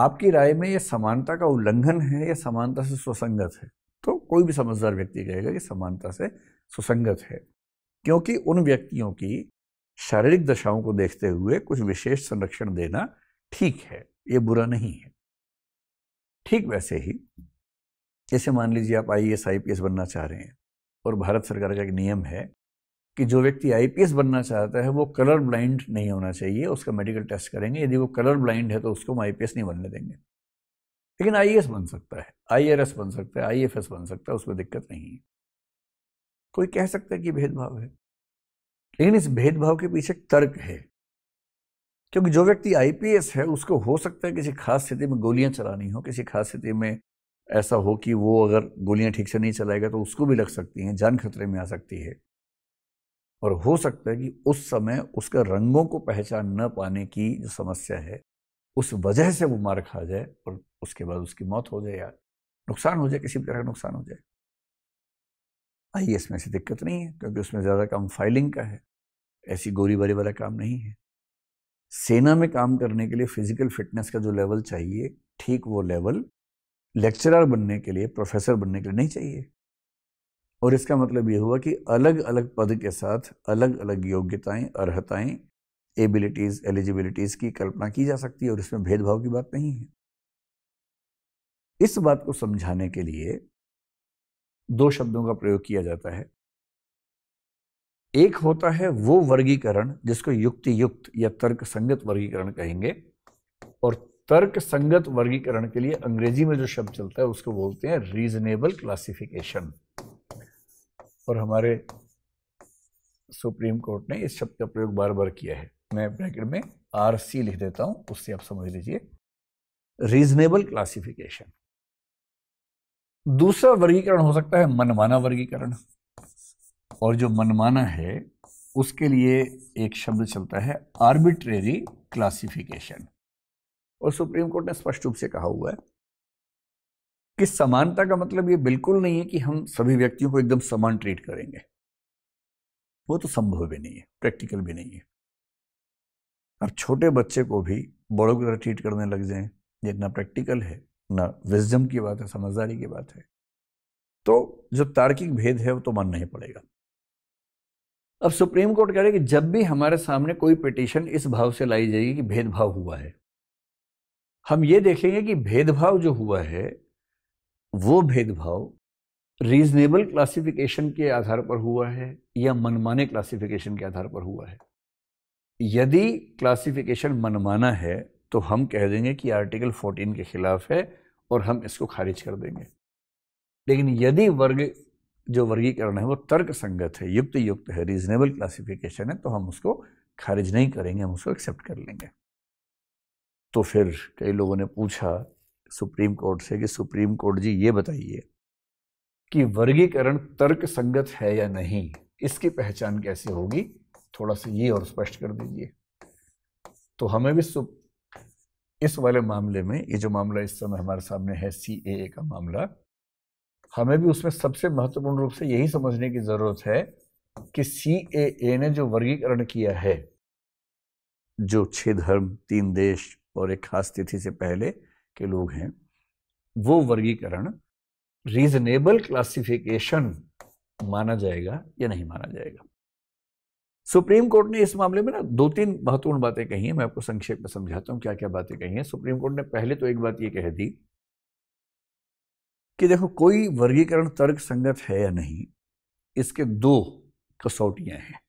आपकी राय में यह समानता का उल्लंघन है या समानता से सुसंगत है तो कोई भी समझदार व्यक्ति कहेगा कि समानता से सुसंगत है क्योंकि उन व्यक्तियों की शारीरिक दशाओं को देखते हुए कुछ विशेष संरक्षण देना ठीक है ये बुरा नहीं है ठीक वैसे ही जैसे मान लीजिए आप आई एस आई बनना चाह रहे हैं और भारत सरकार का एक नियम है कि जो व्यक्ति आई बनना चाहता है वो कलर ब्लाइंड नहीं होना चाहिए उसका मेडिकल टेस्ट करेंगे यदि वो कलर ब्लाइंड है तो उसको हम आई नहीं बनने देंगे लेकिन आई बन सकता है आई बन सकता है आई बन सकता है उसमें दिक्कत नहीं है कोई कह सकता है कि भेदभाव है लेकिन इस भेदभाव के पीछे तर्क है क्योंकि जो व्यक्ति आईपीएस है उसको हो सकता है किसी खास स्थिति में गोलियां चलानी हो किसी खास स्थिति में ऐसा हो कि वो अगर गोलियां ठीक से नहीं चलाएगा तो उसको भी लग सकती हैं जान खतरे में आ सकती है और हो सकता है कि उस समय उसका रंगों को पहचान न पाने की जो समस्या है उस वजह से वो मार खा जाए और उसके बाद उसकी मौत हो जाए या नुकसान हो जाए किसी भी तरह का नुकसान हो जाए आई में ऐसी दिक्कत नहीं है क्योंकि उसमें ज़्यादा काम फाइलिंग का है ऐसी गोलीबारी वाला काम नहीं है सेना में काम करने के लिए फिजिकल फिटनेस का जो लेवल चाहिए ठीक वो लेवल लेक्चरर बनने के लिए प्रोफेसर बनने के लिए नहीं चाहिए और इसका मतलब ये हुआ कि अलग अलग पद के साथ अलग अलग योग्यताएं अर्हताएं एबिलिटीज़ एलिजिबिलिटीज़ की कल्पना की जा सकती है और इसमें भेदभाव की बात नहीं है इस बात को समझाने के लिए दो शब्दों का प्रयोग किया जाता है एक होता है वो वर्गीकरण जिसको युक्ति युक्त या तर्क संगत वर्गीकरण कहेंगे और तर्क संगत वर्गीकरण के लिए अंग्रेजी में जो शब्द चलता है उसको बोलते हैं रीजनेबल क्लासिफिकेशन और हमारे सुप्रीम कोर्ट ने इस शब्द का प्रयोग बार बार किया है मैं ब्रैकेट में आर सी लिख देता हूं उससे आप समझ लीजिए रीजनेबल क्लासिफिकेशन दूसरा वर्गीकरण हो सकता है मनमाना वर्गीकरण और जो मनमाना है उसके लिए एक शब्द चलता है आर्बिट्रेरी क्लासिफिकेशन और सुप्रीम कोर्ट ने स्पष्ट रूप से कहा हुआ है कि समानता का मतलब ये बिल्कुल नहीं है कि हम सभी व्यक्तियों को एकदम समान ट्रीट करेंगे वो तो संभव भी नहीं है प्रैक्टिकल भी नहीं है अब छोटे बच्चे को भी बड़ों की तरह ट्रीट करने लग जाएं ये ना प्रैक्टिकल है ना विजडम की बात है समझदारी की बात है तो जो तार्किक भेद है वो तो मानना ही पड़ेगा अब सुप्रीम कोर्ट कह रहे कि जब भी हमारे सामने कोई पिटिशन इस भाव से लाई जाएगी कि भेदभाव हुआ है हम ये देखेंगे कि भेदभाव जो हुआ है वो भेदभाव रीजनेबल क्लासिफिकेशन के आधार पर हुआ है या मनमाने क्लासिफिकेशन के आधार पर हुआ है यदि क्लासिफिकेशन मनमाना है तो हम कह देंगे कि आर्टिकल 14 के खिलाफ है और हम इसको खारिज कर देंगे लेकिन यदि वर्ग जो वर्गीकरण है वो तर्क संगत है युक्त युक्त है रीजनेबल क्लासिफिकेशन है तो हम उसको खारिज नहीं करेंगे हम उसको एक्सेप्ट कर लेंगे तो फिर कई लोगों ने पूछा सुप्रीम कोर्ट से कि सुप्रीम कोर्ट जी ये बताइए कि वर्गीकरण तर्क संगत है या नहीं इसकी पहचान कैसे होगी थोड़ा सा ये और स्पष्ट कर दीजिए तो हमें भी सुप इस वाले मामले में ये जो मामला इस समय हमारे सामने है सी का मामला हमें भी उसमें सबसे महत्वपूर्ण रूप से यही समझने की ज़रूरत है कि सी ए ए ने जो वर्गीकरण किया है जो छह धर्म तीन देश और एक खास तिथि से पहले के लोग हैं वो वर्गीकरण रीजनेबल क्लासिफिकेशन माना जाएगा या नहीं माना जाएगा सुप्रीम कोर्ट ने इस मामले में ना दो तीन महत्वपूर्ण बातें कही हैं मैं आपको संक्षेप में समझाता हूँ क्या क्या बातें कही हैं सुप्रीम कोर्ट ने पहले तो एक बात ये कह दी कि देखो कोई वर्गीकरण तर्क संगत है या नहीं इसके दो कसौटियां हैं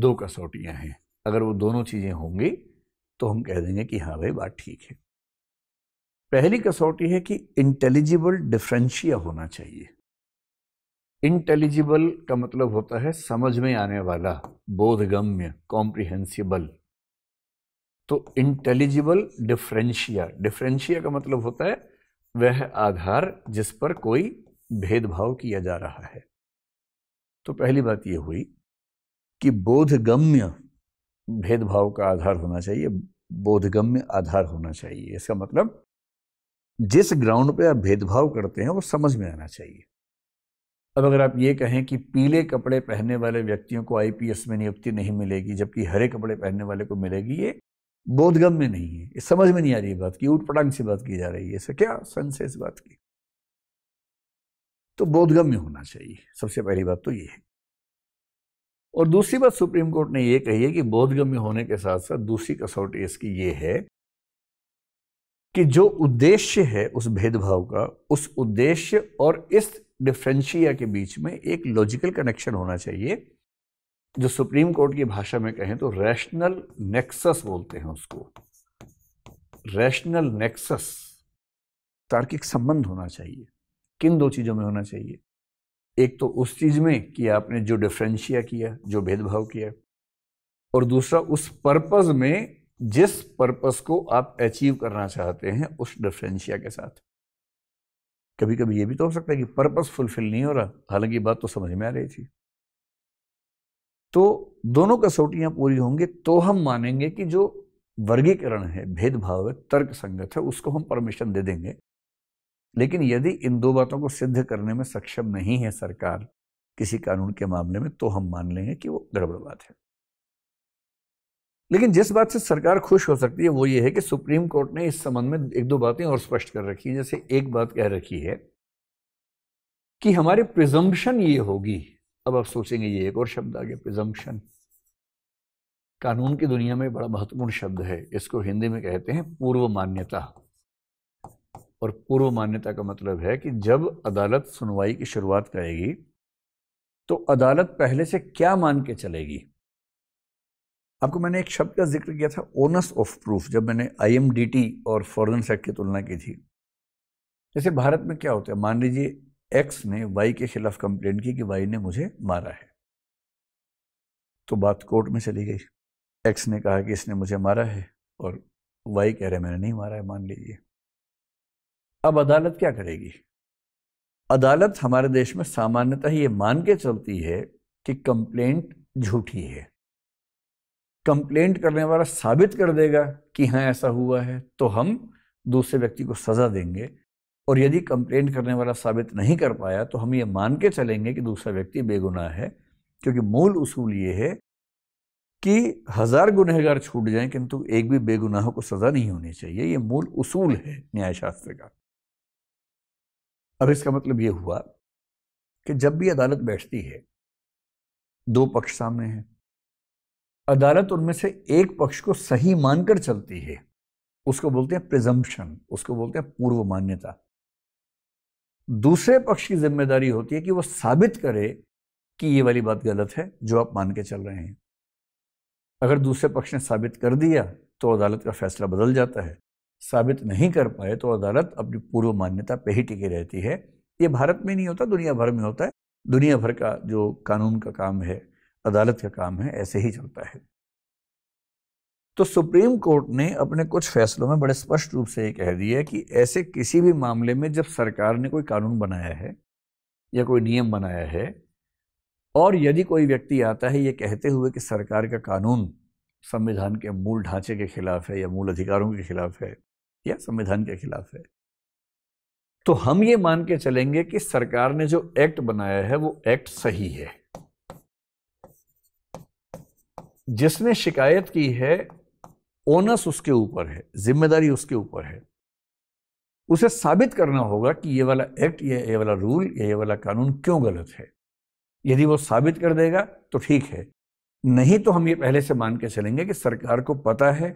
दो कसौटियां हैं अगर वो दोनों चीज़ें होंगी तो हम कह देंगे कि हाँ भाई बात ठीक है पहली कसौटी है कि इंटेलिजिबल डिफ्रेंशिया होना चाहिए इंटेलिजिबल का मतलब होता है समझ में आने वाला बोधगम्य कॉम्प्रिहेंसिबल तो इंटेलिजिबल डिफ्रेंशिया डिफ्रेंशिया का मतलब होता है वह आधार जिस पर कोई भेदभाव किया जा रहा है तो पहली बात यह हुई कि बोधगम्य भेदभाव का आधार होना चाहिए बोधगम्य आधार होना चाहिए इसका मतलब जिस ग्राउंड पे आप भेदभाव करते हैं वो समझ में आना चाहिए अब अगर आप ये कहें कि पीले कपड़े पहनने वाले व्यक्तियों को आईपीएस में नियुक्ति नहीं मिलेगी जबकि हरे कपड़े पहनने वाले को मिलेगी ये बोधगम में नहीं है समझ में नहीं आ रही है बात की ऊट पटांग से बात की जा रही है ऐसा क्या सेंस है इस बात की तो बोधगम में होना चाहिए सबसे पहली बात तो ये है और दूसरी बात सुप्रीम कोर्ट ने यह कही है कि बोधगम्य होने के साथ साथ दूसरी कसौटी इसकी ये है कि जो उद्देश्य है उस भेदभाव का उस उद्देश्य और इस डिफ्रेंशिया के बीच में एक लॉजिकल कनेक्शन होना चाहिए जो सुप्रीम कोर्ट की भाषा में कहें तो रैशनल नेक्सस बोलते हैं उसको रैशनल नेक्सस तार्किक संबंध होना चाहिए किन दो चीज़ों में होना चाहिए एक तो उस चीज़ में कि आपने जो डिफ्रेंशिया किया जो भेदभाव किया और दूसरा उस पर्पज़ में जिस पर्पज़ को आप अचीव करना चाहते हैं उस डिफ्रेंशिया के साथ कभी कभी ये भी तो हो सकता है कि पर्पज़ फुलफिल नहीं हो रहा हालांकि बात तो समझ में आ रही थी तो दोनों कसौटियां पूरी होंगी तो हम मानेंगे कि जो वर्गीकरण है भेदभाव है तर्क संगत है उसको हम परमिशन दे देंगे लेकिन यदि इन दो बातों को सिद्ध करने में सक्षम नहीं है सरकार किसी कानून के मामले में तो हम मान लेंगे कि वो बात है लेकिन जिस बात से सरकार खुश हो सकती है वो ये है कि सुप्रीम कोर्ट ने इस संबंध में एक दो बातें और स्पष्ट कर रखी है जैसे एक बात कह रखी है कि हमारी प्रिजम्पन ये होगी अब आप सोचेंगे ये एक और शब्द आ गया प्रिजम्पशन कानून की दुनिया में बड़ा महत्वपूर्ण शब्द है इसको हिंदी में कहते हैं पूर्व मान्यता और पूर्व मान्यता का मतलब है कि जब अदालत सुनवाई की शुरुआत करेगी तो अदालत पहले से क्या मान के चलेगी आपको मैंने एक शब्द का जिक्र किया था ओनस ऑफ प्रूफ जब मैंने आईएमडीटी और फॉरेन सेक्ट की तुलना की थी जैसे भारत में क्या होता है मान लीजिए एक्स ने वाई के खिलाफ कंप्लेंट की कि वाई ने मुझे मारा है तो बात कोर्ट में चली गई एक्स ने कहा कि इसने मुझे मारा है और वाई कह रहे मैंने नहीं मारा है मान लीजिए अब अदालत क्या करेगी अदालत हमारे देश में सामान्यतः ये मान के चलती है कि कंप्लेंट झूठी है कंप्लेंट करने वाला साबित कर देगा कि हाँ ऐसा हुआ है तो हम दूसरे व्यक्ति को सज़ा देंगे और यदि कंप्लेंट करने वाला साबित नहीं कर पाया तो हम ये मान के चलेंगे कि दूसरा व्यक्ति बेगुनाह है क्योंकि मूल उसूल ये है कि हज़ार गुनहगार छूट जाएं किंतु एक भी बेगुनाह को सज़ा नहीं होनी चाहिए ये मूल उसूल है न्यायशास्त्र का अब इसका मतलब ये हुआ कि जब भी अदालत बैठती है दो पक्ष सामने हैं अदालत उनमें से एक पक्ष को सही मानकर चलती है उसको बोलते हैं प्रिजम्पशन उसको बोलते हैं पूर्व मान्यता दूसरे पक्ष की जिम्मेदारी होती है कि वो साबित करे कि ये वाली बात गलत है जो आप मान के चल रहे हैं अगर दूसरे पक्ष ने साबित कर दिया तो अदालत का फैसला बदल जाता है साबित नहीं कर पाए तो अदालत अपनी पूर्व मान्यता पे ही टिकी रहती है ये भारत में नहीं होता दुनिया भर में होता है दुनिया भर का जो कानून का काम है अदालत का काम है ऐसे ही चलता है तो सुप्रीम कोर्ट ने अपने कुछ फैसलों में बड़े स्पष्ट रूप से ये कह दिया कि ऐसे किसी भी मामले में जब सरकार ने कोई कानून बनाया है या कोई नियम बनाया है और यदि कोई व्यक्ति आता है ये कहते हुए कि सरकार का कानून संविधान के मूल ढांचे के खिलाफ है या मूल अधिकारों के खिलाफ है या संविधान के खिलाफ है तो हम ये मान के चलेंगे कि सरकार ने जो एक्ट बनाया है वो एक्ट सही है जिसने शिकायत की है ओनस उसके ऊपर है जिम्मेदारी उसके ऊपर है उसे साबित करना होगा कि ये वाला एक्ट या ये वाला रूल या ये वाला कानून क्यों गलत है यदि वो साबित कर देगा तो ठीक है नहीं तो हम ये पहले से मान के चलेंगे कि सरकार को पता है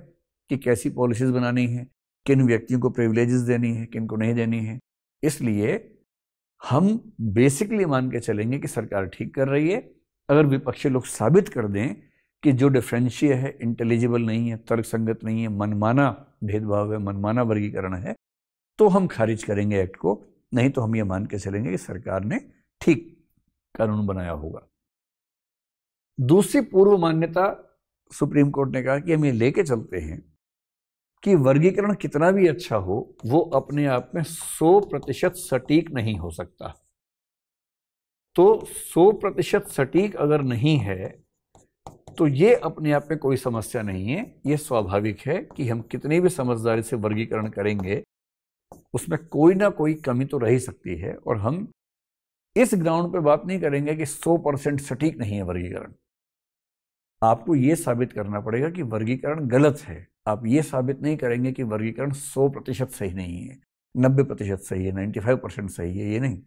कि कैसी पॉलिसीज बनानी है किन व्यक्तियों को प्रिविलेजेस देनी है किन को नहीं देनी है इसलिए हम बेसिकली मान के चलेंगे कि सरकार ठीक कर रही है अगर विपक्षी लोग साबित कर दें कि जो डिफ्रेंशिय है इंटेलिजिबल नहीं है तर्क संगत नहीं है मनमाना भेदभाव है मनमाना वर्गीकरण है तो हम खारिज करेंगे एक्ट को नहीं तो हम ये मान के चलेंगे कि सरकार ने ठीक कानून बनाया होगा दूसरी पूर्व मान्यता सुप्रीम कोर्ट ने कहा कि हम ये लेके चलते हैं कि वर्गीकरण कितना भी अच्छा हो वो अपने आप में 100 प्रतिशत सटीक नहीं हो सकता तो 100 प्रतिशत सटीक अगर नहीं है तो ये अपने आप में कोई समस्या नहीं है ये स्वाभाविक है कि हम कितनी भी समझदारी से वर्गीकरण करेंगे उसमें कोई ना कोई कमी तो रह सकती है और हम इस ग्राउंड पे बात नहीं करेंगे कि 100 परसेंट सटीक नहीं है वर्गीकरण आपको ये साबित करना पड़ेगा कि वर्गीकरण गलत है आप ये साबित नहीं करेंगे कि वर्गीकरण 100 प्रतिशत सही नहीं है 90 प्रतिशत सही है 95 परसेंट सही है ये नहीं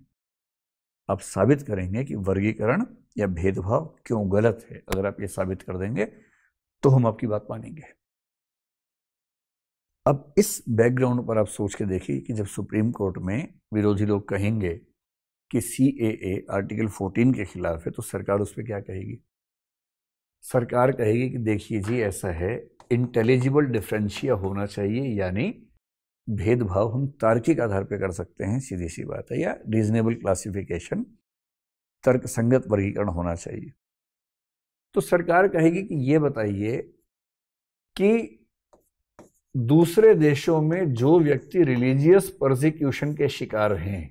आप साबित करेंगे कि वर्गीकरण या भेदभाव क्यों गलत है अगर आप ये साबित कर देंगे तो हम आपकी बात मानेंगे अब इस बैकग्राउंड पर आप सोच के देखिए कि जब सुप्रीम कोर्ट में विरोधी लोग कहेंगे कि सी ए आर्टिकल 14 के खिलाफ है तो सरकार उस पर क्या कहेगी सरकार कहेगी कि देखिए जी ऐसा है इंटेलिजिबल डिफ्रेंशिया होना चाहिए यानी भेदभाव हम तार्किक आधार पर कर सकते हैं सीधी सी बात है या रीजनेबल क्लासिफिकेशन तर्क संगत वर्गीकरण होना चाहिए तो सरकार कहेगी कि ये बताइए कि दूसरे देशों में जो व्यक्ति रिलीजियस प्रोसिक्यूशन के शिकार हैं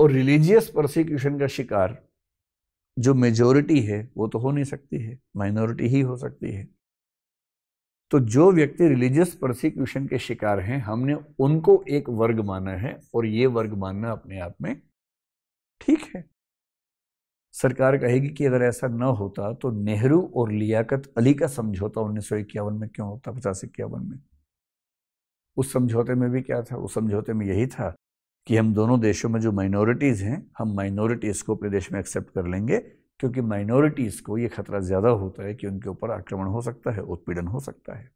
और रिलीजियस प्रोसिक्यूशन का शिकार जो मेजोरिटी है वो तो हो नहीं सकती है माइनॉरिटी ही हो सकती है तो जो व्यक्ति रिलीजियस प्रोसिक्यूशन के शिकार हैं हमने उनको एक वर्ग माना है और ये वर्ग मानना अपने आप में ठीक है सरकार कहेगी कि अगर ऐसा न होता तो नेहरू और लियाकत अली का समझौता उन्नीस में क्यों होता पचास इक्यावन में उस समझौते में भी क्या था उस समझौते में यही था कि हम दोनों देशों में जो माइनॉरिटीज़ हैं हम माइनॉरिटीज़ को अपने देश में एक्सेप्ट कर लेंगे क्योंकि माइनॉरिटीज़ को ये खतरा ज़्यादा होता है कि उनके ऊपर आक्रमण हो सकता है उत्पीड़न हो सकता है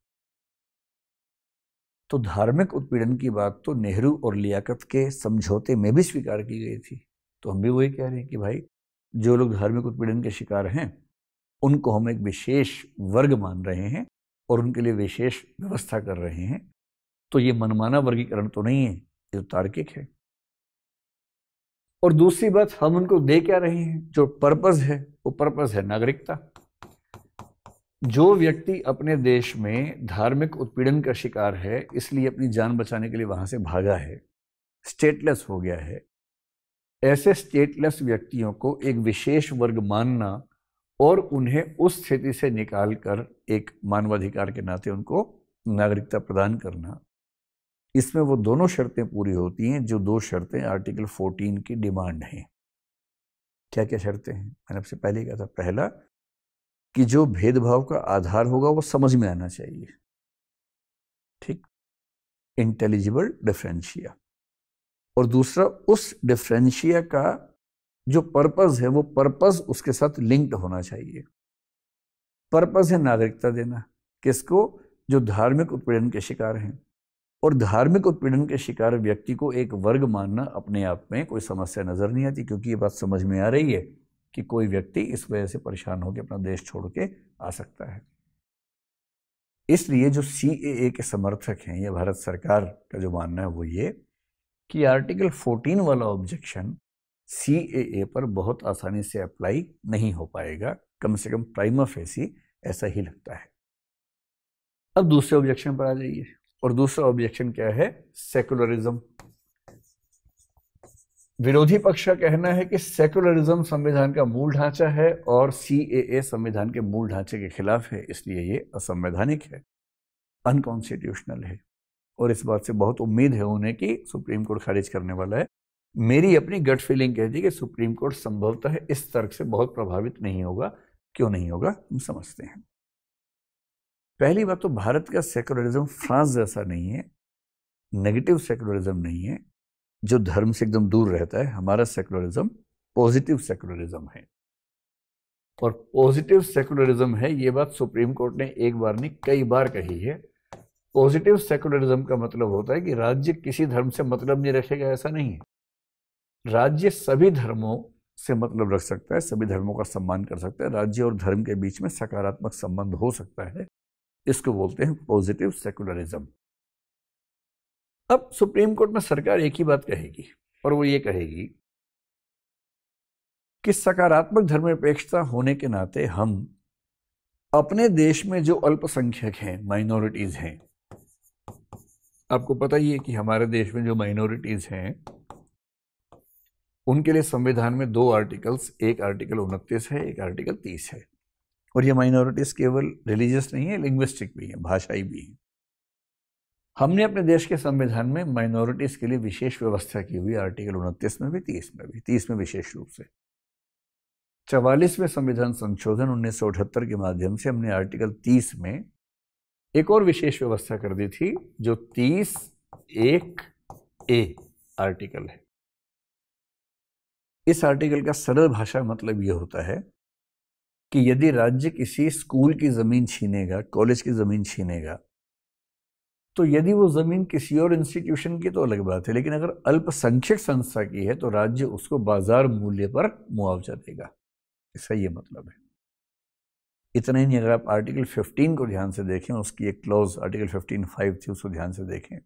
तो धार्मिक उत्पीड़न की बात तो नेहरू और लियाकत के समझौते में भी स्वीकार की गई थी तो हम भी वही कह रहे हैं कि भाई जो लोग धार्मिक उत्पीड़न के शिकार हैं उनको हम एक विशेष वर्ग मान रहे हैं और उनके लिए विशेष व्यवस्था कर रहे हैं तो ये मनमाना वर्गीकरण तो नहीं है ये तो तार्किक है और दूसरी बात हम उनको दे क्या रहे हैं जो पर्पज है वो पर्पज है नागरिकता जो व्यक्ति अपने देश में धार्मिक उत्पीड़न का शिकार है इसलिए अपनी जान बचाने के लिए वहां से भागा है स्टेटलेस हो गया है ऐसे स्टेटलेस व्यक्तियों को एक विशेष वर्ग मानना और उन्हें उस स्थिति से निकालकर एक मानवाधिकार के नाते उनको नागरिकता प्रदान करना इसमें वो दोनों शर्तें पूरी होती हैं जो दो शर्तें आर्टिकल 14 की डिमांड हैं क्या क्या शर्तें हैं मैंने आपसे पहले कहा था पहला कि जो भेदभाव का आधार होगा वो समझ में आना चाहिए ठीक इंटेलिजिबल डिफ्रेंशिया और दूसरा उस डिफ्रेंशिया का जो पर्पज़ है वो पर्पज़ उसके साथ लिंक्ड होना चाहिए पर्पज़ है नागरिकता देना किसको जो धार्मिक उत्पीड़न के शिकार हैं और धार्मिक उत्पीड़न के शिकार व्यक्ति को एक वर्ग मानना अपने आप में कोई समस्या नज़र नहीं आती क्योंकि ये बात समझ में आ रही है कि कोई व्यक्ति इस वजह से परेशान होकर अपना देश छोड़ के आ सकता है इसलिए जो सी के समर्थक हैं या भारत सरकार का जो मानना है वो ये कि आर्टिकल 14 वाला ऑब्जेक्शन सी पर बहुत आसानी से अप्लाई नहीं हो पाएगा कम से कम प्राइमा फेसी ऐसा ही लगता है अब दूसरे ऑब्जेक्शन पर आ जाइए और दूसरा ऑब्जेक्शन क्या है सेकुलरिज्म विरोधी पक्ष का कहना है कि सेकुलरिज्म संविधान का मूल ढांचा है और सी संविधान के मूल ढांचे के खिलाफ है इसलिए ये असंवैधानिक है अनकॉन्स्टिट्यूशनल है और इस बात से बहुत उम्मीद है उन्हें कि सुप्रीम कोर्ट खारिज करने वाला है मेरी अपनी गट फीलिंग कहती है कि सुप्रीम कोर्ट संभवतः इस तर्क से बहुत प्रभावित नहीं होगा क्यों नहीं होगा हम समझते हैं पहली बात तो भारत का सेकुलरिज्म फ्रांस जैसा नहीं है नेगेटिव सेकुलरिज्म नहीं है जो धर्म से एकदम दूर रहता है हमारा सेकुलरिज्म पॉजिटिव सेकुलरिज्म है और पॉजिटिव सेकुलरिज्म है ये बात सुप्रीम कोर्ट ने एक बार नहीं कई बार कही है पॉजिटिव सेकुलरिज्म का मतलब होता है कि राज्य किसी धर्म से मतलब नहीं रखेगा ऐसा नहीं है राज्य सभी धर्मों से मतलब रख सकता है सभी धर्मों का सम्मान कर सकता है राज्य और धर्म के बीच में सकारात्मक संबंध हो सकता है इसको बोलते हैं पॉजिटिव सेकुलरिज्म अब सुप्रीम कोर्ट में सरकार एक ही बात कहेगी और वो ये कहेगी कि सकारात्मक धर्मपेक्षता होने के नाते हम अपने देश में जो अल्पसंख्यक हैं माइनॉरिटीज़ हैं आपको पता ही है कि हमारे देश में जो माइनॉरिटीज़ हैं उनके लिए संविधान में दो आर्टिकल्स एक आर्टिकल उनतीस है एक आर्टिकल तीस है और ये माइनॉरिटीज़ केवल रिलीजियस नहीं है लिंग्विस्टिक भी है भाषाई भी हैं हमने अपने देश के संविधान में माइनॉरिटीज़ के लिए विशेष व्यवस्था की हुई आर्टिकल उनतीस में भी तीस में भी तीस में विशेष रूप से चवालीसवें संविधान संशोधन उन्नीस के माध्यम से हमने आर्टिकल तीस में एक और विशेष व्यवस्था कर दी थी जो तीस एक ए आर्टिकल है इस आर्टिकल का सरल भाषा मतलब यह होता है कि यदि राज्य किसी स्कूल की ज़मीन छीनेगा कॉलेज की ज़मीन छीनेगा तो यदि वो ज़मीन किसी और इंस्टीट्यूशन की तो अलग बात है लेकिन अगर अल्पसंख्यक संस्था की है तो राज्य उसको बाजार मूल्य पर मुआवजा देगा इसका ये मतलब है इतना ही नहीं अगर आप आर्टिकल 15 को ध्यान से देखें उसकी एक क्लॉज आर्टिकल 15 फाइव थी उसको ध्यान से देखें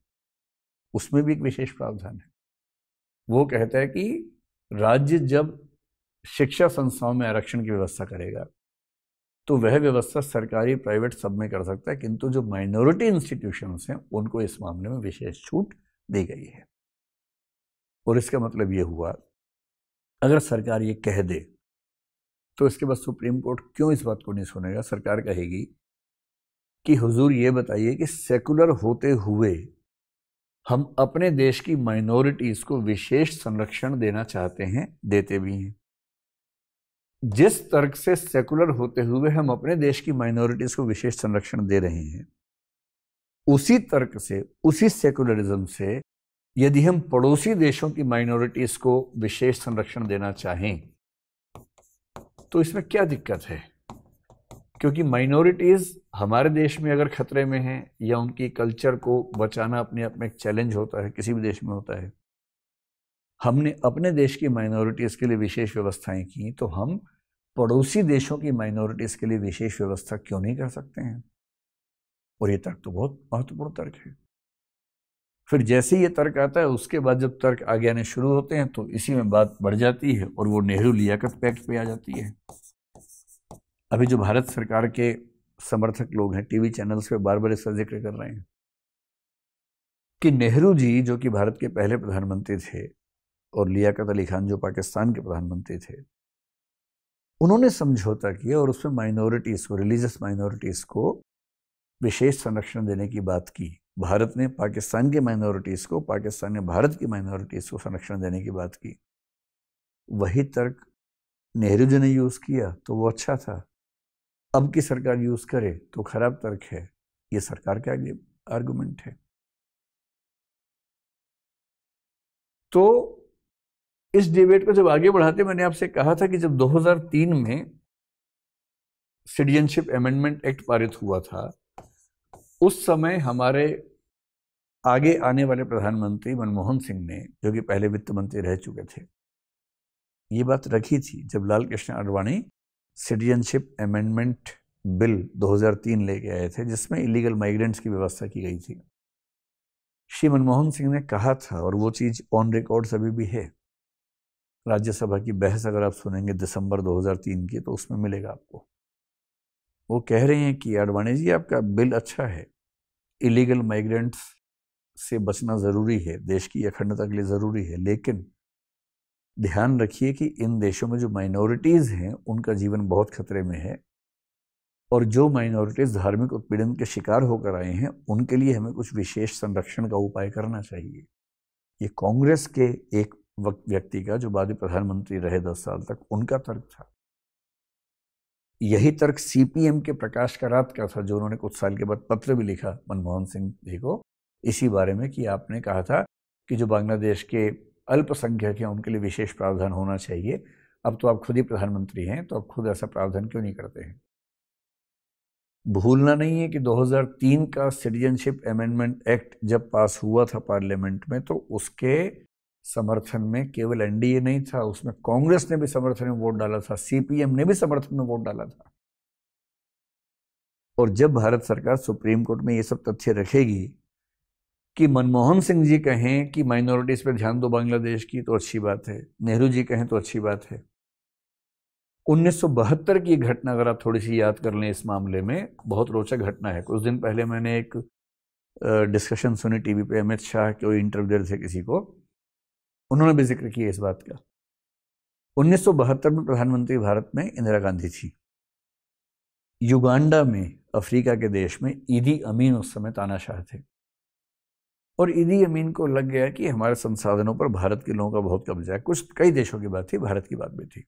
उसमें भी एक विशेष प्रावधान है वो कहता है कि राज्य जब शिक्षा संस्थाओं में आरक्षण की व्यवस्था करेगा तो वह व्यवस्था सरकारी प्राइवेट सब में कर सकता है किंतु जो माइनॉरिटी इंस्टीट्यूशंस हैं उनको इस मामले में विशेष छूट दी गई है और इसका मतलब ये हुआ अगर सरकार ये कह दे तो इसके बाद सुप्रीम कोर्ट क्यों इस बात को नहीं सुनेगा सरकार कहेगी कि हुजूर ये बताइए कि सेकुलर होते हुए हम अपने देश की माइनॉरिटीज़ को विशेष संरक्षण देना चाहते हैं देते भी हैं जिस तर्क से सेकुलर होते हुए हम अपने देश की माइनॉरिटीज़ को विशेष संरक्षण दे रहे हैं उसी तर्क से उसी सेकुलरिज्म से यदि हम पड़ोसी देशों की माइनॉरिटीज़ को विशेष संरक्षण देना चाहें तो इसमें क्या दिक्कत है क्योंकि माइनॉरिटीज़ हमारे देश में अगर ख़तरे में हैं या उनकी कल्चर को बचाना अपने आप में एक चैलेंज होता है किसी भी देश में होता है हमने अपने देश की माइनॉरिटीज़ के लिए विशेष व्यवस्थाएं की तो हम पड़ोसी देशों की माइनॉरिटीज़ के लिए विशेष व्यवस्था क्यों नहीं कर सकते हैं और ये तर्क तो बहुत महत्वपूर्ण तर्क है फिर जैसे ही ये तर्क आता है उसके बाद जब तर्क आगे आने शुरू होते हैं तो इसी में बात बढ़ जाती है और वो नेहरू लियाकत पैक्ट पे आ जाती है अभी जो भारत सरकार के समर्थक लोग हैं टीवी चैनल्स पे बार बार इसका जिक्र कर रहे हैं कि नेहरू जी जो कि भारत के पहले प्रधानमंत्री थे और लियाकत अली खान जो पाकिस्तान के प्रधानमंत्री थे उन्होंने समझौता किया और उसमें माइनॉरिटीज़ को रिलीजियस माइनॉरिटीज़ को विशेष संरक्षण देने की बात की भारत ने पाकिस्तान की माइनॉरिटीज़ को पाकिस्तान ने भारत की माइनॉरिटीज़ को संरक्षण देने की बात की वही तर्क नेहरू जी ने यूज़ किया तो वो अच्छा था अब की सरकार यूज़ करे तो खराब तर्क है ये सरकार का आर्गूमेंट है तो इस डिबेट को जब आगे बढ़ाते मैंने आपसे कहा था कि जब 2003 में सिटीजनशिप अमेंडमेंट एक्ट पारित हुआ था उस समय हमारे आगे आने वाले प्रधानमंत्री मनमोहन सिंह ने जो कि पहले वित्त मंत्री रह चुके थे ये बात रखी थी जब Lal Krishna Advani citizenship amendment bill 2003 लेके आए थे जिसमें इलीगल माइग्रेंट्स की व्यवस्था की गई थी श्री मनमोहन सिंह ने कहा था और वो चीज़ ऑन रिकॉर्ड अभी भी है राज्यसभा की बहस अगर आप सुनेंगे दिसंबर 2003 की तो उसमें मिलेगा आपको वो कह रहे हैं कि अडवाणी जी आपका बिल अच्छा है इलीगल माइग्रेंट्स से बचना ज़रूरी है देश की अखंडता के लिए ज़रूरी है लेकिन ध्यान रखिए कि इन देशों में जो माइनॉरिटीज़ हैं उनका जीवन बहुत खतरे में है और जो माइनॉरिटीज़ धार्मिक उत्पीड़न के शिकार होकर आए हैं उनके लिए हमें कुछ विशेष संरक्षण का उपाय करना चाहिए ये कांग्रेस के एक व्यक्ति का जो बाद प्रधानमंत्री रहे दस साल तक उनका तर्क था यही तर्क सीपीएम के प्रकाश करात का था जो उन्होंने कुछ साल के बाद पत्र भी लिखा मनमोहन सिंह जी को इसी बारे में कि आपने कहा था कि जो बांग्लादेश के अल्पसंख्यक हैं उनके लिए विशेष प्रावधान होना चाहिए अब तो आप खुद ही प्रधानमंत्री हैं तो आप खुद ऐसा प्रावधान क्यों नहीं करते हैं भूलना नहीं है कि 2003 का सिटीजनशिप अमेंडमेंट एक्ट जब पास हुआ था पार्लियामेंट में तो उसके समर्थन में केवल एनडीए नहीं था उसमें कांग्रेस ने भी समर्थन में वोट डाला था सीपीएम ने भी समर्थन में वोट डाला था और जब भारत सरकार सुप्रीम कोर्ट में ये सब तथ्य रखेगी कि मनमोहन सिंह जी कहें कि माइनॉरिटीज़ पर ध्यान दो बांग्लादेश की तो अच्छी बात है नेहरू जी कहें तो अच्छी बात है 1972 की घटना अगर आप थोड़ी सी याद कर लें इस मामले में बहुत रोचक घटना है कुछ दिन पहले मैंने एक डिस्कशन सुनी टीवी पे अमित शाह के इंटरव्यू दे थे किसी को उन्होंने भी जिक्र किया इस बात का 1972 में प्रधानमंत्री भारत में इंदिरा गांधी थी युगांडा में अफ्रीका के देश में ईदी अमीन उस समय तानाशाह थे और ईदी अमीन को लग गया कि हमारे संसाधनों पर भारत के लोगों का बहुत कब्जा है कुछ कई देशों की बात थी भारत की बात भी थी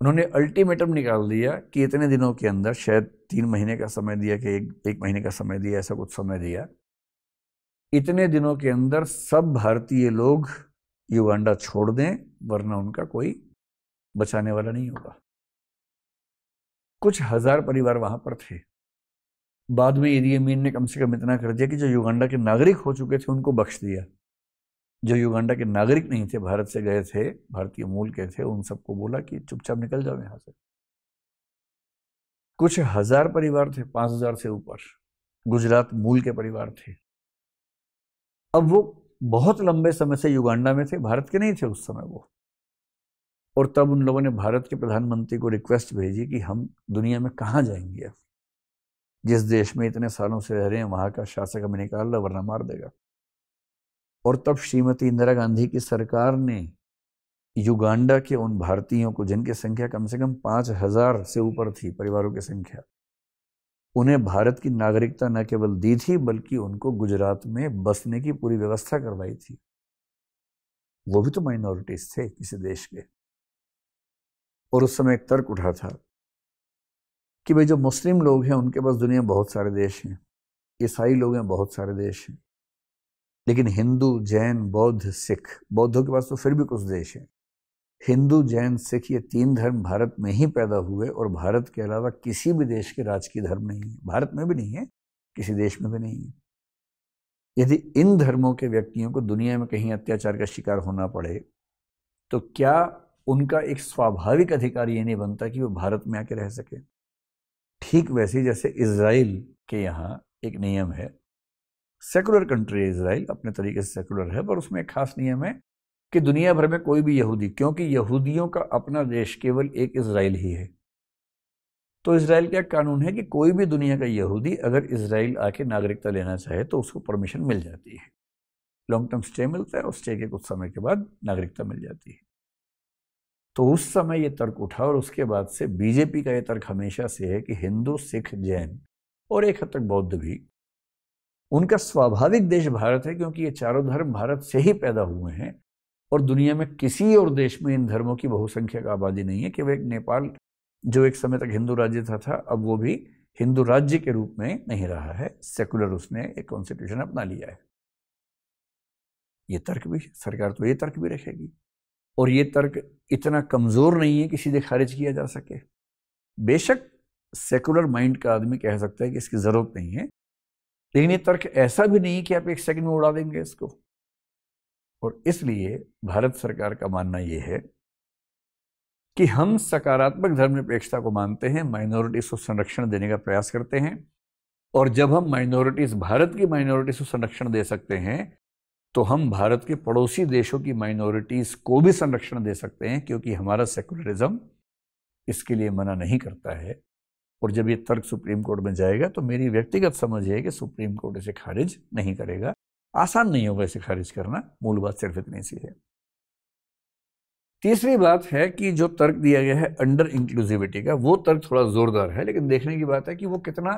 उन्होंने अल्टीमेटम निकाल दिया कि इतने दिनों के अंदर शायद तीन महीने का समय दिया कि एक एक महीने का समय दिया ऐसा कुछ समय दिया इतने दिनों के अंदर सब भारतीय लोग युगांडा छोड़ दें वरना उनका कोई बचाने वाला नहीं होगा कुछ हजार परिवार वहां पर थे बाद में ईदी अमीन ने कम से कम इतना कर दिया कि जो युगांडा के नागरिक हो चुके थे उनको बख्श दिया जो युगांडा के नागरिक नहीं थे भारत से गए थे भारतीय मूल के थे उन सबको बोला कि चुपचाप निकल जाओ यहां से कुछ हजार परिवार थे पांच हजार से ऊपर गुजरात मूल के परिवार थे अब वो बहुत लंबे समय से युगांडा में थे भारत के नहीं थे उस समय वो और तब उन लोगों ने भारत के प्रधानमंत्री को रिक्वेस्ट भेजी कि हम दुनिया में कहाँ जाएंगे अब जिस देश में इतने सालों से रह रहे हैं वहाँ का शासक हमें निकाल लो वरना मार देगा और तब श्रीमती इंदिरा गांधी की सरकार ने युगांडा के उन भारतीयों को जिनकी संख्या कम से कम पाँच हज़ार से ऊपर थी परिवारों की संख्या उन्हें भारत की नागरिकता न केवल दी थी बल्कि उनको गुजरात में बसने की पूरी व्यवस्था करवाई थी वो भी तो माइनॉरिटीज थे किसी देश के और उस समय एक तर्क उठा था कि भाई जो मुस्लिम लोग हैं उनके पास दुनिया बहुत सारे देश हैं ईसाई लोग हैं बहुत सारे देश हैं लेकिन हिंदू जैन बौद्ध सिख बौद्धों के पास तो फिर भी कुछ देश हैं हिंदू जैन सिख ये तीन धर्म भारत में ही पैदा हुए और भारत के अलावा किसी भी देश के राजकीय धर्म नहीं है भारत में भी नहीं है किसी देश में भी नहीं है यदि इन धर्मों के व्यक्तियों को दुनिया में कहीं अत्याचार का शिकार होना पड़े तो क्या उनका एक स्वाभाविक अधिकार ये नहीं बनता कि वो भारत में आके रह सके ठीक वैसे जैसे इसराइल के यहाँ एक नियम है सेकुलर कंट्री है इसराइल अपने तरीके से सेकुलर है पर उसमें एक खास नियम है कि दुनिया भर में कोई भी यहूदी क्योंकि यहूदियों का अपना देश केवल एक इसराइल ही है तो इसराइल का कानून है कि कोई भी दुनिया का यहूदी अगर इसराइल आके नागरिकता लेना चाहे तो उसको परमिशन मिल जाती है लॉन्ग टर्म स्टे मिलता है और स्टे के कुछ समय के बाद नागरिकता मिल जाती है तो उस समय यह तर्क उठा और उसके बाद से बीजेपी का ये तर्क हमेशा से है कि हिंदू सिख जैन और एक हद तक बौद्ध भी उनका स्वाभाविक देश भारत है क्योंकि ये चारों धर्म भारत से ही पैदा हुए हैं और दुनिया में किसी और देश में इन धर्मों की बहुसंख्यक आबादी नहीं है केवल एक नेपाल जो एक समय तक हिंदू राज्य था था अब वो भी हिंदू राज्य के रूप में नहीं रहा है सेकुलर उसने एक कॉन्स्टिट्यूशन अपना लिया है ये तर्क भी सरकार तो ये तर्क भी रखेगी और ये तर्क इतना कमज़ोर नहीं है कि सीधे खारिज किया जा सके बेशक सेकुलर माइंड का आदमी कह सकता है कि इसकी ज़रूरत नहीं है लेकिन ये तर्क ऐसा भी नहीं कि आप एक सेकंड में उड़ा देंगे इसको और इसलिए भारत सरकार का मानना यह है कि हम सकारात्मक धर्मनिरपेक्षता को मानते हैं माइनॉरिटीज़ को संरक्षण देने का प्रयास करते हैं और जब हम माइनॉरिटीज़ भारत की माइनॉरिटीज़ को संरक्षण दे सकते हैं तो हम भारत के पड़ोसी देशों की माइनॉरिटीज़ को भी संरक्षण दे सकते हैं क्योंकि हमारा सेकुलरिज्म इसके लिए मना नहीं करता है और जब ये तर्क सुप्रीम कोर्ट में जाएगा तो मेरी व्यक्तिगत समझ है कि सुप्रीम कोर्ट इसे खारिज नहीं करेगा आसान नहीं होगा इसे खारिज करना मूल बात सिर्फ इतनी सी है तीसरी बात है कि जो तर्क दिया गया है अंडर इंक्लूसिविटी का वो तर्क थोड़ा ज़ोरदार है लेकिन देखने की बात है कि वो कितना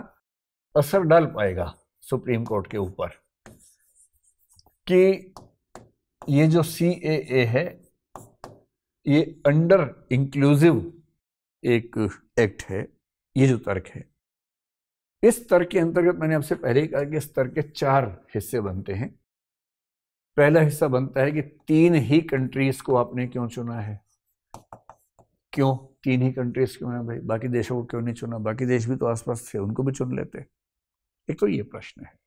असर डाल पाएगा सुप्रीम कोर्ट के ऊपर कि ये जो सी ए है ये अंडर इंक्लूसिव एक एक्ट है ये जो तर्क है इस स्तर के अंतर्गत मैंने आपसे पहले ही कहा कि स्तर के चार हिस्से बनते हैं पहला हिस्सा बनता है कि तीन ही कंट्रीज को आपने क्यों चुना है क्यों तीन ही कंट्रीज क्यों है भाई बाकी देशों को क्यों नहीं चुना बाकी देश भी तो आसपास थे उनको भी चुन लेते एक तो ये प्रश्न है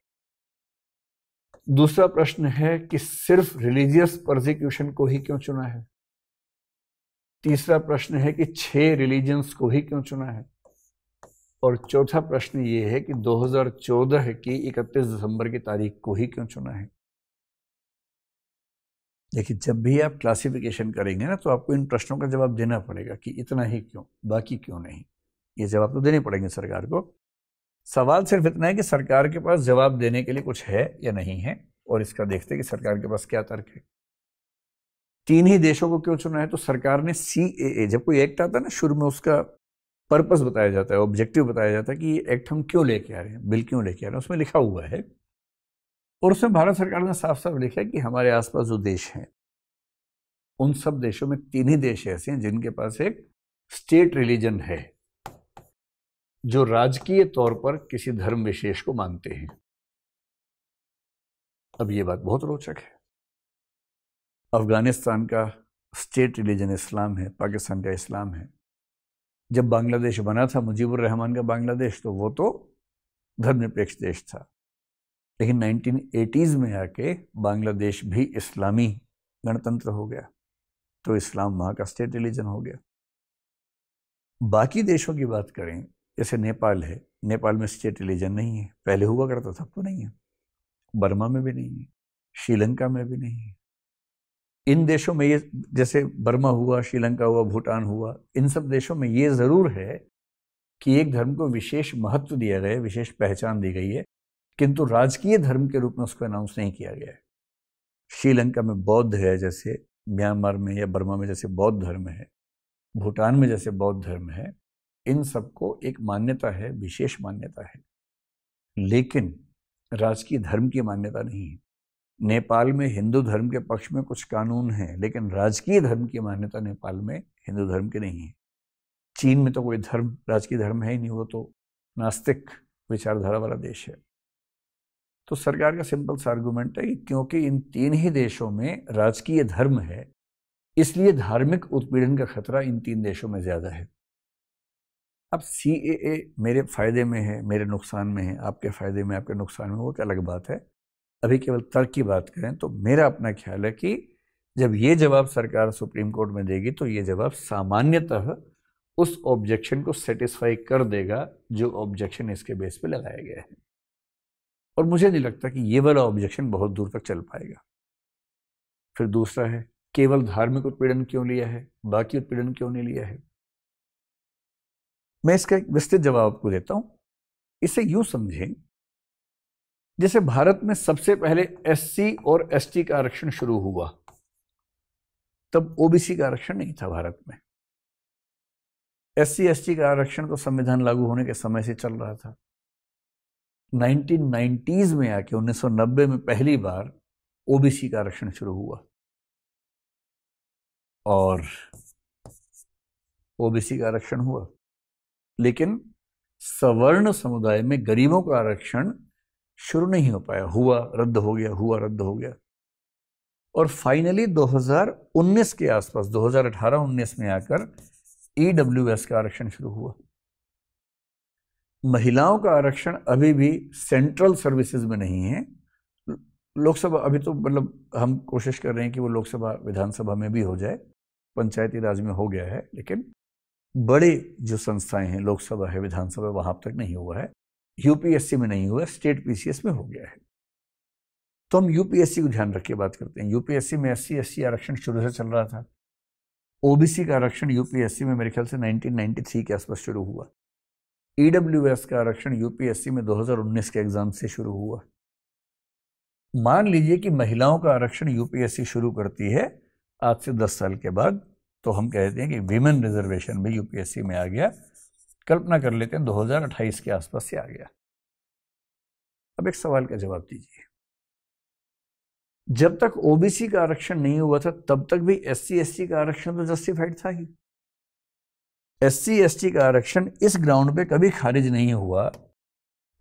दूसरा प्रश्न है कि सिर्फ रिलीजियस प्रोजिक्यूशन को ही क्यों चुना है तीसरा प्रश्न है कि छह रिलीजन्स को ही क्यों चुना है और चौथा प्रश्न ये है कि 2014 की 31 दिसंबर की तारीख को ही क्यों चुना है देखिए जब भी आप क्लासिफिकेशन करेंगे ना तो आपको इन प्रश्नों का जवाब देना पड़ेगा कि इतना ही क्यों बाकी क्यों नहीं ये जवाब तो देने पड़ेंगे सरकार को सवाल सिर्फ इतना है कि सरकार के पास जवाब देने के लिए कुछ है या नहीं है और इसका देखते कि सरकार के पास क्या तर्क है तीन ही देशों को क्यों चुना है तो सरकार ने सी ए जब कोई एक्ट आता ना शुरू में उसका पर्पस बताया जाता है ऑब्जेक्टिव बताया जाता है कि ये एक्ट हम क्यों लेके आ रहे हैं बिल क्यों लेके आ रहे हैं उसमें लिखा हुआ है और उसमें भारत सरकार ने साफ साफ लिखा है कि हमारे आसपास जो देश हैं उन सब देशों में तीन ही देश ऐसे हैं जिनके पास एक स्टेट रिलीजन है जो राजकीय तौर पर किसी धर्म विशेष को मानते हैं अब ये बात बहुत रोचक है अफगानिस्तान का स्टेट रिलीजन इस्लाम है पाकिस्तान का इस्लाम है जब बांग्लादेश बना था मुजीबुर रहमान का बांग्लादेश तो वो तो धर्मनिरपेक्ष देश था लेकिन 1980s में आके बांग्लादेश भी इस्लामी गणतंत्र हो गया तो इस्लाम वहाँ का स्टेट रिलीजन हो गया बाकी देशों की बात करें जैसे नेपाल है नेपाल में स्टेट रिलीजन नहीं है पहले हुआ करता था अब तो नहीं है बर्मा में भी नहीं है श्रीलंका में भी नहीं है इन देशों में ये जैसे बर्मा हुआ श्रीलंका हुआ भूटान हुआ इन सब देशों में ये ज़रूर है कि एक धर्म को विशेष महत्व दिया गया है विशेष पहचान दी गई है किंतु राजकीय धर्म के रूप में उसको अनाउंस नहीं किया गया है श्रीलंका में बौद्ध है जैसे म्यांमार में या बर्मा में जैसे बौद्ध धर्म है भूटान में जैसे बौद्ध धर्म है इन सबको एक मान्यता है विशेष मान्यता है लेकिन राजकीय धर्म की मान्यता नहीं है नेपाल में हिंदू धर्म के पक्ष में कुछ कानून हैं लेकिन राजकीय धर्म की मान्यता नेपाल में हिंदू धर्म के नहीं है चीन में तो कोई धर्म राजकीय धर्म है ही नहीं वो तो नास्तिक विचारधारा वाला देश है तो सरकार का सिंपल सा आर्गूमेंट है क्योंकि इन तीन ही देशों में राजकीय धर्म है इसलिए धार्मिक उत्पीड़न का खतरा इन तीन देशों में ज़्यादा है अब सी मेरे फ़ायदे में है मेरे नुकसान में है आपके फ़ायदे में आपके नुकसान में वो क्या अलग बात है अभी केवल तर्क की बात करें तो मेरा अपना ख्याल है कि जब ये जवाब सरकार सुप्रीम कोर्ट में देगी तो ये जवाब सामान्यतः उस ऑब्जेक्शन को सेटिस्फाई कर देगा जो ऑब्जेक्शन इसके बेस पे लगाया गया है और मुझे नहीं लगता कि ये वाला ऑब्जेक्शन बहुत दूर तक चल पाएगा फिर दूसरा है केवल धार्मिक उत्पीड़न क्यों लिया है बाकी उत्पीड़न क्यों नहीं लिया है मैं इसका एक विस्तृत जवाब आपको देता हूं इसे यूं समझें जैसे भारत में सबसे पहले एससी और एसटी का आरक्षण शुरू हुआ तब ओबीसी का आरक्षण नहीं था भारत में एससी एसटी का आरक्षण तो संविधान लागू होने के समय से चल रहा था 1990s में आके 1990 में पहली बार ओबीसी का आरक्षण शुरू हुआ और ओबीसी का आरक्षण हुआ लेकिन सवर्ण समुदाय में गरीबों का आरक्षण शुरू नहीं हो पाया हुआ रद्द हो गया हुआ रद्द हो गया और फाइनली 2019 के आसपास 2018-19 में आकर ईडब्ल्यूएस e का आरक्षण शुरू हुआ महिलाओं का आरक्षण अभी भी सेंट्रल सर्विसेज में नहीं है लोकसभा अभी तो मतलब हम कोशिश कर रहे हैं कि वो लोकसभा विधानसभा में भी हो जाए पंचायती राज में हो गया है लेकिन बड़े जो संस्थाएं हैं लोकसभा है विधानसभा वहां तक नहीं हुआ है यूपीएससी में नहीं हुआ स्टेट पीसीएस में हो गया है तो हम यूपीएससी को ध्यान रख के बात करते हैं यूपीएससी में एस सी आरक्षण शुरू से चल रहा था ओबीसी का आरक्षण यूपीएससी में मेरे ख्याल से 1993 के आसपास शुरू हुआ ईडब्ल्यूएस e का आरक्षण यूपीएससी में 2019 के एग्ज़ाम से शुरू हुआ मान लीजिए कि महिलाओं का आरक्षण यूपीएससी शुरू करती है आज से 10 साल के बाद तो हम कहते हैं कि विमेन रिजर्वेशन भी यूपीएससी में आ गया कल्पना कर लेते हैं 2028 के आसपास से आ गया अब एक सवाल का जवाब दीजिए जब तक ओबीसी का आरक्षण नहीं हुआ था तब तक भी एस सी का आरक्षण तो जस्टिफाइड था ही एस सी का आरक्षण इस ग्राउंड पे कभी खारिज नहीं हुआ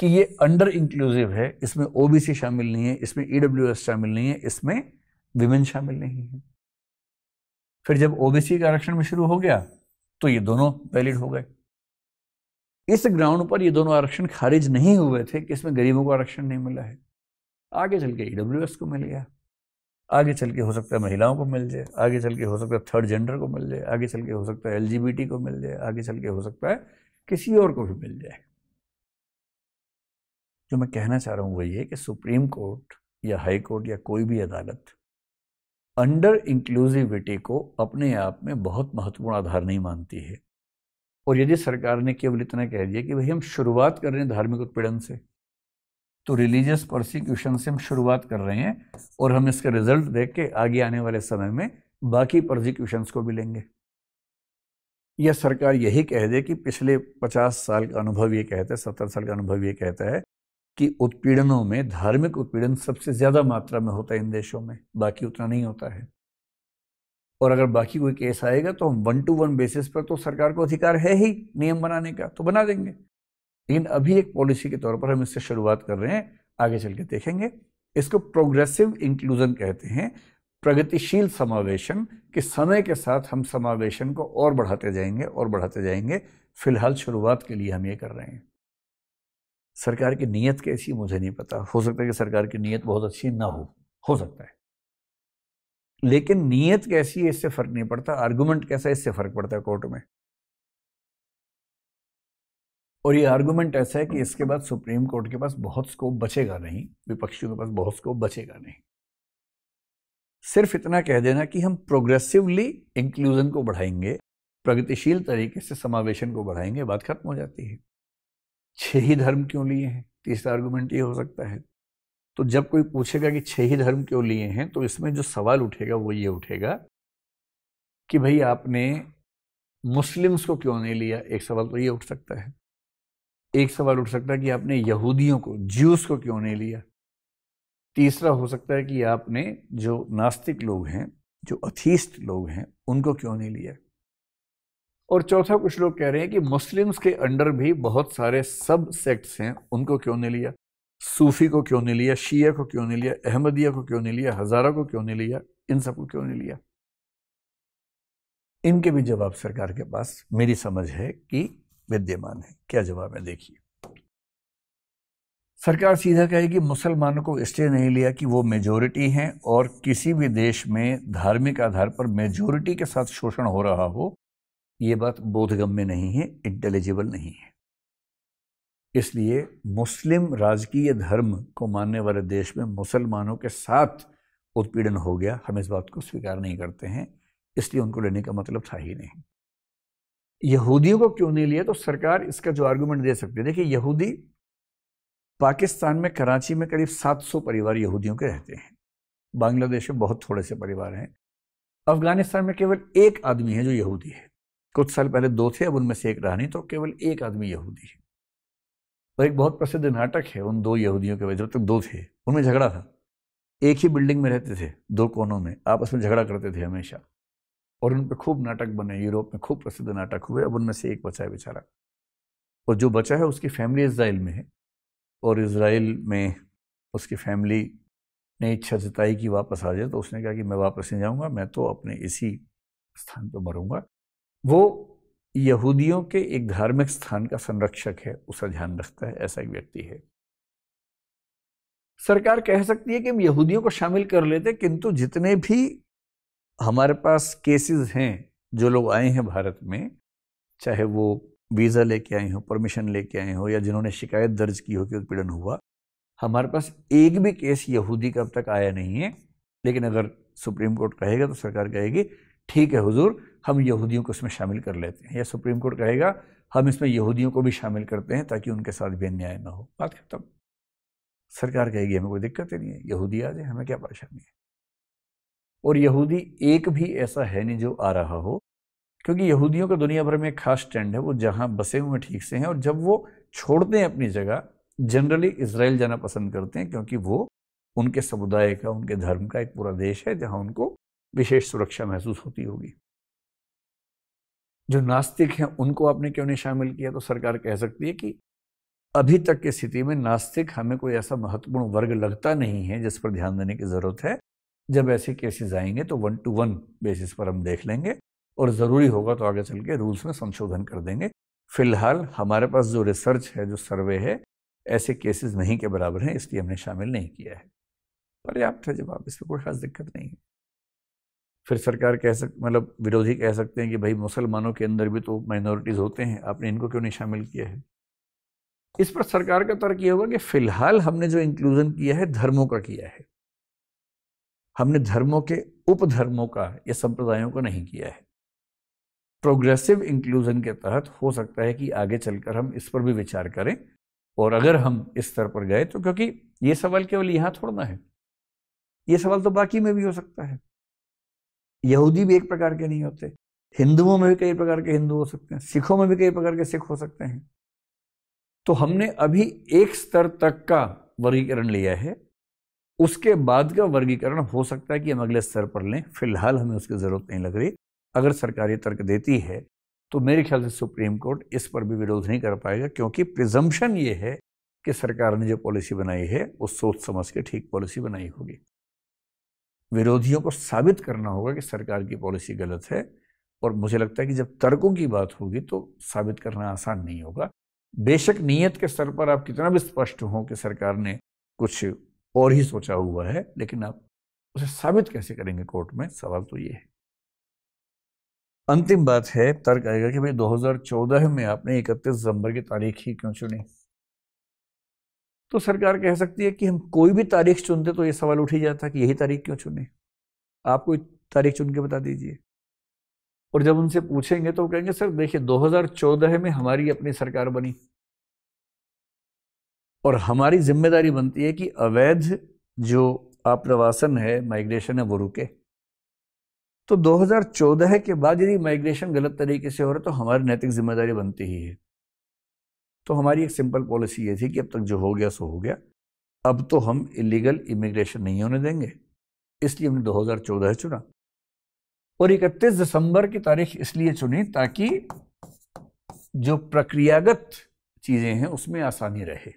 कि ये अंडर इंक्लूसिव है इसमें ओबीसी शामिल नहीं है इसमें ईडब्ल्यू e शामिल नहीं है इसमें विमेन शामिल नहीं है फिर जब ओबीसी का आरक्षण में शुरू हो गया तो ये दोनों वैलिड हो गए इस ग्राउंड पर ये दोनों आरक्षण खारिज नहीं हुए थे कि इसमें गरीबों को आरक्षण नहीं मिला है आगे चल के ई को मिल गया आगे चल के हो सकता है महिलाओं को मिल जाए आगे चल के हो सकता है थर्ड जेंडर को मिल जाए आगे चल के हो सकता है एल को मिल जाए आगे चल के हो सकता है किसी और को भी मिल जाए जो मैं कहना चाह रहा हूँ वो ये कि सुप्रीम कोर्ट या हाई कोर्ट या कोई भी अदालत अंडर इंक्लूसिविटी को अपने आप में बहुत महत्वपूर्ण आधार नहीं मानती है और यदि सरकार ने केवल इतना कह दिया कि भाई हम शुरुआत कर रहे हैं धार्मिक उत्पीड़न से तो रिलीजियस प्रोसिक्यूशन से हम शुरुआत कर रहे हैं और हम इसका रिजल्ट देख के आगे आने वाले समय में बाकी प्रोसिक्यूशंस को भी लेंगे या सरकार यही कह दे कि पिछले 50 साल का अनुभव ये कहता है सत्तर साल का अनुभव ये कहता है कि उत्पीड़नों में धार्मिक उत्पीड़न सबसे ज़्यादा मात्रा में होता है इन देशों में बाकी उतना नहीं होता है और अगर बाकी कोई केस आएगा तो हम वन टू वन बेसिस पर तो सरकार को अधिकार है ही नियम बनाने का तो बना देंगे लेकिन अभी एक पॉलिसी के तौर पर हम इससे शुरुआत कर रहे हैं आगे चल के देखेंगे इसको प्रोग्रेसिव इंक्लूजन कहते हैं प्रगतिशील समावेशन कि समय के साथ हम समावेशन को और बढ़ाते जाएंगे और बढ़ाते जाएंगे फिलहाल शुरुआत के लिए हम ये कर रहे हैं सरकार की नीयत कैसी मुझे नहीं पता हो सकता है कि सरकार की नीयत बहुत अच्छी ना हो हो सकता है लेकिन नीयत कैसी है इससे फ़र्क नहीं पड़ता आर्गुमेंट कैसा है इससे फ़र्क पड़ता है कोर्ट में और ये आर्गुमेंट ऐसा है कि इसके बाद सुप्रीम कोर्ट के पास बहुत स्कोप बचेगा नहीं विपक्षियों के पास बहुत स्कोप बचेगा नहीं सिर्फ इतना कह देना कि हम प्रोग्रेसिवली इंक्लूजन को बढ़ाएंगे प्रगतिशील तरीके से समावेशन को बढ़ाएंगे बात खत्म हो जाती है छह ही धर्म क्यों लिए हैं तीसरा आर्गूमेंट ये हो सकता है तो जब कोई पूछेगा कि छह ही धर्म क्यों लिए हैं तो इसमें जो सवाल उठेगा वो ये उठेगा कि भाई आपने मुस्लिम्स को क्यों नहीं लिया एक सवाल तो ये उठ सकता है एक सवाल उठ सकता है कि आपने यहूदियों को ज्यूस को क्यों नहीं लिया तीसरा हो सकता है कि आपने जो नास्तिक लोग हैं जो अथीस्ट लोग हैं उनको क्यों नहीं लिया और चौथा कुछ लोग कह रहे हैं कि मुस्लिम्स के अंडर भी बहुत सारे सब सेक्ट्स हैं उनको क्यों नहीं लिया सूफ़ी को क्यों नहीं लिया शिया को क्यों नहीं लिया अहमदिया को क्यों नहीं लिया हज़ारा को क्यों नहीं लिया इन सब को क्यों नहीं लिया इनके भी जवाब सरकार के पास मेरी समझ है कि विद्यमान है क्या जवाब है देखिए सरकार सीधा कहेगी मुसलमानों को इसलिए नहीं लिया कि वो मेजोरिटी हैं और किसी भी देश में धार्मिक आधार पर मेजोरिटी के साथ शोषण हो रहा हो ये बात बोधगम्य नहीं है इंटेलिजिबल नहीं है इसलिए मुस्लिम राजकीय धर्म को मानने वाले देश में मुसलमानों के साथ उत्पीड़न हो गया हम इस बात को स्वीकार नहीं करते हैं इसलिए उनको लेने का मतलब था ही नहीं यहूदियों को क्यों नहीं लिया तो सरकार इसका जो आर्गूमेंट दे सकती है देखिए यहूदी पाकिस्तान में कराची में करीब 700 परिवार यहूदियों के रहते हैं बांग्लादेश में बहुत थोड़े से परिवार हैं अफगानिस्तान में केवल एक आदमी है जो यहूदी है कुछ साल पहले दो थे अब उनमें से एक रहा नहीं तो केवल एक आदमी यहूदी है पर एक बहुत प्रसिद्ध नाटक है उन दो यहूदियों के वजह तक मतलब दो थे उनमें झगड़ा था एक ही बिल्डिंग में रहते थे दो कोनों में आपस में झगड़ा करते थे हमेशा और उन पर खूब नाटक बने यूरोप में खूब प्रसिद्ध नाटक हुए अब उनमें से एक बचा है बेचारा और जो बचा है उसकी फैमिली इसराइल में है और इसराइल में उसकी फैमिली ने इच्छा जताई कि वापस आ जाए तो उसने कहा कि मैं वापस नहीं जाऊँगा मैं तो अपने इसी स्थान पर मरूँगा वो यहूदियों के एक धार्मिक स्थान का संरक्षक है उसका ध्यान रखता है ऐसा एक व्यक्ति है सरकार कह सकती है कि हम यहूदियों को शामिल कर लेते किंतु जितने भी हमारे पास केसेस हैं जो लोग आए हैं भारत में चाहे वो वीज़ा लेके आए हों परमिशन लेके आए हों या जिन्होंने शिकायत दर्ज की हो कि उत्पीड़न हुआ हमारे पास एक भी केस यहूदी का अब तक आया नहीं है लेकिन अगर सुप्रीम कोर्ट कहेगा तो सरकार कहेगी ठीक है हुजूर हम यहूदियों को इसमें शामिल कर लेते हैं या सुप्रीम कोर्ट कहेगा हम इसमें यहूदियों को भी शामिल करते हैं ताकि उनके साथ भी अन्याय ना हो बात खत्म सरकार कहेगी हमें कोई दिक्कत ही नहीं है यहूदी आ जाए हमें क्या परेशानी है और यहूदी एक भी ऐसा है नहीं जो आ रहा हो क्योंकि यहूदियों का दुनिया भर में एक खास ट्रेंड है वो जहाँ बसे हुए ठीक से हैं और जब वो छोड़ते हैं अपनी जगह जनरली इसराइल जाना पसंद करते हैं क्योंकि वो उनके समुदाय का उनके धर्म का एक पूरा देश है जहाँ उनको विशेष सुरक्षा महसूस होती होगी जो नास्तिक हैं उनको आपने क्यों नहीं शामिल किया तो सरकार कह सकती है कि अभी तक की स्थिति में नास्तिक हमें कोई ऐसा महत्वपूर्ण वर्ग लगता नहीं है जिस पर ध्यान देने की ज़रूरत है जब ऐसे केसेस आएंगे तो वन टू वन बेसिस पर हम देख लेंगे और ज़रूरी होगा तो आगे चल के रूल्स में संशोधन कर देंगे फिलहाल हमारे पास जो रिसर्च है जो सर्वे है ऐसे केसेस नहीं के बराबर हैं इसलिए हमने शामिल नहीं किया है पर्याप्त है जवाब इसमें कोई खास दिक्कत नहीं है फिर सरकार कह सक मतलब विरोधी कह सकते हैं कि भाई मुसलमानों के अंदर भी तो माइनॉरिटीज़ होते हैं आपने इनको क्यों नहीं शामिल किया है इस पर सरकार का तर्क ये होगा कि फ़िलहाल हमने जो इंक्लूज़न किया है धर्मों का किया है हमने धर्मों के उपधर्मों का या संप्रदायों का नहीं किया है प्रोग्रेसिव इंक्लूज़न के तहत हो सकता है कि आगे चलकर हम इस पर भी विचार करें और अगर हम इस स्तर पर गए तो क्योंकि ये सवाल केवल यहाँ थोड़ना है ये सवाल तो बाकी में भी हो सकता है यहूदी भी एक प्रकार के नहीं होते हिंदुओं में भी कई प्रकार के हिंदू हो सकते हैं सिखों में भी कई प्रकार के सिख हो सकते हैं तो हमने अभी एक स्तर तक का वर्गीकरण लिया है उसके बाद का वर्गीकरण हो सकता है कि हम अगले स्तर पर लें फिलहाल हमें उसकी ज़रूरत नहीं लग रही अगर सरकार ये तर्क देती है तो मेरे ख्याल से सुप्रीम कोर्ट इस पर भी विरोध नहीं कर पाएगा क्योंकि प्रिजम्पन ये है कि सरकार ने जो पॉलिसी बनाई है वो सोच समझ के ठीक पॉलिसी बनाई होगी विरोधियों को साबित करना होगा कि सरकार की पॉलिसी गलत है और मुझे लगता है कि जब तर्कों की बात होगी तो साबित करना आसान नहीं होगा बेशक नीयत के स्तर पर आप कितना भी स्पष्ट हो कि सरकार ने कुछ और ही सोचा हुआ है लेकिन आप उसे साबित कैसे करेंगे कोर्ट में सवाल तो ये है अंतिम बात है तर्क आएगा कि भाई 2014 में आपने इकतीस दिसंबर की तारीख ही क्यों चुनी तो सरकार कह सकती है कि हम कोई भी तारीख चुनते तो ये सवाल उठ ही जाता कि यही तारीख क्यों चुने आप कोई तारीख चुन के बता दीजिए और जब उनसे पूछेंगे तो कहेंगे सर देखिए 2014 में हमारी अपनी सरकार बनी और हमारी जिम्मेदारी बनती है कि अवैध जो आप्रवासन है माइग्रेशन है वो रुके तो 2014 के बाद यदि माइग्रेशन गलत तरीके से हो रहा है तो हमारी नैतिक जिम्मेदारी बनती ही है तो हमारी एक सिंपल पॉलिसी ये थी कि अब तक जो हो गया सो हो गया अब तो हम इलीगल इमिग्रेशन नहीं होने देंगे इसलिए हमने 2014 चुना और 31 दिसंबर की तारीख इसलिए चुनी ताकि जो प्रक्रियागत चीज़ें हैं उसमें आसानी रहे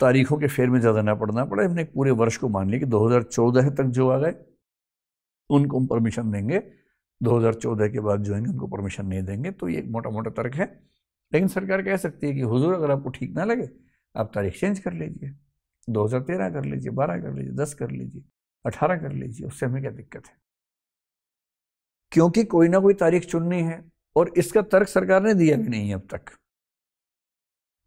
तारीखों के फेर में ज़्यादा ना पड़ना पड़े हमने पूरे वर्ष को मान लिया कि 2014 तक जो आ गए उनको हम परमिशन देंगे 2014 के बाद जो है उनको परमिशन नहीं देंगे तो ये एक मोटा मोटा तर्क है लेकिन सरकार कह सकती है कि हुजूर अगर आपको ठीक ना लगे आप तारीख चेंज कर लीजिए 2013 कर लीजिए 12 कर लीजिए 10 कर लीजिए 18 कर लीजिए उससे हमें क्या दिक्कत है क्योंकि कोई ना कोई तारीख चुननी है और इसका तर्क सरकार ने दिया भी नहीं अब तक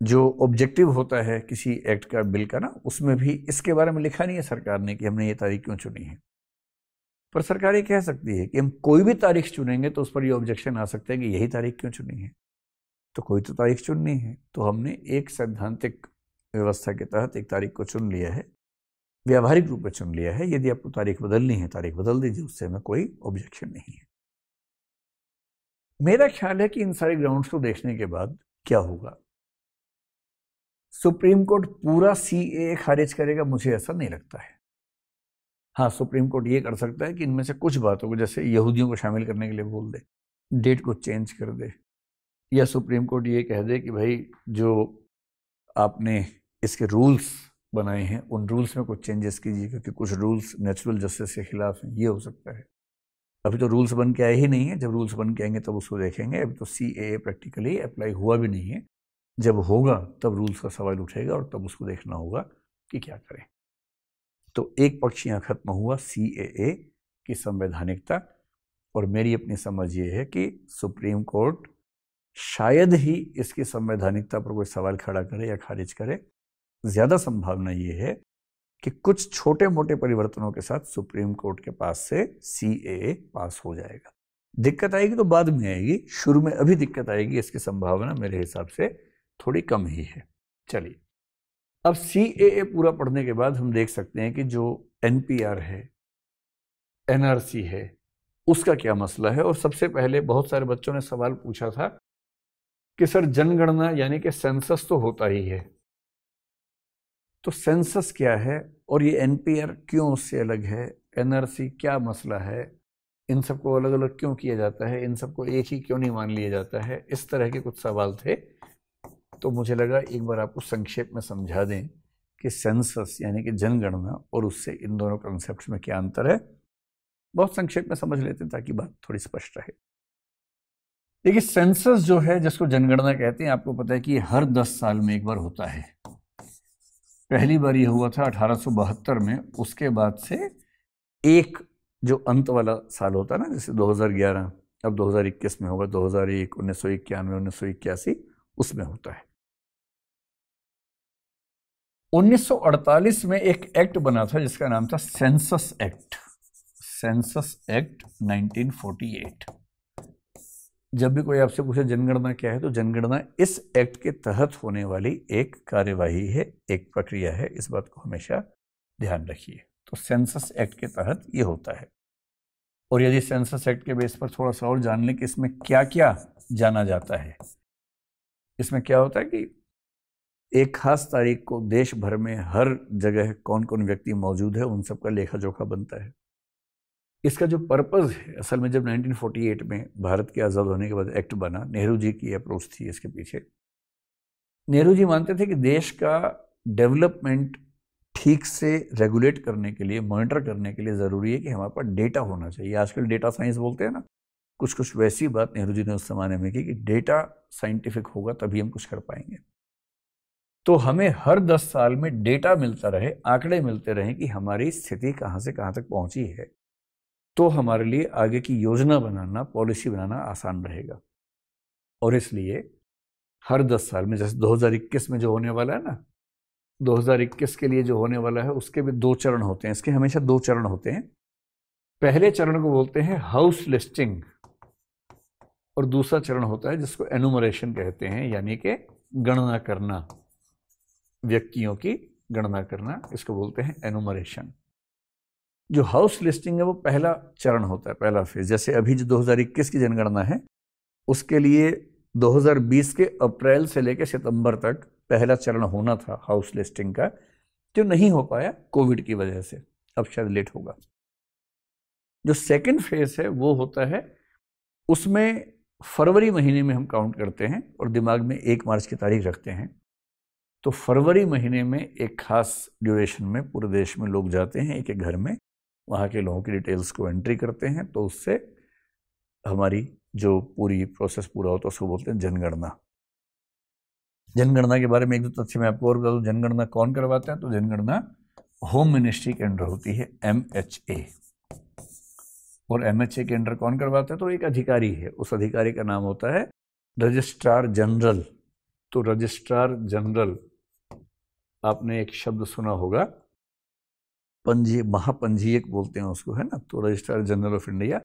जो ऑब्जेक्टिव होता है किसी एक्ट का बिल का ना उसमें भी इसके बारे में लिखा नहीं है सरकार ने कि हमने ये तारीख क्यों चुनी है पर सरकार ये कह सकती है कि हम कोई भी तारीख चुनेंगे तो उस पर ये ऑब्जेक्शन आ सकते हैं कि यही तारीख क्यों चुनी है तो कोई तो तारीख चुननी है तो हमने एक सैद्धांतिक व्यवस्था के तहत एक तारीख को चुन लिया है व्यावहारिक रूप में चुन लिया है यदि आपको तारीख बदलनी है तारीख बदल दीजिए उससे हमें कोई ऑब्जेक्शन नहीं है मेरा ख्याल है कि इन सारे ग्राउंड्स को देखने के बाद क्या होगा सुप्रीम कोर्ट पूरा सी ए खारिज करेगा मुझे ऐसा नहीं लगता है हाँ सुप्रीम कोर्ट ये कर सकता है कि इनमें से कुछ बातों को जैसे यहूदियों को शामिल करने के लिए बोल दे डेट को चेंज कर दे या सुप्रीम कोर्ट ये कह दे कि भाई जो आपने इसके रूल्स बनाए हैं उन रूल्स में कुछ चेंजेस कीजिए क्योंकि कुछ रूल्स नेचुरल जस्टिस के खिलाफ हैं ये हो सकता है अभी तो रूल्स बन के आए ही नहीं है जब रूल्स बन के आएंगे तब उसको देखेंगे अभी तो सी ए प्रैक्टिकली अप्लाई हुआ भी नहीं है जब होगा तब रूल्स का सवाल उठेगा और तब उसको देखना होगा कि क्या करें तो एक पक्ष यहाँ खत्म हुआ सी ए की संवैधानिकता और मेरी अपनी समझ ये है कि सुप्रीम कोर्ट शायद ही इसकी संवैधानिकता पर कोई सवाल खड़ा करे या खारिज करे ज़्यादा संभावना ये है कि कुछ छोटे मोटे परिवर्तनों के साथ सुप्रीम कोर्ट के पास से सी पास हो जाएगा दिक्कत आएगी तो बाद में आएगी शुरू में अभी दिक्कत आएगी इसकी संभावना मेरे हिसाब से थोड़ी कम ही है चलिए अब सी पूरा पढ़ने के बाद हम देख सकते हैं कि जो एन है एन है उसका क्या मसला है और सबसे पहले बहुत सारे बच्चों ने सवाल पूछा था कि सर जनगणना यानी कि सेंसस तो होता ही है तो सेंसस क्या है और ये एनपीआर क्यों उससे अलग है एनआरसी क्या मसला है इन सबको अलग अलग क्यों किया जाता है इन सबको एक ही क्यों नहीं मान लिया जाता है इस तरह के कुछ सवाल थे तो मुझे लगा एक बार आपको संक्षेप में समझा दें कि सेंसस यानी कि जनगणना और उससे इन दोनों कॉन्सेप्ट में क्या अंतर है बहुत संक्षेप में समझ लेते हैं ताकि बात थोड़ी स्पष्ट रहे देखिए सेंसस जो है जिसको जनगणना कहते हैं आपको पता है कि हर 10 साल में एक बार होता है पहली बार यह हुआ था अठारह में उसके बाद से एक जो अंत वाला साल होता है ना जैसे 2011 अब 2021 में होगा 2001 उन्नीस सौ इक्यानवे उन्नीस सौ इक्यासी उसमें होता है 1948 में एक एक्ट बना था जिसका नाम था सेंसस एक्ट सेंसस एक्ट 1948 जब भी कोई आपसे पूछे जनगणना क्या है तो जनगणना इस एक्ट के तहत होने वाली एक कार्यवाही है एक प्रक्रिया है इस बात को हमेशा ध्यान रखिए तो सेंसस एक्ट के तहत ये होता है और यदि सेंसस एक्ट के बेस पर थोड़ा सा और जान लें कि इसमें क्या क्या जाना जाता है इसमें क्या होता है कि एक खास तारीख को देश भर में हर जगह कौन कौन व्यक्ति मौजूद है उन सबका लेखा जोखा बनता है इसका जो पर्पज़ है असल में जब 1948 में भारत के आज़ाद होने के बाद एक्ट बना नेहरू जी की अप्रोच थी इसके पीछे नेहरू जी मानते थे कि देश का डेवलपमेंट ठीक से रेगुलेट करने के लिए मॉनिटर करने के लिए ज़रूरी है कि हमारे पास डेटा होना चाहिए आजकल डेटा साइंस बोलते हैं ना कुछ कुछ वैसी बात नेहरू जी ने उस ज़माने में की कि डेटा साइंटिफिक होगा तभी हम कुछ कर पाएंगे तो हमें हर दस साल में डेटा मिलता रहे आंकड़े मिलते रहे कि हमारी स्थिति कहाँ से कहाँ तक पहुँची है तो हमारे लिए आगे की योजना बनाना पॉलिसी बनाना आसान रहेगा और इसलिए हर दस साल में जैसे 2021 में जो होने वाला है ना 2021 के लिए जो होने वाला है उसके भी दो चरण होते हैं इसके हमेशा दो चरण होते हैं पहले चरण को बोलते हैं हाउस लिस्टिंग और दूसरा चरण होता है जिसको एनुमरेशन कहते हैं यानी कि गणना करना व्यक्तियों की गणना करना इसको बोलते हैं एनुमरेशन जो हाउस लिस्टिंग है वो पहला चरण होता है पहला फेज जैसे अभी जो 2021 की जनगणना है उसके लिए 2020 के अप्रैल से लेकर सितंबर तक पहला चरण होना था हाउस लिस्टिंग का जो नहीं हो पाया कोविड की वजह से अब शायद लेट होगा जो सेकंड फेज है वो होता है उसमें फरवरी महीने में हम काउंट करते हैं और दिमाग में एक मार्च की तारीख रखते हैं तो फरवरी महीने में एक खास ड्यूरेशन में पूरे देश में लोग जाते हैं एक एक घर में वहाँ के लोगों की डिटेल्स को एंट्री करते हैं तो उससे हमारी जो पूरी प्रोसेस पूरा होता है उसको बोलते हैं जनगणना जनगणना के बारे में एक दो तथ्य मैं आपको और बता दूँ जनगणना कौन करवाता है तो जनगणना होम मिनिस्ट्री के अंडर होती है एम एच ए और एम एच ए के अंडर कौन करवाता है तो एक अधिकारी है उस अधिकारी का नाम होता है रजिस्ट्रार जनरल तो रजिस्ट्रार जनरल आपने एक शब्द सुना होगा पंजी महापंजीयक बोलते हैं उसको है ना तो रजिस्ट्रार जनरल ऑफ इंडिया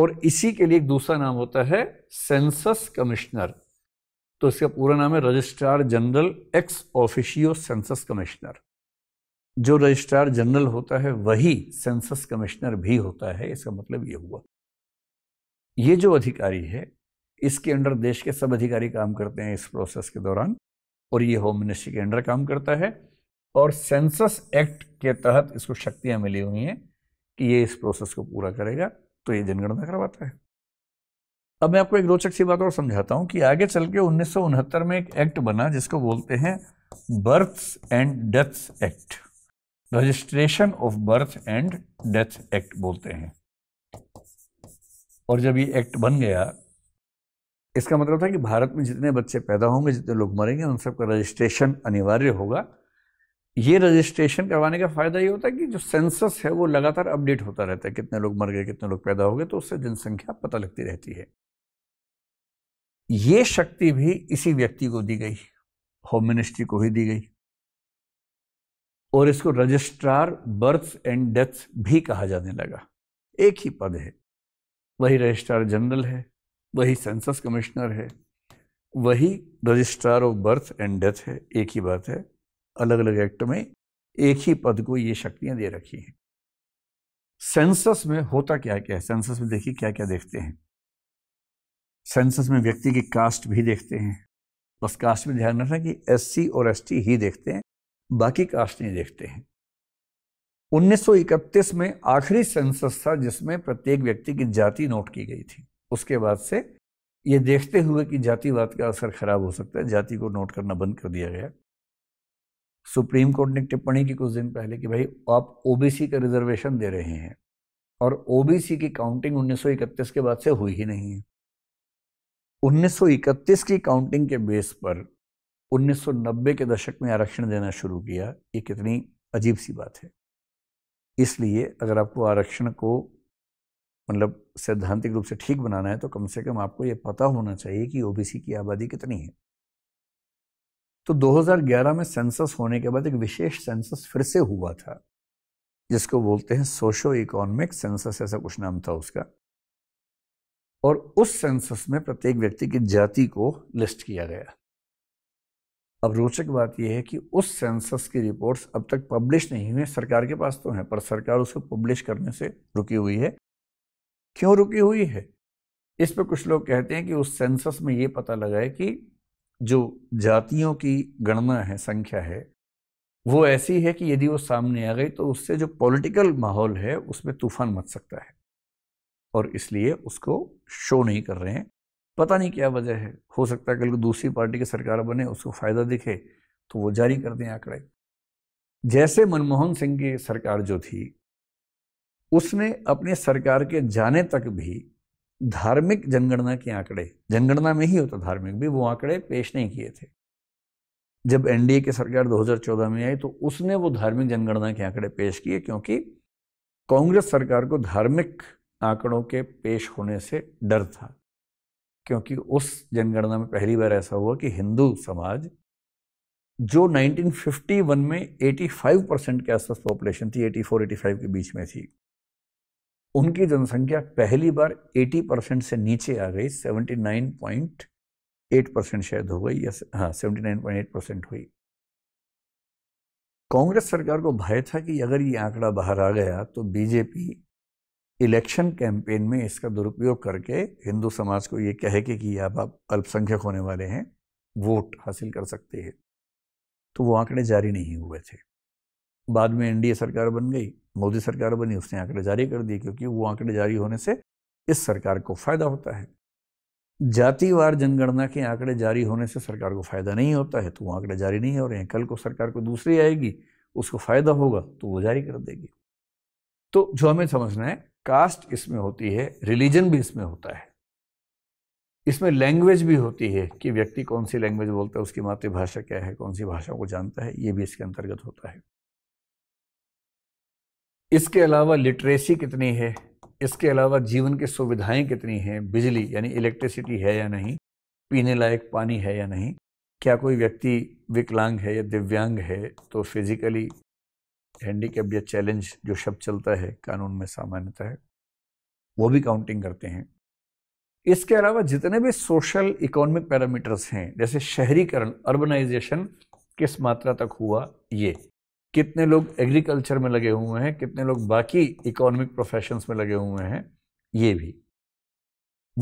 और इसी के लिए एक दूसरा नाम होता है सेंसस कमिश्नर तो इसका पूरा नाम है registrar general ex officio census commissioner जो रजिस्ट्रार जनरल होता है वही सेंसस कमिश्नर भी होता है इसका मतलब ये हुआ ये जो अधिकारी है इसके अंडर देश के सब अधिकारी काम करते हैं इस प्रोसेस के दौरान और ये होम मिनिस्ट्री के अंडर काम करता है और सेंसस एक्ट के तहत इसको शक्तियां मिली हुई हैं कि ये इस प्रोसेस को पूरा करेगा तो ये जनगणना करवाता है अब मैं आपको एक रोचक सी बात और समझाता हूँ कि आगे चल के उन्नीस में एक एक्ट बना जिसको बोलते हैं birth and death act registration of birth and death act बोलते हैं और जब ये एक्ट बन गया इसका मतलब था कि भारत में जितने बच्चे पैदा होंगे जितने लोग मरेंगे उन सबका रजिस्ट्रेशन अनिवार्य होगा ये रजिस्ट्रेशन करवाने का फ़ायदा ये होता है कि जो सेंसस है वो लगातार अपडेट होता रहता है कितने लोग मर गए कितने लोग पैदा हो गए तो उससे जनसंख्या पता लगती रहती है ये शक्ति भी इसी व्यक्ति को दी गई होम मिनिस्ट्री को ही दी गई और इसको रजिस्ट्रार बर्थ एंड डेथ भी कहा जाने लगा एक ही पद है वही रजिस्ट्रार जनरल है वही सेंसस कमिश्नर है वही registrar of birth and death है एक ही बात है अलग अलग एक्ट में एक ही पद को ये शक्तियां दे रखी हैं सेंसस में होता क्या क्या है सेंसस में देखिए क्या क्या देखते हैं सेंसस में व्यक्ति की कास्ट भी देखते हैं बस कास्ट में ध्यान रखना कि एस और एस ही देखते हैं बाकी कास्ट नहीं देखते हैं 1931 में आखिरी सेंसस था जिसमें प्रत्येक व्यक्ति की जाति नोट की गई थी उसके बाद से ये देखते हुए कि जातिवाद का असर खराब हो सकता है जाति को नोट करना बंद कर दिया गया सुप्रीम कोर्ट ने टिप्पणी की कुछ दिन पहले कि भाई आप ओबीसी का रिजर्वेशन दे रहे हैं और ओबीसी की काउंटिंग 1931 के बाद से हुई ही नहीं है 1931 की काउंटिंग के बेस पर 1990 के दशक में आरक्षण देना शुरू किया ये कितनी अजीब सी बात है इसलिए अगर आपको आरक्षण को मतलब सैद्धांतिक रूप से ठीक बनाना है तो कम से कम आपको ये पता होना चाहिए कि ओबीसी की आबादी कितनी है तो 2011 में सेंसस होने के बाद एक विशेष सेंसस फिर से हुआ था जिसको बोलते हैं सोशो इकोनॉमिक सेंसस ऐसा कुछ नाम था उसका और उस सेंसस में प्रत्येक व्यक्ति की जाति को लिस्ट किया गया अब रोचक बात यह है कि उस सेंसस की रिपोर्ट्स अब तक पब्लिश नहीं हुई सरकार के पास तो हैं पर सरकार उसको पब्लिश करने से रुकी हुई है क्यों रुकी हुई है इस पर कुछ लोग कहते हैं कि उस सेंसस में ये पता लगा है कि जो जातियों की गणना है संख्या है वो ऐसी है कि यदि वो सामने आ गई तो उससे जो पॉलिटिकल माहौल है उसमें तूफान मच सकता है और इसलिए उसको शो नहीं कर रहे हैं पता नहीं क्या वजह है हो सकता है कल दूसरी पार्टी की सरकार बने उसको फ़ायदा दिखे तो वो जारी कर दें आंकड़े जैसे मनमोहन सिंह की सरकार जो थी उसने अपने सरकार के जाने तक भी धार्मिक जनगणना के आंकड़े जनगणना में ही होता धार्मिक भी वो आंकड़े पेश नहीं किए थे जब एनडीए की सरकार 2014 में आई तो उसने वो धार्मिक जनगणना के आंकड़े पेश किए क्योंकि कांग्रेस सरकार को धार्मिक आंकड़ों के पेश होने से डर था क्योंकि उस जनगणना में पहली बार ऐसा हुआ कि हिंदू समाज जो 1951 में 85 परसेंट के आसपास पॉपुलेशन थी 84-85 के बीच में थी उनकी जनसंख्या पहली बार 80 परसेंट से नीचे आ गई 79.8 परसेंट शायद हो गई या हाँ 79.8 परसेंट हुई कांग्रेस सरकार को भय था कि अगर ये आंकड़ा बाहर आ गया तो बीजेपी इलेक्शन कैंपेन में इसका दुरुपयोग करके हिंदू समाज को ये कहे के कि आप आप अल्पसंख्यक होने वाले हैं वोट हासिल कर सकते हैं तो वो आंकड़े जारी नहीं हुए थे बाद में एनडीए सरकार बन गई मोदी सरकार बनी उसने आंकड़े जारी कर दिए क्योंकि वो आंकड़े जारी होने से इस सरकार को फायदा होता है जातिवार जनगणना के आंकड़े जारी होने से सरकार को फायदा नहीं होता है तो वो आंकड़े जारी नहीं हो रहे हैं कल को सरकार को दूसरी आएगी उसको फायदा होगा तो वो जारी कर देगी तो जो हमें समझना है कास्ट इसमें होती है रिलीजन भी इसमें होता है इसमें लैंग्वेज भी होती है कि व्यक्ति कौन सी लैंग्वेज बोलता है उसकी मातृभाषा क्या है कौन सी भाषा को जानता है ये भी इसके अंतर्गत होता है इसके अलावा लिटरेसी कितनी है इसके अलावा जीवन की सुविधाएं कितनी हैं बिजली यानी इलेक्ट्रिसिटी है या नहीं पीने लायक पानी है या नहीं क्या कोई व्यक्ति विकलांग है या दिव्यांग है तो फिज़िकली हैंडीकैप या चैलेंज जो शब्द चलता है कानून में सामान्यतः वो भी काउंटिंग करते हैं इसके अलावा जितने भी सोशल इकोनॉमिक पैरामीटर्स हैं जैसे शहरीकरण अर्बनाइजेशन किस मात्रा तक हुआ ये कितने लोग एग्रीकल्चर में लगे हुए हैं कितने लोग बाकी इकोनॉमिक प्रोफेशंस में लगे हुए हैं ये भी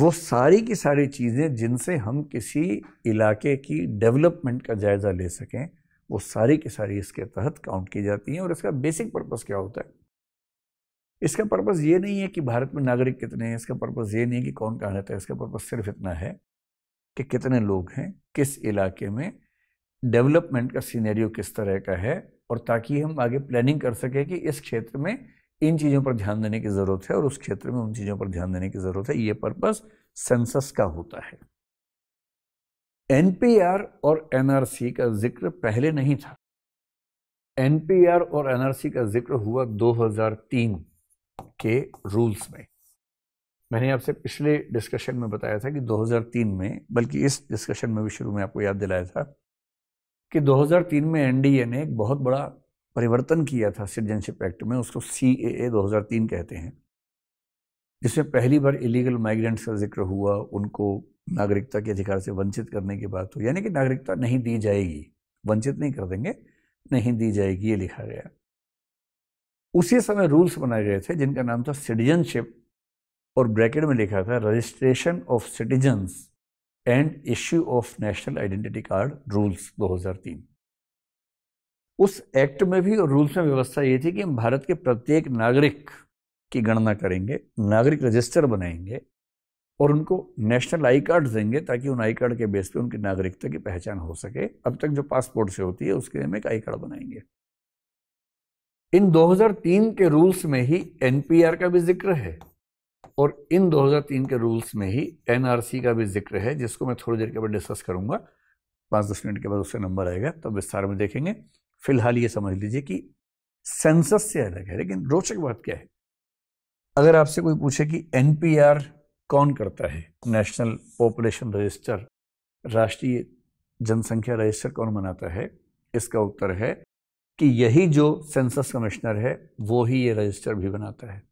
वो सारी की सारी चीज़ें जिनसे हम किसी इलाके की डेवलपमेंट का जायज़ा ले सकें वो सारी की सारी इसके तहत काउंट की जाती हैं और इसका बेसिक पर्पज़ क्या होता है इसका पर्पज़ ये नहीं है कि भारत में नागरिक कितने हैं इसका पर्पज़ ये नहीं है कि कौन कहाँ रहता है इसका पर्पज़ सिर्फ इतना है कि कितने लोग हैं किस इलाके में डेवलपमेंट का सीनेरियो किस तरह का है और ताकि हम आगे प्लानिंग कर सकें कि इस क्षेत्र में इन चीज़ों पर ध्यान देने की ज़रूरत है और उस क्षेत्र में उन चीज़ों पर ध्यान देने की ज़रूरत है ये पर्पस सेंसस का होता है एनपीआर और एनआरसी का जिक्र पहले नहीं था एनपीआर और एनआरसी का जिक्र हुआ 2003 के रूल्स में मैंने आपसे पिछले डिस्कशन में बताया था कि 2003 में बल्कि इस डिस्कशन में भी शुरू में आपको याद दिलाया था कि 2003 में एनडीए ने एक बहुत बड़ा परिवर्तन किया था सिटीजनशिप एक्ट में उसको सी ए ए कहते हैं जिसमें पहली बार इलीगल माइग्रेंट्स का जिक्र हुआ उनको नागरिकता के अधिकार से वंचित करने की बात हुई यानी कि नागरिकता नहीं दी जाएगी वंचित नहीं कर देंगे नहीं दी जाएगी ये लिखा गया उसी समय रूल्स बनाए गए थे जिनका नाम था सिटीजनशिप और ब्रैकेट में लिखा था registration of citizens and issue of national identity card rules 2003 उस एक्ट में भी और रूल्स में व्यवस्था ये थी कि हम भारत के प्रत्येक नागरिक की गणना करेंगे नागरिक रजिस्टर बनाएंगे और उनको नेशनल आई कार्ड देंगे ताकि उन आई कार्ड के बेस पे उनकी नागरिकता की पहचान हो सके अब तक जो पासपोर्ट से होती है उसके लिए हम एक आई कार्ड बनाएंगे इन 2003 के रूल्स में ही एनपीआर का भी जिक्र है और इन 2003 के रूल्स में ही एनआरसी का भी जिक्र है जिसको मैं थोड़ी देर के बाद डिस्कस करूंगा पाँच दस मिनट के बाद उससे नंबर आएगा तब तो विस्तार में देखेंगे फिलहाल ये समझ लीजिए कि सेंसस से अलग है लेकिन रोचक बात क्या है अगर आपसे कोई पूछे कि एन कौन करता है नेशनल पॉपुलेशन रजिस्टर राष्ट्रीय जनसंख्या रजिस्टर कौन बनाता है इसका उत्तर है कि यही जो सेंसस कमिश्नर है वो ही ये रजिस्टर भी बनाता है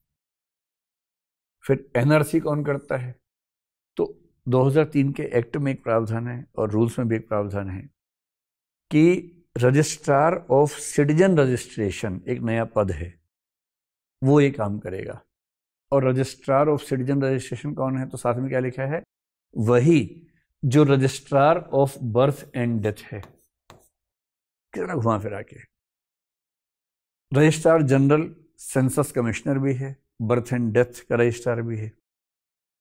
फिर एनआरसी कौन करता है तो 2003 के एक्ट में एक प्रावधान है और रूल्स में भी एक प्रावधान है कि रजिस्ट्रार ऑफ सिटीजन रजिस्ट्रेशन एक नया पद है वो ये काम करेगा और रजिस्ट्रार ऑफ सिटीजन रजिस्ट्रेशन कौन है तो साथ में क्या लिखा है वही जो registrar of birth and death है कितना घुमा फिरा के रजिस्ट्रार जनरल सेंसस कमिश्नर भी है बर्थ एंड डेथ का रजिस्ट्रार भी है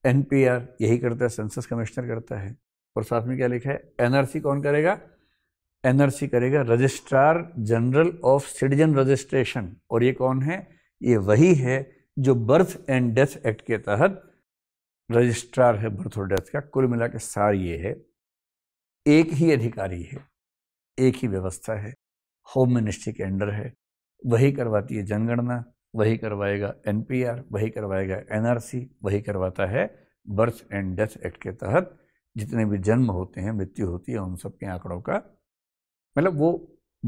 एन यही करता है सेंसस कमिश्नर करता है और साथ में क्या लिखा है एनआरसी कौन करेगा एनआरसी करेगा registrar general of citizen registration और ये कौन है ये वही है जो बर्थ एंड डेथ एक्ट के तहत रजिस्ट्रार है बर्थ और डेथ का कुल मिला के सार ये है एक ही अधिकारी है एक ही व्यवस्था है होम मिनिस्ट्री के अंडर है वही करवाती है जनगणना वही करवाएगा एनपीआर वही करवाएगा एनआरसी वही करवाता है बर्थ एंड डेथ एक्ट के तहत जितने भी जन्म होते हैं मृत्यु होती है उन सब के आंकड़ों का मतलब वो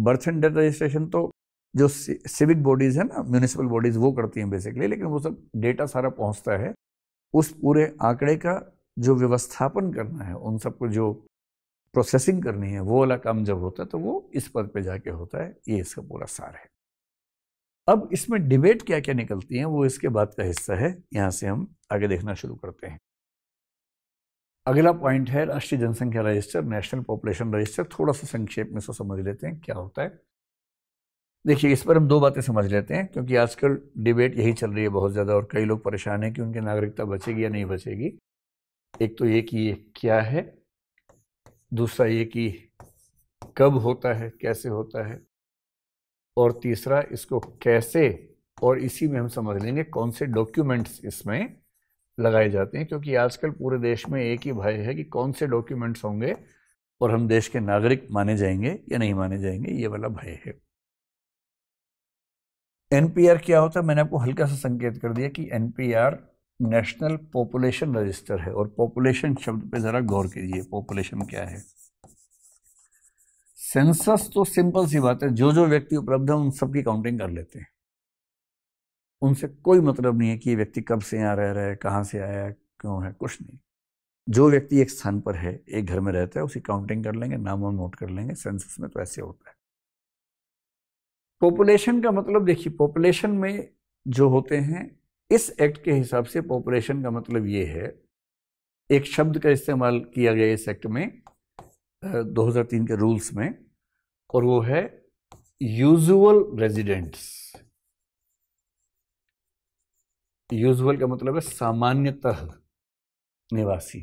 बर्थ एंड डेथ रजिस्ट्रेशन तो जो सिविक बॉडीज़ है ना म्यूनिसिपल बॉडीज़ वो करती हैं बेसिकली लेकिन वो सब डेटा सारा पहुंचता है उस पूरे आंकड़े का जो व्यवस्थापन करना है उन सबको जो प्रोसेसिंग करनी है वो वाला काम जब होता है तो वो इस पद पे जाके होता है ये इसका पूरा सार है अब इसमें डिबेट क्या क्या निकलती हैं वो इसके बाद का हिस्सा है यहाँ से हम आगे देखना शुरू करते हैं अगला पॉइंट है राष्ट्रीय जनसंख्या रजिस्टर नेशनल पॉपुलेशन रजिस्टर थोड़ा सा संक्षेप में इसको समझ लेते हैं क्या होता है देखिए इस पर हम दो बातें समझ लेते हैं क्योंकि आजकल डिबेट यही चल रही है बहुत ज़्यादा और कई लोग परेशान हैं कि उनकी नागरिकता बचेगी या नहीं बचेगी एक तो ये कि ये क्या है दूसरा ये कि कब होता है कैसे होता है और तीसरा इसको कैसे और इसी में हम समझ लेंगे कौन से डॉक्यूमेंट्स इसमें लगाए जाते हैं क्योंकि आजकल पूरे देश में एक ही भय है कि कौन से डॉक्यूमेंट्स होंगे और हम देश के नागरिक माने जाएंगे या नहीं माने जाएंगे ये वाला भय है एनपीआर क्या होता है मैंने आपको हल्का सा संकेत कर दिया कि एनपीआर नेशनल पॉपुलेशन रजिस्टर है और पॉपुलेशन शब्द पे ज़रा गौर कीजिए पॉपुलेशन क्या है सेंसस तो सिंपल सी बात है जो जो व्यक्ति उपलब्ध है उन सबकी काउंटिंग कर लेते हैं उनसे कोई मतलब नहीं है कि ये व्यक्ति कब से यहाँ रह रहा है कहाँ से आया क्यों है कुछ नहीं जो व्यक्ति एक स्थान पर है एक घर में रहता है उसी काउंटिंग कर लेंगे नाम वाम नोट कर लेंगे सेंसस में तो ऐसे होता है पॉपुलेशन का मतलब देखिए पॉपुलेशन में जो होते हैं इस एक्ट के हिसाब से पॉपुलेशन का मतलब ये है एक शब्द का इस्तेमाल किया गया इस एक्ट में 2003 के रूल्स में और वो है यूजुअल रेजिडेंट्स यूजुअल का मतलब है सामान्यतः निवासी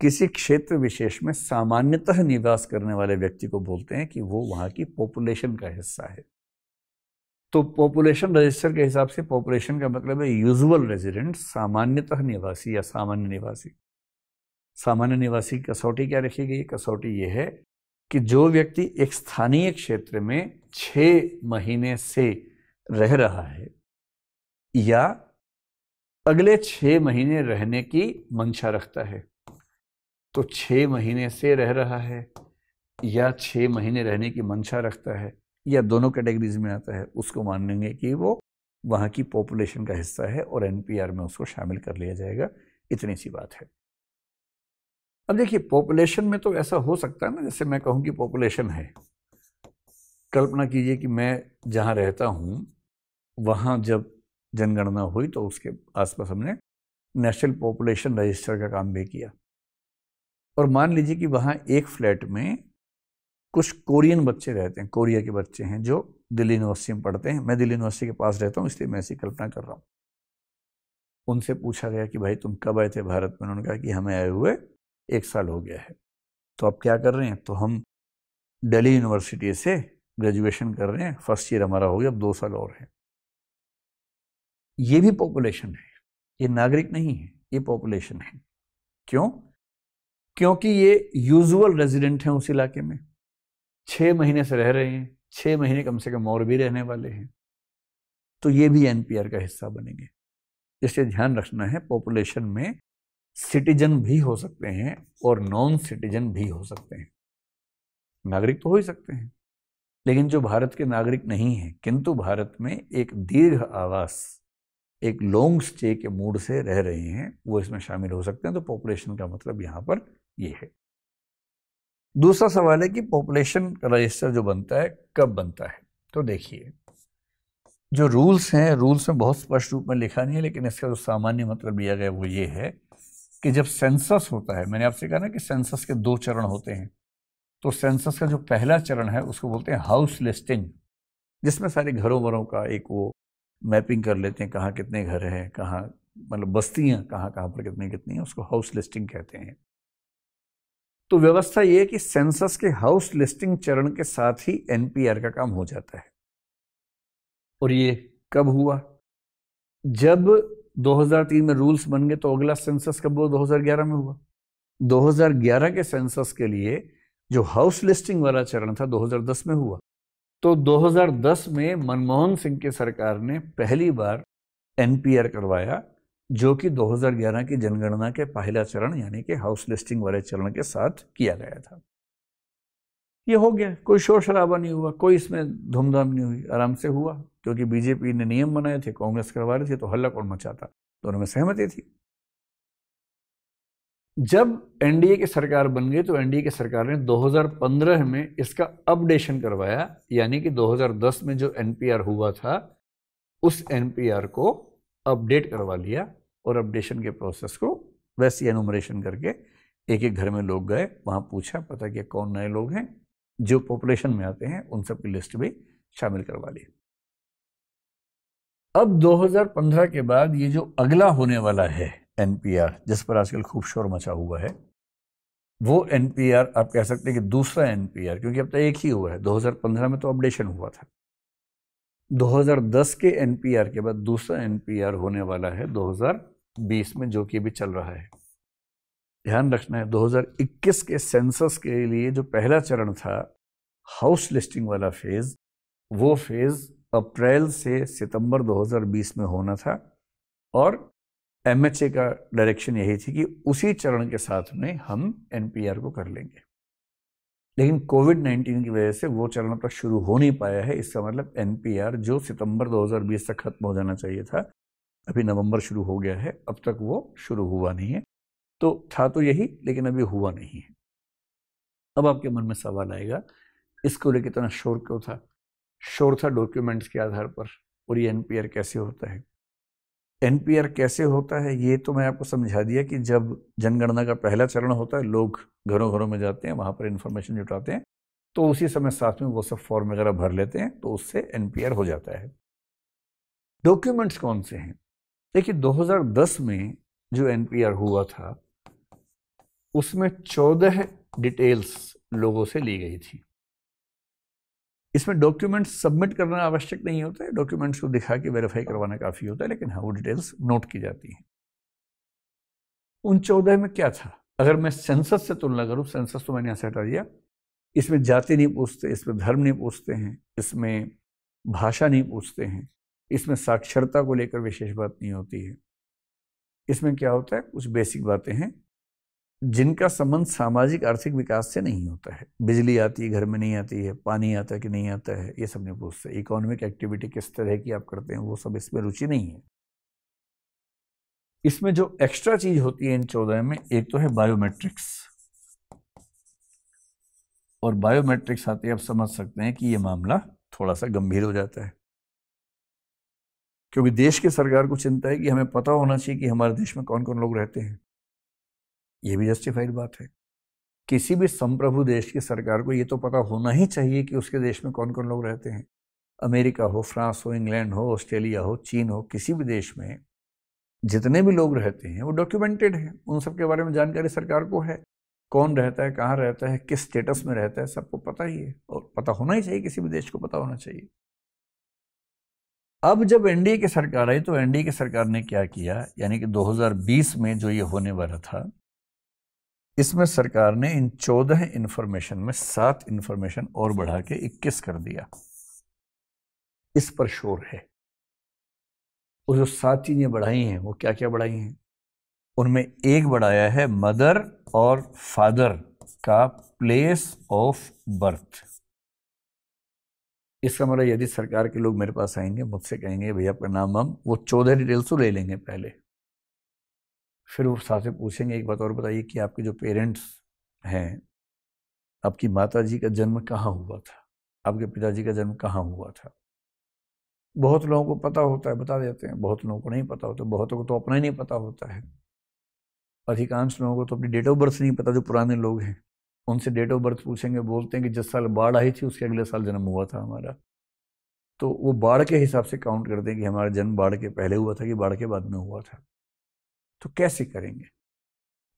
किसी क्षेत्र विशेष में सामान्यतः निवास करने वाले व्यक्ति को बोलते हैं कि वो वहां की पॉपुलेशन का हिस्सा है तो पॉपुलेशन रजिस्टर के हिसाब से पॉपुलेशन का मतलब है यूजुअल रेजिडेंट सामान्यतः निवासी या सामान्य निवासी सामान्य निवासी की कसौटी क्या रखी गई कसौटी ये है कि जो व्यक्ति एक स्थानीय क्षेत्र में छः महीने से रह रहा है या अगले छः महीने रहने की मंशा रखता है तो छः महीने से रह रहा है या छः महीने रहने की मंशा रखता है या दोनों कैटेगरीज में आता है उसको मानेंगे कि वो वहाँ की पॉपुलेशन का हिस्सा है और एनपीआर में उसको शामिल कर लिया जाएगा इतनी सी बात है अब देखिए पॉपुलेशन में तो ऐसा हो सकता है ना जैसे मैं कहूँ कि पॉपुलेशन है कल्पना कीजिए कि मैं जहाँ रहता हूँ वहाँ जब जनगणना हुई तो उसके आसपास हमने नेशनल पॉपुलेशन रजिस्टर का काम भी किया और मान लीजिए कि वहाँ एक फ्लैट में कुछ कोरियन बच्चे रहते हैं कोरिया के बच्चे हैं जो दिल्ली यूनिवर्सिटी में पढ़ते हैं मैं दिल्ली यूनिवर्सिटी के पास रहता हूँ इसलिए मैं ऐसी कल्पना कर रहा हूँ उनसे पूछा गया कि भाई तुम कब आए थे भारत में उन्होंने कहा कि हमें आए हुए एक साल हो गया है तो आप क्या कर रहे हैं तो हम दिल्ली यूनिवर्सिटी से ग्रेजुएशन कर रहे हैं फर्स्ट ईयर हमारा हो गया अब दो साल और है ये भी पॉपुलेशन है ये नागरिक नहीं है ये पॉपुलेशन है क्यों क्योंकि ये यूजुअल रेजिडेंट हैं उस इलाके में छः महीने से रह रहे हैं छः महीने कम से कम और भी रहने वाले हैं तो ये भी एनपीआर का हिस्सा बनेंगे इसलिए ध्यान रखना है पॉपुलेशन में सिटीजन भी हो सकते हैं और नॉन सिटीजन भी हो सकते हैं नागरिक तो हो ही सकते हैं लेकिन जो भारत के नागरिक नहीं हैं किंतु भारत में एक दीर्घ आवास एक लॉन्ग स्टे के मूड से रह रहे हैं वो इसमें शामिल हो सकते हैं तो पॉपुलेशन का मतलब यहाँ पर ये है दूसरा सवाल है कि पॉपुलेशन का रजिस्टर जो बनता है कब बनता है तो देखिए जो रूल्स हैं रूल्स में बहुत स्पष्ट रूप में लिखा नहीं है लेकिन इसका जो सामान्य मतलब लिया गया वो ये है कि जब सेंसस होता है मैंने आपसे कहा ना कि सेंसस के दो चरण होते हैं तो सेंसस का जो पहला चरण है उसको बोलते हैं हाउस लिस्टिंग जिसमें सारे घरों वरों का एक वो मैपिंग कर लेते हैं कहाँ कितने घर हैं कहाँ मतलब बस्तियाँ कहाँ कहाँ पर कितनी कितनी हैं उसको हाउस लिस्टिंग कहते हैं तो व्यवस्था ये है कि सेंसस के हाउस लिस्टिंग चरण के साथ ही एनपीआर का काम हो जाता है और ये कब हुआ जब 2003 में रूल्स बन गए तो अगला सेंसस कब हुआ 2011 में हुआ 2011 के सेंसस के लिए जो हाउस लिस्टिंग वाला चरण था 2010 में हुआ तो 2010 में मनमोहन सिंह की सरकार ने पहली बार एनपीआर करवाया जो कि 2011 की जनगणना के पहला चरण यानी कि हाउस लिस्टिंग वाले चरण के साथ किया गया था ये हो गया कोई शोर शराबा नहीं हुआ कोई इसमें धूमधाम नहीं हुई आराम से हुआ क्योंकि बीजेपी ने नियम बनाए थे कांग्रेस करवा रही थी तो हल्ला कौन मचाता दोनों तो में सहमति थी जब एनडीए की सरकार बन गई तो एनडीए की सरकार ने 2015 में इसका अपडेशन करवाया यानी कि 2010 में जो एनपीआर हुआ था उस एनपीआर को अपडेट करवा लिया और अपडेशन के प्रोसेस को वैसे एनुमरेशन करके एक एक घर में लोग गए वहाँ पूछा पता किया कौन नए लोग हैं जो पॉपुलेशन में आते हैं उन सब की लिस्ट भी शामिल करवा ली अब 2015 के बाद ये जो अगला होने वाला है एनपीआर जिस पर आजकल खूब शोर मचा हुआ है वो एनपीआर आप कह सकते हैं कि दूसरा एनपीआर क्योंकि अब तो एक ही हुआ है 2015 में तो अपडेशन हुआ था 2010 के एनपीआर के बाद दूसरा एनपीआर होने वाला है 2020 में जो कि अभी चल रहा है ध्यान रखना है 2021 के सेंसस के लिए जो पहला चरण था हाउस लिस्टिंग वाला फेज़ वो फेज़ अप्रैल से सितंबर 2020 में होना था और एम का डायरेक्शन यही थी कि उसी चरण के साथ में हम एन को कर लेंगे लेकिन कोविड 19 की वजह से वो चरण अब तक शुरू हो नहीं पाया है इसका मतलब एन जो सितंबर 2020 तक खत्म हो जाना चाहिए था अभी नवंबर शुरू हो गया है अब तक वो शुरू हुआ नहीं है तो था तो यही लेकिन अभी हुआ नहीं है अब आपके मन में सवाल आएगा इसको लेकर इतना शोर क्यों था शोर था डॉक्यूमेंट्स के आधार पर और ये एन कैसे होता है एन कैसे होता है ये तो मैं आपको समझा दिया कि जब जनगणना का पहला चरण होता है लोग घरों घरों में जाते हैं वहां पर इंफॉर्मेशन जुटाते हैं तो उसी समय साथ में वो सब फॉर्म वगैरह भर लेते हैं तो उससे एन हो जाता है डॉक्यूमेंट्स कौन से हैं देखिए 2010 में जो एन हुआ था उसमें चौदह डिटेल्स लोगों से ली गई थी इसमें डॉक्यूमेंट्स सबमिट करना आवश्यक नहीं होता है डॉक्यूमेंट्स को दिखा के वेरीफाई करवाना काफ़ी होता है लेकिन हाँ वो डिटेल्स नोट की जाती हैं उन चौदह में क्या था अगर मैं सेंसस से तुलना करूं सेंसस तो मैंने यहाँ से हटा दिया इसमें जाति नहीं पूछते इसमें धर्म नहीं पूछते हैं इसमें भाषा नहीं पूछते हैं इसमें साक्षरता को लेकर विशेष बात नहीं होती है इसमें क्या होता है कुछ बेसिक बातें हैं जिनका संबंध सामाजिक आर्थिक विकास से नहीं होता है बिजली आती है घर में नहीं आती है पानी आता है कि नहीं आता है ये सब नहीं पूछते इकोनॉमिक एक्टिविटी किस तरह की आप करते हैं वो सब इसमें रुचि नहीं है इसमें जो एक्स्ट्रा चीज होती है इन चौदह में एक तो है बायोमेट्रिक्स और बायोमेट्रिक्स आते आप समझ सकते हैं कि ये मामला थोड़ा सा गंभीर हो जाता है क्योंकि देश की सरकार को चिंता है कि हमें पता होना चाहिए कि हमारे देश में कौन कौन लोग रहते हैं ये भी जस्टिफाइड बात है किसी भी संप्रभु देश की सरकार को ये तो पता होना ही चाहिए कि उसके देश में कौन कौन लोग रहते हैं अमेरिका हो फ्रांस हो इंग्लैंड हो ऑस्ट्रेलिया हो चीन हो किसी भी देश में जितने भी लोग रहते हैं वो डॉक्यूमेंटेड हैं उन सब के बारे में जानकारी सरकार को है कौन रहता है कहाँ रहता है किस स्टेटस में रहता है सबको पता ही है और पता होना ही चाहिए किसी भी देश को पता होना चाहिए अब जब एनडीए की सरकार आई तो एनडीए की सरकार ने क्या किया यानी कि 2020 में जो ये होने वाला था इसमें सरकार ने इन चौदह इंफॉर्मेशन में सात इंफॉर्मेशन और बढ़ा के इक्कीस कर दिया इस पर शोर है वो जो सात चीज़ें बढ़ाई हैं वो क्या क्या बढ़ाई हैं उनमें एक बढ़ाया है मदर और फादर का प्लेस ऑफ बर्थ इसका मतलब यदि सरकार के लोग मेरे पास आएंगे मुझसे कहेंगे भैया आपका नाम हम वो चौदह डिटेल्स तो ले लेंगे पहले फिर वो से पूछेंगे एक बात और बताइए कि आपके जो पेरेंट्स हैं आपकी माता जी का जन्म कहाँ हुआ था आपके पिताजी का जन्म कहाँ हुआ था बहुत लोगों को पता होता है बता देते हैं बहुत लोगों को नहीं पता होता बहुतों को तो अपना ही नहीं पता होता है अधिकांश लोगों को तो अपनी डेट ऑफ बर्थ नहीं पता जो पुराने लोग हैं उनसे डेट ऑफ बर्थ पूछेंगे बोलते हैं कि जिस साल बाढ़ आई थी उसके अगले साल जन्म हुआ था हमारा तो वो बाढ़ के हिसाब से काउंट करते हैं कि हमारा जन्म बाढ़ के पहले हुआ था कि बाढ़ के बाद में हुआ था तो कैसे करेंगे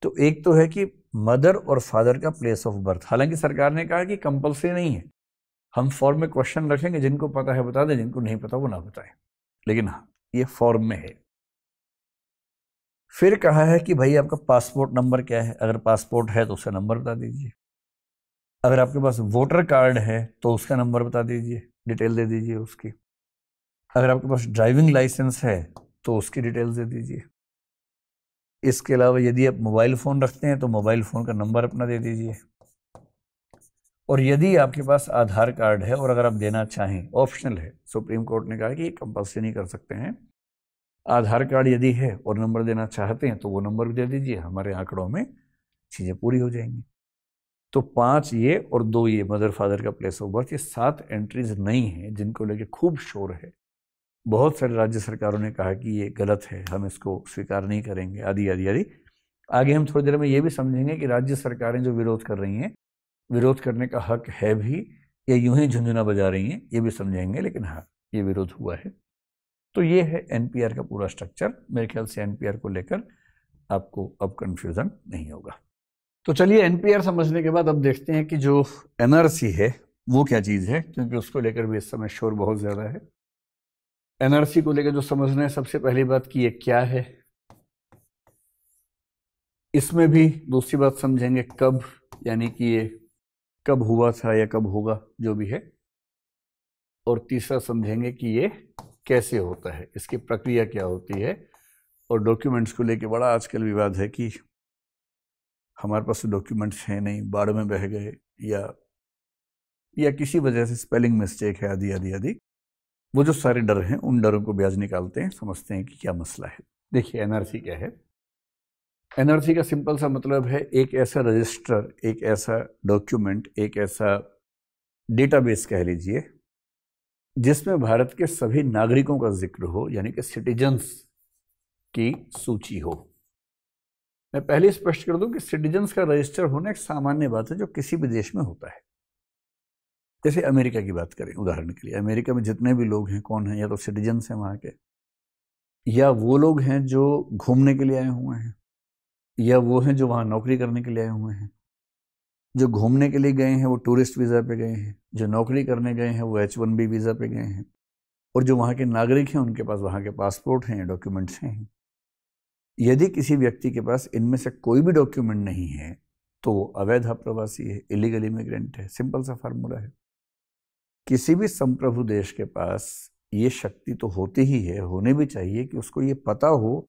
तो एक तो है कि मदर और फादर का प्लेस ऑफ बर्थ हालांकि सरकार ने कहा कि कंपलसरी नहीं है हम फॉर्म में क्वेश्चन रखेंगे जिनको पता है बता दें जिनको नहीं पता वो ना बताएं लेकिन हाँ ये फॉर्म में है फिर कहा है कि भाई आपका पासपोर्ट नंबर क्या है अगर पासपोर्ट है तो उसका नंबर बता दीजिए अगर आपके पास वोटर कार्ड है तो उसका नंबर बता दीजिए डिटेल दे दीजिए उसकी अगर आपके पास ड्राइविंग लाइसेंस है तो उसकी डिटेल्स दे दीजिए इसके अलावा यदि आप मोबाइल फ़ोन रखते हैं तो मोबाइल फ़ोन का नंबर अपना दे दीजिए और यदि आपके पास आधार कार्ड है और अगर आप देना चाहें ऑप्शनल है सुप्रीम कोर्ट ने कहा कि ये कंपल्सरी नहीं कर सकते हैं आधार कार्ड यदि है और नंबर देना चाहते हैं तो वो नंबर भी दे दीजिए हमारे आंकड़ों में चीज़ें पूरी हो जाएंगी तो पाँच ये और दो ये मदर फादर का प्लेस ऑफ बर्थ ये सात एंट्रीज नहीं हैं जिनको लेके खूब शोर है बहुत सारे राज्य सरकारों ने कहा कि ये गलत है हम इसको स्वीकार नहीं करेंगे आदि आदि आदि आगे हम थोड़ी देर में ये भी समझेंगे कि राज्य सरकारें जो विरोध कर रही हैं विरोध करने का हक है भी ये यूं ही झुंझुना बजा रही हैं ये भी समझेंगे लेकिन हाँ ये विरोध हुआ है तो ये है एन का पूरा स्ट्रक्चर मेरे ख्याल से एन को लेकर आपको अब कन्फ्यूज़न नहीं होगा तो चलिए एन समझने के बाद अब देखते हैं कि जो एनआरसी है वो क्या चीज़ है क्योंकि उसको लेकर भी इस समय शोर बहुत ज़्यादा है एनआरसी को लेकर जो समझना है सबसे पहली बात कि ये क्या है इसमें भी दूसरी बात समझेंगे कब यानी कि ये कब हुआ था या कब होगा जो भी है और तीसरा समझेंगे कि ये कैसे होता है इसकी प्रक्रिया क्या होती है और डॉक्यूमेंट्स को लेकर बड़ा आजकल विवाद है कि हमारे पास तो डॉक्यूमेंट्स हैं नहीं बाढ़ में बह गए या या किसी वजह से स्पेलिंग मिस्टेक है आदि आदि आदि वो जो सारे डर हैं उन डरों को ब्याज निकालते हैं समझते हैं कि क्या मसला है देखिए एनआरसी क्या है एनआरसी का सिंपल सा मतलब है एक ऐसा रजिस्टर एक ऐसा डॉक्यूमेंट एक ऐसा डेटाबेस कह लीजिए जिसमें भारत के सभी नागरिकों का जिक्र हो यानी कि सिटीजन्स की सूची हो मैं पहले स्पष्ट कर दूं कि सिटीजन्स का रजिस्टर होना एक सामान्य बात है जो किसी भी देश में होता है जैसे अमेरिका की बात करें उदाहरण के लिए अमेरिका में जितने भी लोग हैं कौन हैं या तो सिटीजन्स हैं वहाँ के या वो लोग हैं जो घूमने के लिए आए हुए हैं या वो हैं जो वहाँ नौकरी करने के लिए आए हुए हैं जो घूमने के लिए गए हैं वो टूरिस्ट वीज़ा पे गए हैं जो नौकरी करने गए हैं वो एच वन बी वीज़ा पे गए हैं और जो वहाँ के नागरिक हैं उनके पास वहाँ के पासपोर्ट हैं डॉक्यूमेंट्स हैं यदि किसी व्यक्ति के पास इनमें से कोई भी डॉक्यूमेंट नहीं है तो वो अवैध अप्रवासी है इलीगल इमिग्रेंट है सिंपल सा फार्मूला है किसी भी संप्रभु देश के पास ये शक्ति तो होती ही है होने भी चाहिए कि उसको ये पता हो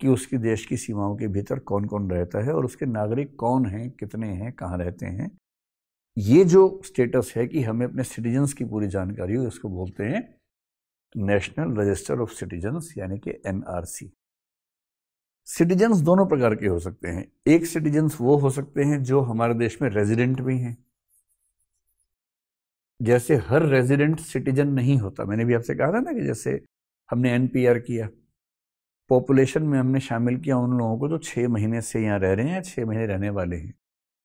कि उसकी देश की सीमाओं के भीतर कौन कौन रहता है और उसके नागरिक कौन हैं कितने हैं कहाँ रहते हैं ये जो स्टेटस है कि हमें अपने सिटीजन्स की पूरी जानकारी हो इसको बोलते हैं नेशनल रजिस्टर ऑफ सिटीजन्स यानी कि एन सिटीजन्स दोनों प्रकार के हो सकते हैं एक सिटीजन्स वो हो सकते हैं जो हमारे देश में रेजिडेंट भी हैं जैसे हर रेजिडेंट सिटीजन नहीं होता मैंने भी आपसे कहा था ना कि जैसे हमने एन किया पॉपुलेशन में हमने शामिल किया उन लोगों को जो तो छः महीने से यहाँ रह रहे हैं या छः महीने रहने वाले हैं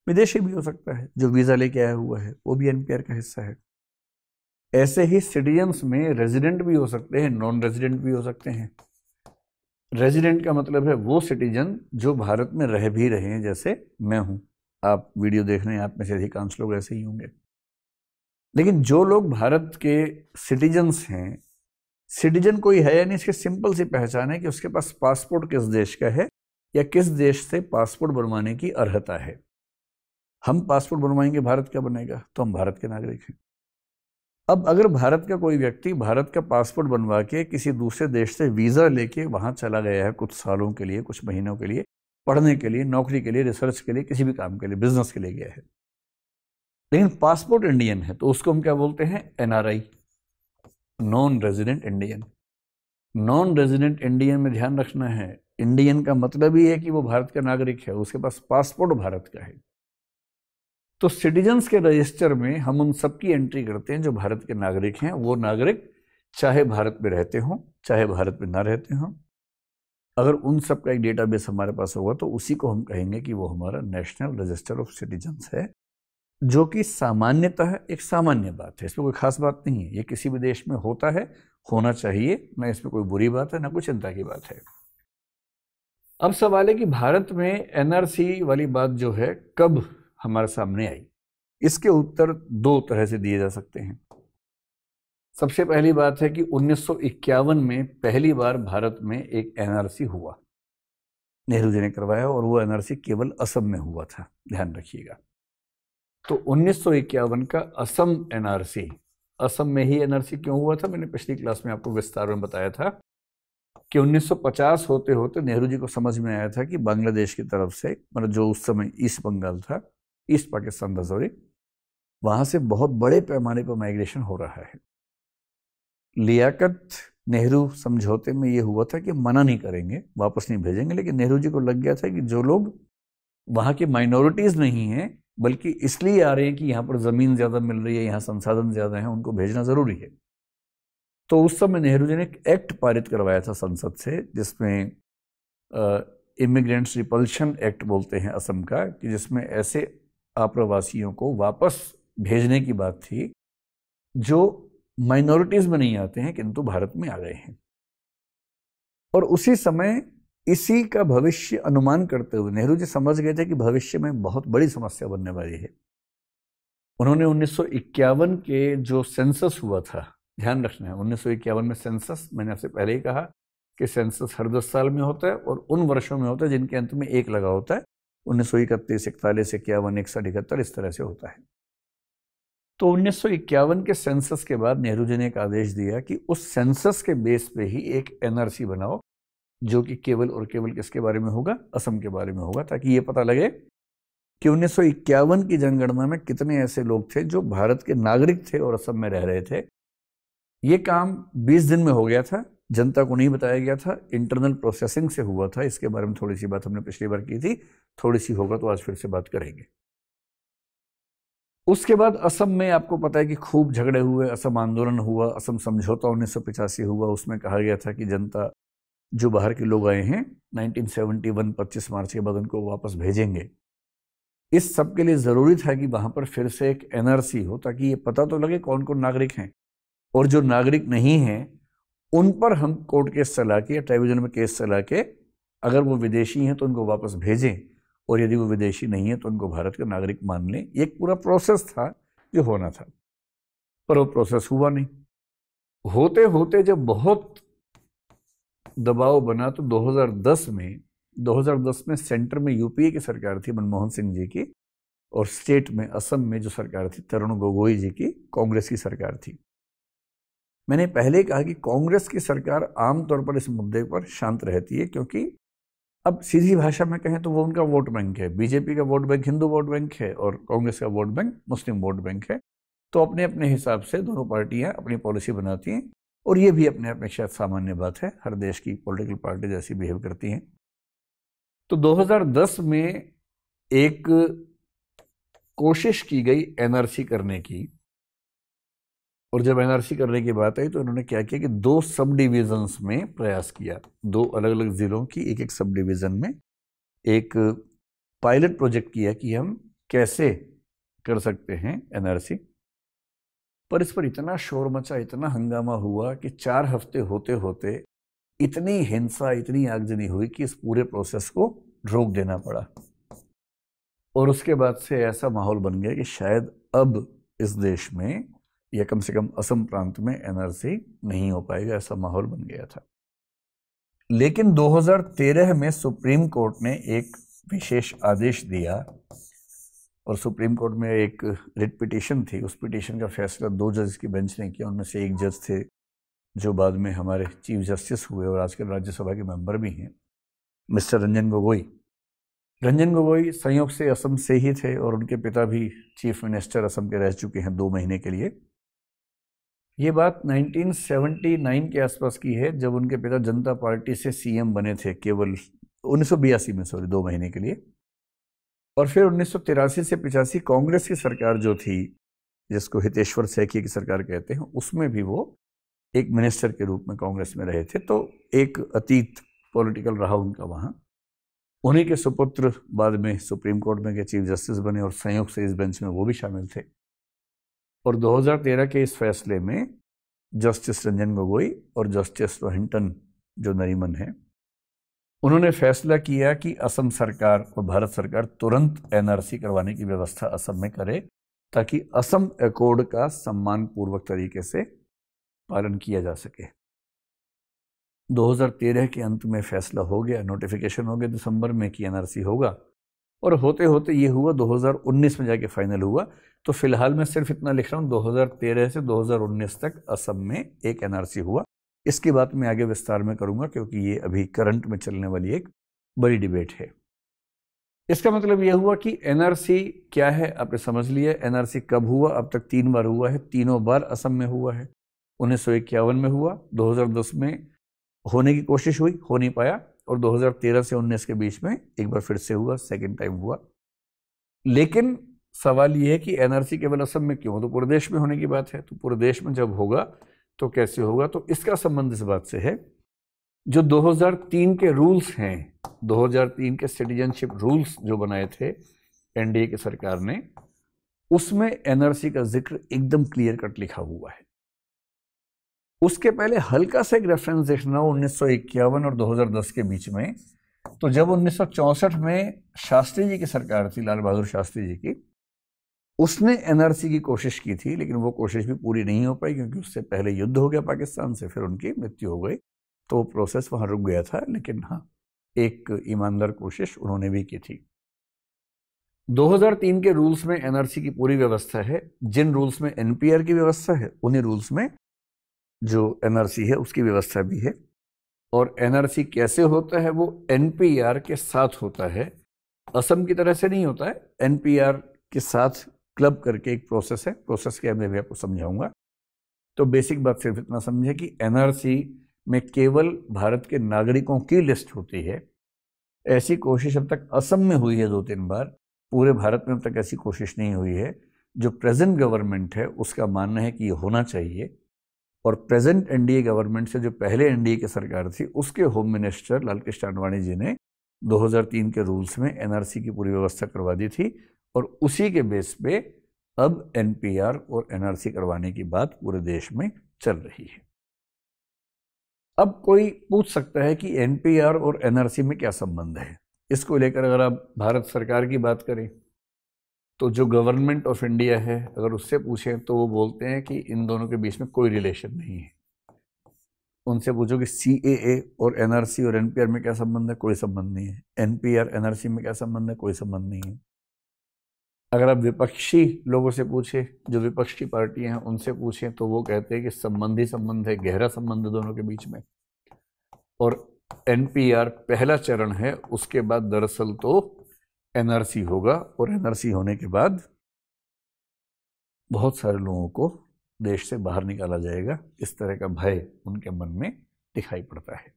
विदेशी भी हो सकता है जो वीज़ा लेके आया हुआ है वो भी एन का हिस्सा है ऐसे ही सिटीजन्स में रेजिडेंट भी हो सकते हैं नॉन रेजिडेंट भी हो सकते हैं रेजिडेंट का मतलब है वो सिटीजन जो भारत में रह भी रहे हैं जैसे मैं हूँ आप वीडियो देख रहे हैं आप में से अधिकांश लोग ऐसे ही होंगे लेकिन जो लोग भारत के सिटीजन्स हैं सिटीजन कोई है या नहीं इसकी सिंपल सी पहचान है कि उसके पास पासपोर्ट किस देश का है या किस देश से पासपोर्ट बनवाने की अर्हता है हम पासपोर्ट बनवाएंगे भारत का बनेगा तो हम भारत के नागरिक हैं अब अगर भारत का कोई व्यक्ति भारत का पासपोर्ट बनवा के किसी दूसरे देश से वीज़ा लेके वहाँ चला गया है कुछ सालों के लिए कुछ महीनों के लिए पढ़ने के लिए नौकरी के लिए रिसर्च के लिए किसी भी काम के लिए बिजनेस के लिए गया है लेकिन पासपोर्ट इंडियन है तो उसको हम क्या बोलते हैं NRI non resident Indian non resident Indian में ध्यान रखना है इंडियन का मतलब ही है कि वो भारत का नागरिक है उसके पास पासपोर्ट भारत का है तो सिटीजन्स के रजिस्टर में हम उन सबकी एंट्री करते हैं जो भारत के नागरिक हैं वो नागरिक चाहे भारत में रहते हों चाहे भारत में ना रहते हों अगर उन सब का एक डेटाबेस हमारे पास होगा तो उसी को हम कहेंगे कि वो हमारा नेशनल रजिस्टर ऑफ सिटीजन्स है जो कि सामान्यतः एक सामान्य बात है इसमें कोई खास बात नहीं है ये किसी भी देश में होता है होना चाहिए ना इसमें कोई बुरी बात है ना कोई चिंता की बात है अब सवाल है कि भारत में एनआरसी वाली बात जो है कब हमारे सामने आई इसके उत्तर दो तरह से दिए जा सकते हैं सबसे पहली बात है कि 1951 में पहली बार भारत में एक एनआरसी हुआ नेहरू जी ने करवाया और वो एनआरसी केवल असम में हुआ था ध्यान रखिएगा तो उन्नीस का असम एनआरसी असम में ही एनआरसी क्यों हुआ था मैंने पिछली क्लास में आपको विस्तार में बताया था कि 1950 होते होते नेहरू जी को समझ में आया था कि बांग्लादेश की तरफ से मतलब जो उस समय ईस्ट बंगाल था ईस्ट पाकिस्तान था सॉरी वहाँ से बहुत बड़े पैमाने पर माइग्रेशन हो रहा है लियाकत नेहरू समझौते में ये हुआ था कि मना नहीं करेंगे वापस नहीं भेजेंगे लेकिन नेहरू जी को लग गया था कि जो लोग वहाँ के माइनॉरिटीज़ नहीं हैं बल्कि इसलिए आ रहे हैं कि यहाँ पर ज़मीन ज़्यादा मिल रही है यहाँ संसाधन ज़्यादा हैं उनको भेजना ज़रूरी है तो उस समय नेहरू जी ने एक एक्ट पारित करवाया था संसद से जिसमें इमिग्रेंट्स रिपल्शन एक्ट बोलते हैं असम का कि जिसमें ऐसे आप्रवासियों को वापस भेजने की बात थी जो माइनॉरिटीज़ में नहीं आते हैं किंतु भारत में आ गए हैं और उसी समय इसी का भविष्य अनुमान करते हुए नेहरू जी समझ गए थे कि भविष्य में बहुत बड़ी समस्या बनने वाली है उन्होंने उन्नीस के जो सेंसस हुआ था ध्यान रखना है उन्नीस में सेंसस मैंने आपसे पहले ही कहा कि सेंसस हर दस साल में होता है और उन वर्षों में होता है जिनके अंत में एक लगा होता है उन्नीस सौ इकतीस इकतालीस इक्यावन इकसठ इकहत्तर इस तरह से होता है तो उन्नीस सौ इक्यावन के सेंसस के बाद नेहरू जी ने एक आदेश दिया कि उस सेंसस के बेस पे ही एक एनआरसी बनाओ जो कि केवल और केवल किसके बारे में होगा असम के बारे में होगा ताकि ये पता लगे कि उन्नीस की जनगणना में कितने ऐसे लोग थे जो भारत के नागरिक थे और असम में रह रहे थे ये काम 20 दिन में हो गया था जनता को नहीं बताया गया था इंटरनल प्रोसेसिंग से हुआ था इसके बारे में थोड़ी सी बात हमने पिछली बार की थी थोड़ी सी होगा तो आज फिर से बात करेंगे उसके बाद असम में आपको पता है कि खूब झगड़े हुए असम आंदोलन हुआ असम समझौता उन्नीस हुआ उसमें कहा गया था कि जनता जो बाहर के लोग आए हैं 1971 25 मार्च के बाद उनको वापस भेजेंगे इस सब के लिए ज़रूरी था कि वहाँ पर फिर से एक एनआरसी हो ताकि ये पता तो लगे कौन कौन नागरिक हैं और जो नागरिक नहीं हैं उन पर हम कोर्ट केस चला के या ट्रिब्यूनल में केस चला के अगर वो विदेशी हैं तो उनको वापस भेजें और यदि वो विदेशी नहीं है तो उनको भारत का नागरिक मान लें एक पूरा प्रोसेस था जो होना था पर वो प्रोसेस हुआ नहीं होते होते जब बहुत दबाव बना तो 2010 में 2010 में सेंटर में यूपीए की सरकार थी मनमोहन सिंह जी की और स्टेट में असम में जो सरकार थी तरुण गोगोई जी की कांग्रेस की सरकार थी मैंने पहले कहा कि कांग्रेस की सरकार आमतौर पर इस मुद्दे पर शांत रहती है क्योंकि अब सीधी भाषा में कहें तो वो उनका वोट बैंक है बीजेपी का vote bank Hindu vote bank है और कांग्रेस का vote bank Muslim vote bank है तो अपने अपने हिसाब से दोनों पार्टियां अपनी पॉलिसी बनाती हैं और ये भी अपने आप में शायद सामान्य बात है हर देश की पॉलिटिकल पार्टीज ऐसी बिहेव करती हैं तो 2010 में एक कोशिश की गई एनआरसी करने की और जब एनआरसी करने की बात आई तो उन्होंने क्या किया कि दो सब डिविजन्स में प्रयास किया दो अलग अलग ज़िलों की एक एक सब डिविजन में एक पायलट प्रोजेक्ट किया कि हम कैसे कर सकते हैं एनआरसी पर इस पर इतना शोर मचा इतना हंगामा हुआ कि चार हफ्ते होते होते इतनी हिंसा इतनी आगजनी हुई कि इस पूरे प्रोसेस को रोक देना पड़ा और उसके बाद से ऐसा माहौल बन गया कि शायद अब इस देश में या कम से कम असम प्रांत में एनआरसी नहीं हो पाएगा ऐसा माहौल बन गया था लेकिन 2013 में सुप्रीम कोर्ट ने एक विशेष आदेश दिया और सुप्रीम कोर्ट में एक रिट पिटिशन थी उस पिटिशन का फैसला दो जज की बेंच ने किया उनमें से एक जज थे जो बाद में हमारे चीफ जस्टिस हुए और आजकल राज्यसभा के मेंबर भी हैं मिस्टर रंजन गोगोई रंजन गोगोई संयोग से असम से ही थे और उनके पिता भी चीफ मिनिस्टर असम के रह चुके हैं दो महीने के लिए ये बात 1979 के आसपास की है जब उनके पिता जनता पार्टी से सीएम बने थे केवल उन्नीस में सॉरी दो महीने के लिए और फिर उन्नीस से पिचासी कांग्रेस की सरकार जो थी जिसको हितेश्वर सैकी की सरकार कहते हैं उसमें भी वो एक मिनिस्टर के रूप में कांग्रेस में रहे थे तो एक अतीत पॉलिटिकल रहा उनका वहाँ उन्हीं के सुपुत्र बाद में सुप्रीम कोर्ट में के चीफ जस्टिस बने और संयुक्त से इस बेंच में वो भी शामिल थे और 2013 के इस फैसले में जस्टिस रंजन गोगोई और जस्टिस रोहिंटन जो नरीमन हैं उन्होंने फैसला किया कि असम सरकार और भारत सरकार तुरंत एनआरसी करवाने की व्यवस्था असम में करे ताकि असम एकॉर्ड का सम्मानपूर्वक तरीके से पालन किया जा सके 2013 के अंत में फैसला हो गया नोटिफिकेशन हो गया दिसंबर में कि एनआरसी होगा और होते होते ये हुआ 2019 में जाके फाइनल हुआ तो फिलहाल मैं सिर्फ इतना लिख रहा हूँ 2013 से 2019 तक असम में एक एनआरसी हुआ इसकी बात मैं आगे विस्तार में करूंगा क्योंकि ये अभी करंट में चलने वाली एक बड़ी डिबेट है इसका मतलब यह हुआ कि एनआरसी क्या है आपने समझ लिया एनआरसी कब हुआ अब तक तीन बार हुआ है तीनों बार असम में हुआ है उन्नीस में हुआ 2010 में होने की कोशिश हुई हो नहीं पाया और 2013 से 19 के बीच में एक बार फिर से हुआ सेकेंड टाइम हुआ लेकिन सवाल यह है कि एनआरसी केवल असम में क्यों तो पूरे देश में होने की बात है तो पूरे देश में जब होगा तो कैसे होगा तो इसका संबंध इस बात से है जो 2003 के रूल्स हैं 2003 के सिटीजनशिप रूल्स जो बनाए थे एनडीए की सरकार ने उसमें एनआरसी का जिक्र एकदम क्लियर कट लिखा हुआ है उसके पहले हल्का सा एक रेफरेंस देखना हो उन्नीस और 2010 के बीच में तो जब उन्नीस में शास्त्री जी की सरकार थी लाल बहादुर शास्त्री जी की उसने एनआरसी की कोशिश की थी लेकिन वो कोशिश भी पूरी नहीं हो पाई क्योंकि उससे पहले युद्ध हो गया पाकिस्तान से फिर उनकी मृत्यु हो गई तो वो प्रोसेस वहाँ रुक गया था लेकिन हाँ एक ईमानदार कोशिश उन्होंने भी की थी 2003 के रूल्स में एनआरसी की पूरी व्यवस्था है जिन रूल्स में एनपीआर की व्यवस्था है उन्हीं रूल्स में जो एनआरसी है उसकी व्यवस्था भी है और एनआरसी कैसे होता है वो एनपीआर के साथ होता है असम की तरह से नहीं होता है एनपीआर के साथ क्लब करके एक प्रोसेस है प्रोसेस के अंदर भी आपको समझाऊंगा तो बेसिक बात सिर्फ इतना समझे कि एनआरसी में केवल भारत के नागरिकों की लिस्ट होती है ऐसी कोशिश अब तक असम में हुई है दो तीन बार पूरे भारत में अब तक ऐसी कोशिश नहीं हुई है जो प्रेजेंट गवर्नमेंट है उसका मानना है कि ये होना चाहिए और प्रेजेंट एनडीए गवर्नमेंट से जो पहले एनडीए की सरकार थी उसके होम मिनिस्टर लालकृष्ण आडवाणी जी ने 2003 के रूल्स में एनआरसी की पूरी व्यवस्था करवा दी थी और उसी के बेस पे अब एनपीआर और एनआरसी करवाने की बात पूरे देश में चल रही है अब कोई पूछ सकता है कि एनपीआर और एनआरसी में क्या संबंध है इसको लेकर अगर आप भारत सरकार की बात करें तो जो गवर्नमेंट ऑफ इंडिया है अगर उससे पूछें तो वो बोलते हैं कि इन दोनों के बीच में कोई रिलेशन नहीं है उनसे पूछो कि सी ए ए और एनआरसी और एनपीआर में क्या संबंध है कोई संबंध नहीं है एनपीआर एनआरसी में क्या संबंध है कोई संबंध नहीं है अगर आप विपक्षी लोगों से पूछें जो विपक्षी पार्टियां हैं उनसे पूछें तो वो कहते हैं कि संबंधी संबंध है गहरा संबंध है दोनों के बीच में और एनपीआर पहला चरण है उसके बाद दरअसल तो एनआरसी होगा और एनआरसी होने के बाद बहुत सारे लोगों को देश से बाहर निकाला जाएगा इस तरह का भय उनके मन में दिखाई पड़ता है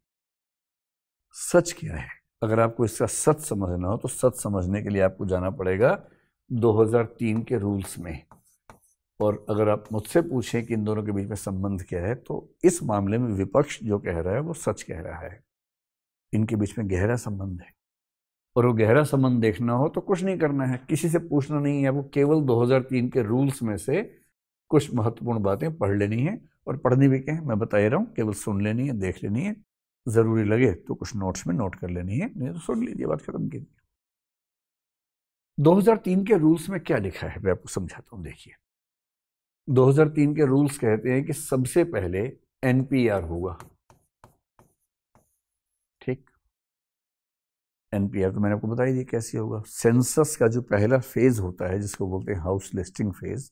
सच क्या है अगर आपको इसका सच समझना हो तो सच समझने के लिए आपको जाना पड़ेगा 2003 के रूल्स में और अगर आप मुझसे पूछें कि इन दोनों के बीच में संबंध क्या है तो इस मामले में विपक्ष जो कह रहा है वो सच कह रहा है इनके बीच में गहरा संबंध है और वो गहरा संबंध देखना हो तो कुछ नहीं करना है किसी से पूछना नहीं है वो केवल 2003 के रूल्स में से कुछ महत्वपूर्ण बातें पढ़ लेनी है और पढ़नी भी क्या है मैं बता रहा हूँ केवल सुन लेनी है देख लेनी है ज़रूरी लगे तो कुछ नोट्स में नोट कर लेनी है नहीं तो सुन लीजिए बात खत्म कीजिए 2003 के रूल्स में क्या लिखा है मैं आपको समझाता हूँ देखिए 2003 के रूल्स कहते हैं कि सबसे पहले एनपीआर होगा ठीक एनपीआर तो मैंने आपको बता ही दिया कैसे होगा सेंसस का जो पहला फेज होता है जिसको बोलते हैं हाउस लिस्टिंग फेज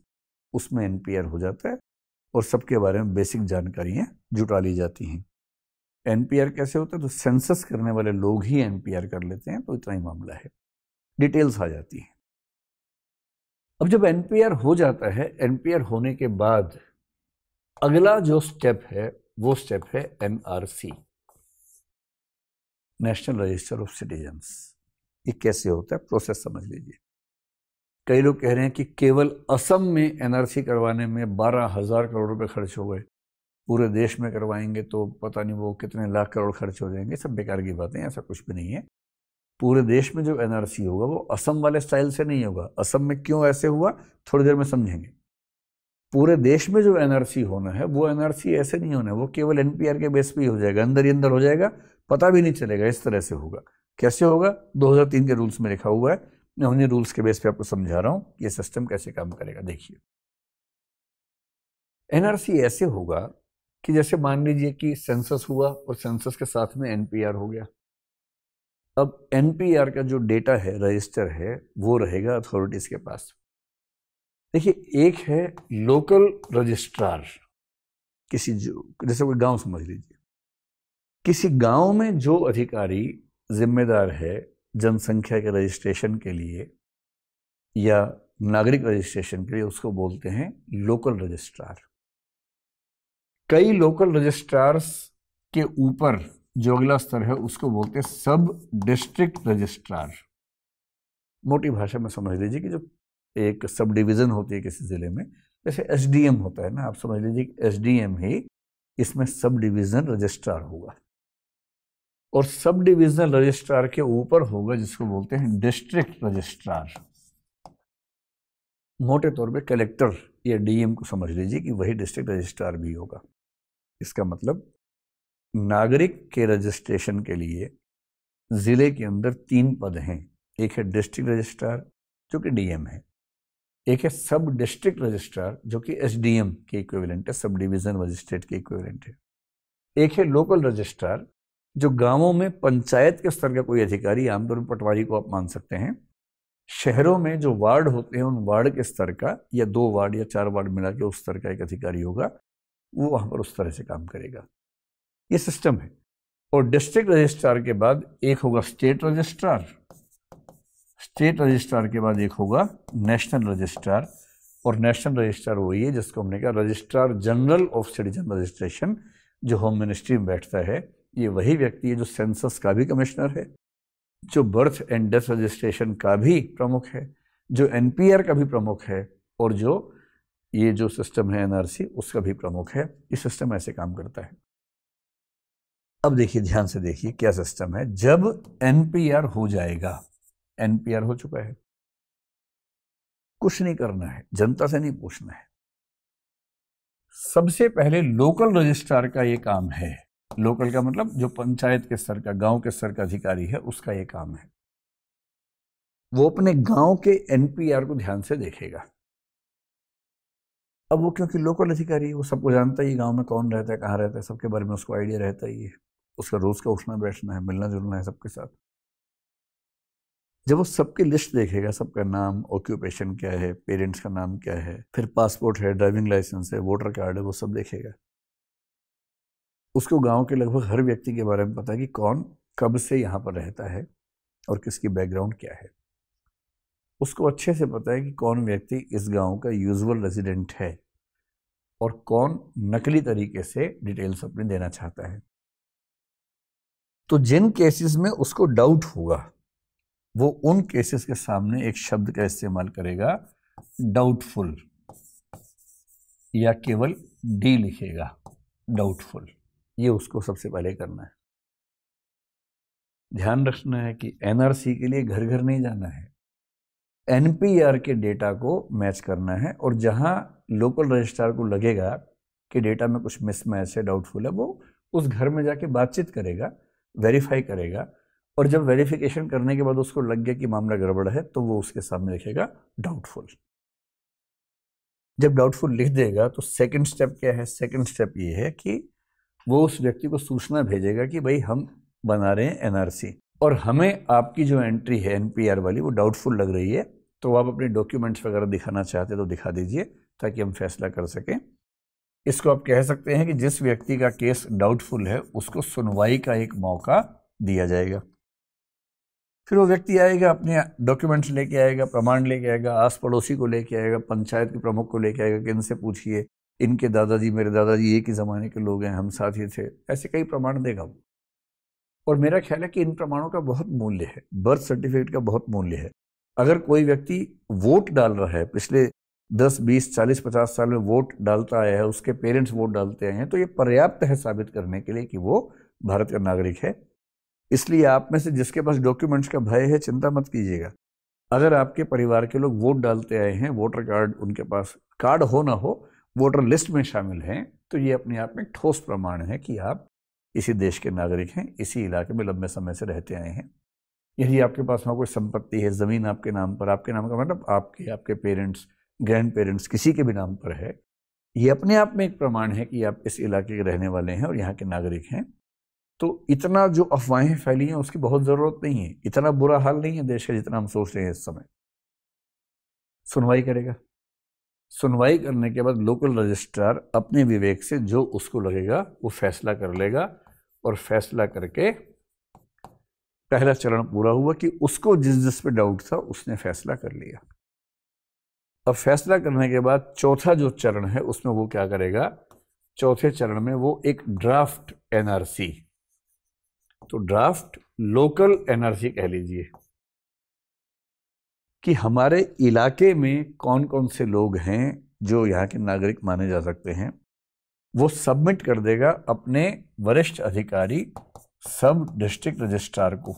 उसमें एनपीआर हो जाता है और सबके बारे में बेसिक जानकारियां जुटा ली जाती हैं एनपीआर कैसे होता है तो सेंसस करने वाले लोग ही एनपीआर कर लेते हैं तो इतना ही मामला है डिटेल्स आ जाती हैं अब जब एनपीआर हो जाता है एनपीआर होने के बाद अगला जो स्टेप है वो स्टेप है NRC national register of citizens ये कैसे होता है प्रोसेस समझ लीजिए कई लोग कह रहे हैं कि केवल असम में एनआरसी करवाने में बारह हज़ार करोड़ रुपए खर्च हो गए पूरे देश में करवाएंगे तो पता नहीं वो कितने लाख करोड़ खर्च हो जाएंगे सब बेकार की बातें ऐसा कुछ भी नहीं है पूरे देश में जो एनआरसी होगा वो असम वाले स्टाइल से नहीं होगा असम में क्यों ऐसे हुआ थोड़ी देर में समझेंगे पूरे देश में जो एनआरसी होना है वो एनआरसी ऐसे नहीं होना है वो केवल एनपीआर के बेस पे ही हो जाएगा अंदर ही अंदर हो जाएगा पता भी नहीं चलेगा इस तरह से होगा कैसे होगा 2003 के रूल्स में लिखा हुआ है मैं उन्हीं रूल्स के बेस पे आपको समझा रहा हूँ ये सिस्टम कैसे काम करेगा देखिए एनआरसी ऐसे होगा कि जैसे मान लीजिए कि सेंसस हुआ और सेंसस के साथ में एनपीआर हो गया अब एन का जो डेटा है रजिस्टर है वो रहेगा अथॉरिटीज़ के पास देखिए एक है लोकल रजिस्ट्रार किसी जो जैसे कोई गांव समझ लीजिए किसी गांव में जो अधिकारी जिम्मेदार है जनसंख्या के रजिस्ट्रेशन के लिए या नागरिक रजिस्ट्रेशन के लिए उसको बोलते हैं लोकल रजिस्ट्रार कई लोकल रजिस्ट्रार्स के ऊपर जो अगला स्तर है उसको बोलते हैं सब डिस्ट्रिक्ट रजिस्ट्रार मोटी भाषा में समझ लीजिए कि जो एक सब डिवीज़न होती है किसी ज़िले में जैसे एस होता है ना आप समझ लीजिए कि एस ही इसमें सब डिवीज़न रजिस्ट्रार होगा और सब डिविजनल रजिस्ट्रार के ऊपर होगा जिसको बोलते हैं डिस्ट्रिक्ट रजिस्ट्रार मोटे तौर पे कलेक्टर या डीएम को समझ लीजिए कि वही डिस्ट्रिक्ट रजिस्ट्रार भी होगा इसका मतलब नागरिक के रजिस्ट्रेशन के लिए ज़िले के अंदर तीन पद हैं एक है डिस्ट्रिक्ट रजिस्ट्रार जो कि डीएम है एक है सब डिस्ट्रिक्ट रजिस्ट्रार जो कि एसडीएम के इक्विवेलेंट है सब डिवीज़न मजिस्ट्रेट के इक्विवेलेंट है एक है लोकल रजिस्ट्रार जो गांवों में पंचायत के स्तर का कोई अधिकारी आमतौर पर पटवारी को आप मान सकते हैं शहरों में जो वार्ड होते हैं उन वार्ड के स्तर का या दो वार्ड या चार वार्ड मिला के उस स्तर का एक अधिकारी होगा वो वहाँ पर उस तरह से काम करेगा ये सिस्टम है और डिस्ट्रिक्ट रजिस्ट्रार के बाद एक होगा स्टेट रजिस्ट्रार स्टेट रजिस्ट्रार के बाद एक होगा नेशनल रजिस्ट्रार और नेशनल रजिस्ट्रार वही है जिसको हमने कहा registrar general of citizen registration जो होम मिनिस्ट्री में बैठता है ये वही व्यक्ति है जो सेंसस का भी कमिश्नर है जो बर्थ एंड डेथ रजिस्ट्रेशन का भी प्रमुख है जो एन का भी प्रमुख है और जो ये जो सिस्टम है एनआरसी उसका भी प्रमुख है ये सिस्टम ऐसे काम करता है अब देखिए ध्यान से देखिए क्या सिस्टम है जब एनपीआर हो जाएगा एनपीआर हो चुका है कुछ नहीं करना है जनता से नहीं पूछना है सबसे पहले लोकल रजिस्ट्रार का ये काम है लोकल का मतलब जो पंचायत के स्तर का गांव के स्तर का अधिकारी है उसका ये काम है वो अपने गांव के एनपीआर को ध्यान से देखेगा अब वो क्योंकि लोकल अधिकारी वो सबको जानता ही गांव में कौन रहता है कहाँ रहता है सबके बारे में उसको आइडिया रहता ही है उसका रोज़ का उठना बैठना है मिलना जुलना है सबके साथ जब वो सबकी लिस्ट देखेगा सबका नाम ऑक्यूपेशन क्या है पेरेंट्स का नाम क्या है फिर पासपोर्ट है ड्राइविंग लाइसेंस है वोटर कार्ड है वो सब देखेगा उसको गांव के लगभग हर व्यक्ति के बारे में पता है कि कौन कब से यहाँ पर रहता है और किसकी बैकग्राउंड क्या है उसको अच्छे से पता है कि कौन व्यक्ति इस गांव का यूजुअल रेजिडेंट है और कौन नकली तरीके से डिटेल्स अपनी देना चाहता है तो जिन केसेस में उसको डाउट होगा वो उन केसेस के सामने एक शब्द का इस्तेमाल करेगा डाउटफुल या केवल डी लिखेगा डाउटफुल ये उसको सबसे पहले करना है ध्यान रखना है कि एनआरसी के लिए घर घर नहीं जाना है एनपीआर के डेटा को मैच करना है और जहां लोकल रजिस्ट्रार को लगेगा कि डेटा में कुछ मिसमैच है डाउटफुल है वो उस घर में जाके बातचीत करेगा वेरीफाई करेगा और जब वेरिफिकेशन करने के बाद उसको लग गया कि मामला गड़बड़ है तो वो उसके सामने लिखेगा डाउटफुल जब डाउटफुल लिख देगा तो सेकंड स्टेप क्या है सेकंड स्टेप ये है कि वो उस व्यक्ति को सूचना भेजेगा कि भाई हम बना रहे हैं एनआरसी और हमें आपकी जो एंट्री है एनपीआर वाली वो डाउटफुल लग रही है तो आप अपने डॉक्यूमेंट्स वगैरह दिखाना चाहते तो दिखा दीजिए ताकि हम फैसला कर सकें इसको आप कह सकते हैं कि जिस व्यक्ति का केस डाउटफुल है उसको सुनवाई का एक मौका दिया जाएगा फिर वो व्यक्ति आएगा अपने डॉक्यूमेंट्स लेके आएगा प्रमाण लेके आएगा आस पड़ोसी को लेके आएगा पंचायत के प्रमुख को लेके आएगा कि इनसे पूछिए इनके दादाजी मेरे दादाजी एक ही ज़माने के लोग हैं हम साथ ही थे ऐसे कई प्रमाण देगा वो और मेरा ख्याल है कि इन प्रमाणों का बहुत मूल्य है बर्थ सर्टिफिकेट का बहुत मूल्य है अगर कोई व्यक्ति वोट डाल रहा है पिछले दस बीस चालीस पचास साल में वोट डालता आया है उसके पेरेंट्स वोट डालते आए हैं तो ये पर्याप्त है साबित करने के लिए कि वो भारत का नागरिक है इसलिए आप में से जिसके पास डॉक्यूमेंट्स का भय है चिंता मत कीजिएगा अगर आपके परिवार के लोग वोट डालते आए हैं वोटर कार्ड उनके पास कार्ड हो ना हो वोटर लिस्ट में शामिल हैं तो ये अपने आप में ठोस प्रमाण है कि आप इसी देश के नागरिक हैं इसी इलाके में लंबे समय से रहते आए हैं यदि आपके पास वहाँ कोई संपत्ति है ज़मीन आपके नाम पर आपके नाम का मतलब आपके आपके पेरेंट्स ग्रैंड पेरेंट्स किसी के भी नाम पर है ये अपने आप में एक प्रमाण है कि आप इस इलाके के रहने वाले हैं और यहाँ के नागरिक हैं तो इतना जो अफवाहें फैली हैं उसकी बहुत ज़रूरत नहीं है इतना बुरा हाल नहीं है देश का जितना हम सोच रहे हैं इस समय सुनवाई करेगा सुनवाई करने के बाद लोकल रजिस्ट्रार अपने विवेक से जो उसको लगेगा वो फैसला कर लेगा और फैसला करके पहला चरण पूरा हुआ कि उसको जिस जिस पे डाउट था उसने फैसला कर लिया अब फैसला करने के बाद चौथा जो चरण है उसमें वो क्या करेगा चौथे चरण में वो एक ड्राफ्ट एनआरसी तो ड्राफ्ट लोकल एनआरसी कह लीजिए कि हमारे इलाके में कौन कौन से लोग हैं जो यहाँ के नागरिक माने जा सकते हैं वो सबमिट कर देगा अपने वरिष्ठ अधिकारी सब डिस्ट्रिक्ट रजिस्ट्रार को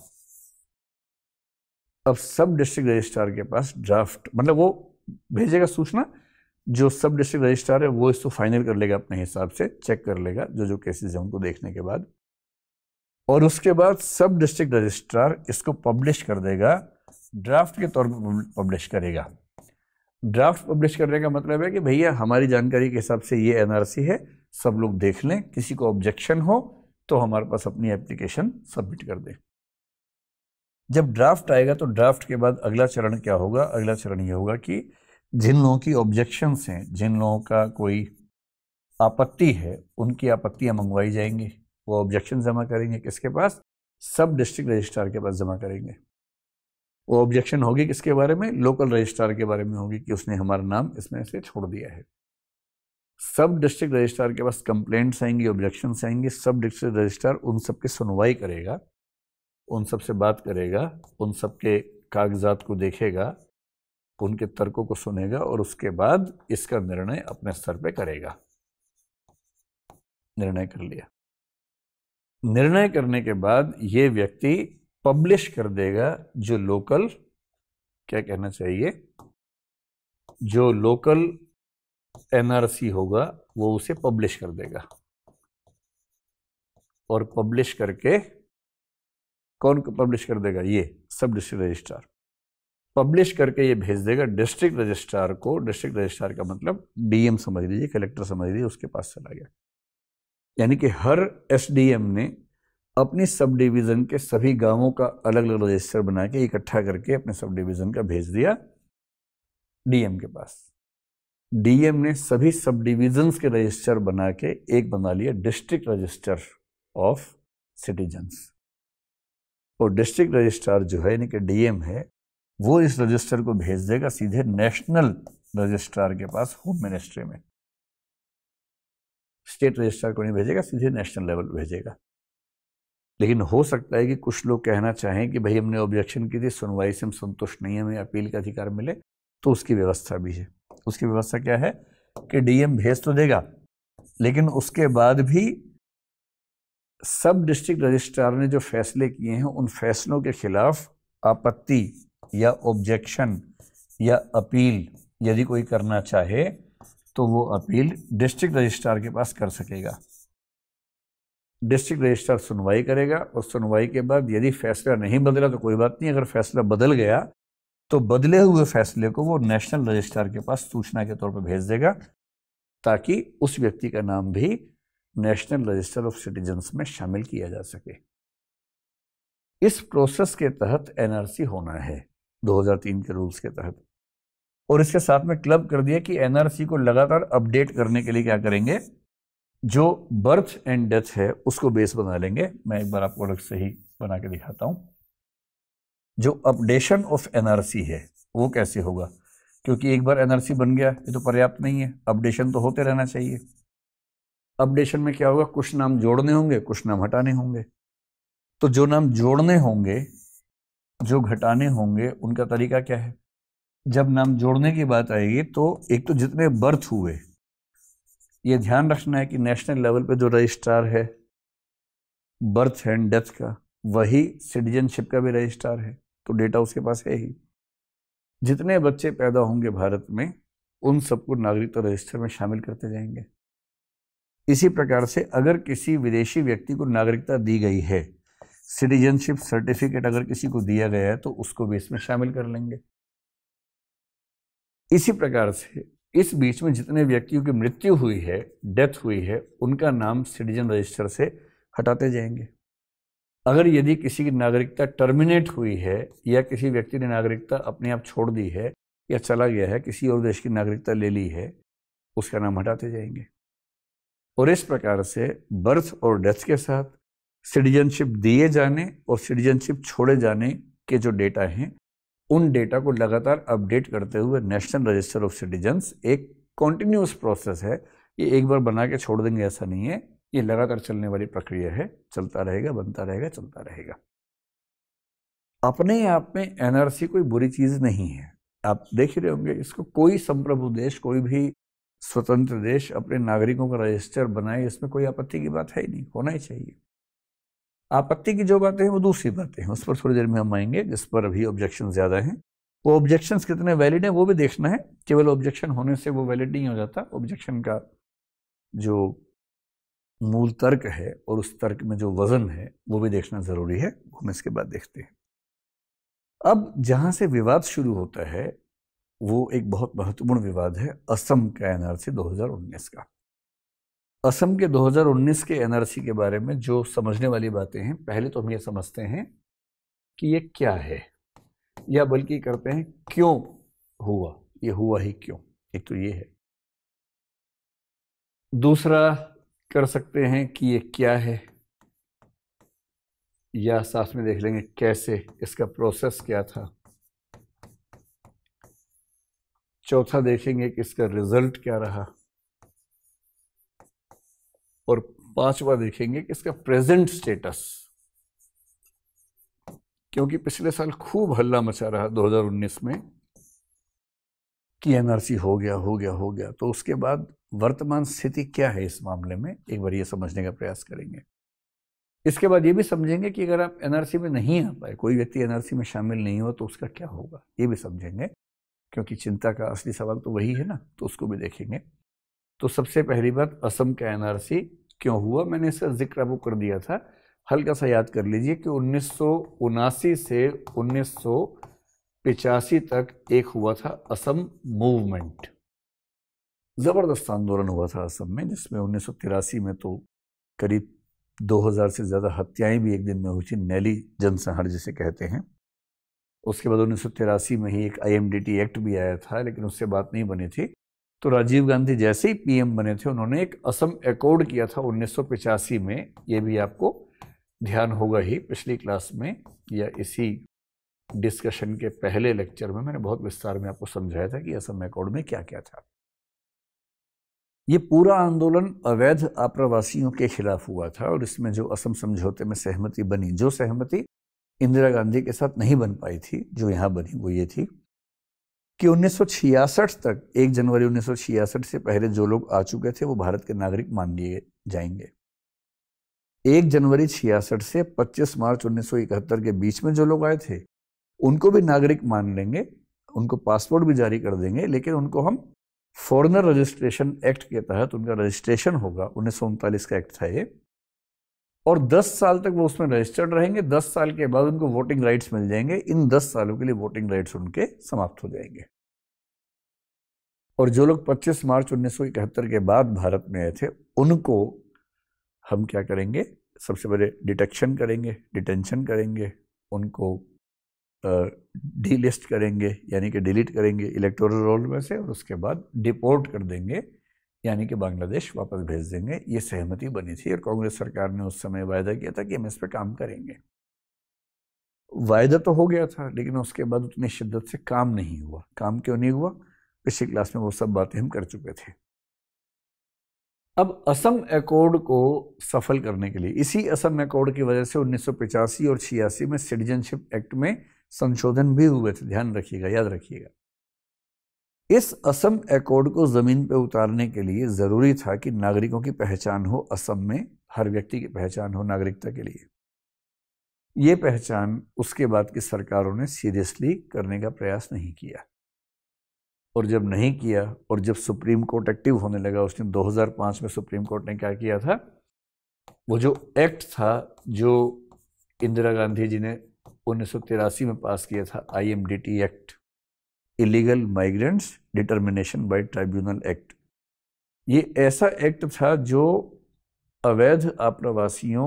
अब सब डिस्ट्रिक्ट रजिस्ट्रार के पास ड्राफ्ट मतलब वो भेजेगा सूचना जो सब डिस्ट्रिक्ट रजिस्ट्रार है वो इसको फाइनल कर लेगा अपने हिसाब से चेक कर लेगा जो जो केसेस है उनको देखने के बाद और उसके बाद सब डिस्ट्रिक्ट रजिस्ट्रार इसको पब्लिश कर देगा ड्राफ्ट के तौर पर पब्लिश करेगा ड्राफ्ट पब्लिश करने का मतलब है कि भैया हमारी जानकारी के हिसाब से ये एनआरसी है सब लोग देख लें किसी को ऑब्जेक्शन हो तो हमारे पास अपनी एप्लीकेशन सबमिट कर दें जब ड्राफ्ट आएगा तो ड्राफ्ट के बाद अगला चरण क्या होगा अगला चरण ये होगा कि जिन लोगों की ऑब्जेक्शंस हैं जिन लोगों का कोई आपत्ति है उनकी आपत्तियाँ मंगवाई जाएंगी वो ऑब्जेक्शन जमा करेंगे किसके पास सब डिस्ट्रिक्ट रजिस्ट्रार के पास जमा करेंगे वो ऑब्जेक्शन होगी किसके बारे में लोकल रजिस्ट्रार के बारे में होगी कि उसने हमारा नाम इसमें से छोड़ दिया है सब डिस्ट्रिक्ट रजिस्ट्रार के पास कंप्लेंट्स आएंगी ऑब्जेक्शन आएंगे सब डिस्ट्रिक्ट रजिस्ट्रार उन सब की सुनवाई करेगा उन सब से बात करेगा उन सब के कागजात को देखेगा उनके तर्कों को सुनेगा और उसके बाद इसका निर्णय अपने स्तर पे करेगा निर्णय कर लिया निर्णय करने के बाद ये व्यक्ति पब्लिश कर देगा जो लोकल क्या कहना चाहिए जो लोकल एनआरसी होगा वो उसे पब्लिश कर देगा और पब्लिश करके कौन पब्लिश कर देगा ये सब डिस्ट्रिक्ट रजिस्ट्रार पब्लिश करके ये भेज देगा डिस्ट्रिक्ट रजिस्ट्रार को डिस्ट्रिक्ट रजिस्ट्रार का मतलब डीएम समझ लीजिए कलेक्टर समझ लीजिए उसके पास चला गया यानी कि हर एसडीएम ने अपनी सब डिवीज़न के सभी गांवों का अलग अलग रजिस्टर बना के इकट्ठा करके अपने सब डिवीज़न का भेज दिया डीएम के पास डीएम ने सभी सब डिविजन्स के रजिस्टर बना के एक बना लिया डिस्ट्रिक्ट रजिस्टर ऑफ सिटीजन्स और डिस्ट्रिक्ट रजिस्ट्रार जो है यानी कि डीएम है वो इस रजिस्टर को भेज देगा सीधे नेशनल रजिस्ट्रार के पास होम मिनिस्ट्री में स्टेट रजिस्ट्रार को नहीं भेजेगा सीधे नेशनल लेवल भेजेगा लेकिन हो सकता है कि कुछ लोग कहना चाहें कि भाई हमने ऑब्जेक्शन की थी सुनवाई से हम संतुष्ट नहीं है हमें अपील का अधिकार मिले तो उसकी व्यवस्था भी है उसकी व्यवस्था क्या है कि डीएम भेज तो देगा लेकिन उसके बाद भी सब डिस्ट्रिक्ट रजिस्ट्रार ने जो फैसले किए हैं उन फैसलों के ख़िलाफ़ आपत्ति या ऑब्जेक्शन या अपील यदि कोई करना चाहे तो वो अपील डिस्ट्रिक्ट रजिस्ट्रार के पास कर सकेगा डिस्ट्रिक्ट रजिस्ट्रार सुनवाई करेगा और सुनवाई के बाद यदि फैसला नहीं बदला तो कोई बात नहीं अगर फैसला बदल गया तो बदले हुए फैसले को वो नेशनल रजिस्ट्रार के पास सूचना के तौर पर भेज देगा ताकि उस व्यक्ति का नाम भी नेशनल रजिस्टर ऑफ सिटीजन्स में शामिल किया जा सके इस प्रोसेस के तहत एनआरसी होना है 2003 के रूल्स के तहत और इसके साथ में क्लब कर दिया कि एनआरसी को लगातार अपडेट करने के लिए क्या करेंगे जो बर्थ एंड डेथ है उसको बेस बना लेंगे मैं एक बार आपको अलग से ही बना के दिखाता हूँ जो अपडेशन ऑफ एनआरसी है वो कैसे होगा क्योंकि एक बार एनआरसी बन गया ये तो पर्याप्त नहीं है अपडेशन तो होते रहना चाहिए अपडेशन में क्या होगा कुछ नाम जोड़ने होंगे कुछ नाम हटाने होंगे तो जो नाम जोड़ने होंगे जो घटाने होंगे उनका तरीका क्या है जब नाम जोड़ने की बात आएगी तो एक तो जितने बर्थ हुए ये ध्यान रखना है कि नेशनल लेवल पे जो रजिस्ट्रार है बर्थ एंड डेथ का वही सिटीजनशिप का भी रजिस्ट्रार है तो डेटा उसके पास है ही जितने बच्चे पैदा होंगे भारत में उन सबको नागरिकता रजिस्टर में शामिल करते जाएंगे इसी प्रकार से अगर किसी विदेशी व्यक्ति को नागरिकता दी गई है सिटीजनशिप सर्टिफिकेट अगर किसी को दिया गया है तो उसको भी इसमें शामिल कर लेंगे इसी प्रकार से इस बीच में जितने व्यक्तियों की मृत्यु हुई है डेथ हुई है उनका नाम सिटीजन रजिस्टर से हटाते जाएंगे अगर यदि किसी की नागरिकता टर्मिनेट हुई है या किसी व्यक्ति ने नागरिकता अपने आप छोड़ दी है या चला गया है किसी और देश की नागरिकता ले ली है उसका नाम हटाते जाएंगे और इस प्रकार से बर्थ और डेथ के साथ सिटीजनशिप दिए जाने और सिटीजनशिप छोड़े जाने के जो डेटा हैं उन डेटा को लगातार अपडेट करते हुए नेशनल रजिस्टर ऑफ सिटीजन्स एक कॉन्टिन्यूस प्रोसेस है ये एक बार बना के छोड़ देंगे ऐसा नहीं है ये लगातार चलने वाली प्रक्रिया है चलता रहेगा बनता रहेगा चलता रहेगा अपने आप में एनआरसी कोई बुरी चीज़ नहीं है आप देख रहे होंगे इसको कोई संप्रभु देश कोई भी स्वतंत्र देश अपने नागरिकों का रजिस्टर बनाए इसमें कोई आपत्ति की बात है ही नहीं होना ही चाहिए आपत्ति की जो बातें हैं वो दूसरी बातें हैं उस पर थोड़ी देर में हम आएंगे जिस पर अभी ऑब्जेक्शन ज़्यादा हैं वो ऑब्जेक्शन कितने वैलिड हैं वो भी देखना है केवल ऑब्जेक्शन होने से वो वैलिड नहीं हो जाता ऑब्जेक्शन का जो मूल तर्क है और उस तर्क में जो वज़न है वो भी देखना ज़रूरी है हम इसके बाद देखते हैं अब जहाँ से विवाद शुरू होता है वो एक बहुत महत्वपूर्ण विवाद है असम का एनआरसी 2019 का असम के 2019 के एनआरसी के बारे में जो समझने वाली बातें हैं पहले तो हम ये समझते हैं कि ये क्या है या बल्कि करते हैं क्यों हुआ ये हुआ ही क्यों एक तो ये है दूसरा कर सकते हैं कि ये क्या है या साथ में देख लेंगे कैसे इसका प्रोसेस क्या था चौथा देखेंगे कि इसका रिजल्ट क्या रहा और पांचवा देखेंगे कि इसका प्रेजेंट स्टेटस क्योंकि पिछले साल खूब हल्ला मचा रहा 2019 में कि एनआरसी हो गया हो गया हो गया तो उसके बाद वर्तमान स्थिति क्या है इस मामले में एक बार ये समझने का प्रयास करेंगे इसके बाद ये भी समझेंगे कि अगर आप एनआरसी में नहीं आ पाए कोई व्यक्ति एनआरसी में शामिल नहीं हो तो उसका क्या होगा ये भी समझेंगे क्योंकि चिंता का असली सवाल तो वही है ना तो उसको भी देखेंगे तो सबसे पहली बात असम का एन क्यों हुआ मैंने इसका जिक्र वो कर दिया था हल्का सा याद कर लीजिए कि उन्नीस से उन्नीस तक एक हुआ था असम मूवमेंट ज़बरदस्त आंदोलन हुआ था असम में जिसमें उन्नीस में तो करीब 2000 से ज़्यादा हत्याएं भी एक दिन में हुई थी नैली जनसंहार जिसे कहते हैं उसके बाद उन्नीस में ही एक आई एक्ट भी आया था लेकिन उससे बात नहीं बनी थी तो राजीव गांधी जैसे ही पीएम बने थे उन्होंने एक असम एकॉर्ड किया था उन्नीस में ये भी आपको ध्यान होगा ही पिछली क्लास में या इसी डिस्कशन के पहले लेक्चर में मैंने बहुत विस्तार में आपको समझाया था कि असम एकॉर्ड में क्या क्या था ये पूरा आंदोलन अवैध आप्रवासियों के खिलाफ हुआ था और इसमें जो असम समझौते में सहमति बनी जो सहमति इंदिरा गांधी के साथ नहीं बन पाई थी जो यहाँ बनी वो ये थी कि 1966 तक 1 जनवरी 1966 से पहले जो लोग आ चुके थे वो भारत के नागरिक मान लिए जाएंगे एक जनवरी छियासठ से 25 मार्च 1971 के बीच में जो लोग आए थे उनको भी नागरिक मान लेंगे उनको पासपोर्ट भी जारी कर देंगे लेकिन उनको हम फॉरनर रजिस्ट्रेशन एक्ट के तहत उनका रजिस्ट्रेशन होगा उन्नीस का एक्ट था ये और 10 साल तक वो उसमें रजिस्टर्ड रहेंगे 10 साल के बाद उनको वोटिंग राइट्स मिल जाएंगे इन 10 सालों के लिए वोटिंग राइट्स उनके समाप्त हो जाएंगे और जो लोग 25 मार्च उन्नीस के बाद भारत में आए थे उनको हम क्या करेंगे सबसे पहले डिटेक्शन करेंगे डिटेंशन करेंगे उनको डीलिस्ट करेंगे यानी कि डिलीट करेंगे इलेक्टोरल रोल में से और उसके बाद डिपोर्ट कर देंगे यानी कि बांग्लादेश वापस भेज देंगे ये सहमति बनी थी और कांग्रेस सरकार ने उस समय वायदा किया था कि हम इस पर काम करेंगे वायदा तो हो गया था लेकिन उसके बाद उतनी शिद्दत से काम नहीं हुआ काम क्यों नहीं हुआ पिछली क्लास में वो सब बातें हम कर चुके थे अब असम एकॉर्ड को सफल करने के लिए इसी असम एकॉर्ड की वजह से उन्नीस और छियासी में सिटीजनशिप एक्ट में संशोधन भी हुए थे ध्यान रखिएगा याद रखिएगा इस असम एकॉर्ड को ज़मीन पर उतारने के लिए ज़रूरी था कि नागरिकों की पहचान हो असम में हर व्यक्ति की पहचान हो नागरिकता के लिए यह पहचान उसके बाद की सरकारों ने सीरियसली करने का प्रयास नहीं किया और जब नहीं किया और जब सुप्रीम कोर्ट एक्टिव होने लगा उसने 2005 में सुप्रीम कोर्ट ने क्या किया था वो जो एक्ट था जो इंदिरा गांधी जी ने उन्नीस में पास किया था I act illegal migrants determination by tribunal act ये ऐसा एक्ट था जो अवैध आप्रवासियों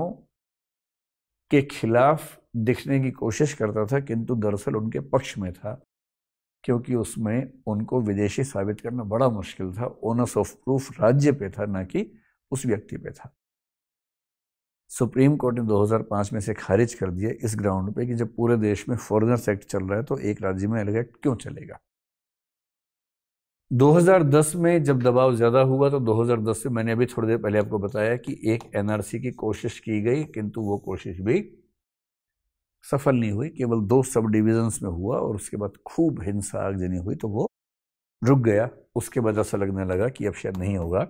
के खिलाफ दिखने की कोशिश करता था किंतु दरअसल उनके पक्ष में था क्योंकि उसमें उनको विदेशी साबित करना बड़ा मुश्किल था ओनस ऑफ प्रूफ राज्य पे था ना कि उस व्यक्ति पे था सुप्रीम कोर्ट ने 2005 में से खारिज कर दिया इस ग्राउंड पे कि जब पूरे देश में फॉरनर्स एक्ट चल रहा है तो एक राज्य में अलग एक्ट क्यों चलेगा 2010 में जब दबाव ज़्यादा हुआ तो 2010 से मैंने अभी थोड़ी देर पहले आपको बताया कि एक एनआरसी की कोशिश की गई किंतु वो कोशिश भी सफल नहीं हुई केवल दो सब डिविजन्स में हुआ और उसके बाद खूब हिंसा आगजनी हुई तो वो रुक गया उसके बाद ऐसा लगने लगा कि अब शायद नहीं होगा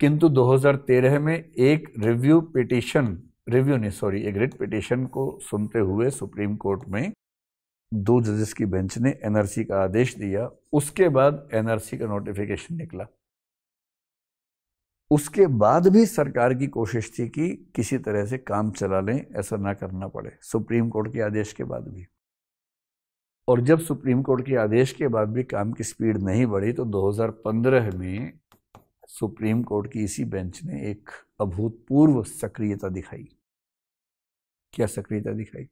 किंतु 2013 में एक रिव्यू पिटिशन रिव्यू नहीं सॉरी एक रिट पिटिशन को सुनते हुए सुप्रीम कोर्ट में दो जजेस की बेंच ने एनआरसी का आदेश दिया उसके बाद एनआरसी का नोटिफिकेशन निकला उसके बाद भी सरकार की कोशिश थी कि किसी तरह से काम चला लें ऐसा ना करना पड़े सुप्रीम कोर्ट के आदेश के बाद भी और जब सुप्रीम कोर्ट के आदेश के बाद भी काम की स्पीड नहीं बढ़ी तो 2015 में सुप्रीम कोर्ट की इसी बेंच ने एक अभूतपूर्व सक्रियता दिखाई क्या सक्रियता दिखाई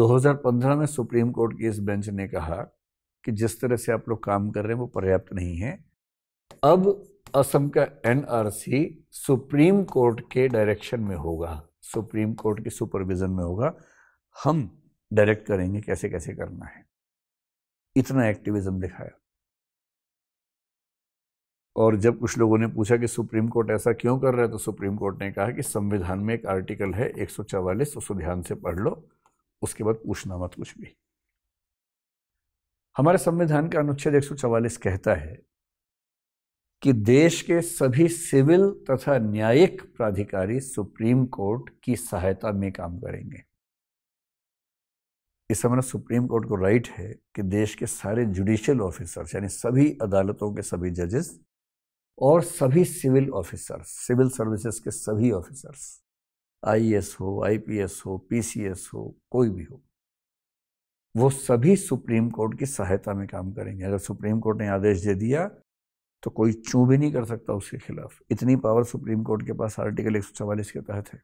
2015 में सुप्रीम कोर्ट की इस बेंच ने कहा कि जिस तरह से आप लोग काम कर रहे हैं वो पर्याप्त नहीं है अब असम का एनआरसी सुप्रीम कोर्ट के डायरेक्शन में होगा सुप्रीम कोर्ट के सुपरविजन में होगा हम डायरेक्ट करेंगे कैसे कैसे करना है इतना एक्टिविज्म दिखाया और जब कुछ लोगों ने पूछा कि सुप्रीम कोर्ट ऐसा क्यों कर रहा है तो सुप्रीम कोर्ट ने कहा कि संविधान में एक आर्टिकल है एक सौ चवालीस उसको ध्यान से पढ़ लो उसके बाद पूछना मत कुछ भी हमारे संविधान का अनुच्छेद एक कहता है कि देश के सभी सिविल तथा न्यायिक प्राधिकारी सुप्रीम कोर्ट की सहायता में काम करेंगे इस समय सुप्रीम कोर्ट को राइट है कि देश के सारे जुडिशियल ऑफिसर्स यानी सभी अदालतों के सभी जजेस और सभी सिविल ऑफिसर्स सिविल सर्विसेज के सभी ऑफिसर्स आईएएस हो आईपीएस हो पीसीएस हो कोई भी हो वो सभी सुप्रीम कोर्ट की सहायता में काम करेंगे अगर सुप्रीम कोर्ट ने आदेश दे दिया तो कोई चूं भी नहीं कर सकता उसके खिलाफ इतनी पावर सुप्रीम कोर्ट के पास आर्टिकल एक के तहत है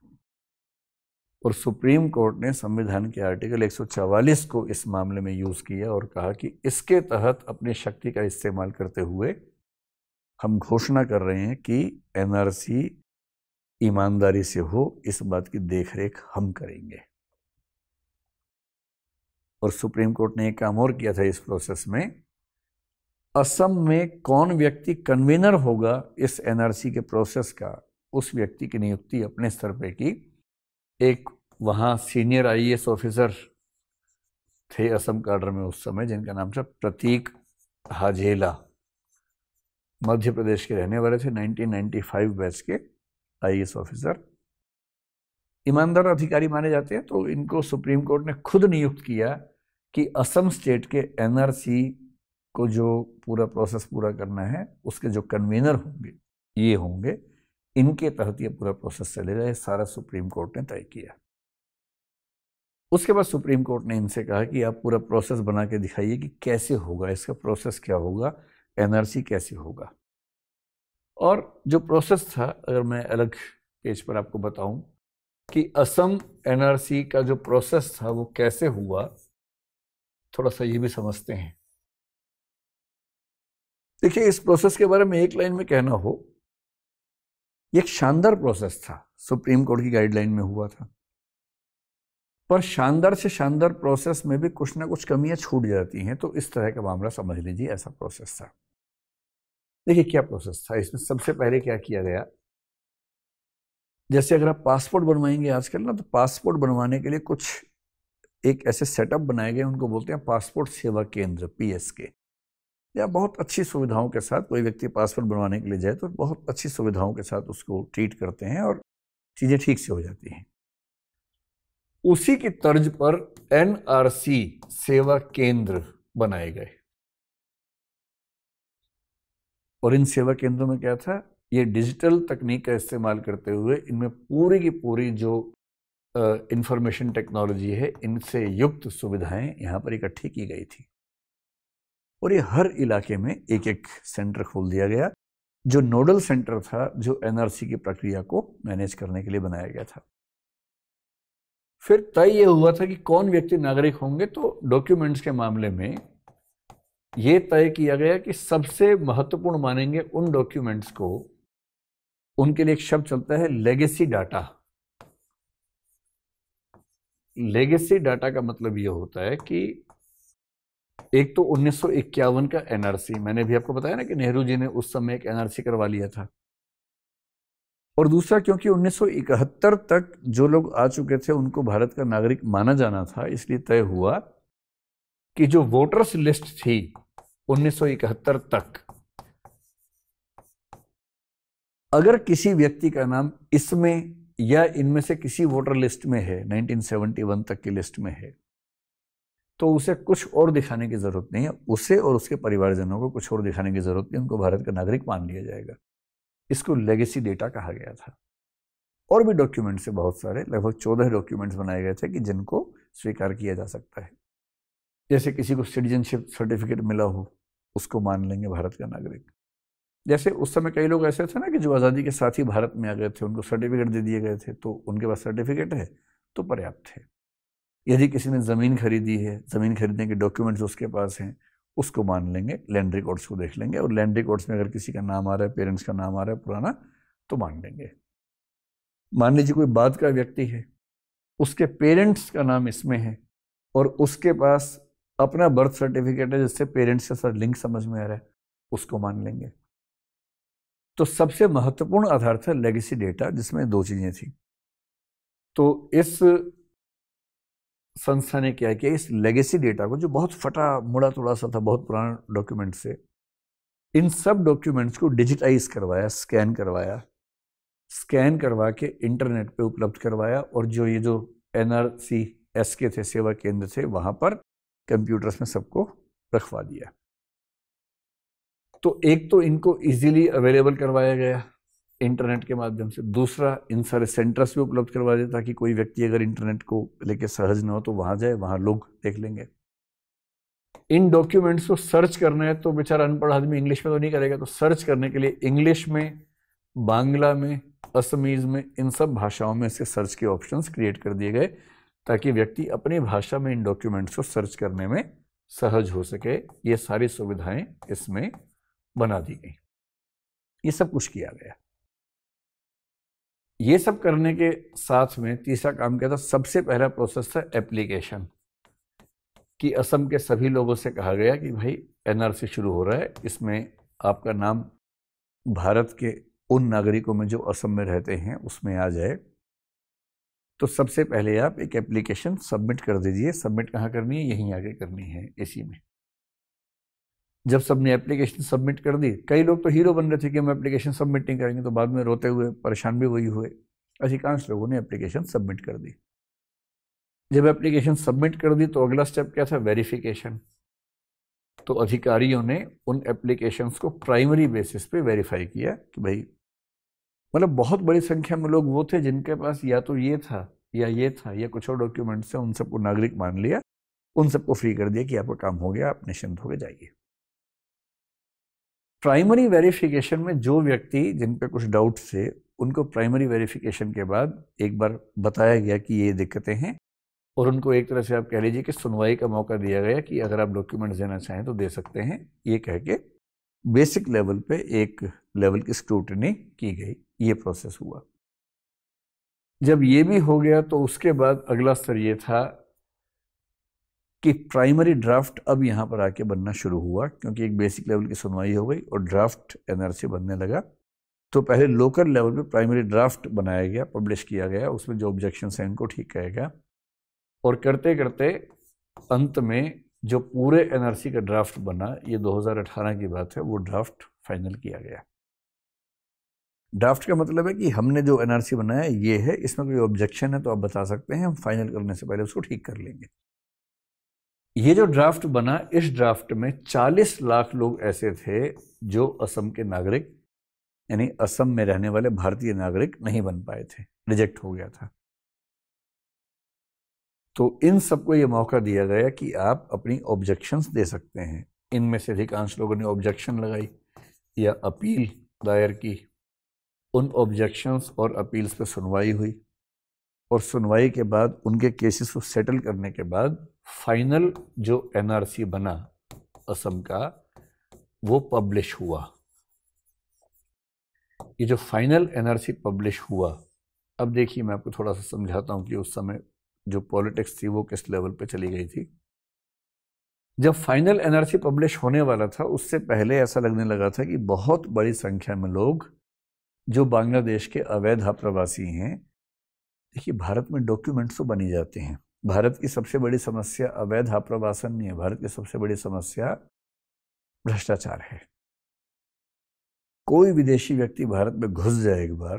और सुप्रीम कोर्ट ने संविधान के आर्टिकल 144 को इस मामले में यूज़ किया और कहा कि इसके तहत अपनी शक्ति का इस्तेमाल करते हुए हम घोषणा कर रहे हैं कि एनआरसी ईमानदारी से हो इस बात की देखरेख हम करेंगे और सुप्रीम कोर्ट ने एक काम और किया था इस प्रोसेस में असम में कौन व्यक्ति कन्वीनर होगा इस एनआरसी के प्रोसेस का उस व्यक्ति की नियुक्ति अपने स्तर पे की एक वहाँ सीनियर आईएएस ऑफिसर थे असम कार्डर में उस समय जिनका नाम था प्रतीक हाजेला मध्य प्रदेश के रहने वाले थे 1995 बैच के आई ऑफिसर ईमानदार अधिकारी माने जाते हैं तो इनको सुप्रीम कोर्ट ने खुद नियुक्त किया कि असम स्टेट के एनआरसी को जो पूरा प्रोसेस पूरा करना है उसके जो कन्वीनर होंगे ये होंगे इनके तहत ये पूरा प्रोसेस चले ये सारा सुप्रीम कोर्ट ने तय किया उसके बाद सुप्रीम कोर्ट ने इनसे कहा कि आप पूरा प्रोसेस बना के दिखाइए कि कैसे होगा इसका प्रोसेस क्या होगा एनआरसी कैसे होगा और जो प्रोसेस था अगर मैं अलग पेज पर आपको बताऊं कि असम एनआरसी का जो प्रोसेस था वो कैसे हुआ थोड़ा सा ये भी समझते हैं देखिए इस प्रोसेस के बारे में एक लाइन में कहना हो एक शानदार प्रोसेस था सुप्रीम कोर्ट की गाइडलाइन में हुआ था पर शानदार से शानदार प्रोसेस में भी कुछ ना कुछ कमियां छूट जाती हैं तो इस तरह का मामला समझ लीजिए ऐसा प्रोसेस था देखिए क्या प्रोसेस था इसमें सबसे पहले क्या किया गया जैसे अगर आप पासपोर्ट बनवाएंगे आजकल ना तो पासपोर्ट बनवाने के लिए कुछ एक ऐसे सेटअप बनाए गए उनको बोलते हैं पासपोर्ट सेवा केंद्र पी एस के या बहुत अच्छी सुविधाओं के साथ कोई व्यक्ति पासपोर्ट बनवाने के लिए जाए तो बहुत अच्छी सुविधाओं के साथ उसको ट्रीट करते हैं और चीज़ें ठीक से हो जाती हैं उसी की तर्ज पर सी सेवा केंद्र बनाए गए और इन सेवा केंद्रों में क्या था ये डिजिटल तकनीक का इस्तेमाल करते हुए इनमें पूरी की पूरी जो इंफॉर्मेशन टेक्नोलॉजी है इनसे युक्त सुविधाएं यहाँ पर इकट्ठी की गई थी और ये हर इलाके में एक एक सेंटर खोल दिया गया जो नोडल सेंटर था जो एनआरसी की प्रक्रिया को मैनेज करने के लिए बनाया गया था फिर तय ये हुआ था कि कौन व्यक्ति नागरिक होंगे तो डॉक्यूमेंट्स के मामले में ये तय किया गया कि सबसे महत्वपूर्ण मानेंगे उन डॉक्यूमेंट्स को उनके लिए एक शब्द चलता है लेगेसी डाटा लेगेसी डाटा का मतलब यह होता है कि एक तो 1951 का एनआरसी मैंने भी आपको बताया ना कि नेहरू जी ने उस समय एक एनआरसी करवा लिया था और दूसरा क्योंकि 1971 तक जो लोग आ चुके थे उनको भारत का नागरिक माना जाना था इसलिए तय हुआ कि जो वोटर्स लिस्ट थी 1971 तक अगर किसी व्यक्ति का नाम इसमें या इनमें से किसी वोटर लिस्ट में है 1971 तक की लिस्ट में है तो उसे कुछ और दिखाने की ज़रूरत नहीं है उसे और उसके परिवारजनों को कुछ और दिखाने की ज़रूरत नहीं उनको भारत का नागरिक मान लिया जाएगा इसको लेगेसी डेटा कहा गया था और भी डॉक्यूमेंट्स है बहुत सारे लगभग चौदह डॉक्यूमेंट्स बनाए गए थे कि जिनको स्वीकार किया जा सकता है जैसे किसी को सिटीजनशिप सर्टिफिकेट मिला हो उसको मान लेंगे भारत का नागरिक जैसे उस समय कई लोग ऐसे थे ना कि जो आज़ादी के साथ ही भारत में आ गए थे उनको सर्टिफिकेट दे दिए गए थे तो उनके पास सर्टिफिकेट है तो पर्याप्त है यदि किसी ने ज़मीन खरीदी है ज़मीन खरीदने के डॉक्यूमेंट्स उसके पास हैं उसको मान लेंगे लैंड रिकॉर्ड्स को देख लेंगे और लैंड रिकॉर्ड्स में अगर किसी का नाम आ रहा है पेरेंट्स का नाम आ रहा है पुराना तो मान लेंगे मान लीजिए कोई बात का व्यक्ति है उसके पेरेंट्स का नाम इसमें है और उसके पास अपना बर्थ सर्टिफिकेट है जिससे पेरेंट्स के साथ लिंक समझ में आ रहा है उसको मान लेंगे तो सबसे महत्वपूर्ण आधार था लेगेसी डेटा जिसमें दो चीज़ें थी तो इस संस्था ने क्या किया इस लेगेसी डेटा को जो बहुत फटा मुड़ा थोड़ा सा था बहुत पुराना डॉक्यूमेंट से इन सब डॉक्यूमेंट्स को डिजिटाइज करवाया स्कैन करवाया स्कैन करवा के इंटरनेट पे उपलब्ध करवाया और जो ये जो एनआरसी एस के थे सेवा केंद्र थे वहां पर कंप्यूटर्स में सबको रखवा दिया तो एक तो इनको इजीली अवेलेबल करवाया गया इंटरनेट के माध्यम से दूसरा इन सारे सेंटर्स भी उपलब्ध करवा दिया ताकि कोई व्यक्ति अगर इंटरनेट को लेके सहज ना हो तो वहां जाए वहां लोग देख लेंगे इन डॉक्यूमेंट्स को सर्च करना है तो बेचारा अनपढ़ आदमी इंग्लिश में तो नहीं करेगा तो सर्च करने के लिए इंग्लिश में बांग्ला में असमीज में इन सब भाषाओं में इसके सर्च के ऑप्शंस क्रिएट कर दिए गए ताकि व्यक्ति अपनी भाषा में इन डॉक्यूमेंट्स को सर्च करने में सहज हो सके ये सारी सुविधाएं इसमें बना दी गई ये सब कुछ किया गया ये सब करने के साथ में तीसरा काम क्या था सबसे पहला प्रोसेस था एप्लीकेशन कि असम के सभी लोगों से कहा गया कि भाई एनआरसी शुरू हो रहा है इसमें आपका नाम भारत के उन नागरिकों में जो असम में रहते हैं उसमें आ जाए तो सबसे पहले आप एक एप्लीकेशन सबमिट कर दीजिए सबमिट कहाँ करनी है यहीं आगे करनी है इसी में जब सबने एप्लीकेशन सबमिट कर दी कई लोग तो हीरो बन रहे थे कि हम एप्लीकेशन सबमिट नहीं करेंगे तो बाद में रोते हुए परेशान भी वही हुए अधिकांश लोगों ने एप्लीकेशन सबमिट कर दी जब एप्लीकेशन सबमिट कर दी तो अगला स्टेप क्या था वेरिफिकेशन तो अधिकारियों ने उन एप्लीकेशंस को प्राइमरी बेसिस पे वेरीफाई किया कि भाई मतलब बहुत बड़ी संख्या में लोग वो थे जिनके पास या तो ये था या ये था या कुछ और डॉक्यूमेंट्स थे उन सबको नागरिक मान लिया उन सबको फ्री कर दिया कि आपका काम हो गया आप निश्चिंत होकर जाइए प्राइमरी वेरिफिकेशन में जो व्यक्ति जिन पे कुछ डाउट थे उनको प्राइमरी वेरिफिकेशन के बाद एक बार बताया गया कि ये दिक्कतें हैं और उनको एक तरह से आप कह लीजिए कि सुनवाई का मौका दिया गया कि अगर आप डॉक्यूमेंट्स देना चाहें तो दे सकते हैं ये कह के बेसिक लेवल पे एक लेवल की स्क्रूटनी की गई ये प्रोसेस हुआ जब ये भी हो गया तो उसके बाद अगला स्तर ये था कि प्राइमरी ड्राफ्ट अब यहाँ पर आके बनना शुरू हुआ क्योंकि एक बेसिक लेवल की सुनवाई हो गई और ड्राफ्ट एनआरसी बनने लगा तो पहले लोकल लेवल पे प्राइमरी ड्राफ्ट बनाया गया पब्लिश किया गया उसमें जो ऑब्जेक्शन हैं उनको ठीक गया और करते करते अंत में जो पूरे एनआरसी का ड्राफ्ट बना ये 2018 की बात है वो ड्राफ्ट फाइनल किया गया ड्राफ्ट का मतलब है कि हमने जो एनआरसी बनाया ये है इसमें कोई ऑब्जेक्शन है तो आप बता सकते हैं हम फाइनल करने से पहले उसको ठीक कर लेंगे ये जो ड्राफ्ट बना इस ड्राफ्ट में 40 लाख लोग ऐसे थे जो असम के नागरिक यानी असम में रहने वाले भारतीय नागरिक नहीं बन पाए थे रिजेक्ट हो गया था तो इन सबको ये मौका दिया गया कि आप अपनी ऑब्जेक्शंस दे सकते हैं इनमें से अधिकांश लोगों ने ऑब्जेक्शन लगाई या अपील दायर की उन ऑब्जेक्शंस और अपील्स पर सुनवाई हुई और सुनवाई के बाद उनके केसेस को सेटल करने के बाद फाइनल जो एनआरसी बना असम का वो पब्लिश हुआ ये जो फाइनल एनआरसी पब्लिश हुआ अब देखिए मैं आपको थोड़ा सा समझाता हूँ कि उस समय जो पॉलिटिक्स थी वो किस लेवल पे चली गई थी जब फाइनल एनआरसी पब्लिश होने वाला था उससे पहले ऐसा लगने लगा था कि बहुत बड़ी संख्या में लोग जो बांग्लादेश के अवैध अप्रवासी हैं देखिए भारत में डॉक्यूमेंट्स तो बने जाते हैं भारत की सबसे बड़ी समस्या अवैध आप्रवासन नहीं है भारत की सबसे बड़ी समस्या भ्रष्टाचार है कोई विदेशी व्यक्ति भारत में घुस जाए एक बार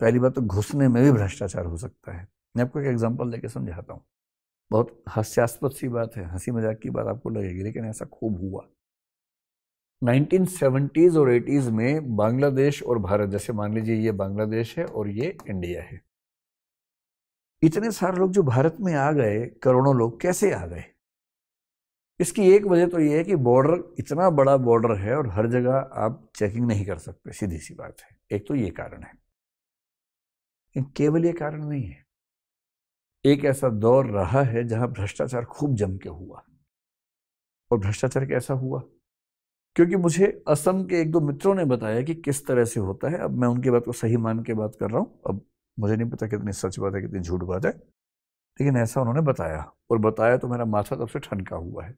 पहली बात तो घुसने में भी भ्रष्टाचार हो सकता है मैं आपको एक एग्जाम्पल लेके समझाता हूँ बहुत हास्यास्पद सी बात है हंसी मजाक की बात आपको लगेगी लेकिन ऐसा खूब हुआ 1970s और 80s में बांग्लादेश और भारत जैसे मान लीजिए ये बांग्लादेश है और ये इंडिया है इतने सारे लोग जो भारत में आ गए करोड़ों लोग कैसे आ गए इसकी एक वजह तो ये है कि बॉर्डर इतना बड़ा बॉर्डर है और हर जगह आप चेकिंग नहीं कर सकते सीधी सी बात है एक तो ये कारण है केवल ये कारण नहीं है एक ऐसा दौर रहा है जहां भ्रष्टाचार खूब जम के हुआ और भ्रष्टाचार कैसा हुआ क्योंकि मुझे असम के एक दो मित्रों ने बताया कि किस तरह से होता है अब मैं उनकी बात को सही मान के बात कर रहा हूँ अब मुझे नहीं पता कितनी सच बात है कितनी झूठ बात है लेकिन ऐसा उन्होंने बताया और बताया तो मेरा माथा तब से ठनका हुआ है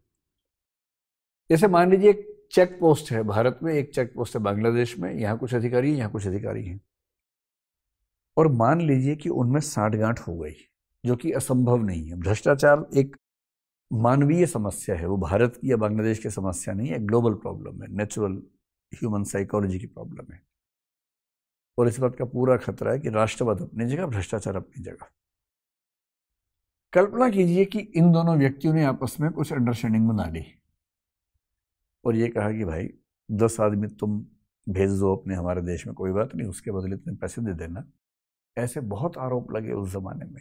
जैसे मान लीजिए एक चेक पोस्ट है भारत में एक चेक पोस्ट है बांग्लादेश में यहाँ कुछ अधिकारी हैं यहाँ कुछ अधिकारी हैं और मान लीजिए कि उनमें साठ गांठ हो गई जो कि असंभव नहीं है भ्रष्टाचार एक मानवीय समस्या है वो भारत की या बांग्लादेश की समस्या नहीं है ग्लोबल प्रॉब्लम है नेचुरल ह्यूमन साइकोलॉजी की प्रॉब्लम है और इस बात का पूरा खतरा है कि राष्ट्रवाद अपनी जगह भ्रष्टाचार अपनी जगह कल्पना कीजिए कि इन दोनों व्यक्तियों ने आपस में कुछ अंडरस्टैंडिंग बना ली और ये कहा कि भाई दस आदमी तुम भेज दो अपने हमारे देश में कोई बात नहीं उसके बदले इतने पैसे दे देना ऐसे बहुत आरोप लगे उस ज़माने में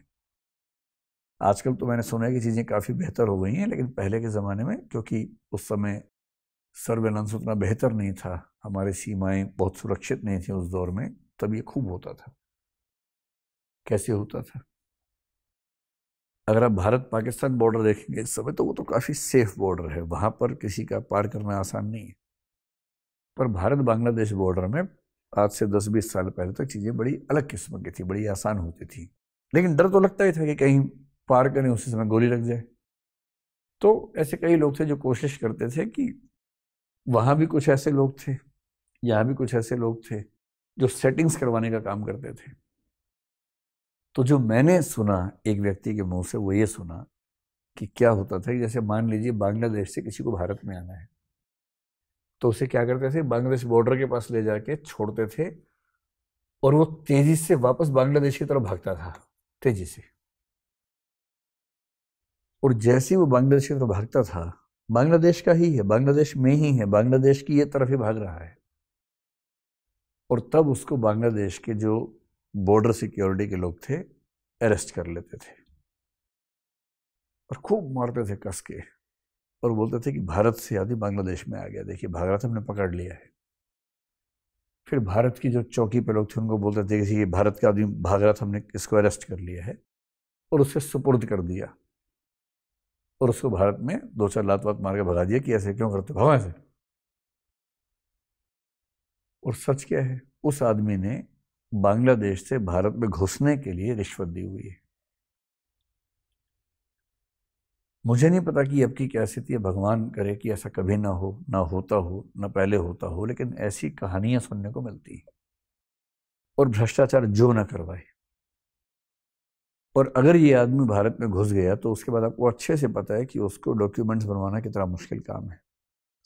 आजकल तो मैंने सुना है कि चीज़ें काफ़ी बेहतर हो गई हैं लेकिन पहले के ज़माने में क्योंकि उस समय सर्वेलेंस उतना बेहतर नहीं था हमारी सीमाएं बहुत सुरक्षित नहीं थी उस दौर में तब ये खूब होता था कैसे होता था अगर आप भारत पाकिस्तान बॉर्डर देखेंगे इस समय तो वो तो काफ़ी सेफ बॉर्डर है वहाँ पर किसी का पार करना आसान नहीं है पर भारत बांग्लादेश बॉर्डर में आज से 10-20 साल पहले तक चीज़ें बड़ी अलग किस्म की थी बड़ी आसान होती थी लेकिन डर तो लगता ही था कि कहीं पार करें उसी समय गोली लग जाए तो ऐसे कई लोग थे जो कोशिश करते थे कि वहाँ भी कुछ ऐसे लोग थे यहाँ भी कुछ ऐसे लोग थे जो सेटिंग्स करवाने का काम करते थे तो जो मैंने सुना एक व्यक्ति के मुंह से वो ये सुना कि क्या होता था जैसे मान लीजिए बांग्लादेश से किसी को भारत में आना है तो उसे क्या करते थे बांग्लादेश बॉर्डर के पास ले जाके छोड़ते थे और वो तेज़ी से वापस बांग्लादेश की तरफ भागता था तेज़ी से और जैसे वो बांग्लादेश की तरफ भागता था बांग्लादेश का ही है बांग्लादेश में ही है बांग्लादेश की ये तरफ ही भाग रहा है और तब उसको बांग्लादेश के जो बॉर्डर सिक्योरिटी के लोग थे अरेस्ट कर लेते थे और खूब मारते थे कस के और बोलते थे कि भारत से आदि बांग्लादेश में आ गया देखिए भाग रहा था हमने पकड़ लिया है फिर भारत की जो चौकी पे लोग थे उनको बोलते थे कि भारत का आदमी भाग रहा था हमने इसको अरेस्ट कर लिया है और उसे सुपुर्द कर दिया और उसको भारत में दो चार लात वात मार के भगा दिया कि ऐसे क्यों करते भगाए ऐसे और सच क्या है उस आदमी ने बांग्लादेश से भारत में घुसने के लिए रिश्वत दी हुई है मुझे नहीं पता कि अब की क्या स्थिति है भगवान करे कि ऐसा कभी ना हो ना होता हो ना पहले होता हो लेकिन ऐसी कहानियां सुनने को मिलती है और भ्रष्टाचार जो ना करवाए और अगर ये आदमी भारत में घुस गया तो उसके बाद आपको अच्छे से पता है कि उसको डॉक्यूमेंट्स बनवाना कितना मुश्किल काम है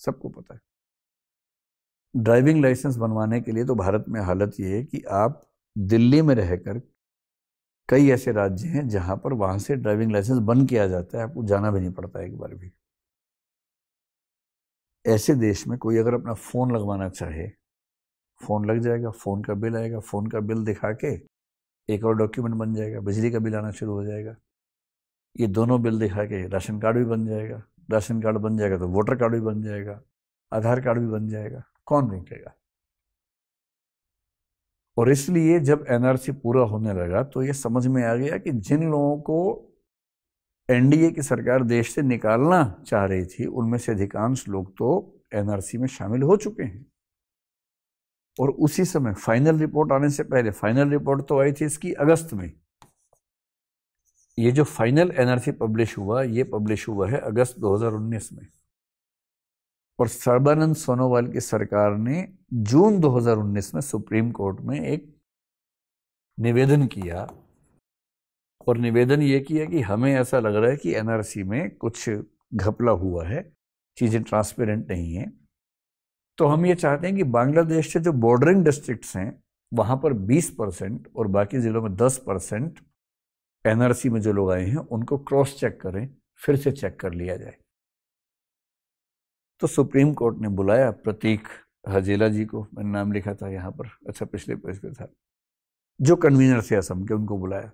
सबको पता है ड्राइविंग लाइसेंस बनवाने के लिए तो भारत में हालत ये है कि आप दिल्ली में रहकर कई ऐसे राज्य हैं जहाँ पर वहाँ से ड्राइविंग लाइसेंस बन किया जाता है आपको जाना भी नहीं पड़ता एक बार भी ऐसे देश में कोई अगर अपना फ़ोन लगवाना चाहे फ़ोन लग जाएगा फ़ोन का बिल आएगा फ़ोन का बिल दिखा के एक और डॉक्यूमेंट बन जाएगा बिजली का बिल आना शुरू हो जाएगा ये दोनों बिल दिखा के राशन कार्ड भी बन जाएगा राशन कार्ड बन जाएगा तो वोटर कार्ड भी बन जाएगा आधार कार्ड भी बन जाएगा कौन रोकेगा और इसलिए जब एनआरसी पूरा होने लगा तो ये समझ में आ गया कि जिन लोगों को एनडीए की सरकार देश से निकालना चाह रही थी उनमें से अधिकांश लोग तो एनआरसी में शामिल हो चुके हैं और उसी समय फाइनल रिपोर्ट आने से पहले फाइनल रिपोर्ट तो आई थी इसकी अगस्त में ये जो फाइनल एनआरसी पब्लिश हुआ ये पब्लिश हुआ है अगस्त 2019 में और सर्बानंद सोनोवाल की सरकार ने जून 2019 में सुप्रीम कोर्ट में एक निवेदन किया और निवेदन ये किया कि हमें ऐसा लग रहा है कि एनआरसी में कुछ घपला हुआ है चीज़ें ट्रांसपेरेंट नहीं हैं तो हम ये चाहते हैं कि बांग्लादेश से जो बॉर्डरिंग डिस्ट्रिक्ट्स हैं वहाँ पर 20 परसेंट और बाकी ज़िलों में 10 परसेंट एनआरसी में जो लोग आए हैं उनको क्रॉस चेक करें फिर से चेक कर लिया जाए तो सुप्रीम कोर्ट ने बुलाया प्रतीक हजेला जी को मैंने नाम लिखा था यहाँ पर अच्छा पिछले पेज पे था जो कन्वीनर थे असम के उनको बुलाया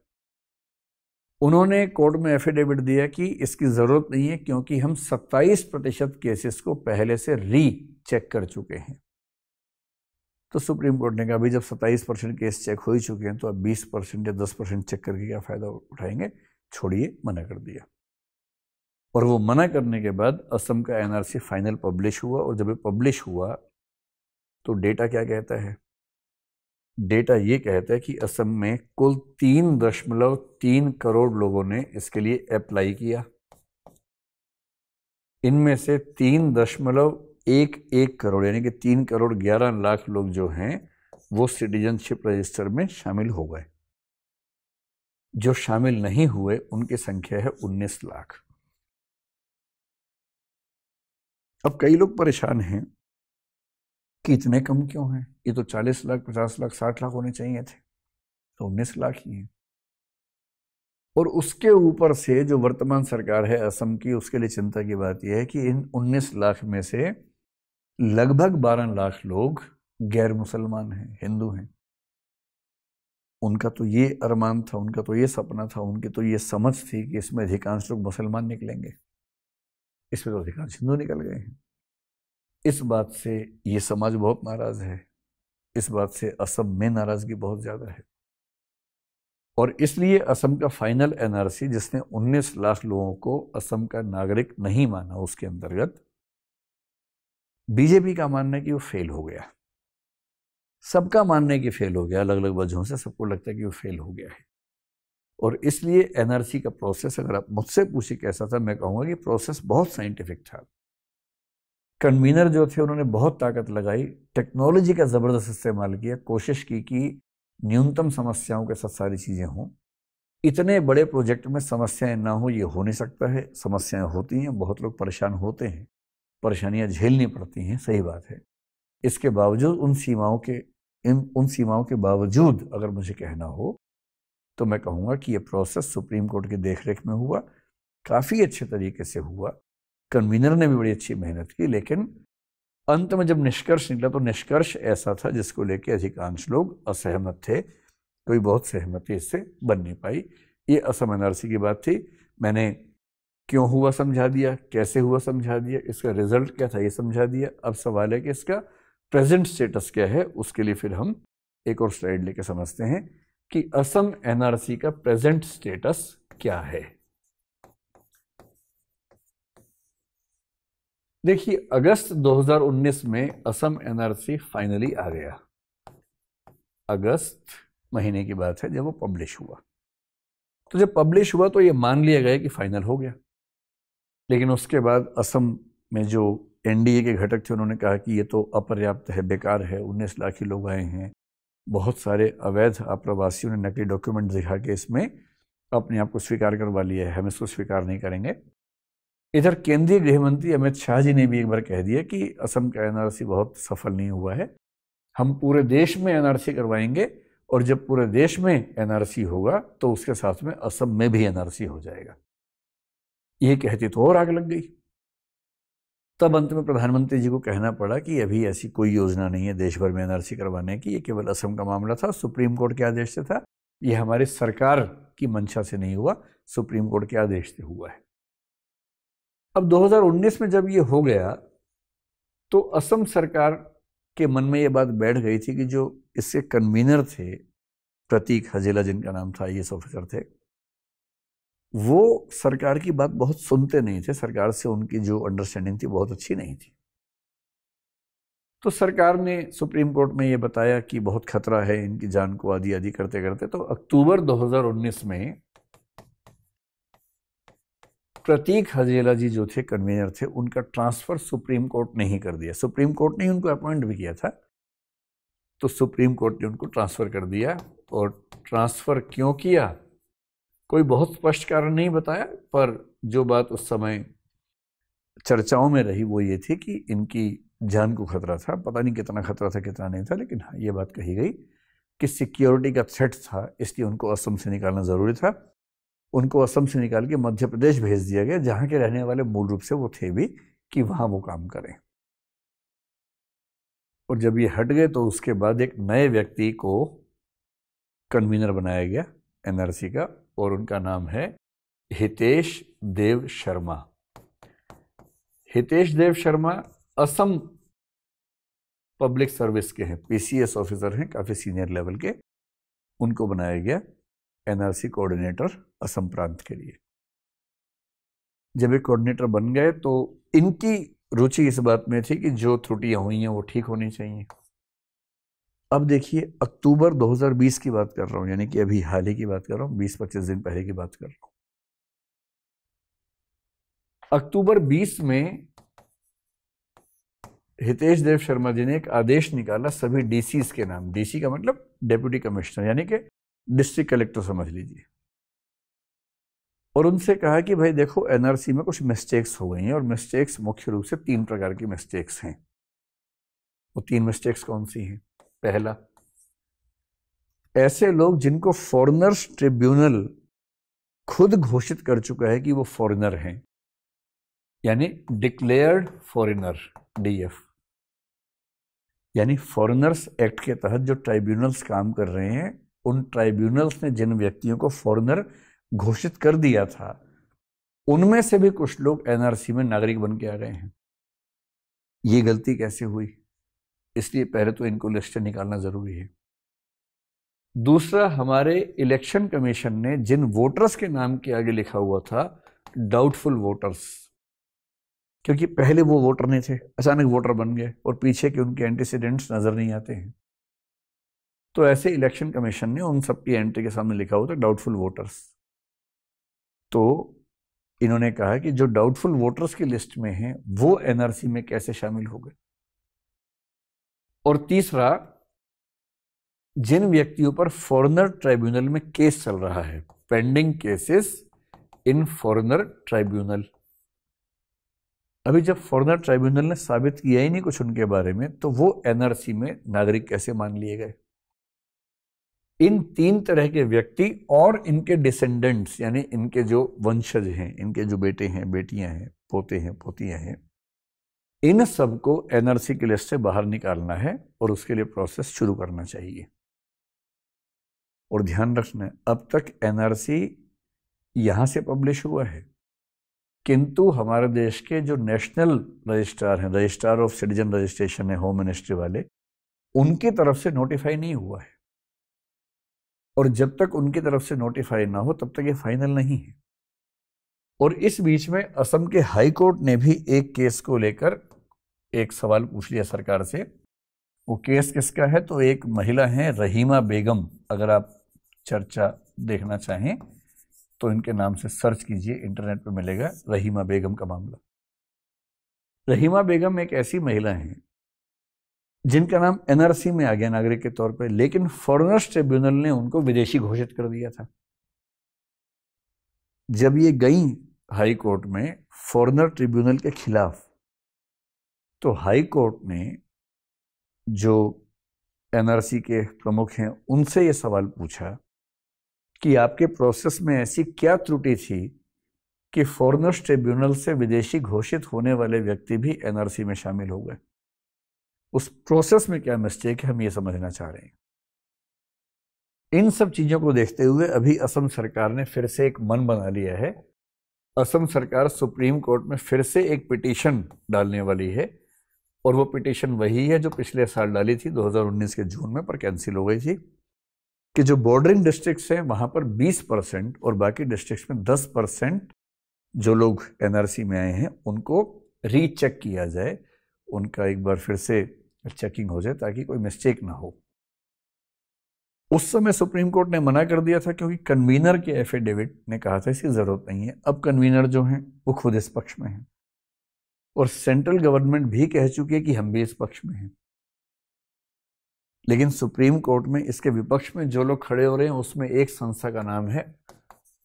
उन्होंने कोर्ट में एफिडेविट दिया कि इसकी ज़रूरत नहीं है क्योंकि हम 27 प्रतिशत केसेस को पहले से री चेक कर चुके हैं तो सुप्रीम कोर्ट ने कहा अभी जब 27 परसेंट केस चेक हो ही चुके हैं तो अब 20 परसेंट या 10 परसेंट चेक करके क्या फ़ायदा उठाएंगे छोड़िए मना कर दिया और वो मना करने के बाद असम का एनआरसी फाइनल पब्लिश हुआ और जब ये पब्लिश हुआ तो डेटा क्या कहता है डेटा ये कहता है कि असम में कुल तीन दशमलव तीन करोड़ लोगों ने इसके लिए अप्लाई किया इनमें से तीन दशमलव एक एक करोड़ यानी कि तीन करोड़ ग्यारह लाख लोग जो हैं वो सिटीजनशिप रजिस्टर में शामिल हो गए जो शामिल नहीं हुए उनकी संख्या है उन्नीस लाख अब कई लोग परेशान हैं कि इतने कम क्यों हैं ये तो चालीस लाख पचास लाख साठ लाख होने चाहिए थे तो उन्नीस लाख ही हैं और उसके ऊपर से जो वर्तमान सरकार है असम की उसके लिए चिंता की बात यह है कि इन उन्नीस लाख में से लगभग बारह लाख लोग गैर मुसलमान हैं हिंदू हैं उनका तो ये अरमान था उनका तो ये सपना था उनकी तो ये समझ थी कि इसमें अधिकांश लोग मुसलमान निकलेंगे इसमें तो अधिकांश हिंदू निकल गए हैं इस बात से ये समाज बहुत नाराज़ है इस बात से असम में नाराज़गी बहुत ज़्यादा है और इसलिए असम का फाइनल एनआरसी जिसने 19 लाख लोगों को असम का नागरिक नहीं माना उसके अंतर्गत बीजेपी का मानना है कि वो फेल हो गया सबका मानना है कि फेल हो गया अलग अलग वजहों से सबको लगता है कि वो फेल हो गया है और इसलिए एनआरसी का प्रोसेस अगर आप मुझसे पूछे कैसा था मैं कहूँगा कि प्रोसेस बहुत साइंटिफिक था कन्वीनर जो थे उन्होंने बहुत ताकत लगाई टेक्नोलॉजी का ज़बरदस्त इस्तेमाल किया कोशिश की कि न्यूनतम समस्याओं के साथ सारी चीज़ें हों इतने बड़े प्रोजेक्ट में समस्याएं ना हो ये हो नहीं सकता है समस्याएं होती हैं बहुत लोग परेशान होते हैं परेशानियां झेलनी पड़ती हैं सही बात है इसके बावजूद उन सीमाओं के इन उन सीमाओं के बावजूद अगर मुझे कहना हो तो मैं कहूँगा कि ये प्रोसेस सुप्रीम कोर्ट की देख में हुआ काफ़ी अच्छे तरीके से हुआ कन्वीनर ने भी बड़ी अच्छी मेहनत की लेकिन अंत में जब निष्कर्ष निकला तो निष्कर्ष ऐसा था जिसको लेके अधिकांश लोग असहमत थे कोई बहुत सहमति इससे बन नहीं पाई ये असम एनआरसी की बात थी मैंने क्यों हुआ समझा दिया कैसे हुआ समझा दिया इसका रिजल्ट क्या था ये समझा दिया अब सवाल है कि इसका प्रेजेंट स्टेटस क्या है उसके लिए फिर हम एक और स्लाइड लेके समझते हैं कि असम एनआरसी का प्रेजेंट स्टेटस क्या है देखिए अगस्त 2019 में असम एनआरसी फाइनली आ गया अगस्त महीने की बात है जब वो पब्लिश हुआ तो जब पब्लिश हुआ तो ये मान लिया गया कि फाइनल हो गया लेकिन उसके बाद असम में जो एनडीए के घटक थे उन्होंने कहा कि ये तो अपर्याप्त है बेकार है उन्नीस लाख ही लोग आए हैं बहुत सारे अवैध आप्रवासियों ने नकली डॉक्यूमेंट दिखा के इसमें अपने आप को स्वीकार करवा लिया है हम इसको स्वीकार नहीं करेंगे इधर केंद्रीय गृह मंत्री अमित शाह जी ने भी एक बार कह दिया कि असम का एनआरसी बहुत सफल नहीं हुआ है हम पूरे देश में एनआरसी करवाएंगे और जब पूरे देश में एनआरसी होगा तो उसके साथ में असम में भी एनआरसी हो जाएगा ये कहती तो और आग लग गई तब अंत में प्रधानमंत्री जी को कहना पड़ा कि अभी ऐसी कोई योजना नहीं है देश भर में एनआरसी करवाने की ये केवल असम का मामला था सुप्रीम कोर्ट के आदेश से था ये हमारी सरकार की मंशा से नहीं हुआ सुप्रीम कोर्ट के आदेश से हुआ है अब 2019 में जब ये हो गया तो असम सरकार के मन में ये बात बैठ गई थी कि जो इसके कन्वीनर थे प्रतीक हजेला जिनका नाम था आई ऑफिसर थे वो सरकार की बात बहुत सुनते नहीं थे सरकार से उनकी जो अंडरस्टैंडिंग थी बहुत अच्छी नहीं थी तो सरकार ने सुप्रीम कोर्ट में ये बताया कि बहुत खतरा है इनकी जान को आदि आदि करते करते तो अक्टूबर 2019 में प्रतीक हजेला जी जो थे कन्वीनर थे उनका ट्रांसफ़र सुप्रीम कोर्ट ने ही कर दिया सुप्रीम कोर्ट ने ही उनको अपॉइंट भी किया था तो सुप्रीम कोर्ट ने उनको ट्रांसफ़र कर दिया और ट्रांसफ़र क्यों किया कोई बहुत स्पष्ट कारण नहीं बताया पर जो बात उस समय चर्चाओं में रही वो ये थी कि इनकी जान को खतरा था पता नहीं कितना खतरा था कितना नहीं था लेकिन हाँ ये बात कही गई कि सिक्योरिटी का थ्रेट था इसलिए उनको असम से निकालना ज़रूरी था उनको असम से निकाल के मध्य प्रदेश भेज दिया गया जहाँ के रहने वाले मूल रूप से वो थे भी कि वहाँ वो काम करें और जब ये हट गए तो उसके बाद एक नए व्यक्ति को कन्वीनर बनाया गया एनआरसी का और उनका नाम है हितेश देव शर्मा हितेश देव शर्मा असम पब्लिक सर्विस के हैं पीसीएस ऑफिसर हैं काफ़ी सीनियर लेवल के उनको बनाया गया एनआरसी कोऑर्डिनेटर असम प्रांत के लिए जब ये कोऑर्डिनेटर बन गए तो इनकी रुचि इस बात में थी कि जो त्रुटियां हुई हैं वो ठीक होनी चाहिए अब देखिए अक्टूबर 2020 की बात कर रहा हूं यानी कि अभी हाल ही की बात कर रहा हूं बीस पच्चीस दिन पहले की बात कर रहा हूं अक्टूबर 20 में हितेश देव शर्मा जी ने एक आदेश निकाला सभी डीसी के नाम डीसी का मतलब डेप्यूटी कमिश्नर यानी कि डिस्ट्रिक्ट कलेक्टर समझ लीजिए और उनसे कहा कि भाई देखो एनआरसी में कुछ मिस्टेक्स हो गई हैं और मिस्टेक्स मुख्य रूप से तीन प्रकार की मिस्टेक्स हैं वो तीन मिस्टेक्स कौन सी हैं पहला ऐसे लोग जिनको फॉरनर्स ट्रिब्यूनल खुद घोषित कर चुका है कि वो फॉरेनर हैं यानी डिक्लेयर्ड फॉरेनर डीएफ यानी फॉरेनर्स एक्ट के तहत जो ट्राइब्यूनल्स काम कर रहे हैं उन ट्राइब्यूनल्स ने जिन व्यक्तियों को फॉरेनर घोषित कर दिया था उनमें से भी कुछ लोग एनआरसी में नागरिक बन के आ गए हैं ये गलती कैसे हुई इसलिए पहले तो इनको लिस्ट निकालना ज़रूरी है दूसरा हमारे इलेक्शन कमीशन ने जिन वोटर्स के नाम के आगे लिखा हुआ था डाउटफुल वोटर्स क्योंकि पहले वो वोटर नहीं थे अचानक वोटर बन गए और पीछे के उनके एंटीसीडेंट्स नज़र नहीं आते हैं तो ऐसे इलेक्शन कमीशन ने उन सबकी एंट्री के सामने लिखा हुआ था डाउटफुल वोटर्स तो इन्होंने कहा कि जो डाउटफुल वोटर्स की लिस्ट में हैं वो एनआरसी में कैसे शामिल हो गए और तीसरा जिन व्यक्तियों पर फॉरेनर ट्राइब्यूनल में केस चल रहा है pending cases in foreigner tribunal अभी जब फॉरेनर ट्राइब्यूनल ने साबित किया ही नहीं कुछ उनके बारे में तो वो एनआरसी में नागरिक कैसे मान लिए गए इन तीन तरह के व्यक्ति और इनके डिसेंडेंट्स यानी इनके जो वंशज हैं इनके जो बेटे हैं बेटियां हैं पोते हैं पोतियां हैं इन सबको एनआरसी की लिस्ट से बाहर निकालना है और उसके लिए प्रोसेस शुरू करना चाहिए और ध्यान रखना अब तक एनआरसी यहां से पब्लिश हुआ है किंतु हमारे देश के जो नेशनल रजिस्ट्रार हैं रजिस्ट्रार ऑफ सिटीजन रजिस्ट्रेशन है होम मिनिस्ट्री वाले उनकी तरफ से नोटिफाई नहीं हुआ है और जब तक उनकी तरफ से नोटिफाई ना हो तब तक ये फाइनल नहीं है और इस बीच में असम के हाई कोर्ट ने भी एक केस को लेकर एक सवाल पूछ लिया सरकार से वो केस किसका है तो एक महिला है रहीमा बेगम अगर आप चर्चा देखना चाहें तो इनके नाम से सर्च कीजिए इंटरनेट पर मिलेगा रहीमा बेगम का मामला रहीमा बेगम एक ऐसी महिला हैं जिनका नाम एनआरसी में आ गया नागरिक के तौर पर लेकिन फॉरनर्स ट्रिब्यूनल ने उनको विदेशी घोषित कर दिया था जब ये गई हाई कोर्ट में फॉरनर ट्रिब्यूनल के खिलाफ तो हाई कोर्ट ने जो एनआरसी के प्रमुख हैं उनसे ये सवाल पूछा कि आपके प्रोसेस में ऐसी क्या त्रुटि थी कि फॉरनर्स ट्रिब्यूनल से विदेशी घोषित होने वाले व्यक्ति भी एनआरसी में शामिल हो गए उस प्रोसेस में क्या मिस्टेक है हम ये समझना चाह रहे हैं इन सब चीज़ों को देखते हुए अभी असम सरकार ने फिर से एक मन बना लिया है असम सरकार सुप्रीम कोर्ट में फिर से एक पिटीशन डालने वाली है और वो पिटीशन वही है जो पिछले साल डाली थी 2019 के जून में पर कैंसिल हो गई थी कि जो बॉर्डरिंग डिस्ट्रिक्ट्स हैं वहां पर 20 परसेंट और बाकी डिस्ट्रिक्ट्स में 10 परसेंट जो लोग एनआरसी में आए हैं उनको रीचेक किया जाए उनका एक बार फिर से चेकिंग हो जाए ताकि कोई मिस्टेक ना हो उस समय सुप्रीम कोर्ट ने मना कर दिया था क्योंकि कन्वीनर के एफिडेविट ने कहा था इसकी ज़रूरत नहीं है अब कन्वीनर जो हैं वो खुद इस पक्ष में हैं और सेंट्रल गवर्नमेंट भी कह चुकी है कि हम भी इस पक्ष में हैं लेकिन सुप्रीम कोर्ट में इसके विपक्ष में जो लोग खड़े हो रहे हैं उसमें एक संस्था का नाम है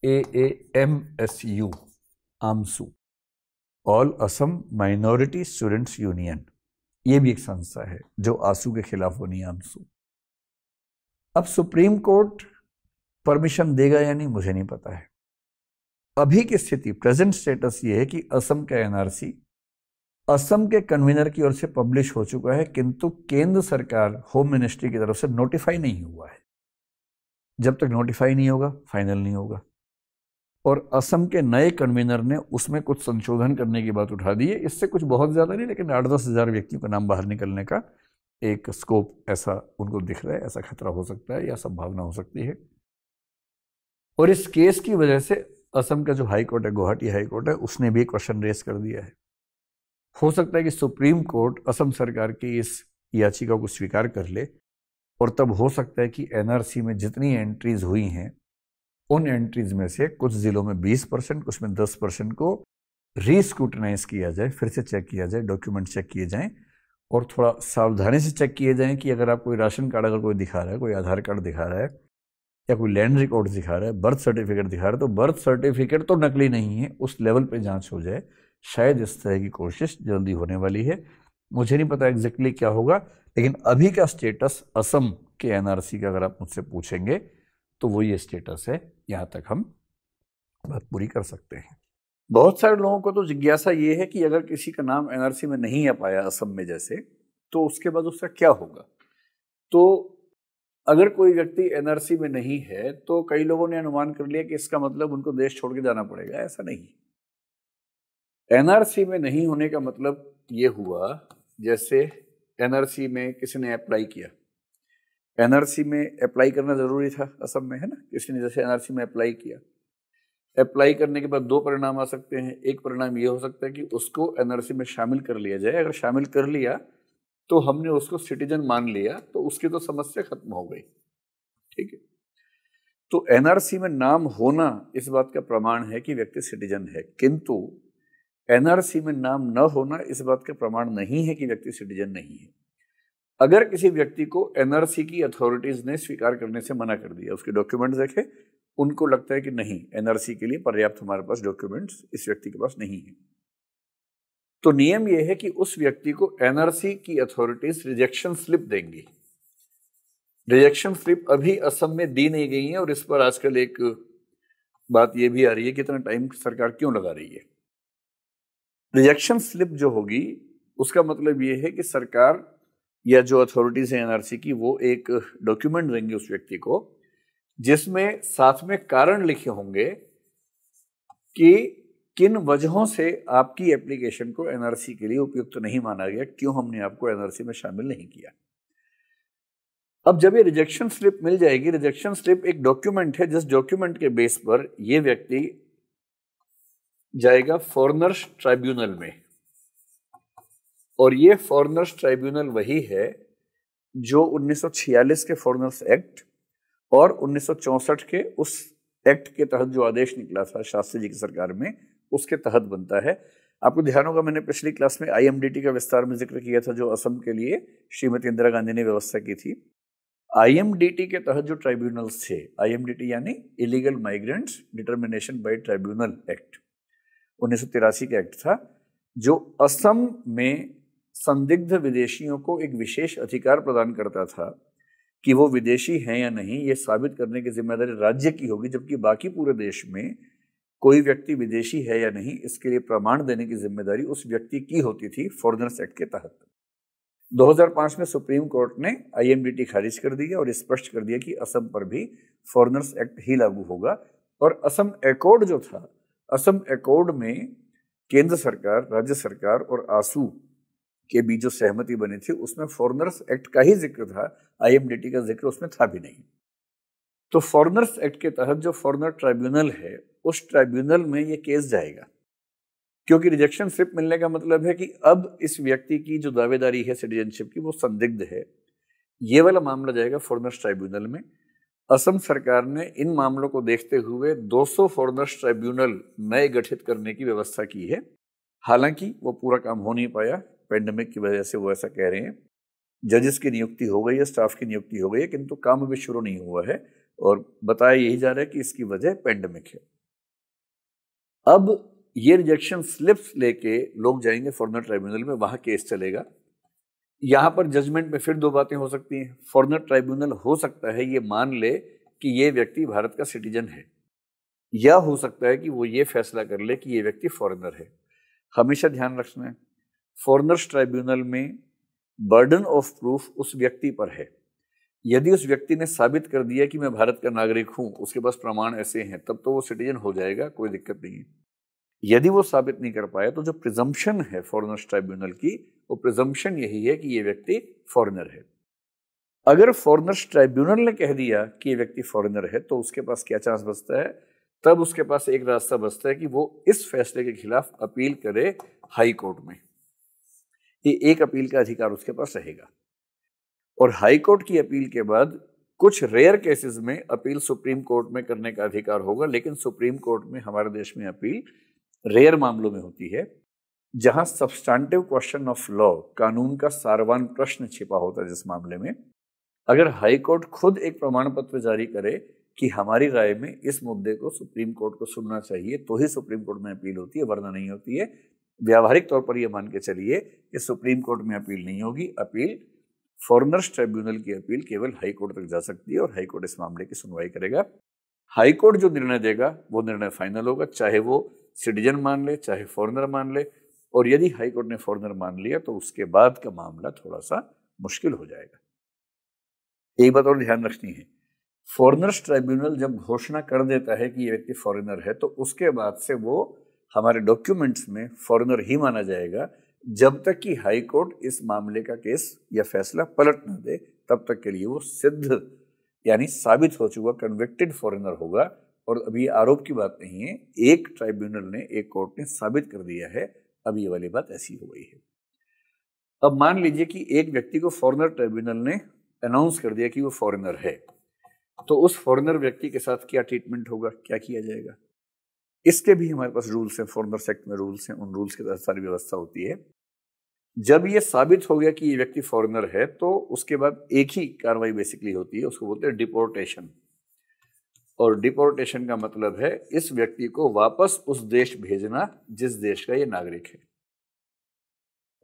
A A M S U AAMSU all Assam minority students union ये भी एक संस्था है जो आंसू के खिलाफ होनी आंसू अब सुप्रीम कोर्ट परमिशन देगा या नहीं मुझे नहीं पता है अभी की स्थिति प्रेजेंट स्टेटस ये है कि असम का एनआरसी असम के कन्वीनर की ओर से पब्लिश हो चुका है किंतु केंद्र सरकार होम मिनिस्ट्री की तरफ से नोटिफाई नहीं हुआ है जब तक नोटिफाई नहीं होगा फाइनल नहीं होगा और असम के नए कन्वीनर ने उसमें कुछ संशोधन करने की बात उठा दी है इससे कुछ बहुत ज़्यादा नहीं लेकिन आठ दस हज़ार व्यक्तियों का नाम बाहर निकलने का एक स्कोप ऐसा उनको दिख रहा है ऐसा खतरा हो सकता है या संभावना हो सकती है और इस केस की वजह से असम का जो हाई कोर्ट है गुवाहाटी हाई कोर्ट है उसने भी क्वेश्चन रेस कर दिया है हो सकता है कि सुप्रीम कोर्ट असम सरकार की इस याचिका को स्वीकार कर ले और तब हो सकता है कि एनआरसी में जितनी एंट्रीज हुई हैं उन एंट्रीज में से कुछ ज़िलों में 20 परसेंट कुछ में 10 परसेंट को रीस्क्रूटनाइज किया जाए फिर से चेक किया जाए डॉक्यूमेंट चेक किए जाएँ और थोड़ा सावधानी से चेक किए जाएँ कि अगर आप कोई राशन कार्ड अगर कोई दिखा रहा है कोई आधार कार्ड दिखा रहा है या कोई लैंड रिकॉर्ड दिखा रहा है बर्थ सर्टिफिकेट दिखा रहा है तो बर्थ सर्टिफिकेट तो नकली नहीं है उस लेवल पर जाँच हो जाए शायद इस तरह की कोशिश जल्दी होने वाली है मुझे नहीं पता एग्जैक्टली क्या होगा लेकिन अभी का स्टेटस असम के एनआरसी का अगर आप मुझसे पूछेंगे तो वो ये स्टेटस है यहाँ तक हम बात पूरी कर सकते हैं बहुत सारे लोगों को तो जिज्ञासा ये है कि अगर किसी का नाम एनआरसी में नहीं आ पाया असम में जैसे तो उसके बाद उसका क्या होगा तो अगर कोई व्यक्ति एनआरसी में नहीं है तो कई लोगों ने अनुमान कर लिया कि इसका मतलब उनको देश छोड़ के जाना पड़ेगा ऐसा नहीं एनआरसी में नहीं होने का मतलब ये हुआ जैसे एनआरसी में किसी ने अप्लाई किया एनआरसी में अप्लाई करना ज़रूरी था असम में है ना इसने जैसे एनआरसी में अप्लाई किया अप्लाई करने के बाद दो परिणाम आ सकते हैं एक परिणाम ये हो सकता है कि उसको एनआरसी में शामिल कर लिया जाए अगर शामिल कर लिया तो हमने उसको सिटीजन मान लिया तो उसकी तो समस्या खत्म हो गई ठीक है तो एनआरसी में नाम होना इस बात का प्रमाण है कि व्यक्ति सिटीजन है किंतु एनआरसी में नाम न होना इस बात का प्रमाण नहीं है कि व्यक्ति सिटीजन नहीं है अगर किसी व्यक्ति को एनआरसी की अथॉरिटीज़ ने स्वीकार करने से मना कर दिया उसके डॉक्यूमेंट्स देखे उनको लगता है कि नहीं एनआरसी के लिए पर्याप्त हमारे पास डॉक्यूमेंट्स इस व्यक्ति के पास नहीं है तो नियम यह है कि उस व्यक्ति को एनआरसी की अथॉरिटीज रिजेक्शन स्लिप देंगी रिजेक्शन स्लिप अभी असम में दी नहीं गई है और इस पर आजकल एक बात यह भी आ रही है कि इतना टाइम सरकार क्यों लगा रही है रिजेक्शन स्लिप जो होगी उसका मतलब यह है कि सरकार या जो अथॉरिटीज हैं एनआरसी की वो एक डॉक्यूमेंट देंगे उस व्यक्ति को जिसमें साथ में कारण लिखे होंगे कि किन वजहों से आपकी एप्लीकेशन को एनआरसी के लिए उपयुक्त तो नहीं माना गया क्यों हमने आपको एनआरसी में शामिल नहीं किया अब जब ये रिजेक्शन स्लिप मिल जाएगी रिजेक्शन स्लिप एक डॉक्यूमेंट है जिस डॉक्यूमेंट के बेस पर यह व्यक्ति जाएगा फॉरनर्स ट्राइब्यूनल में और ये फॉरनर्स ट्राइब्यूनल वही है जो 1946 के फॉरनर्स एक्ट और 1964 के उस एक्ट के तहत जो आदेश निकला था शास्त्री जी की सरकार में उसके तहत बनता है आपको ध्यान होगा मैंने पिछली क्लास में आईएमडीटी का विस्तार में जिक्र किया था जो असम के लिए श्रीमती इंदिरा गांधी ने व्यवस्था की थी आईएमडीटी के तहत जो ट्राइब्यूनल्स थे आईएमडीटी यानी illegal migrants determination by tribunal act उन्नीस के एक्ट था जो असम में संदिग्ध विदेशियों को एक विशेष अधिकार प्रदान करता था कि वो विदेशी हैं या नहीं ये साबित करने की जिम्मेदारी राज्य की होगी जबकि बाकी पूरे देश में कोई व्यक्ति विदेशी है या नहीं इसके लिए प्रमाण देने की जिम्मेदारी उस व्यक्ति की होती थी फॉरनर्स एक्ट के तहत 2005 में सुप्रीम कोर्ट ने आई खारिज कर दिया और स्पष्ट कर दिया कि असम पर भी फॉरनर्स एक्ट ही लागू होगा और असम एकॉर्ड जो था असम एकॉर्ड में केंद्र सरकार राज्य सरकार और आसू के बीच जो सहमति बनी थी उसमें फॉरनर्स एक्ट का ही जिक्र था आईएमडीटी का जिक्र उसमें था भी नहीं तो फॉरनर्स एक्ट के तहत जो फॉरनर ट्राइब्यूनल है उस ट्राइब्यूनल में ये केस जाएगा क्योंकि रिजेक्शन सिर्फ मिलने का मतलब है कि अब इस व्यक्ति की जो दावेदारी है सिटीजनशिप की वो संदिग्ध है ये वाला मामला जाएगा फॉरनर्स ट्राइब्यूनल में असम सरकार ने इन मामलों को देखते हुए 200 फॉरनर्स ट्राइब्यूनल नए गठित करने की व्यवस्था की है हालांकि वो पूरा काम हो नहीं पाया पेंडेमिक की वजह से वो ऐसा कह रहे हैं जजेस की नियुक्ति हो गई है स्टाफ की नियुक्ति हो गई है किंतु काम अभी शुरू नहीं हुआ है और बताया यही जा रहा है कि इसकी वजह पेंडेमिक है अब ये रिजेक्शन स्लिप्स लेके लोग जाएंगे फॉरनर ट्राइब्यूनल में वहां केस चलेगा यहां पर जजमेंट में फिर दो बातें हो सकती हैं फॉरनर ट्राइब्यूनल हो सकता है ये मान ले कि ये व्यक्ति भारत का सिटीजन है या हो सकता है कि वो ये फैसला कर ले कि ये व्यक्ति फॉरेनर है हमेशा ध्यान रखना है फॉरनर्स ट्राइब्यूनल में बर्डन ऑफ प्रूफ उस व्यक्ति पर है यदि उस व्यक्ति ने साबित कर दिया कि मैं भारत का नागरिक हूं उसके पास प्रमाण ऐसे हैं तब तो वो सिटीजन हो जाएगा कोई दिक्कत नहीं है यदि वो साबित नहीं कर पाया तो जो प्रिजम्पशन है फॉरनर्स ट्राइब्यूनल की वो प्रिजम्पशन यही है कि ये व्यक्ति फॉरनर है अगर फॉरनर्स ट्राइब्यूनल ने कह दिया कि ये व्यक्ति फॉरनर है तो उसके पास क्या चांस बचता है तब उसके पास एक रास्ता बचता है कि वो इस फैसले के खिलाफ अपील करे हाई कोर्ट में कि एक अपील का अधिकार उसके पास रहेगा और हाई कोर्ट की अपील के बाद कुछ रेयर केसेस में अपील सुप्रीम कोर्ट में करने का अधिकार होगा लेकिन सुप्रीम कोर्ट में हमारे देश में अपील रेयर मामलों में होती है जहां सब्सटैंटिव क्वेश्चन ऑफ लॉ कानून का सारवान प्रश्न छिपा होता है जिस मामले में अगर हाई कोर्ट खुद एक प्रमाण पत्र जारी करे कि हमारी राय में इस मुद्दे को सुप्रीम कोर्ट को सुनना चाहिए तो ही सुप्रीम कोर्ट में अपील होती है वरना नहीं होती है व्यावहारिक तौर पर यह मान के चलिए कि सुप्रीम कोर्ट में अपील नहीं होगी अपील फॉरनर्स ट्रिब्यूनल की अपील केवल हाई कोर्ट तक जा सकती है और हाई कोर्ट इस मामले की सुनवाई करेगा हाई कोर्ट जो निर्णय देगा वो निर्णय फाइनल होगा चाहे वो सिटीजन मान ले चाहे फॉरनर मान ले और यदि हाई कोर्ट ने फॉरनर मान लिया तो उसके बाद का मामला थोड़ा सा मुश्किल हो जाएगा एक बात और ध्यान रखनी है फॉरनर्स ट्राइब्यूनल जब घोषणा कर देता है कि ये व्यक्ति फॉरेनर है तो उसके बाद से वो हमारे डॉक्यूमेंट्स में फॉरेनर ही माना जाएगा जब तक कि हाई कोर्ट इस मामले का केस या फैसला पलट न दे तब तक के लिए वो सिद्ध यानी साबित हो चुका कन्विक्टेड फॉरेनर होगा और अभी आरोप की बात नहीं है एक ट्राइब्यूनल ने एक कोर्ट ने साबित कर दिया है अब ये वाली बात ऐसी हो गई है अब मान लीजिए कि एक व्यक्ति को फॉरेनर ट्राइब्यूनल ने अनाउंस कर दिया कि वो फॉरेनर है तो उस फॉरेनर व्यक्ति के साथ क्या ट्रीटमेंट होगा क्या किया जाएगा इसके भी हमारे पास रूल्स हैं फॉरनर सेक्ट में रूल्स हैं उन रूल्स के तहत सारी व्यवस्था होती है जब ये साबित हो गया कि ये व्यक्ति फॉरेनर है तो उसके बाद एक ही कार्रवाई बेसिकली होती है उसको बोलते हैं डिपोर्टेशन और डिपोर्टेशन का मतलब है इस व्यक्ति को वापस उस देश भेजना जिस देश का ये नागरिक है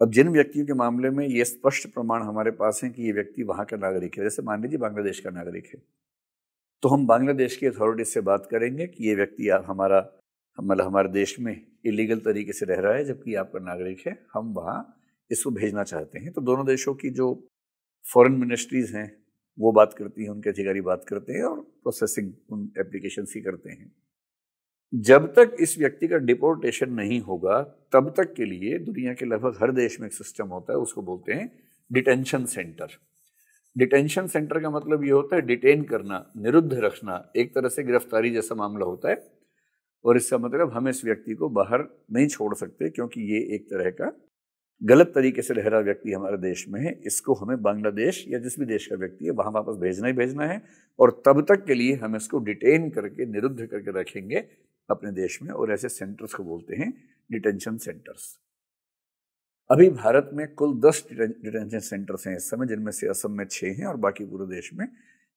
अब जिन व्यक्तियों के मामले में ये स्पष्ट प्रमाण हमारे पास है कि ये व्यक्ति वहां का नागरिक है जैसे मान लीजिए बांग्लादेश का नागरिक है तो हम बांग्लादेश की अथॉरिटी से बात करेंगे कि ये व्यक्ति हमारा मतलब हमारे देश में इलीगल तरीके से रह रहा है जबकि आपका नागरिक है हम वहाँ इसको भेजना चाहते हैं तो दोनों देशों की जो फॉरेन मिनिस्ट्रीज़ हैं वो बात करती हैं उनके अधिकारी बात करते हैं और प्रोसेसिंग उन एप्लीकेशन ही करते हैं जब तक इस व्यक्ति का डिपोर्टेशन नहीं होगा तब तक के लिए दुनिया के लगभग हर देश में एक सिस्टम होता है उसको बोलते हैं डिटेंशन सेंटर डिटेंशन सेंटर का मतलब ये होता है डिटेन करना निरुद्ध रखना एक तरह से गिरफ्तारी जैसा मामला होता है और इसका मतलब हम इस व्यक्ति को बाहर नहीं छोड़ सकते क्योंकि ये एक तरह का गलत तरीके से रह रहा व्यक्ति हमारे देश में है इसको हमें बांग्लादेश या जिस भी देश का व्यक्ति है वहाँ वापस भेजना ही भेजना है और तब तक के लिए हम इसको डिटेन करके निरुद्ध करके रखेंगे अपने देश में और ऐसे सेंटर्स को बोलते हैं डिटेंशन सेंटर्स अभी भारत में कुल दस डिटेंशन सेंटर्स हैं इस समय जिनमें से असम में छः हैं और बाकी पूरे देश में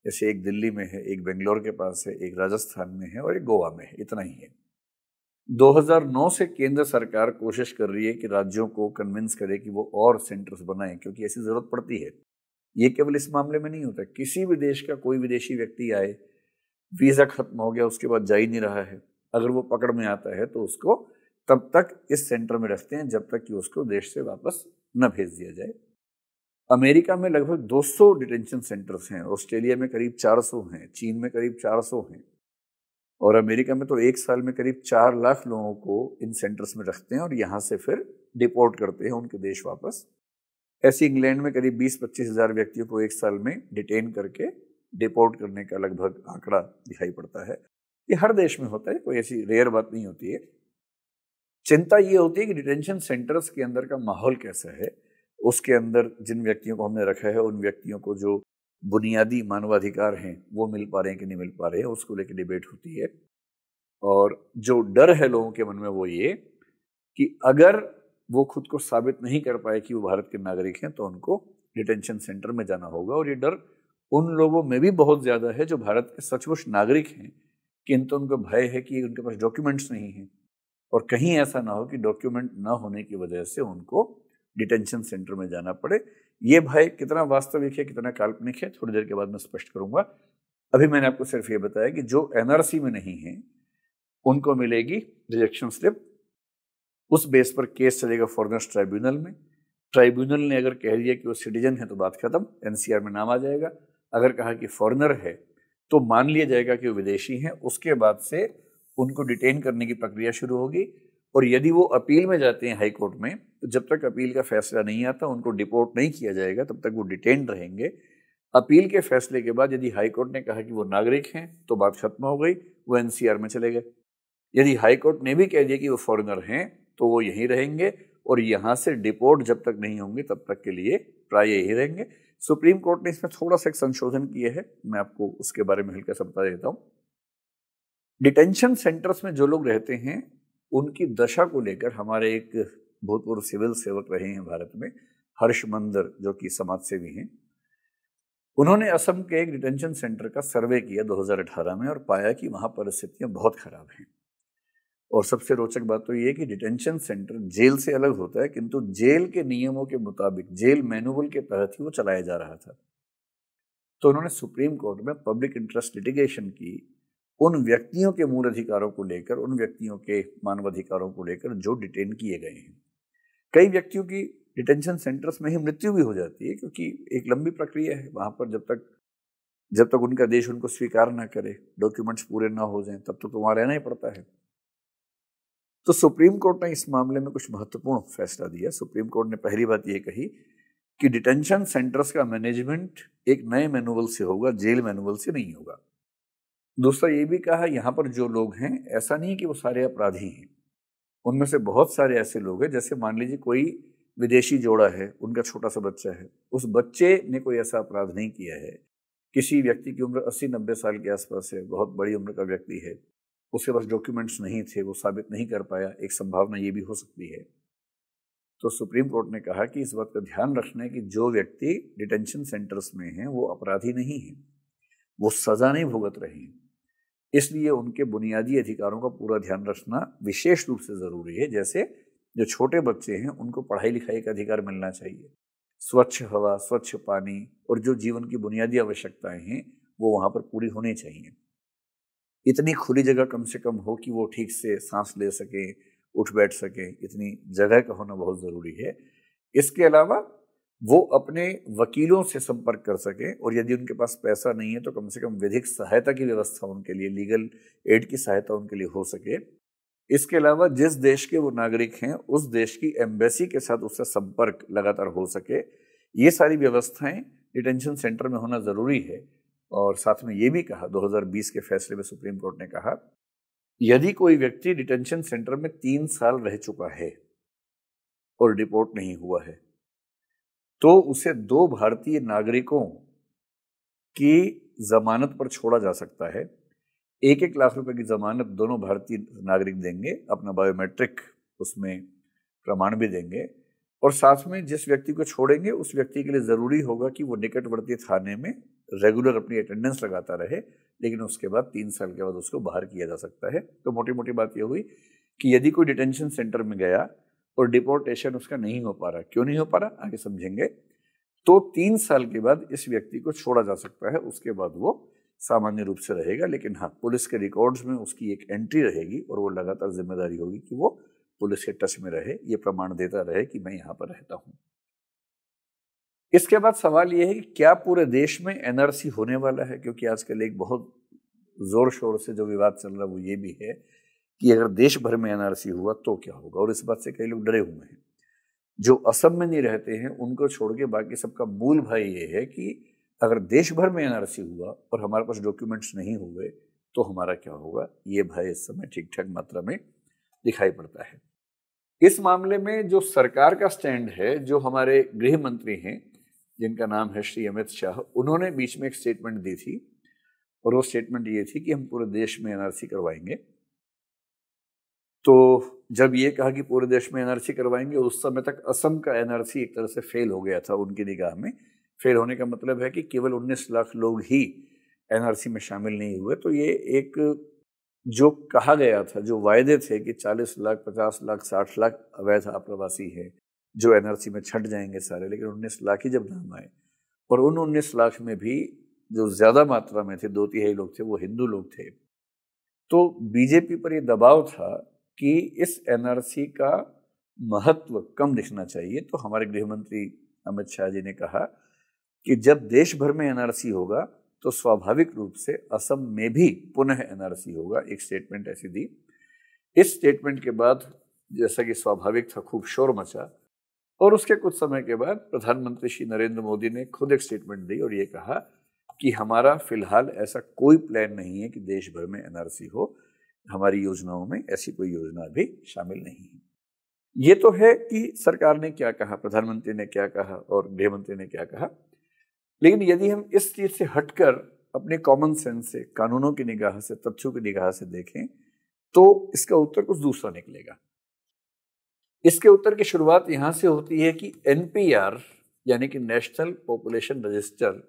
जैसे एक दिल्ली में है एक बेंगलोर के पास है एक राजस्थान में है और एक गोवा में है इतना ही है 2009 से केंद्र सरकार कोशिश कर रही है कि राज्यों को कन्विंस करे कि वो और सेंटर्स बनाएं क्योंकि ऐसी ज़रूरत पड़ती है ये केवल इस मामले में नहीं होता किसी भी देश का कोई विदेशी व्यक्ति आए वीज़ा खत्म हो गया उसके बाद जा ही नहीं रहा है अगर वो पकड़ में आता है तो उसको तब तक इस सेंटर में रखते हैं जब तक कि उसको देश से वापस न भेज दिया जाए अमेरिका में लगभग 200 डिटेंशन सेंटर्स हैं ऑस्ट्रेलिया में करीब 400 हैं चीन में करीब 400 हैं और अमेरिका में तो एक साल में करीब चार लाख लोगों को इन सेंटर्स में रखते हैं और यहाँ से फिर डिपोर्ट करते हैं उनके देश वापस ऐसे इंग्लैंड में करीब बीस पच्चीस हज़ार व्यक्तियों को एक साल में डिटेन करके डिपोर्ट करने का लगभग आंकड़ा दिखाई पड़ता है ये हर देश में होता है कोई ऐसी रेयर बात नहीं होती है चिंता ये होती है कि डिटेंशन सेंटर्स के अंदर का माहौल कैसा है उसके अंदर जिन व्यक्तियों को हमने रखा है उन व्यक्तियों को जो बुनियादी मानवाधिकार हैं वो मिल पा रहे हैं कि नहीं मिल पा रहे हैं उसको लेकर डिबेट होती है और जो डर है लोगों के मन में वो ये कि अगर वो खुद को साबित नहीं कर पाए कि वो भारत के नागरिक हैं तो उनको डिटेंशन सेंटर में जाना होगा और ये डर उन लोगों में भी बहुत ज़्यादा है जो भारत के सचमुच नागरिक हैं किंतु तो उनको भय है कि उनके पास डॉक्यूमेंट्स नहीं हैं और कहीं ऐसा ना हो कि डॉक्यूमेंट ना होने की वजह से उनको डिटेंशन सेंटर में जाना पड़े ये भय कितना वास्तविक है कितना काल्पनिक है थोड़ी देर के बाद मैं स्पष्ट करूंगा अभी मैंने आपको सिर्फ ये बताया कि जो एनआरसी में नहीं है उनको मिलेगी रिजेक्शन स्लिप उस बेस पर केस चलेगा फॉरनर्स ट्राइब्यूनल में ट्राइब्यूनल ने अगर कह दिया कि वो सिटीजन है तो बात खत्म एनसीआर में नाम आ जाएगा अगर कहा कि फॉरनर है तो मान लिया जाएगा कि वो विदेशी हैं उसके बाद से उनको डिटेन करने की प्रक्रिया शुरू होगी और यदि वो अपील में जाते हैं हाई कोर्ट में तो जब तक अपील का फैसला नहीं आता उनको डिपोर्ट नहीं किया जाएगा तब तक वो डिटेन रहेंगे अपील के फैसले के बाद यदि हाई कोर्ट ने कहा कि वो नागरिक हैं तो बात खत्म हो गई वो एन में चले गए यदि हाई कोर्ट ने भी कह दिया कि वो फॉरेनर हैं तो वो यहीं रहेंगे और यहाँ से डिपोर्ट जब तक नहीं होंगे तब तक के लिए प्राय यही रहेंगे सुप्रीम कोर्ट ने इसमें थोड़ा सा एक संशोधन किया है मैं आपको उसके बारे में हल्का सा बता देता हूँ डिटेंशन सेंटर्स में जो लोग रहते हैं उनकी दशा को लेकर हमारे एक भूतपूर्व सिविल सेवक रहे हैं भारत में हर्ष मंदर जो कि समाज सेवी हैं उन्होंने असम के एक डिटेंशन सेंटर का सर्वे किया 2018 में और पाया कि वहाँ परिस्थितियाँ बहुत ख़राब हैं और सबसे रोचक बात तो ये कि डिटेंशन सेंटर जेल से अलग होता है किंतु जेल के नियमों के मुताबिक जेल मैनुअल के तहत ही वो चलाया जा रहा था तो उन्होंने सुप्रीम कोर्ट में पब्लिक इंटरेस्ट लिटिगेशन की उन व्यक्तियों के मूल अधिकारों को लेकर उन व्यक्तियों के मानवाधिकारों को लेकर जो डिटेन किए गए हैं कई व्यक्तियों की डिटेंशन सेंटर्स में ही मृत्यु भी हो जाती है क्योंकि एक लंबी प्रक्रिया है वहाँ पर जब तक जब तक उनका देश उनको स्वीकार ना करे डॉक्यूमेंट्स पूरे ना हो जाएं तब तक तो वहाँ रहना ही पड़ता है तो सुप्रीम कोर्ट ने इस मामले में कुछ महत्वपूर्ण फैसला दिया सुप्रीम कोर्ट ने पहली बात ये कही कि डिटेंशन सेंटर्स का मैनेजमेंट एक नए मैनुअल से होगा जेल मैनुअल से नहीं होगा दूसरा ये भी कहा यहाँ पर जो लोग हैं ऐसा नहीं कि वो सारे अपराधी हैं उनमें से बहुत सारे ऐसे लोग हैं जैसे मान लीजिए कोई विदेशी जोड़ा है उनका छोटा सा बच्चा है उस बच्चे ने कोई ऐसा अपराध नहीं किया है किसी व्यक्ति की उम्र अस्सी नब्बे साल के आसपास है बहुत बड़ी उम्र का व्यक्ति है उसके पास डॉक्यूमेंट्स नहीं थे वो साबित नहीं कर पाया एक संभावना ये भी हो सकती है तो सुप्रीम कोर्ट ने कहा कि इस बात का ध्यान रखना है कि जो व्यक्ति डिटेंशन सेंटर्स में हैं वो अपराधी नहीं हैं वो सज़ा नहीं भुगत रहे हैं इसलिए उनके बुनियादी अधिकारों का पूरा ध्यान रखना विशेष रूप से ज़रूरी है जैसे जो छोटे बच्चे हैं उनको पढ़ाई लिखाई का अधिकार मिलना चाहिए स्वच्छ हवा स्वच्छ पानी और जो जीवन की बुनियादी आवश्यकताएं हैं वो वहाँ पर पूरी होनी चाहिए इतनी खुली जगह कम से कम हो कि वो ठीक से सांस ले सकें उठ बैठ सकें इतनी जगह का होना बहुत ज़रूरी है इसके अलावा वो अपने वकीलों से संपर्क कर सकें और यदि उनके पास पैसा नहीं है तो कम से कम विधिक सहायता की व्यवस्था उनके लिए लीगल एड की सहायता उनके लिए हो सके इसके अलावा जिस देश के वो नागरिक हैं उस देश की एम्बेसी के साथ उससे संपर्क लगातार हो सके ये सारी व्यवस्थाएं डिटेंशन सेंटर में होना ज़रूरी है और साथ में ये भी कहा 2020 के फैसले में सुप्रीम कोर्ट ने कहा यदि कोई व्यक्ति डिटेंशन सेंटर में तीन साल रह चुका है और डिपोर्ट नहीं हुआ है तो उसे दो भारतीय नागरिकों की जमानत पर छोड़ा जा सकता है एक एक लाख रुपए की जमानत दोनों भारतीय नागरिक देंगे अपना बायोमेट्रिक उसमें प्रमाण भी देंगे और साथ में जिस व्यक्ति को छोड़ेंगे उस व्यक्ति के लिए ज़रूरी होगा कि वो निकटवर्ती थाने में रेगुलर अपनी अटेंडेंस लगाता रहे लेकिन उसके बाद तीन साल के बाद उसको बाहर किया जा सकता है तो मोटी मोटी बात यह हुई कि यदि कोई डिटेंशन सेंटर में गया और डिपोर्टेशन उसका नहीं हो पा रहा क्यों नहीं हो पा रहा आगे समझेंगे तो तीन साल के बाद इस व्यक्ति को छोड़ा जा सकता है उसके बाद वो सामान्य रूप से रहेगा लेकिन हाँ पुलिस के रिकॉर्ड्स में उसकी एक एंट्री रहेगी और वो लगातार जिम्मेदारी होगी कि वो पुलिस के टच में रहे ये प्रमाण देता रहे कि मैं यहाँ पर रहता हूँ इसके बाद सवाल ये है कि क्या पूरे देश में एनआरसी होने वाला है क्योंकि आजकल एक बहुत ज़ोर शोर से जो विवाद चल रहा है वो ये भी है कि अगर देश भर में एनआरसी हुआ तो क्या होगा और इस बात से कई लोग डरे हुए हैं जो असम में नहीं रहते हैं उनको छोड़ के बाकी सबका मूल भाई ये है कि अगर देश भर में एनआरसी हुआ और हमारे पास डॉक्यूमेंट्स नहीं हुए तो हमारा क्या होगा ये भय इस समय ठीक ठाक मात्रा में दिखाई पड़ता है इस मामले में जो सरकार का स्टैंड है जो हमारे गृह मंत्री हैं जिनका नाम है श्री अमित शाह उन्होंने बीच में एक स्टेटमेंट दी थी और वो स्टेटमेंट ये थी कि हम पूरे देश में एनआरसी करवाएंगे तो जब ये कहा कि पूरे देश में एनआरसी करवाएंगे उस समय तक असम का एनआरसी एक तरह से फेल हो गया था उनकी निगाह में फेल होने का मतलब है कि केवल 19 लाख लोग ही एनआरसी में शामिल नहीं हुए तो ये एक जो कहा गया था जो वायदे थे कि 40 लाख 50 लाख 60 लाख अवैध आप्रवासी हैं जो एनआरसी में छट जाएंगे सारे लेकिन उन्नीस लाख ही जब नाम आए और उन उन्नीस लाख में भी जो ज़्यादा मात्रा में थे दो तिहाई लोग थे वो हिंदू लोग थे तो बीजेपी पर ये दबाव था कि इस एनआरसी का महत्व कम दिखना चाहिए तो हमारे गृह मंत्री अमित शाह जी ने कहा कि जब देश भर में एनआरसी होगा तो स्वाभाविक रूप से असम में भी पुनः एनआरसी होगा एक स्टेटमेंट ऐसी दी इस स्टेटमेंट के बाद जैसा कि स्वाभाविक था खूब शोर मचा और उसके कुछ समय के बाद प्रधानमंत्री श्री नरेंद्र मोदी ने खुद एक स्टेटमेंट दी और ये कहा कि हमारा फिलहाल ऐसा कोई प्लान नहीं है कि देश भर में एनआरसी हो हमारी योजनाओं में ऐसी कोई योजना भी शामिल नहीं है ये तो है कि सरकार ने क्या कहा प्रधानमंत्री ने क्या कहा और गृह मंत्री ने क्या कहा लेकिन यदि हम इस चीज़ से हटकर अपने कॉमन सेंस से कानूनों की निगाह से तथ्यों की निगाह से देखें तो इसका उत्तर कुछ दूसरा निकलेगा इसके उत्तर की शुरुआत यहां से होती है कि एनपीआर यानी कि नेशनल पॉपुलेशन रजिस्टर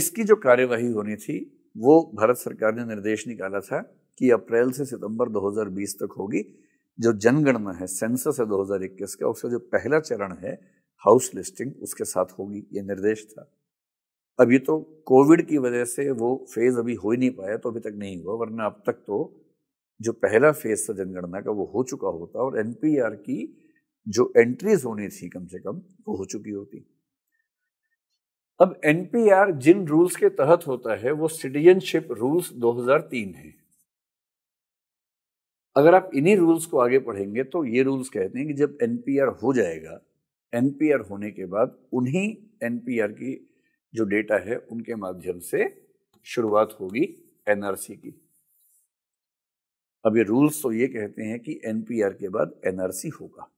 इसकी जो कार्यवाही होनी थी वो भारत सरकार ने निर्देश निकाला था कि अप्रैल से सितंबर 2020 तक होगी जो जनगणना है सेंसस है 2021 का उसका जो पहला चरण है हाउस लिस्टिंग उसके साथ होगी ये निर्देश था अभी तो कोविड की वजह से वो फेज़ अभी हो ही नहीं पाया तो अभी तक नहीं हुआ वरना अब तक तो जो पहला फेज़ था जनगणना का वो हो चुका होता और एन की जो एंट्रीज होनी थी कम से कम वो हो चुकी होती अब एन जिन रूल्स के तहत होता है वो सिटीजनशिप रूल्स 2003 है अगर आप इन्हीं रूल्स को आगे पढ़ेंगे तो ये रूल्स कहते हैं कि जब एन हो जाएगा एन होने के बाद उन्हीं एन की जो डेटा है उनके माध्यम से शुरुआत होगी एनआरसी की अब ये रूल्स तो ये कहते हैं कि एन के बाद एनआरसी होगा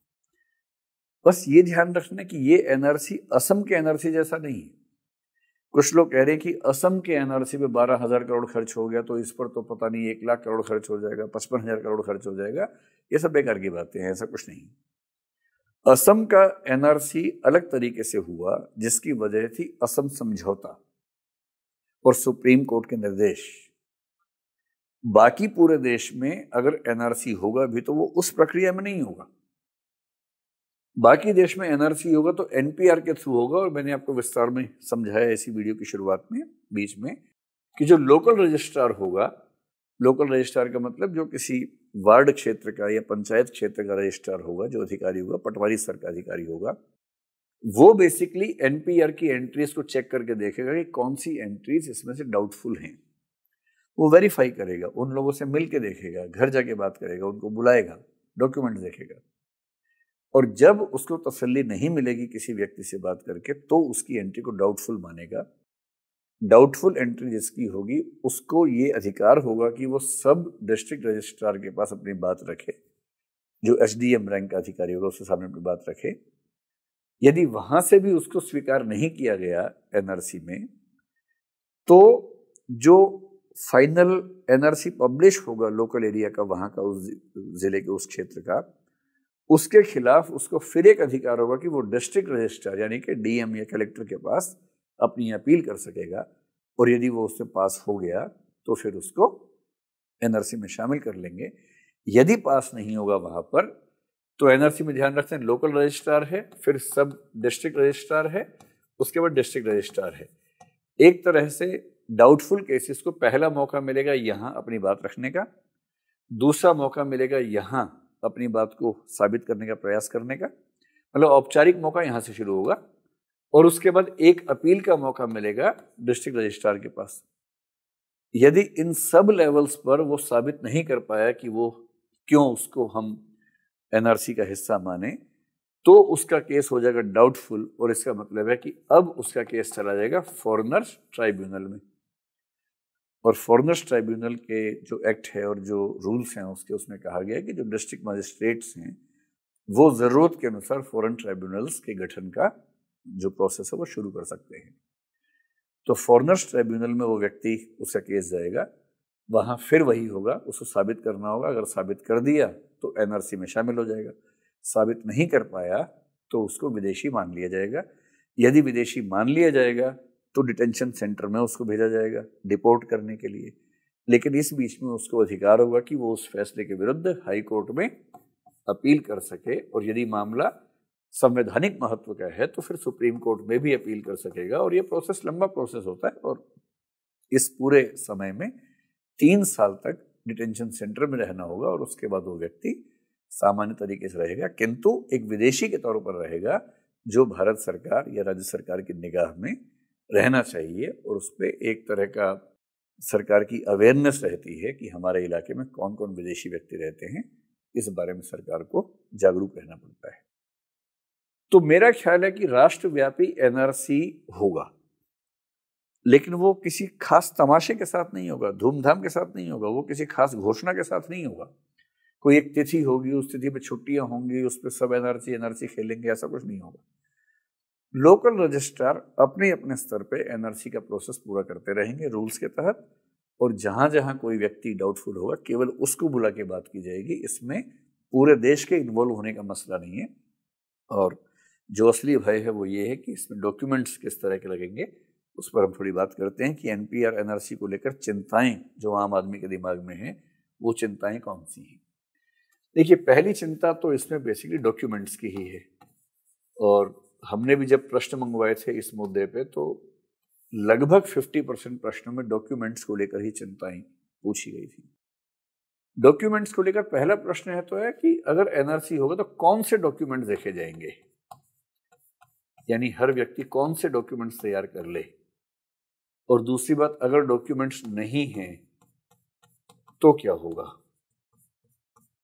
बस ये ध्यान रखना कि ये एनआरसी असम के एनआरसी जैसा नहीं है कुछ लोग कह रहे हैं कि असम के एनआरसी पे बारह हजार करोड़ खर्च हो गया तो इस पर तो पता नहीं एक लाख करोड़ खर्च हो जाएगा पचपन हजार करोड़ खर्च हो जाएगा ये सब बेकार की बातें हैं ऐसा कुछ नहीं असम का एनआरसी अलग तरीके से हुआ जिसकी वजह थी असम समझौता और सुप्रीम कोर्ट के निर्देश बाकी पूरे देश में अगर एनआरसी होगा भी तो वो उस प्रक्रिया में नहीं होगा बाकी देश में एनआरसी होगा तो एनपीआर के थ्रू होगा और मैंने आपको विस्तार में समझाया इसी वीडियो की शुरुआत में बीच में कि जो लोकल रजिस्ट्रार होगा लोकल रजिस्ट्रार का मतलब जो किसी वार्ड क्षेत्र का या पंचायत क्षेत्र का रजिस्ट्रार होगा जो अधिकारी होगा पटवारी स्तर का अधिकारी होगा वो बेसिकली एनपीआर की एंट्रीज को चेक करके देखेगा कि कौन सी एंट्रीज इसमें से डाउटफुल हैं वो वेरीफाई करेगा उन लोगों से मिल देखेगा घर जाके बात करेगा उनको बुलाएगा डॉक्यूमेंट देखेगा और जब उसको तसल्ली नहीं मिलेगी किसी व्यक्ति से बात करके तो उसकी एंट्री को डाउटफुल मानेगा डाउटफुल एंट्री जिसकी होगी उसको ये अधिकार होगा कि वो सब डिस्ट्रिक्ट रजिस्ट्रार के पास अपनी बात रखे जो एस रैंक का अधिकारी होगा उसके सामने अपनी बात रखे यदि वहाँ से भी उसको स्वीकार नहीं किया गया एनआरसी में तो जो फाइनल एनआरसी पब्लिश होगा लोकल एरिया का वहाँ का उस जिले के उस क्षेत्र का उसके खिलाफ उसको फिर एक अधिकार होगा कि वो डिस्ट्रिक्ट रजिस्ट्रार यानी कि डीएम या कलेक्टर के पास अपनी अपील कर सकेगा और यदि वो उससे पास हो गया तो फिर उसको एनआरसी में शामिल कर लेंगे यदि पास नहीं होगा वहाँ पर तो एनआरसी में ध्यान रखते हैं लोकल रजिस्ट्रार है फिर सब डिस्ट्रिक्ट रजिस्ट्रार है उसके बाद डिस्ट्रिक्ट रजिस्ट्रार है एक तरह से डाउटफुल केसेस को पहला मौका मिलेगा यहाँ अपनी बात रखने का दूसरा मौका मिलेगा यहाँ अपनी बात को साबित करने का प्रयास करने का मतलब औपचारिक मौका यहाँ से शुरू होगा और उसके बाद एक अपील का मौका मिलेगा डिस्ट्रिक्ट रजिस्ट्रार के पास यदि इन सब लेवल्स पर वो साबित नहीं कर पाया कि वो क्यों उसको हम एनआरसी का हिस्सा माने तो उसका केस हो जाएगा डाउटफुल और इसका मतलब है कि अब उसका केस चला जाएगा फॉरनर्स ट्राइब्यूनल में और फॉरनर्स ट्राइब्यूनल के जो एक्ट है और जो रूल्स हैं उसके उसमें कहा गया कि जो डिस्ट्रिक्ट मजिस्ट्रेट्स हैं वो ज़रूरत के अनुसार फॉरेन ट्राइब्यूनल्स के गठन का जो प्रोसेस है वो शुरू कर सकते हैं तो फॉरनर्स ट्राइब्यूनल में वो व्यक्ति उसका केस जाएगा वहाँ फिर वही होगा उसको साबित करना होगा अगर साबित कर दिया तो एनआरसी में शामिल हो जाएगा साबित नहीं कर पाया तो उसको विदेशी मान लिया जाएगा यदि विदेशी मान लिया जाएगा तो डिटेंशन सेंटर में उसको भेजा जाएगा डिपोर्ट करने के लिए लेकिन इस बीच में उसको अधिकार होगा कि वो उस फैसले के विरुद्ध हाई कोर्ट में अपील कर सके और यदि मामला संवैधानिक महत्व का है तो फिर सुप्रीम कोर्ट में भी अपील कर सकेगा और ये प्रोसेस लंबा प्रोसेस होता है और इस पूरे समय में तीन साल तक डिटेंशन सेंटर में रहना होगा और उसके बाद वो व्यक्ति सामान्य तरीके से रहेगा किंतु एक विदेशी के तौर पर रहेगा जो भारत सरकार या राज्य सरकार की निगाह में रहना चाहिए और उस पर एक तरह का सरकार की अवेयरनेस रहती है कि हमारे इलाके में कौन कौन विदेशी व्यक्ति रहते हैं इस बारे में सरकार को जागरूक रहना पड़ता है तो मेरा ख्याल है कि राष्ट्रव्यापी एनआरसी होगा लेकिन वो किसी खास तमाशे के साथ नहीं होगा धूमधाम के साथ नहीं होगा वो किसी खास घोषणा के साथ नहीं होगा कोई एक तिथि होगी उस तिथि पर छुट्टियां होंगी उस पर सब एनआरसी एनआरसी खेलेंगे ऐसा कुछ नहीं होगा लोकल रजिस्ट्रार अपने अपने स्तर पे एनआरसी का प्रोसेस पूरा करते रहेंगे रूल्स के तहत और जहाँ जहाँ कोई व्यक्ति डाउटफुल होगा केवल उसको बुला के बात की जाएगी इसमें पूरे देश के इन्वॉल्व होने का मसला नहीं है और जो असली भय है वो ये है कि इसमें डॉक्यूमेंट्स किस तरह के लगेंगे उस पर हम थोड़ी बात करते हैं कि N P R N R C को लेकर चिंताएं जो आम आदमी के दिमाग में हैं वो चिंताएं कौन सी हैं देखिए पहली चिंता तो इसमें बेसिकली डॉक्यूमेंट्स की ही है और हमने भी जब प्रश्न मंगवाए थे इस मुद्दे पे तो लगभग 50 परसेंट प्रश्नों में डॉक्यूमेंट्स को लेकर ही चिंताएं पूछी गई थी डॉक्यूमेंट्स को लेकर पहला प्रश्न है तो है कि अगर एनआरसी होगा तो कौन से डॉक्यूमेंट देखे जाएंगे यानी हर व्यक्ति कौन से डॉक्यूमेंट्स तैयार कर ले और दूसरी बात अगर डॉक्यूमेंट्स नहीं हैं तो क्या होगा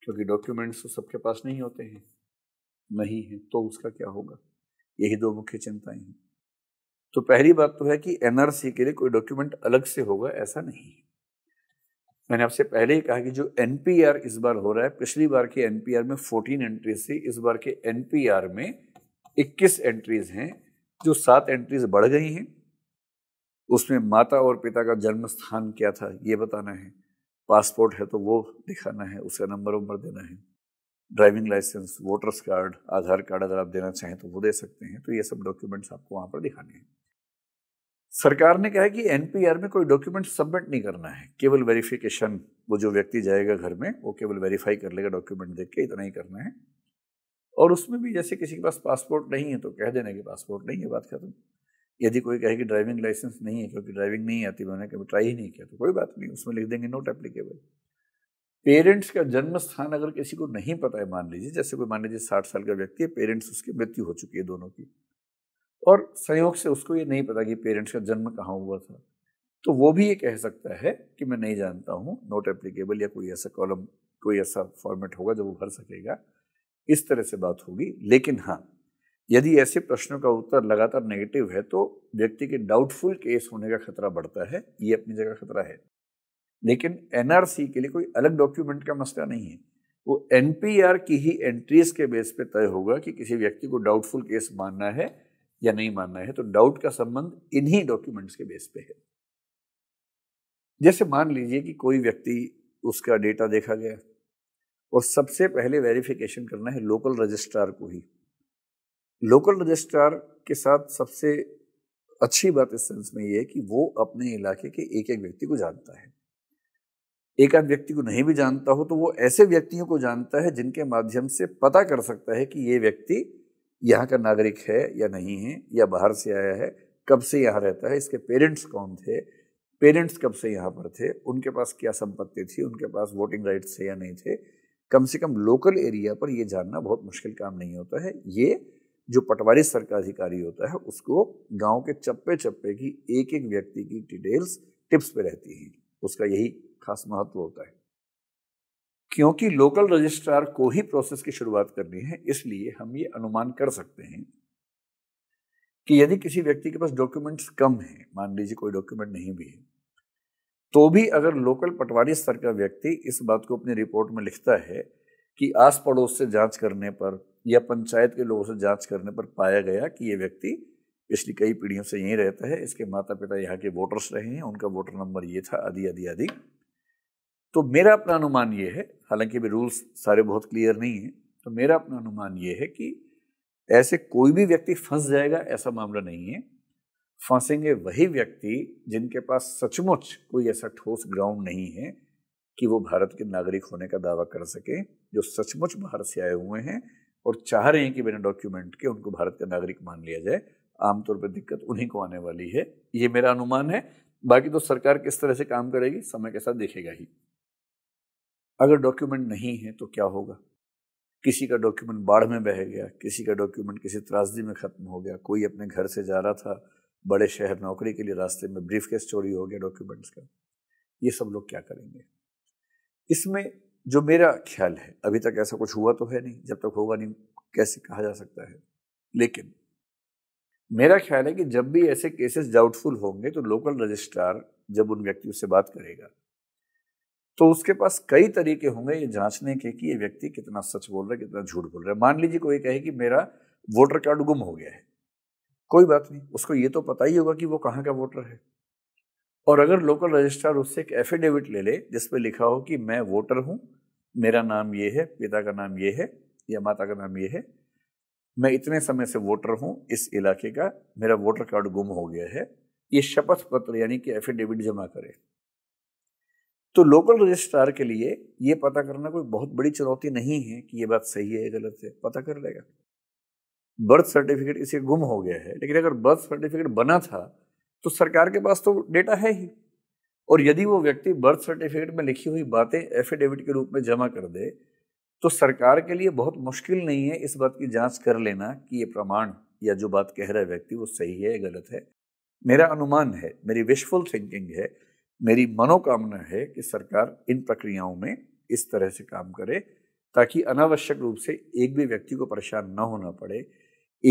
क्योंकि डॉक्यूमेंट्स तो सबके पास नहीं होते हैं नहीं है तो उसका क्या होगा यही दो मुख्य चिंताएं हैं तो पहली बात तो है कि एनआरसी के लिए कोई डॉक्यूमेंट अलग से होगा ऐसा नहीं है मैंने आपसे पहले ही कहा कि जो एनपीआर इस बार हो रहा है पिछली बार के एनपीआर में 14 एंट्रीज थी इस बार के एनपीआर में 21 एंट्रीज हैं जो सात एंट्रीज बढ़ गई हैं उसमें माता और पिता का जन्म स्थान क्या था ये बताना है पासपोर्ट है तो वो दिखाना है उसका नंबर वंबर देना है driving licence voters card Aadhaar card अगर आप देना चाहें तो वो दे सकते हैं तो ये सब डॉक्यूमेंट्स आपको वहाँ पर दिखाने हैं सरकार ने कहा है कि एनपीआर में कोई डॉक्यूमेंट सबमिट नहीं करना है केवल वेरिफिकेशन वो जो व्यक्ति जाएगा घर में वो केवल वेरीफाई कर लेगा डॉक्यूमेंट देख के इतना ही करना है और उसमें भी जैसे किसी के पास पासपोर्ट नहीं है तो कह देना कि पासपोर्ट नहीं है बात खत्म यदि कोई कहे कि ड्राइविंग लाइसेंस नहीं है क्योंकि ड्राइविंग नहीं आती मैंने कभी ट्राई ही नहीं किया तो कोई बात नहीं उसमें लिख देंगे नोट एप्लीकेबल पेरेंट्स का जन्म स्थान अगर किसी को नहीं पता है मान लीजिए जैसे कोई मान लीजिए साठ साल का व्यक्ति है पेरेंट्स उसकी मृत्यु हो चुकी है दोनों की और संयोग से उसको ये नहीं पता कि पेरेंट्स का जन्म कहाँ हुआ था तो वो भी ये कह सकता है कि मैं नहीं जानता हूँ नोट एप्लीकेबल या कोई ऐसा कॉलम कोई ऐसा फॉर्मेट होगा जो वो भर सकेगा इस तरह से बात होगी लेकिन हाँ यदि ऐसे प्रश्नों का उत्तर लगातार नेगेटिव है तो व्यक्ति के डाउटफुल केस होने का खतरा बढ़ता है ये अपनी जगह खतरा है लेकिन एनआरसी के लिए कोई अलग डॉक्यूमेंट का मसला नहीं है वो एनपीआर की ही एंट्रीज के बेस पे तय होगा कि किसी व्यक्ति को डाउटफुल केस मानना है या नहीं मानना है तो डाउट का संबंध इन्हीं डॉक्यूमेंट्स के बेस पे है जैसे मान लीजिए कि कोई व्यक्ति उसका डेटा देखा गया और सबसे पहले वेरिफिकेशन करना है लोकल रजिस्ट्रार को ही लोकल रजिस्ट्रार के साथ सबसे अच्छी बात इस सेंस में ये है कि वो अपने इलाके के एक एक व्यक्ति को जानता है एक आध व्यक्ति को नहीं भी जानता हो तो वो ऐसे व्यक्तियों को जानता है जिनके माध्यम से पता कर सकता है कि ये व्यक्ति यहाँ का नागरिक है या नहीं है या बाहर से आया है कब से यहाँ रहता है इसके पेरेंट्स कौन थे पेरेंट्स कब से यहाँ पर थे उनके पास क्या संपत्ति थी उनके पास वोटिंग राइट्स थे या नहीं थे कम से कम लोकल एरिया पर ये जानना बहुत मुश्किल काम नहीं होता है ये जो पटवारी अधिकारी होता है उसको गांव के चप्पे चप्पे की एक एक व्यक्ति की डिटेल्स टिप्स पे रहती हैं उसका यही खास महत्व होता है क्योंकि लोकल रजिस्ट्रार को ही प्रोसेस की शुरुआत करनी है इसलिए हम ये अनुमान कर सकते हैं कि यदि किसी व्यक्ति के पास डॉक्यूमेंट्स कम हैं मान लीजिए कोई डॉक्यूमेंट नहीं भी है तो भी अगर लोकल पटवारी स्तर का व्यक्ति इस बात को अपनी रिपोर्ट में लिखता है कि आस पड़ोस से जांच करने पर या पंचायत के लोगों से जांच करने पर पाया गया कि ये व्यक्ति पिछली कई पीढ़ियों से यहीं रहता है इसके माता पिता यहाँ के वोटर्स रहे हैं उनका वोटर नंबर ये था आदि आदि आदि तो मेरा अपना अनुमान ये है हालांकि अभी रूल्स सारे बहुत क्लियर नहीं हैं तो मेरा अपना अनुमान ये है कि ऐसे कोई भी व्यक्ति फंस जाएगा ऐसा मामला नहीं है फंसेंगे वही व्यक्ति जिनके पास सचमुच कोई ऐसा ठोस ग्राउंड नहीं है कि वो भारत के नागरिक होने का दावा कर सके जो सचमुच बाहर से आए हुए हैं और चाह रहे हैं कि बिना डॉक्यूमेंट के उनको भारत का नागरिक मान लिया जाए आमतौर पर दिक्कत उन्हीं को आने वाली है ये मेरा अनुमान है बाकी तो सरकार किस तरह से काम करेगी समय के साथ देखेगा ही अगर डॉक्यूमेंट नहीं है तो क्या होगा किसी का डॉक्यूमेंट बाढ़ में बह गया किसी का डॉक्यूमेंट किसी त्रासदी में ख़त्म हो गया कोई अपने घर से जा रहा था बड़े शहर नौकरी के लिए रास्ते में ब्रीफ केस चोरी हो गया डॉक्यूमेंट्स का ये सब लोग क्या करेंगे इसमें जो मेरा ख्याल है अभी तक ऐसा कुछ हुआ तो है नहीं जब तक होगा नहीं कैसे कहा जा सकता है लेकिन मेरा ख्याल है कि जब भी ऐसे केसेस डाउटफुल होंगे तो लोकल रजिस्ट्रार जब उन व्यक्तियों से बात करेगा तो उसके पास कई तरीके होंगे ये जांचने के कि ये व्यक्ति कितना सच बोल रहा है कितना झूठ बोल रहा है मान लीजिए कोई कहे कि मेरा वोटर कार्ड गुम हो गया है कोई बात नहीं उसको ये तो पता ही होगा कि वो कहाँ का वोटर है और अगर लोकल रजिस्ट्रार उससे एक एफिडेविट ले ले जिसपे लिखा हो कि मैं वोटर हूँ मेरा नाम ये है पिता का नाम ये है या माता का नाम ये है मैं इतने समय से वोटर हूँ इस इलाके का मेरा वोटर कार्ड गुम हो गया है ये शपथ पत्र यानी कि एफिडेविट जमा करें तो लोकल रजिस्ट्रार के लिए ये पता करना कोई बहुत बड़ी चुनौती नहीं है कि ये बात सही है या गलत है पता कर लेगा बर्थ सर्टिफिकेट इसे गुम हो गया है लेकिन अगर बर्थ सर्टिफिकेट बना था तो सरकार के पास तो डेटा है ही और यदि वो व्यक्ति बर्थ सर्टिफिकेट में लिखी हुई बातें एफिडेविट के रूप में जमा कर दे तो सरकार के लिए बहुत मुश्किल नहीं है इस बात की जांच कर लेना कि ये प्रमाण या जो बात कह रहा है व्यक्ति वो सही है या गलत है मेरा अनुमान है मेरी विशफुल थिंकिंग है मेरी मनोकामना है कि सरकार इन प्रक्रियाओं में इस तरह से काम करे ताकि अनावश्यक रूप से एक भी व्यक्ति को परेशान न होना पड़े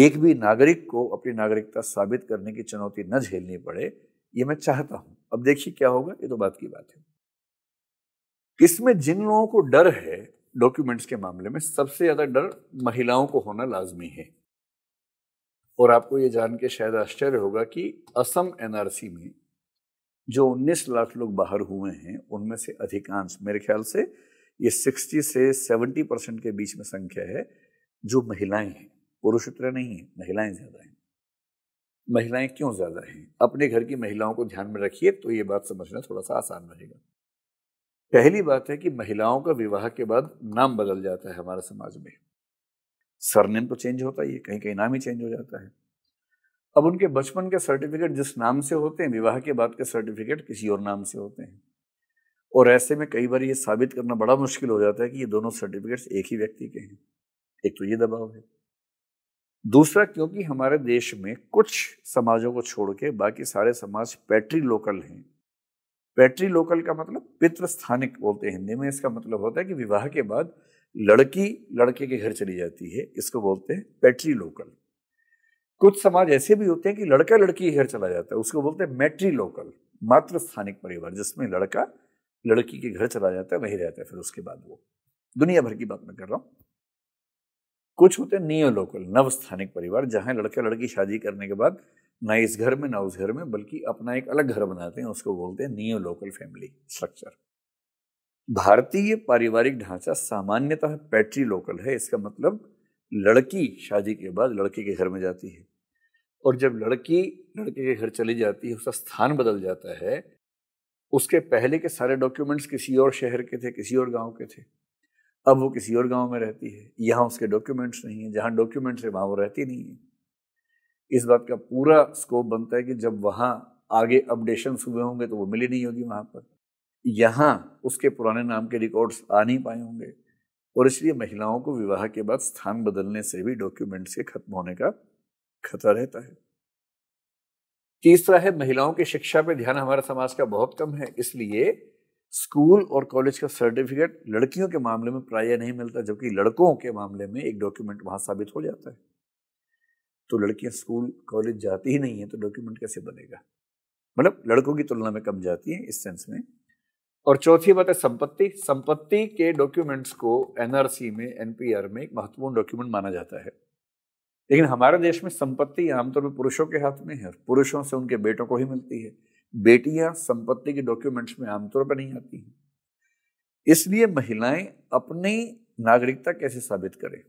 एक भी नागरिक को अपनी नागरिकता साबित करने की चुनौती न झेलनी पड़े ये मैं चाहता हूं अब देखिए क्या होगा ये तो बात की बात है इसमें जिन लोगों को डर है डॉक्यूमेंट्स के मामले में सबसे ज़्यादा डर महिलाओं को होना लाजमी है और आपको ये जान के शायद आश्चर्य होगा कि असम एनआरसी में जो 19 लाख लोग बाहर हुए हैं उनमें से अधिकांश मेरे ख्याल से ये 60 से 70 परसेंट के बीच में संख्या है जो महिलाएं हैं पुरुष उतरे नहीं है महिलाएं ज़्यादा हैं महिलाएं क्यों ज़्यादा हैं अपने घर की महिलाओं को ध्यान में रखिए तो ये बात समझना थोड़ा सा आसान रहेगा पहली बात है कि महिलाओं का विवाह के बाद नाम बदल जाता है हमारे समाज में सरनेम तो चेंज होता ही है कहीं कहीं नाम ही चेंज हो जाता है अब उनके बचपन के सर्टिफिकेट जिस नाम से होते हैं विवाह के बाद के सर्टिफिकेट किसी और नाम से होते हैं और ऐसे में कई बार ये साबित करना बड़ा मुश्किल हो जाता है कि ये दोनों सर्टिफिकेट्स एक ही व्यक्ति के हैं एक तो ये दबाव है दूसरा क्योंकि हमारे देश में कुछ समाजों को छोड़ के बाकी सारे समाज पैट्री लोकल हैं पैट्री लोकल का मतलब पितृ स्थानिक बोलते हैं हिंदी में इसका मतलब होता है कि विवाह के बाद लड़की लड़के के घर चली जाती है इसको बोलते हैं पैट्री लोकल कुछ समाज ऐसे भी होते हैं कि लड़का लड़की घर चला जाता है उसको बोलते हैं मैट्री लोकल मात्र स्थानिक परिवार जिसमें लड़का लड़की के घर चला जाता है वहीं रहता है फिर उसके बाद वो दुनिया भर की बात मैं कर रहा हूँ कुछ होते हैं नियो लोकल नव स्थानिक परिवार जहाँ लड़का लड़की शादी करने के बाद ना इस घर में ना उस घर में बल्कि अपना एक अलग घर बनाते हैं उसको बोलते हैं नियो लोकल फैमिली स्ट्रक्चर भारतीय पारिवारिक ढांचा सामान्यतः पैट्री लोकल है इसका मतलब लड़की शादी के बाद लड़के के घर में जाती है और जब लड़की लड़के के घर चली जाती है उसका स्थान बदल जाता है उसके पहले के सारे डॉक्यूमेंट्स किसी और शहर के थे किसी और गांव के थे अब वो किसी और गांव में रहती है यहाँ उसके डॉक्यूमेंट्स नहीं है जहाँ डॉक्यूमेंट्स है वहाँ वो रहती नहीं है इस बात का पूरा स्कोप बनता है कि जब वहाँ आगे अपडेशन हुए होंगे तो वो मिली नहीं होगी वहाँ पर यहाँ उसके पुराने नाम के रिकॉर्ड्स आ नहीं पाए होंगे और इसलिए महिलाओं को विवाह के बाद स्थान बदलने से भी डॉक्यूमेंट्स के खत्म होने का खतरा रहता है तीसरा है महिलाओं की शिक्षा पे ध्यान हमारे समाज का बहुत कम है इसलिए स्कूल और कॉलेज का सर्टिफिकेट लड़कियों के मामले में प्राय नहीं मिलता जबकि लड़कों के मामले में एक डॉक्यूमेंट वहां साबित हो जाता है तो लड़कियां स्कूल कॉलेज जाती ही नहीं है तो डॉक्यूमेंट कैसे बनेगा मतलब लड़कों की तुलना में कम जाती है इस सेंस में और चौथी बात है संपत्ति संपत्ति के डॉक्यूमेंट्स को एनआरसी में एनपीआर में एक महत्वपूर्ण डॉक्यूमेंट माना जाता है लेकिन हमारे देश में संपत्ति आमतौर पर पुरुषों के हाथ में है और पुरुषों से उनके बेटों को ही मिलती है बेटियां संपत्ति के डॉक्यूमेंट्स में आमतौर पर नहीं आती हैं इसलिए महिलाएं अपनी नागरिकता कैसे साबित करें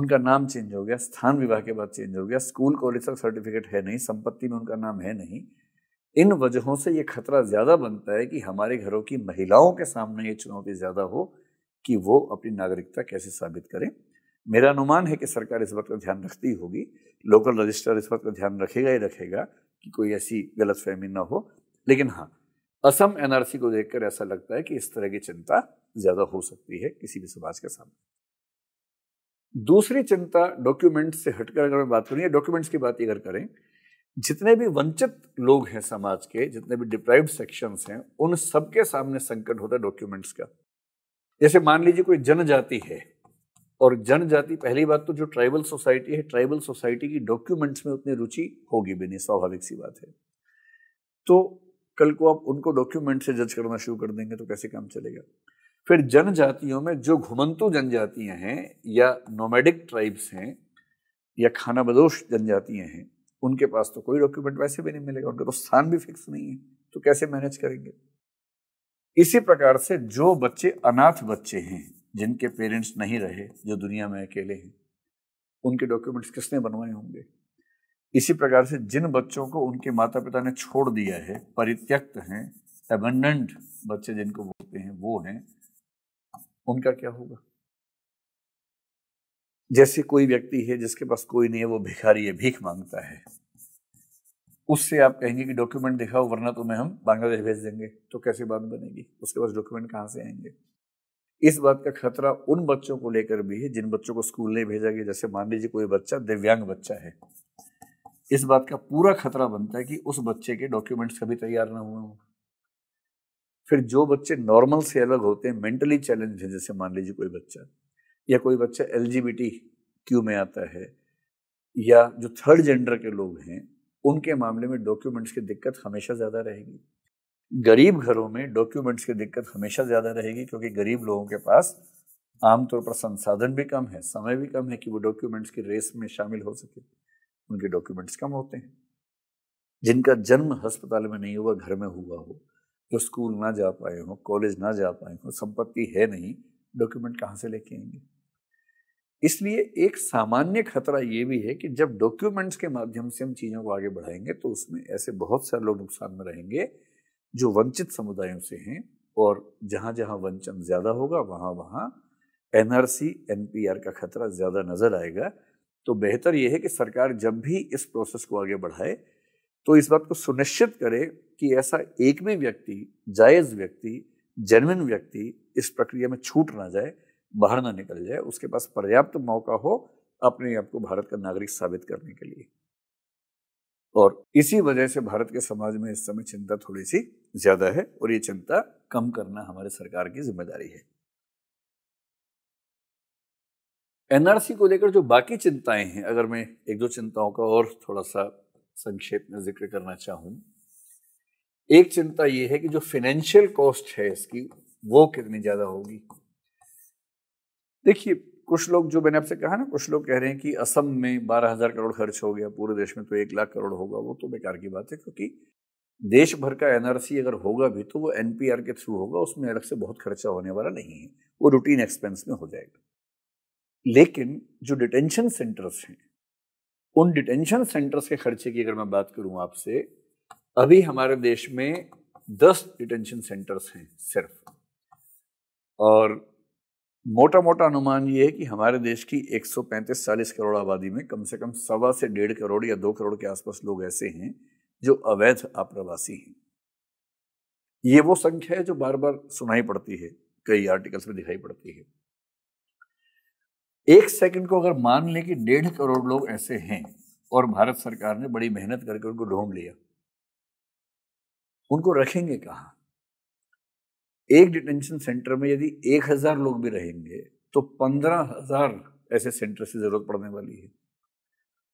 उनका नाम चेंज हो गया स्थान विवाह के बाद चेंज हो गया स्कूल कॉलेज का सर्टिफिकेट है नहीं संपत्ति में उनका नाम है नहीं इन वजहों से ये खतरा ज़्यादा बनता है कि हमारे घरों की महिलाओं के सामने ये चुनौती ज़्यादा हो कि वो अपनी नागरिकता कैसे साबित करें मेरा अनुमान है कि सरकार इस बात का ध्यान रखती होगी लोकल रजिस्टर इस बात का ध्यान रखेगा ही रखेगा कि कोई ऐसी गलत फहमी ना हो लेकिन हाँ असम एनआरसी को देखकर ऐसा लगता है कि इस तरह की चिंता ज़्यादा हो सकती है किसी भी समाज के सामने दूसरी चिंता डॉक्यूमेंट से हटकर अगर मैं बात करूँ या डॉक्यूमेंट्स की बात अगर करें जितने भी वंचित लोग हैं समाज के जितने भी डिप्राइव सेक्शंस हैं उन सबके सामने संकट होता है डॉक्यूमेंट्स का जैसे मान लीजिए कोई जनजाति है और जनजाति पहली बात तो जो ट्राइबल सोसाइटी है ट्राइबल सोसाइटी की डॉक्यूमेंट्स में उतनी रुचि होगी भी नहीं स्वाभाविक सी बात है तो कल को आप उनको डॉक्यूमेंट से जज करना शुरू कर देंगे तो कैसे काम चलेगा फिर जनजातियों में जो घुमंतु जनजातियां हैं या नोमेडिक ट्राइब्स हैं या खानाबदोश जनजातियां हैं उनके पास तो कोई डॉक्यूमेंट वैसे भी नहीं मिलेगा उनका तो स्थान भी फिक्स नहीं है तो कैसे मैनेज करेंगे इसी प्रकार से जो बच्चे अनाथ बच्चे हैं जिनके पेरेंट्स नहीं रहे जो दुनिया में अकेले हैं उनके डॉक्यूमेंट्स किसने बनवाए होंगे इसी प्रकार से जिन बच्चों को उनके माता पिता ने छोड़ दिया है परित्यक्त हैं एबंडेंट बच्चे जिनको बोलते हैं वो हैं उनका क्या होगा जैसे कोई व्यक्ति है जिसके पास कोई नहीं है वो भिखारी है भीख मांगता है उससे आप कहेंगे कि डॉक्यूमेंट दिखाओ वरना तुम्हें हम बांग्लादेश भेज देंगे तो कैसे बात बनेगी उसके पास डॉक्यूमेंट कहाँ से आएंगे इस बात का खतरा उन बच्चों को लेकर भी है जिन बच्चों को स्कूल नहीं भेजा गया जैसे मान लीजिए कोई बच्चा दिव्यांग बच्चा है इस बात का पूरा खतरा बनता है कि उस बच्चे के डॉक्यूमेंट्स कभी तैयार ना हुए हों फिर जो बच्चे नॉर्मल से अलग होते हैं मेंटली चैलेंज है जैसे मान लीजिए कोई बच्चा या कोई बच्चा एल क्यू में आता है या जो थर्ड जेंडर के लोग हैं उनके मामले में डॉक्यूमेंट्स की दिक्कत हमेशा ज़्यादा रहेगी गरीब घरों में डॉक्यूमेंट्स की दिक्कत हमेशा ज़्यादा रहेगी क्योंकि गरीब लोगों के पास आमतौर पर संसाधन भी कम है समय भी कम है कि वो डॉक्यूमेंट्स की रेस में शामिल हो सके उनके डॉक्यूमेंट्स कम होते हैं जिनका जन्म अस्पताल में नहीं हुआ घर में हुआ हो जो स्कूल ना जा पाए हो कॉलेज ना जा पाए हो संपत्ति है नहीं डॉक्यूमेंट कहाँ से लेके आएंगे इसलिए एक सामान्य खतरा ये भी है कि जब डॉक्यूमेंट्स के माध्यम से हम चीज़ों को आगे बढ़ाएंगे तो उसमें ऐसे बहुत सारे लोग नुकसान में रहेंगे जो वंचित समुदायों से हैं और जहाँ जहाँ वंचन ज़्यादा होगा वहाँ वहाँ एन आर का खतरा ज़्यादा नज़र आएगा तो बेहतर यह है कि सरकार जब भी इस प्रोसेस को आगे बढ़ाए तो इस बात को सुनिश्चित करे कि ऐसा एक भी व्यक्ति जायज़ व्यक्ति जेनविन व्यक्ति इस प्रक्रिया में छूट ना जाए बाहर ना निकल जाए उसके पास पर्याप्त मौका हो अपने आप को भारत का नागरिक साबित करने के लिए और इसी वजह से भारत के समाज में इस समय चिंता थोड़ी सी ज्यादा है और ये चिंता कम करना हमारे सरकार की जिम्मेदारी है एनआरसी को लेकर जो बाकी चिंताएं हैं अगर मैं एक दो चिंताओं का और थोड़ा सा संक्षेप में जिक्र करना चाहूं एक चिंता ये है कि जो फाइनेंशियल कॉस्ट है इसकी वो कितनी ज़्यादा होगी देखिए कुछ लोग जो मैंने आपसे कहा ना कुछ लोग कह रहे हैं कि असम में बारह हज़ार करोड़ खर्च हो गया पूरे देश में तो एक लाख करोड़ होगा वो तो बेकार की बात है क्योंकि देश भर का एनआरसी अगर होगा भी तो वो एनपीआर के थ्रू होगा उसमें अलग से बहुत खर्चा होने वाला नहीं है वो रूटीन एक्सपेंस में हो जाएगा लेकिन जो डिटेंशन सेंटर्स हैं उन डिटेंशन सेंटर्स के खर्चे की अगर मैं बात करूं आपसे अभी हमारे देश में दस डिटेंशन सेंटर्स हैं सिर्फ और मोटा मोटा अनुमान ये है कि हमारे देश की 135-40 करोड़ आबादी में कम से कम सवा से डेढ़ करोड़ या दो करोड़ के आसपास लोग ऐसे हैं जो अवैध आप्रवासी हैं ये वो संख्या है जो बार बार सुनाई पड़ती है कई आर्टिकल्स में दिखाई पड़ती है एक सेकंड को अगर मान लें कि डेढ़ करोड़ लोग ऐसे हैं और भारत सरकार ने बड़ी मेहनत करके उनको ढूंढ लिया उनको रखेंगे कहाँ एक डिटेंशन सेंटर में यदि एक हज़ार लोग भी रहेंगे तो पंद्रह हज़ार ऐसे सेंटर्स की ज़रूरत पड़ने वाली है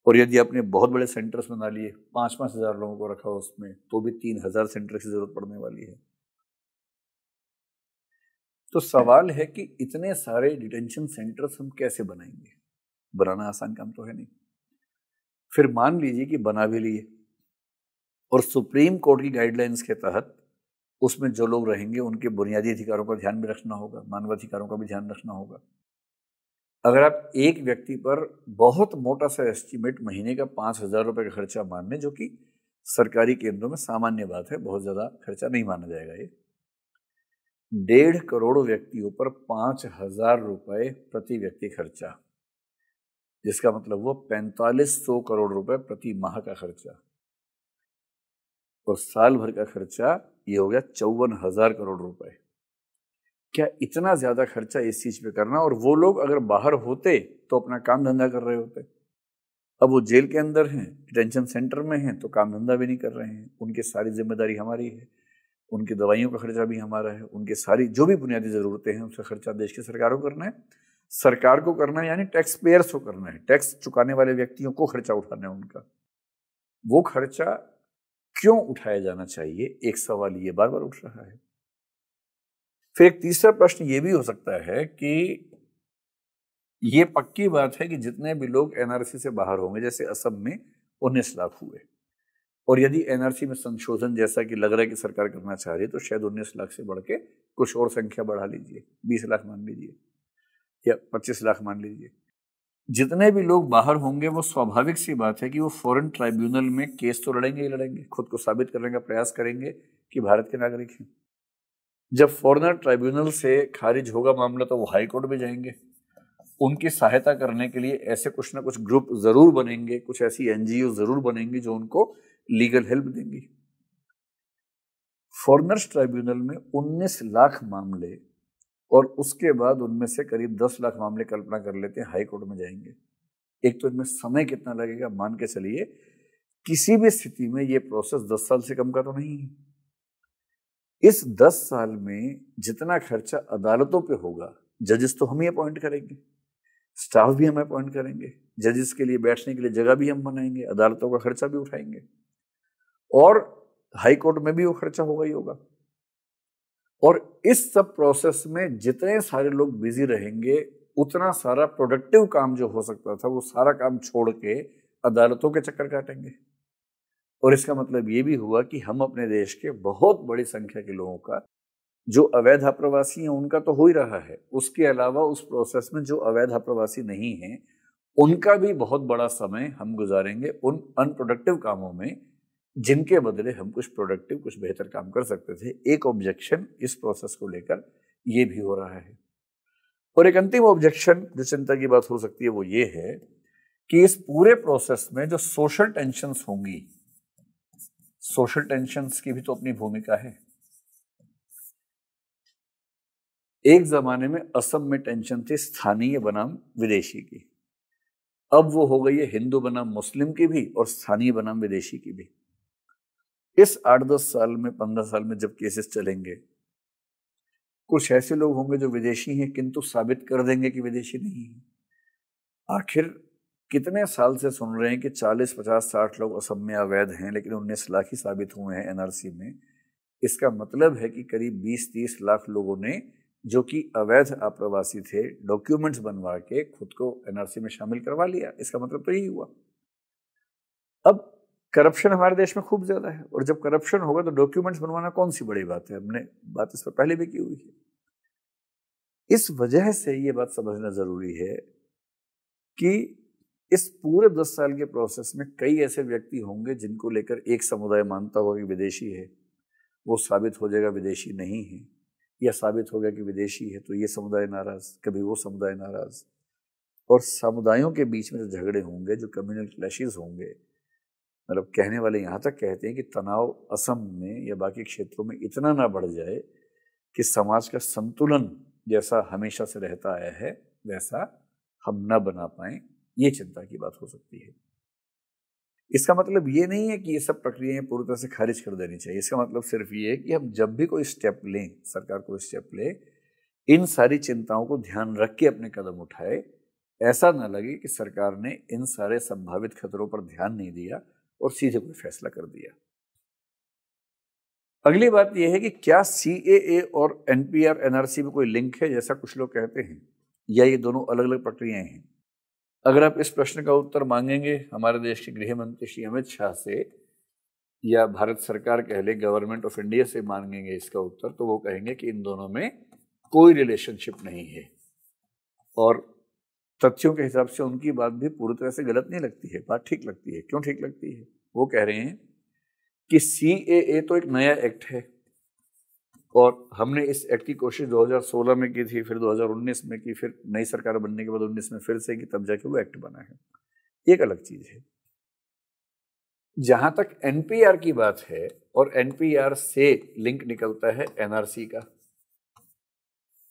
और यदि आपने बहुत बड़े सेंटर्स बना लिए पाँच पाँच हज़ार लोगों को रखा उसमें तो भी तीन हज़ार सेंटर की ज़रूरत पड़ने वाली है तो सवाल है कि इतने सारे डिटेंशन सेंटर्स हम कैसे बनाएंगे बनाना आसान काम तो है नहीं फिर मान लीजिए कि बना भी लिए और सुप्रीम कोर्ट की गाइडलाइंस के तहत उसमें जो लोग रहेंगे उनके बुनियादी अधिकारों का ध्यान भी रखना होगा मानवाधिकारों का भी ध्यान रखना होगा अगर आप एक व्यक्ति पर बहुत मोटा सा एस्टिमेट महीने का पाँच हज़ार रुपये का खर्चा मान लें जो कि सरकारी केंद्रों में सामान्य बात है बहुत ज़्यादा खर्चा नहीं माना जाएगा ये डेढ़ करोड़ व्यक्तियों पर पाँच हज़ार रुपये प्रति व्यक्ति खर्चा जिसका मतलब वो पैंतालीस सौ करोड़ रुपए प्रति माह का खर्चा और साल भर का खर्चा ये हो गया चौवन हजार करोड़ रुपए क्या इतना ज़्यादा खर्चा इस चीज़ पे करना और वो लोग अगर बाहर होते तो अपना काम धंधा कर रहे होते अब वो जेल के अंदर हैं डिटेंशन सेंटर में हैं तो काम धंधा भी नहीं कर रहे हैं उनकी सारी जिम्मेदारी हमारी है उनकी दवाइयों का खर्चा भी हमारा है उनके सारी जो भी बुनियादी ज़रूरतें हैं उसका खर्चा देश की सरकारों को करना है सरकार को करना है यानी टैक्स पेयर्स को करना है टैक्स चुकाने वाले व्यक्तियों को खर्चा उठाना है उनका वो खर्चा क्यों उठाया जाना चाहिए एक सवाल ये बार बार उठ रहा है फिर एक तीसरा प्रश्न ये भी हो सकता है कि ये पक्की बात है कि जितने भी लोग एनआरसी से बाहर होंगे जैसे असम में उन्नीस लाख हुए और यदि एनआरसी में संशोधन जैसा कि लग रहा है कि सरकार करना चाह रही है तो शायद उन्नीस लाख से बढ़ के कुछ और संख्या बढ़ा लीजिए बीस लाख मान लीजिए या पच्चीस लाख मान लीजिए जितने भी लोग बाहर होंगे वो स्वाभाविक सी बात है कि वो फॉरेन ट्राइब्यूनल में केस तो लड़ेंगे ही लड़ेंगे खुद को साबित करने का प्रयास करेंगे कि भारत के नागरिक हैं जब फॉरनर ट्राइब्यूनल से खारिज होगा मामला तो वो हाई कोर्ट में जाएंगे उनकी सहायता करने के लिए ऐसे कुछ ना कुछ ग्रुप ज़रूर बनेंगे कुछ ऐसी एन ज़रूर बनेंगी जो उनको लीगल हेल्प देंगी फॉरनर्स ट्राइब्यूनल में 19 लाख मामले और उसके बाद उनमें से करीब दस लाख मामले कल्पना कर लेते हैं हाई कोर्ट में जाएंगे एक तो इनमें समय कितना लगेगा मान के चलिए किसी भी स्थिति में ये प्रोसेस दस साल से कम का तो नहीं है इस दस साल में जितना खर्चा अदालतों पे होगा जजेस तो हम ही अपॉइंट करेंगे स्टाफ भी हम अपॉइंट करेंगे जजेस के लिए बैठने के लिए जगह भी हम बनाएंगे अदालतों का खर्चा भी उठाएंगे और हाई कोर्ट में भी वो खर्चा होगा ही होगा और इस सब प्रोसेस में जितने सारे लोग बिजी रहेंगे उतना सारा प्रोडक्टिव काम जो हो सकता था वो सारा काम छोड़ के अदालतों के चक्कर काटेंगे और इसका मतलब ये भी हुआ कि हम अपने देश के बहुत बड़ी संख्या के लोगों का जो अवैध अप्रवासी हैं उनका तो हो ही रहा है उसके अलावा उस प्रोसेस में जो अवैध अप्रवासी नहीं हैं उनका भी बहुत बड़ा समय हम गुजारेंगे उन अनप्रोडक्टिव कामों में जिनके बदले हम कुछ प्रोडक्टिव कुछ बेहतर काम कर सकते थे एक ऑब्जेक्शन इस प्रोसेस को लेकर ये भी हो रहा है और एक अंतिम ऑब्जेक्शन जो चिंता की बात हो सकती है वो ये है कि इस पूरे प्रोसेस में जो सोशल टेंशंस होंगी सोशल टेंशंस की भी तो अपनी भूमिका है एक जमाने में असम में टेंशन थी स्थानीय बनाम विदेशी की अब वो हो गई है हिंदू बनाम मुस्लिम की भी और स्थानीय बनाम विदेशी की भी इस आठ दस साल में पंद्रह साल में जब केसेस चलेंगे कुछ ऐसे लोग होंगे जो विदेशी हैं किंतु साबित कर देंगे कि विदेशी नहीं है आखिर कितने साल से सुन रहे हैं कि 40, 50, 60 लोग असम में अवैध हैं लेकिन उन्नीस लाख ही साबित हुए हैं एनआरसी में इसका मतलब है कि करीब 20-30 लाख लोगों ने जो कि अवैध आप्रवासी थे डॉक्यूमेंट्स बनवा के खुद को एनआरसी में शामिल करवा लिया इसका मतलब तो यही हुआ अब करप्शन हमारे देश में खूब ज़्यादा है और जब करप्शन होगा तो डॉक्यूमेंट्स बनवाना कौन सी बड़ी बात है हमने बात इस पर पहले भी की हुई है इस वजह से ये बात समझना ज़रूरी है कि इस पूरे दस साल के प्रोसेस में कई ऐसे व्यक्ति होंगे जिनको लेकर एक समुदाय मानता होगा कि विदेशी है वो साबित हो जाएगा विदेशी नहीं है या साबित हो गया कि विदेशी है तो ये समुदाय नाराज़ कभी वो समुदाय नाराज़ और समुदायों के बीच में जो झगड़े होंगे जो कम्युनल क्लैशेस होंगे मतलब कहने वाले यहाँ तक कहते हैं कि तनाव असम में या बाकी क्षेत्रों में इतना ना बढ़ जाए कि समाज का संतुलन जैसा हमेशा से रहता आया है वैसा हम न बना पाए ये चिंता की बात हो सकती है इसका मतलब ये नहीं है कि ये सब प्रक्रियाएं पूरी तरह से खारिज कर देनी चाहिए इसका मतलब सिर्फ ये है कि हम जब भी कोई स्टेप लें सरकार कोई स्टेप ले इन सारी चिंताओं को ध्यान रख के अपने कदम उठाए ऐसा ना लगे कि सरकार ने इन सारे संभावित खतरों पर ध्यान नहीं दिया और सीधे कोई फैसला कर दिया अगली बात यह है कि क्या सी और एन पी आर एनआरसी में कोई लिंक है जैसा कुछ लोग कहते हैं या ये दोनों अलग अलग प्रक्रियाएं हैं अगर आप इस प्रश्न का उत्तर मांगेंगे हमारे देश के गृह मंत्री श्री अमित शाह से या भारत सरकार कह ले गवर्नमेंट ऑफ इंडिया से मांगेंगे इसका उत्तर तो वो कहेंगे कि इन दोनों में कोई रिलेशनशिप नहीं है और तथ्यों के हिसाब से उनकी बात भी पूरी तरह से गलत नहीं लगती है बात ठीक लगती है क्यों ठीक लगती है वो कह रहे हैं कि सी ए ए तो एक नया एक्ट है और हमने इस एक्ट की कोशिश 2016 में की थी फिर 2019 में की फिर नई सरकार बनने के बाद 19 में फिर से की तब जाके वो एक्ट बना है एक अलग चीज़ है जहाँ तक एनपीआर की बात है और एनपीआर से लिंक निकलता है एनआरसी का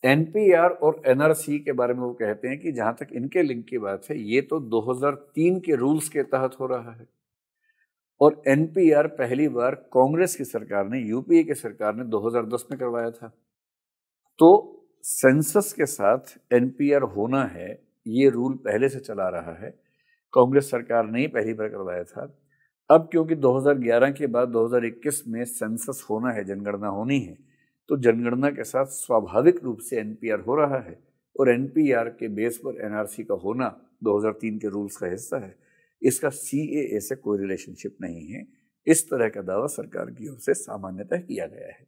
आर और सी के बारे में वो कहते हैं कि जहाँ तक इनके लिंक की बात है ये तो 2003 के रूल्स के तहत हो रहा है और आर पहली बार कांग्रेस की सरकार ने यूपीए की सरकार ने 2010 में करवाया था तो सेंसस के साथ आर होना है ये रूल पहले से चला रहा है कांग्रेस सरकार ने ही पहली बार करवाया था अब क्योंकि 2011 के बाद 2021 में सेंसस होना है जनगणना होनी है तो जनगणना के साथ स्वाभाविक रूप से एनपीआर हो रहा है और एनपीआर के बेस पर एनआरसी का होना 2003 के रूल्स का हिस्सा है इसका सी से कोई रिलेशनशिप नहीं है इस तरह का दावा सरकार की ओर से सामान्यतः किया गया है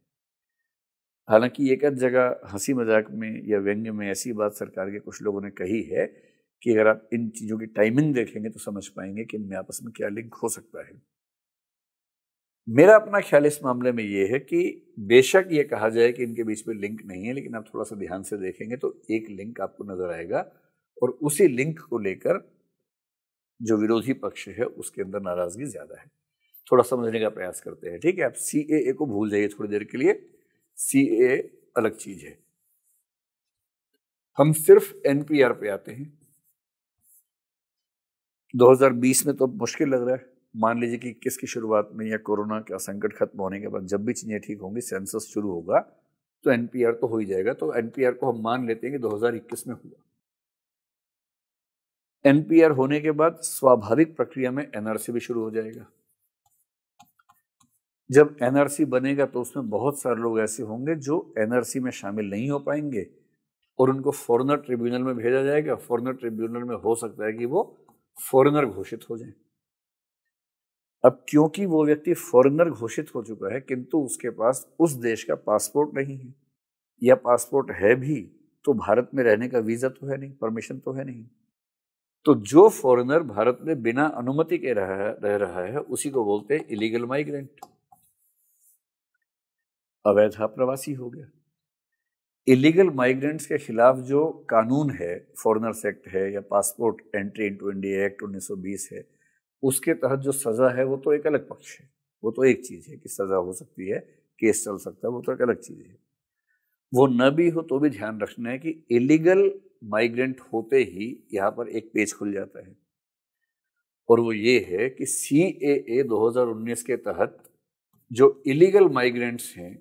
हालांकि एक आध जगह हंसी मजाक में या व्यंग्य में ऐसी बात सरकार के कुछ लोगों ने कही है कि अगर आप इन चीज़ों की टाइमिंग देखेंगे तो समझ पाएंगे कि इनमें आपस में क्या लिंक हो सकता है मेरा अपना ख्याल इस मामले में ये है कि बेशक ये कहा जाए कि इनके बीच में लिंक नहीं है लेकिन आप थोड़ा सा ध्यान से देखेंगे तो एक लिंक आपको नजर आएगा और उसी लिंक को लेकर जो विरोधी पक्ष है उसके अंदर नाराजगी ज्यादा है थोड़ा समझने का प्रयास करते हैं ठीक है आप सी ए को भूल जाइए थोड़ी देर के लिए सी ए अलग चीज है हम सिर्फ एनपीआर पे आते हैं 2020 में तो मुश्किल लग रहा है मान लीजिए कि किसकी शुरुआत में या कोरोना का संकट खत्म होने के बाद जब भी चीज़ें ठीक होंगी सेंसस शुरू होगा तो एन तो हो ही जाएगा तो एन को हम मान लेते हैं कि 2021 में हुआ एन होने के बाद स्वाभाविक प्रक्रिया में एनआरसी भी शुरू हो जाएगा जब एनआरसी बनेगा तो उसमें बहुत सारे लोग ऐसे होंगे जो एनआरसी में शामिल नहीं हो पाएंगे और उनको फॉरनर ट्रिब्यूनल में भेजा जाएगा फॉरनर ट्रिब्यूनल में हो सकता है कि वो फॉरनर घोषित हो जाए अब क्योंकि वो व्यक्ति फॉरेनर घोषित हो चुका है किंतु उसके पास उस देश का पासपोर्ट नहीं है या पासपोर्ट है भी तो भारत में रहने का वीज़ा तो है नहीं परमिशन तो है नहीं तो जो फॉरेनर भारत में बिना अनुमति के रह रह रहा है उसी को बोलते हैं इलीगल माइग्रेंट अवैध प्रवासी हो गया इलीगल माइग्रेंट्स के खिलाफ जो कानून है फॉरेनर्स एक्ट है या passport entry into India act 1920 है उसके तहत जो सज़ा है वो तो एक अलग पक्ष है वो तो एक चीज़ है कि सज़ा हो सकती है केस चल सकता है वो तो एक अलग चीज़ है वो न भी हो तो भी ध्यान रखना है कि इलीगल माइग्रेंट होते ही यहाँ पर एक पेज खुल जाता है और वो ये है कि सी ए ए के तहत जो इलीगल माइग्रेंट्स हैं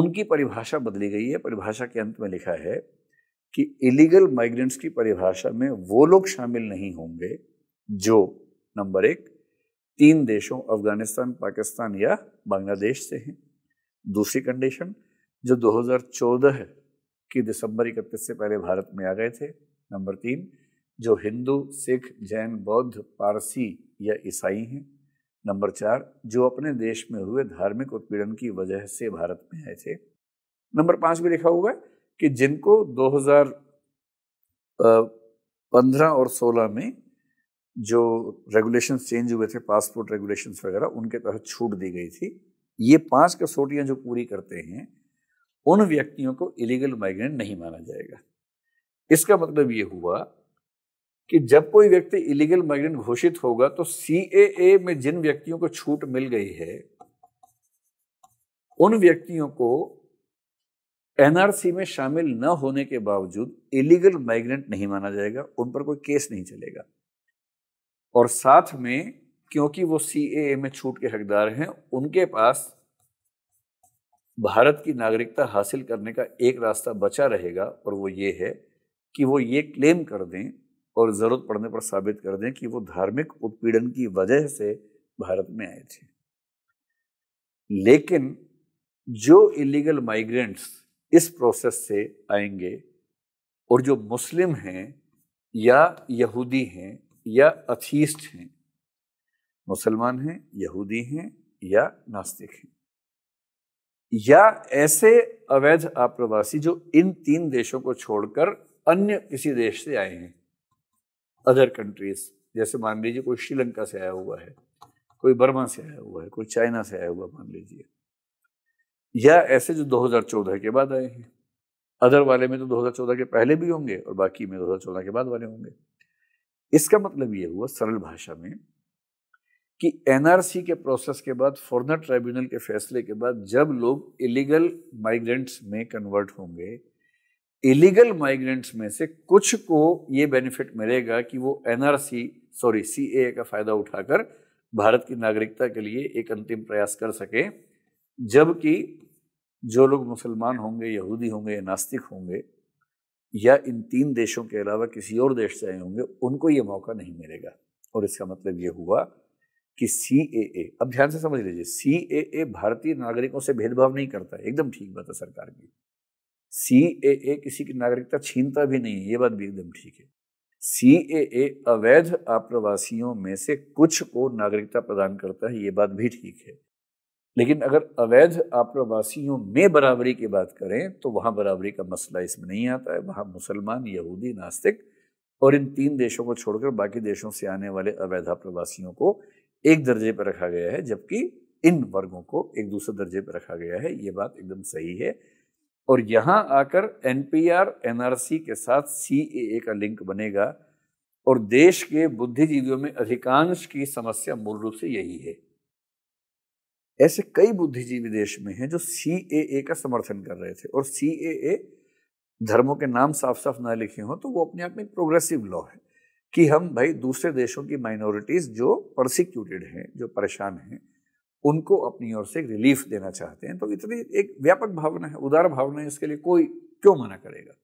उनकी परिभाषा बदली गई है परिभाषा के अंत में लिखा है कि इलीगल माइग्रेंट्स की परिभाषा में वो लोग शामिल नहीं होंगे जो नंबर एक तीन देशों अफगानिस्तान पाकिस्तान या बांग्लादेश से हैं दूसरी कंडीशन जो 2014 की दिसंबर इकतीस से पहले भारत में आ गए थे नंबर तीन जो हिंदू सिख जैन बौद्ध पारसी या ईसाई हैं नंबर चार जो अपने देश में हुए धार्मिक उत्पीड़न की वजह से भारत में आए थे नंबर पाँच भी लिखा हुआ है कि जिनको 2015 और 16 में जो रेगुलेशंस चेंज हुए थे पासपोर्ट रेगुलेशंस वगैरह उनके तहत छूट दी गई थी ये पांच कसौटियाँ जो पूरी करते हैं उन व्यक्तियों को इलीगल माइग्रेंट नहीं माना जाएगा इसका मतलब ये हुआ कि जब कोई व्यक्ति इलीगल माइग्रेंट घोषित होगा तो सी में जिन व्यक्तियों को छूट मिल गई है उन व्यक्तियों को एनआरसी में शामिल न होने के बावजूद इलीगल माइग्रेंट नहीं माना जाएगा उन पर कोई केस नहीं चलेगा और साथ में क्योंकि वो सी में छूट के हकदार हैं उनके पास भारत की नागरिकता हासिल करने का एक रास्ता बचा रहेगा और वो ये है कि वो ये क्लेम कर दें और ज़रूरत पड़ने पर साबित कर दें कि वो धार्मिक उत्पीड़न की वजह से भारत में आए थे लेकिन जो इलीगल माइग्रेंट्स इस प्रोसेस से आएंगे और जो मुस्लिम हैं या यहूदी हैं या अथीस्ट हैं मुसलमान हैं यहूदी हैं या नास्तिक हैं या ऐसे अवैध आप्रवासी जो इन तीन देशों को छोड़कर अन्य किसी देश से आए हैं अदर कंट्रीज जैसे मान लीजिए कोई श्रीलंका से आया हुआ है कोई बर्मा से आया हुआ है कोई चाइना से आया हुआ मान लीजिए या ऐसे जो 2014 के बाद आए हैं अदर वाले में तो 2014 के पहले भी होंगे और बाकी में 2014 के बाद वाले होंगे इसका मतलब ये हुआ सरल भाषा में कि एनआरसी के प्रोसेस के बाद फॉरनर ट्राइब्यूनल के फैसले के बाद जब लोग इलीगल माइग्रेंट्स में कन्वर्ट होंगे इलीगल माइग्रेंट्स में से कुछ को ये बेनिफिट मिलेगा कि वो एनआरसी सॉरी सी का फ़ायदा उठाकर भारत की नागरिकता के लिए एक अंतिम प्रयास कर सके जबकि जो लोग मुसलमान होंगे यहूदी होंगे या नास्तिक होंगे या इन तीन देशों के अलावा किसी और देश से आए होंगे उनको ये मौका नहीं मिलेगा और इसका मतलब ये हुआ कि सी ए ए अब ध्यान से समझ लीजिए सी ए ए भारतीय नागरिकों से भेदभाव नहीं करता एकदम ठीक बात है सरकार की सी ए ए किसी की नागरिकता छीनता भी नहीं है ये बात भी एकदम ठीक है सी ए ए अवैध आप्रवासियों में से कुछ को नागरिकता प्रदान करता है ये बात भी ठीक है लेकिन अगर अवैध आप्रवासियों में बराबरी की बात करें तो वहाँ बराबरी का मसला इसमें नहीं आता है वहाँ मुसलमान यहूदी नास्तिक और इन तीन देशों को छोड़कर बाकी देशों से आने वाले अवैध आप्रवासियों को एक दर्जे पर रखा गया है जबकि इन वर्गों को एक दूसरे दर्जे पर रखा गया है ये बात एकदम सही है और यहाँ आकर एन पी आर के साथ सी ए ए का लिंक बनेगा और देश के बुद्धिजीवियों में अधिकांश की समस्या मूल रूप से यही है ऐसे कई बुद्धिजीवी देश में हैं जो सी ए ए का समर्थन कर रहे थे और सी ए ए धर्मों के नाम साफ साफ ना लिखे हों तो वो अपने आप में एक प्रोग्रेसिव लॉ है कि हम भाई दूसरे देशों की माइनॉरिटीज़ जो प्रोसिक्यूटेड हैं जो परेशान हैं उनको अपनी ओर से रिलीफ देना चाहते हैं तो इतनी एक व्यापक भावना है उदार भावना है इसके लिए कोई क्यों मना करेगा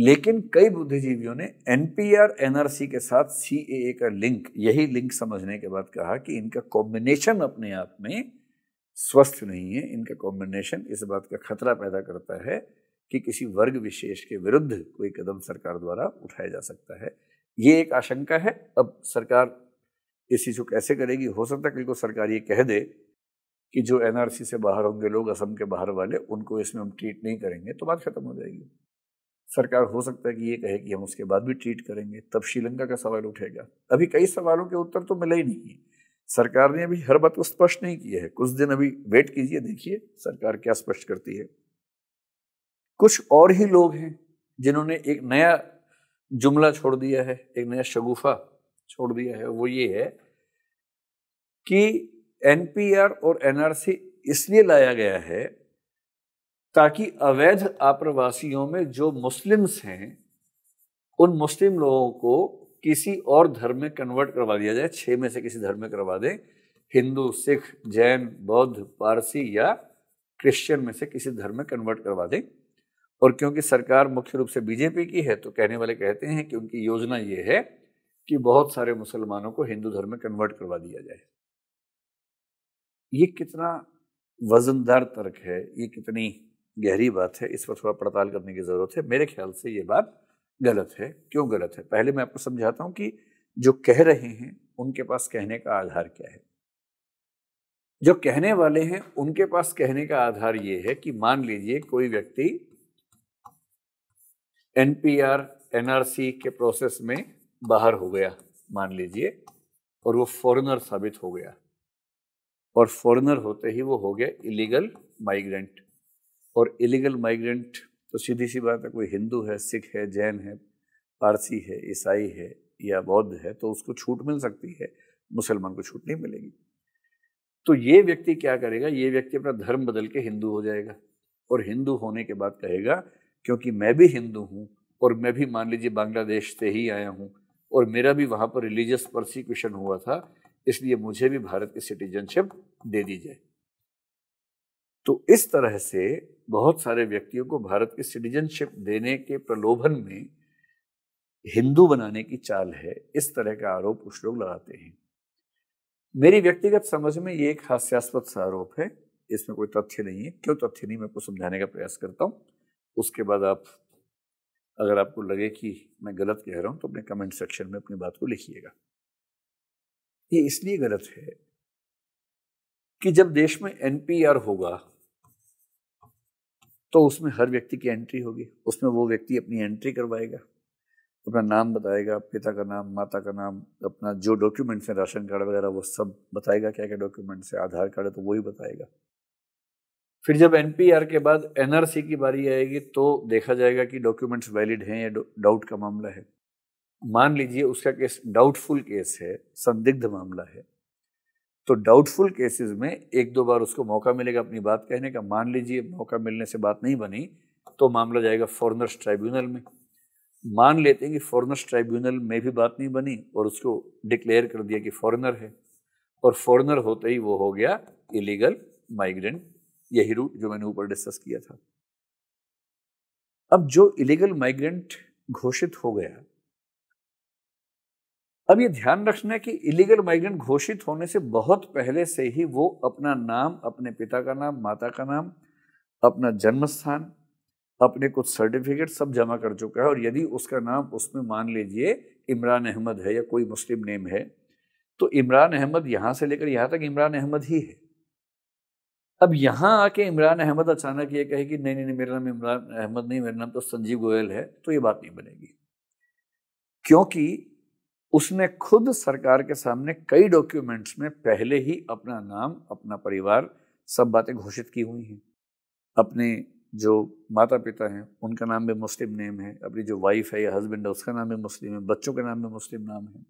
लेकिन कई बुद्धिजीवियों ने एनपीआर एनआरसी के साथ सी का लिंक यही लिंक समझने के बाद कहा कि इनका कॉम्बिनेशन अपने आप में स्वस्थ नहीं है इनका कॉम्बिनेशन इस बात का खतरा पैदा करता है कि किसी वर्ग विशेष के विरुद्ध कोई कदम सरकार द्वारा उठाया जा सकता है ये एक आशंका है अब सरकार इस चीज़ को कैसे करेगी हो सकता है कल को सरकार ये कह दे कि जो एनआरसी से बाहर होंगे लोग असम के बाहर वाले उनको इसमें हम ट्रीट नहीं करेंगे तो बात खत्म हो जाएगी सरकार हो सकता है कि ये कहे कि हम उसके बाद भी ट्रीट करेंगे तब श्रीलंका का सवाल उठेगा अभी कई सवालों के उत्तर तो मिले ही नहीं है सरकार ने अभी हर बात को स्पष्ट नहीं किया है कुछ दिन अभी वेट कीजिए देखिए सरकार क्या स्पष्ट करती है कुछ और ही लोग हैं जिन्होंने एक नया जुमला छोड़ दिया है एक नया शगुफा छोड़ दिया है वो ये है कि एनपीआर और एनआरसी इसलिए लाया गया है ताकि अवैध आप्रवासियों में जो मुस्लिम्स हैं उन मुस्लिम लोगों को किसी और धर्म में कन्वर्ट करवा दिया जाए छः में से किसी धर्म में करवा दें हिंदू सिख जैन बौद्ध पारसी या क्रिश्चियन में से किसी धर्म में कन्वर्ट करवा दें और क्योंकि सरकार मुख्य रूप से बीजेपी की है तो कहने वाले कहते हैं कि उनकी योजना ये है कि बहुत सारे मुसलमानों को हिंदू धर्म में कन्वर्ट करवा दिया जाए ये कितना वजनदार तर्क है ये कितनी गहरी बात है इस पर थोड़ा पड़ताल करने की ज़रूरत है मेरे ख्याल से ये बात गलत है क्यों गलत है पहले मैं आपको समझाता हूँ कि जो कह रहे हैं उनके पास कहने का आधार क्या है जो कहने वाले हैं उनके पास कहने का आधार ये है कि मान लीजिए कोई व्यक्ति आर सी के प्रोसेस में बाहर हो गया मान लीजिए और वो फॉरेनर साबित हो गया और फॉरेनर होते ही वो हो गया इलीगल माइग्रेंट और इलीगल माइग्रेंट तो सीधी सी बात है कोई हिंदू है सिख है जैन है पारसी है ईसाई है या बौद्ध है तो उसको छूट मिल सकती है मुसलमान को छूट नहीं मिलेगी तो ये व्यक्ति क्या करेगा ये व्यक्ति अपना धर्म बदल के हिंदू हो जाएगा और हिंदू होने के बाद कहेगा क्योंकि मैं भी हिंदू हूँ और मैं भी मान लीजिए बांग्लादेश से ही आया हूँ और मेरा भी वहाँ पर रिलीजियस प्रोसिक्यूशन हुआ था इसलिए मुझे भी भारत की सिटीजनशिप दे दी जाए तो इस तरह से बहुत सारे व्यक्तियों को भारत की सिटीजनशिप देने के प्रलोभन में हिंदू बनाने की चाल है इस तरह का आरोप कुछ लोग लगाते हैं मेरी व्यक्तिगत समझ में ये एक हास्यास्पद सा आरोप है इसमें कोई तथ्य नहीं है क्यों तथ्य नहीं मैं आपको समझाने का प्रयास करता हूँ उसके बाद आप अगर आपको लगे कि मैं गलत कह रहा हूँ तो अपने कमेंट सेक्शन में अपनी बात को लिखिएगा ये इसलिए गलत है कि जब देश में एनपीआर होगा तो उसमें हर व्यक्ति की एंट्री होगी उसमें वो व्यक्ति अपनी एंट्री करवाएगा अपना नाम बताएगा पिता का नाम माता का नाम अपना जो डॉक्यूमेंट्स हैं राशन कार्ड वगैरह वो सब बताएगा क्या क्या डॉक्यूमेंट्स है आधार कार्ड है तो वही बताएगा फिर जब एन के बाद एन की बारी आएगी तो देखा जाएगा कि डॉक्यूमेंट्स वैलिड हैं या डाउट का मामला है मान लीजिए उसका केस डाउटफुल केस है संदिग्ध मामला है तो डाउटफुल केसेस में एक दो बार उसको मौका मिलेगा अपनी बात कहने का मान लीजिए मौका मिलने से बात नहीं बनी तो मामला जाएगा फॉरनर्स ट्राइब्यूनल में मान लेते हैं कि फॉरनर्स ट्राइब्यूनल में भी बात नहीं बनी और उसको डिक्लेयर कर दिया कि फॉरनर है और फॉरनर होते ही वो हो गया इलीगल माइग्रेंट यही रूट जो मैंने ऊपर डिस्कस किया था अब जो इलीगल माइग्रेंट घोषित हो गया अब ये ध्यान रखना है कि इलीगल माइग्रेंट घोषित होने से बहुत पहले से ही वो अपना नाम अपने पिता का नाम माता का नाम अपना जन्म स्थान अपने कुछ सर्टिफिकेट सब जमा कर चुका है और यदि उसका नाम उसमें मान लीजिए इमरान अहमद है या कोई मुस्लिम नेम है तो इमरान अहमद यहाँ से लेकर यहाँ तक इमरान अहमद ही है अब यहाँ आके इमरान अहमद अचानक ये कहे कि नहीं नहीं नहीं मेरा नाम इमरान अहमद नहीं मेरा नाम तो संजीव गोयल है तो ये बात नहीं बनेगी क्योंकि उसने खुद सरकार के सामने कई डॉक्यूमेंट्स में पहले ही अपना नाम अपना परिवार सब बातें घोषित की हुई हैं अपने जो माता पिता हैं उनका नाम भी मुस्लिम नेम है अपनी जो वाइफ है या हस्बैंड है उसका नाम भी मुस्लिम है बच्चों के नाम भी मुस्लिम नाम है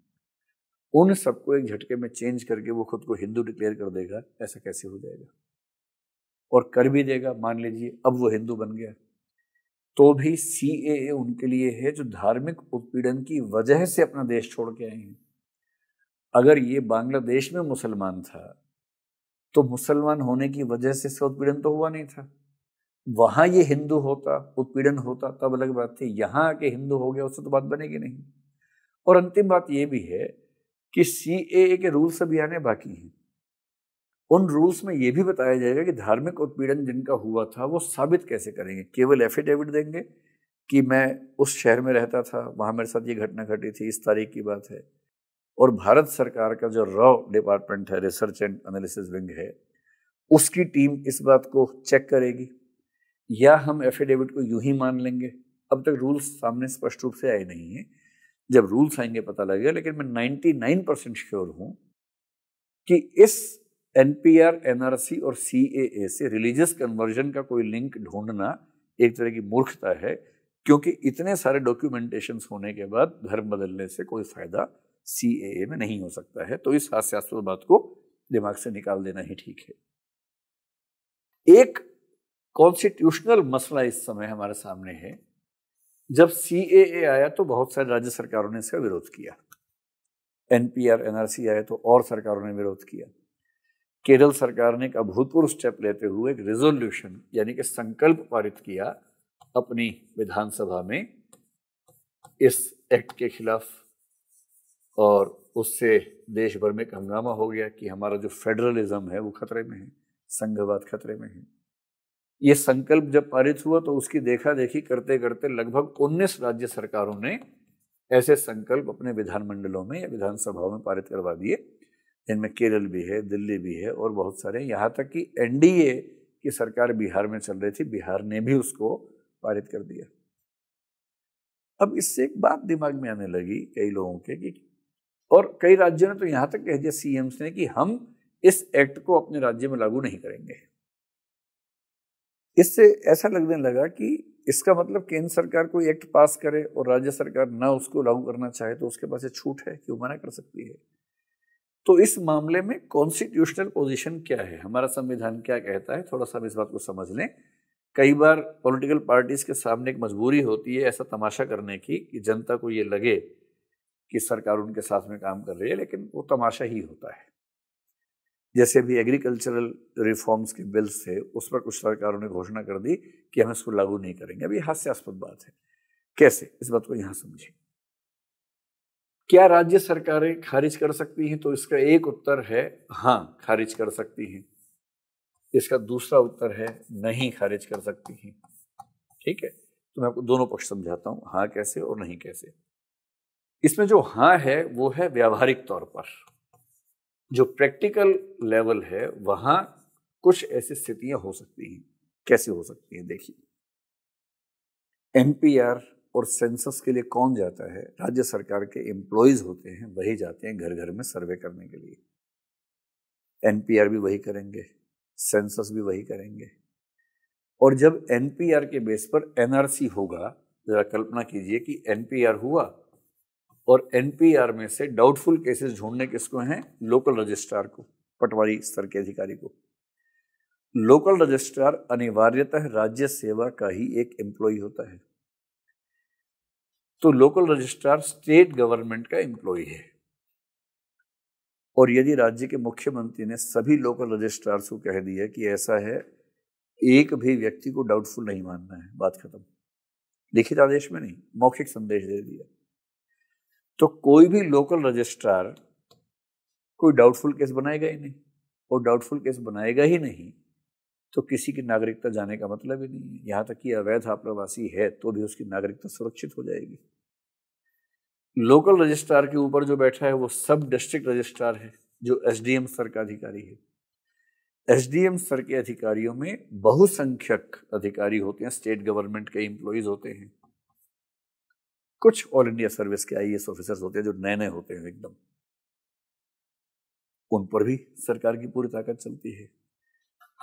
उन सबको एक झटके में चेंज करके वो खुद को हिंदू डिक्लेयर कर देगा ऐसा कैसे हो जाएगा और कर भी देगा मान लीजिए अब वो हिंदू बन गया तो भी सी ए उनके लिए है जो धार्मिक उत्पीड़न की वजह से अपना देश छोड़ के आए हैं अगर ये बांग्लादेश में मुसलमान था तो मुसलमान होने की वजह से इसका उत्पीड़न तो हुआ नहीं था वहाँ ये हिंदू होता उत्पीड़न होता तब अलग बात थी यहाँ आके हिंदू हो गया उससे तो बात बनेगी नहीं और अंतिम बात ये भी है कि सी ए के रूल्स अभी आने बाकी हैं उन रूल्स में ये भी बताया जाएगा कि धार्मिक उत्पीड़न जिनका हुआ था वो साबित कैसे करेंगे केवल एफिडेविट देंगे कि मैं उस शहर में रहता था वहाँ मेरे साथ ये घटना घटी थी इस तारीख की बात है और भारत सरकार का जो रॉ डिपार्टमेंट है रिसर्च एंड एनालिसिस विंग है उसकी टीम इस बात को चेक करेगी या हम एफिडेविट को यूं ही मान लेंगे अब तक रूल्स सामने स्पष्ट रूप से आए नहीं हैं जब रूल्स आएंगे पता लगेगा लेकिन मैं 99 परसेंट श्योर हूँ कि इस एनपीआर एनआरसी और सी ए ए से रिलीजियस कन्वर्जन का कोई लिंक ढूंढना एक तरह की मूर्खता है क्योंकि इतने सारे डॉक्यूमेंटेशन होने के बाद धर्म बदलने से कोई फ़ायदा सी ए में नहीं हो सकता है तो इस हास्यास्पद बात को दिमाग से निकाल देना ही ठीक है एक कॉन्स्टिट्यूशनल मसला इस समय हमारे सामने है जब सी ए आया तो बहुत सारे राज्य सरकारों ने इसका विरोध किया एनपीआर एनआरसी आया तो और सरकारों ने विरोध किया केरल सरकार ने एक अभूतपूर्व स्टेप लेते हुए एक रिजोल्यूशन यानी कि संकल्प पारित किया अपनी विधानसभा में इस एक्ट के खिलाफ और उससे देश भर में एक हंगामा हो गया कि हमारा जो फेडरलिज्म है वो खतरे में है संघवाद खतरे में है ये संकल्प जब पारित हुआ तो उसकी देखा देखी करते करते लगभग 19 राज्य सरकारों ने ऐसे संकल्प अपने विधानमंडलों में या विधानसभाओं में पारित करवा दिए इनमें केरल भी है दिल्ली भी है और बहुत सारे यहाँ तक कि एनडीए की सरकार बिहार में चल रही थी बिहार ने भी उसको पारित कर दिया अब इससे एक बात दिमाग में आने लगी कई लोगों के कि और कई राज्यों ने तो यहाँ तक कह दिया सीएम्स ने कि हम इस एक्ट को अपने राज्य में लागू नहीं करेंगे इससे ऐसा लगने लगा कि इसका मतलब केंद्र सरकार कोई एक्ट पास करे और राज्य सरकार ना उसको लागू करना चाहे तो उसके पास ये छूट है कि वो मना कर सकती है तो इस मामले में कॉन्स्टिट्यूशनल पोजीशन क्या है हमारा संविधान क्या कहता है थोड़ा सा हम इस बात को समझ लें कई बार पॉलिटिकल पार्टीज के सामने एक मजबूरी होती है ऐसा तमाशा करने की कि जनता को ये लगे कि सरकार उनके साथ में काम कर रही है लेकिन वो तमाशा ही होता है जैसे भी एग्रीकल्चरल रिफॉर्म्स के बिल्स थे उस पर कुछ सरकारों ने घोषणा कर दी कि हम इसको लागू नहीं करेंगे अभी हास्यास्पद बात है कैसे इस बात को यहाँ समझें क्या राज्य सरकारें खारिज कर सकती हैं तो इसका एक उत्तर है हाँ खारिज कर सकती हैं इसका दूसरा उत्तर है नहीं खारिज कर सकती हैं ठीक है तो मैं आपको दोनों पक्ष समझाता हूँ हाँ कैसे और नहीं कैसे इसमें जो हाँ है वो है व्यावहारिक तौर पर जो प्रैक्टिकल लेवल है वहाँ कुछ ऐसी स्थितियाँ हो सकती हैं कैसे हो सकती हैं देखिए एम पी आर और सेंसस के लिए कौन जाता है राज्य सरकार के एम्प्लॉयज होते हैं वही जाते हैं घर घर में सर्वे करने के लिए एनपीआर भी वही करेंगे सेंसस भी वही करेंगे और जब एनपीआर के बेस पर एनआरसी होगा जरा कल्पना कीजिए कि एनपीआर हुआ और एनपीआर में से डाउटफुल केसेस ढूंढने किसको हैं लोकल रजिस्ट्रार को पटवारी स्तर के अधिकारी को लोकल रजिस्ट्रार अनिवार्यतः राज्य सेवा का ही एक एम्प्लॉय होता है तो लोकल रजिस्ट्रार स्टेट गवर्नमेंट का एम्प्लॉय है और यदि राज्य के मुख्यमंत्री ने सभी लोकल रजिस्ट्रार्स को कह दिया कि ऐसा है एक भी व्यक्ति को डाउटफुल नहीं मानना है बात खत्म लिखित आदेश में नहीं मौखिक संदेश दे दिया तो कोई भी लोकल रजिस्ट्रार कोई डाउटफुल केस बनाएगा ही नहीं और डाउटफुल केस बनाएगा ही नहीं तो किसी की नागरिकता जाने का मतलब ही नहीं है यहाँ तक कि अवैध आप्रवासी है तो भी उसकी नागरिकता सुरक्षित हो जाएगी लोकल रजिस्ट्रार के ऊपर जो बैठा है वो सब डिस्ट्रिक्ट रजिस्ट्रार है जो एसडीएम सर का अधिकारी है एसडीएम सर के अधिकारियों में बहुसंख्यक अधिकारी होते हैं स्टेट गवर्नमेंट के एम्प्लॉयज होते हैं कुछ ऑल इंडिया सर्विस के एस ऑफिसर्स होते हैं जो नए नए होते हैं एकदम उन पर भी सरकार की पूरी ताकत चलती है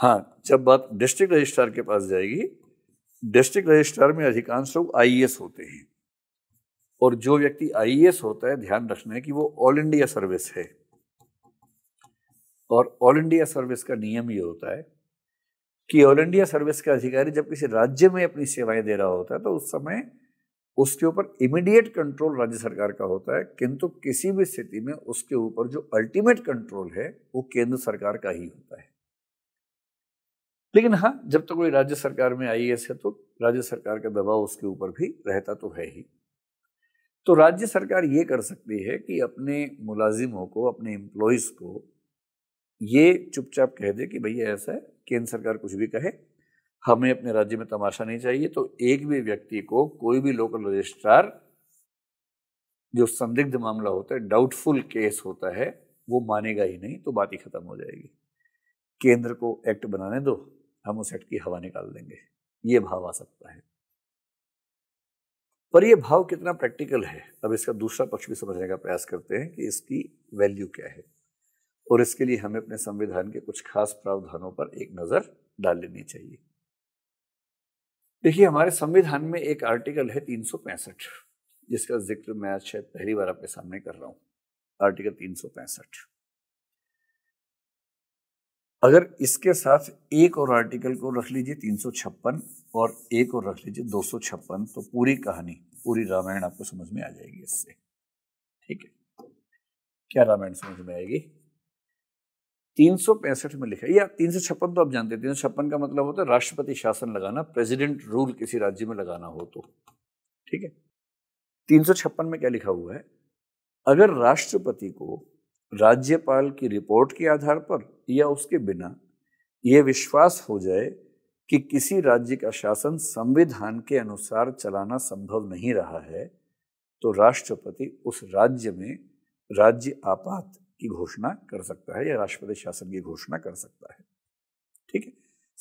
हाँ जब बात डिस्ट्रिक्ट रजिस्ट्रार के पास जाएगी डिस्ट्रिक्ट रजिस्ट्रार में अधिकांश लोग आईएएस होते हैं और जो व्यक्ति आई e होता है ध्यान रखना है कि वो ऑल इंडिया सर्विस है और ऑल इंडिया सर्विस का नियम ये होता है कि ऑल इंडिया सर्विस का अधिकारी जब किसी राज्य में अपनी सेवाएं दे रहा होता है तो उस समय उसके ऊपर इमीडिएट कंट्रोल राज्य सरकार का होता है किंतु किसी भी स्थिति में उसके ऊपर जो अल्टीमेट कंट्रोल है वो केंद्र सरकार का ही होता है लेकिन हाँ जब तक तो कोई राज्य सरकार में आई e है तो राज्य सरकार का दबाव उसके ऊपर भी रहता तो है ही तो राज्य सरकार ये कर सकती है कि अपने मुलाजिमों को अपने एम्प्लॉयज़ को ये चुपचाप कह दे कि भैया ऐसा है केंद्र सरकार कुछ भी कहे हमें अपने राज्य में तमाशा नहीं चाहिए तो एक भी व्यक्ति को कोई भी लोकल रजिस्ट्रार जो संदिग्ध मामला होता है डाउटफुल केस होता है वो मानेगा ही नहीं तो बात ही खत्म हो जाएगी केंद्र को एक्ट बनाने दो हम उस एक्ट की हवा निकाल देंगे ये भाव आ सकता है पर ये भाव कितना प्रैक्टिकल है अब इसका दूसरा पक्ष भी समझने का प्रयास करते हैं कि इसकी वैल्यू क्या है और इसके लिए हमें अपने संविधान के कुछ खास प्रावधानों पर एक नज़र डाल लेनी चाहिए देखिए हमारे संविधान में एक आर्टिकल है तीन जिसका जिक्र मैं आज शायद पहली बार आपके सामने कर रहा हूँ आर्टिकल तीन अगर इसके साथ एक और आर्टिकल को रख लीजिए तीन और एक और रख लीजिए दो तो पूरी कहानी पूरी रामायण आपको समझ में आ जाएगी इससे ठीक है क्या रामायण समझ में आएगी तीन में लिखा या तीन तो आप जानते हैं तीन का मतलब होता है राष्ट्रपति शासन लगाना प्रेसिडेंट रूल किसी राज्य में लगाना हो तो ठीक है तीन में क्या लिखा हुआ है अगर राष्ट्रपति को राज्यपाल की रिपोर्ट के आधार पर या उसके बिना ये विश्वास हो जाए कि किसी राज्य का शासन संविधान के अनुसार चलाना संभव नहीं रहा है तो राष्ट्रपति उस राज्य में राज्य आपात की घोषणा कर सकता है या राष्ट्रपति शासन की घोषणा कर सकता है ठीक है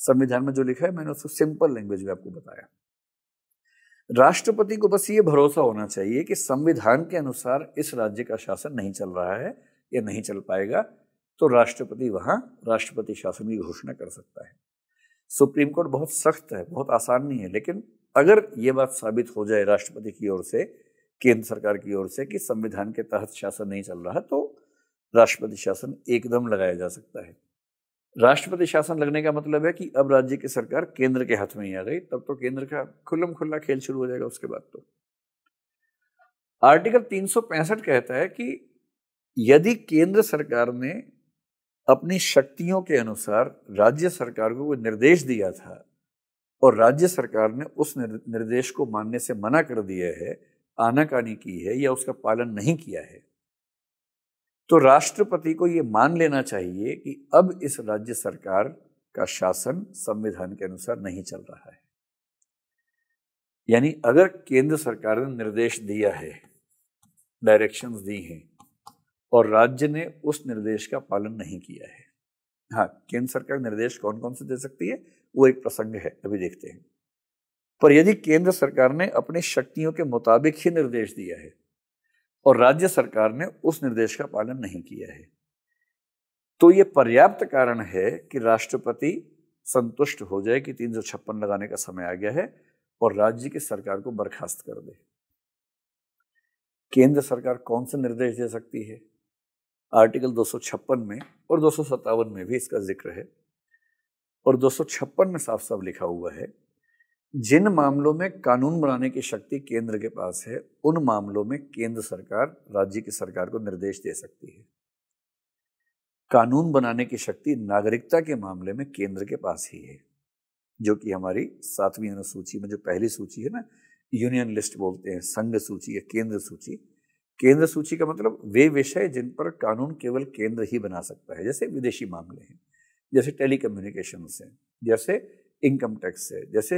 संविधान में जो लिखा है मैंने उसको सिंपल लैंग्वेज में आपको बताया राष्ट्रपति को बस ये भरोसा होना चाहिए कि संविधान के अनुसार इस राज्य का शासन नहीं चल रहा है ये नहीं चल पाएगा तो राष्ट्रपति वहाँ राष्ट्रपति शासन की घोषणा कर सकता है सुप्रीम कोर्ट बहुत सख्त है बहुत आसान नहीं है लेकिन अगर ये बात साबित हो जाए राष्ट्रपति की ओर से केंद्र सरकार की ओर से कि संविधान के तहत शासन नहीं चल रहा तो राष्ट्रपति शासन एकदम लगाया जा सकता है राष्ट्रपति शासन लगने का मतलब है कि अब राज्य की सरकार केंद्र के हाथ में ही आ गई तब तो केंद्र का खुल्लम खुल्ला खेल शुरू हो जाएगा उसके बाद तो आर्टिकल 365 कहता है कि यदि केंद्र सरकार ने अपनी शक्तियों के अनुसार राज्य सरकार को कोई निर्देश दिया था और राज्य सरकार ने उस निर्देश को मानने से मना कर दिया है आनाकानी की है या उसका पालन नहीं किया है तो राष्ट्रपति को ये मान लेना चाहिए कि अब इस राज्य सरकार का शासन संविधान के अनुसार नहीं चल रहा है यानी अगर केंद्र सरकार ने निर्देश दिया है डायरेक्शंस दी हैं और राज्य ने उस निर्देश का पालन नहीं किया है हाँ केंद्र सरकार निर्देश कौन कौन से दे सकती है वो एक प्रसंग है अभी देखते हैं पर यदि केंद्र सरकार ने अपनी शक्तियों के मुताबिक ही निर्देश दिया है और राज्य सरकार ने उस निर्देश का पालन नहीं किया है तो ये पर्याप्त कारण है कि राष्ट्रपति संतुष्ट हो जाए कि तीन लगाने का समय आ गया है और राज्य की सरकार को बर्खास्त कर दे केंद्र सरकार कौन से निर्देश दे सकती है आर्टिकल दो में और दो में भी इसका जिक्र है और दो में साफ साफ लिखा हुआ है जिन मामलों में कानून बनाने की शक्ति केंद्र के पास है उन मामलों में केंद्र सरकार राज्य की सरकार को निर्देश दे सकती है कानून बनाने की शक्ति नागरिकता के मामले में केंद्र के पास ही है जो कि हमारी सातवीं अनुसूची में जो पहली सूची है ना यूनियन लिस्ट बोलते हैं संघ सूची या केंद्र सूची केंद्र सूची का मतलब वे विषय जिन पर कानून केवल केंद्र ही बना सकता है जैसे विदेशी मामले हैं जैसे टेली है जैसे इनकम टैक्स है जैसे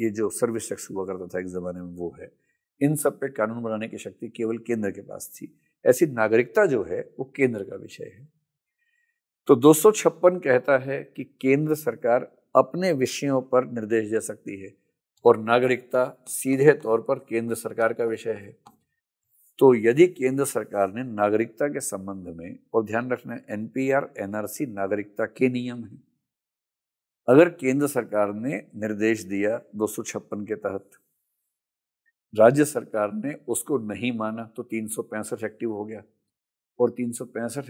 ये जो सर्विस टैक्स हुआ करता था एक ज़माने में वो है इन सब पे कानून बनाने की शक्ति केवल केंद्र के पास थी ऐसी नागरिकता जो है वो केंद्र का विषय है तो दो कहता है कि केंद्र सरकार अपने विषयों पर निर्देश दे सकती है और नागरिकता सीधे तौर पर केंद्र सरकार का विषय है तो यदि केंद्र सरकार ने नागरिकता के संबंध में और ध्यान रखना एनपीआर एनआरसी नागरिकता के नियम है अगर केंद्र सरकार ने निर्देश दिया दो के तहत राज्य सरकार ने उसको नहीं माना तो तीन एक्टिव हो गया और तीन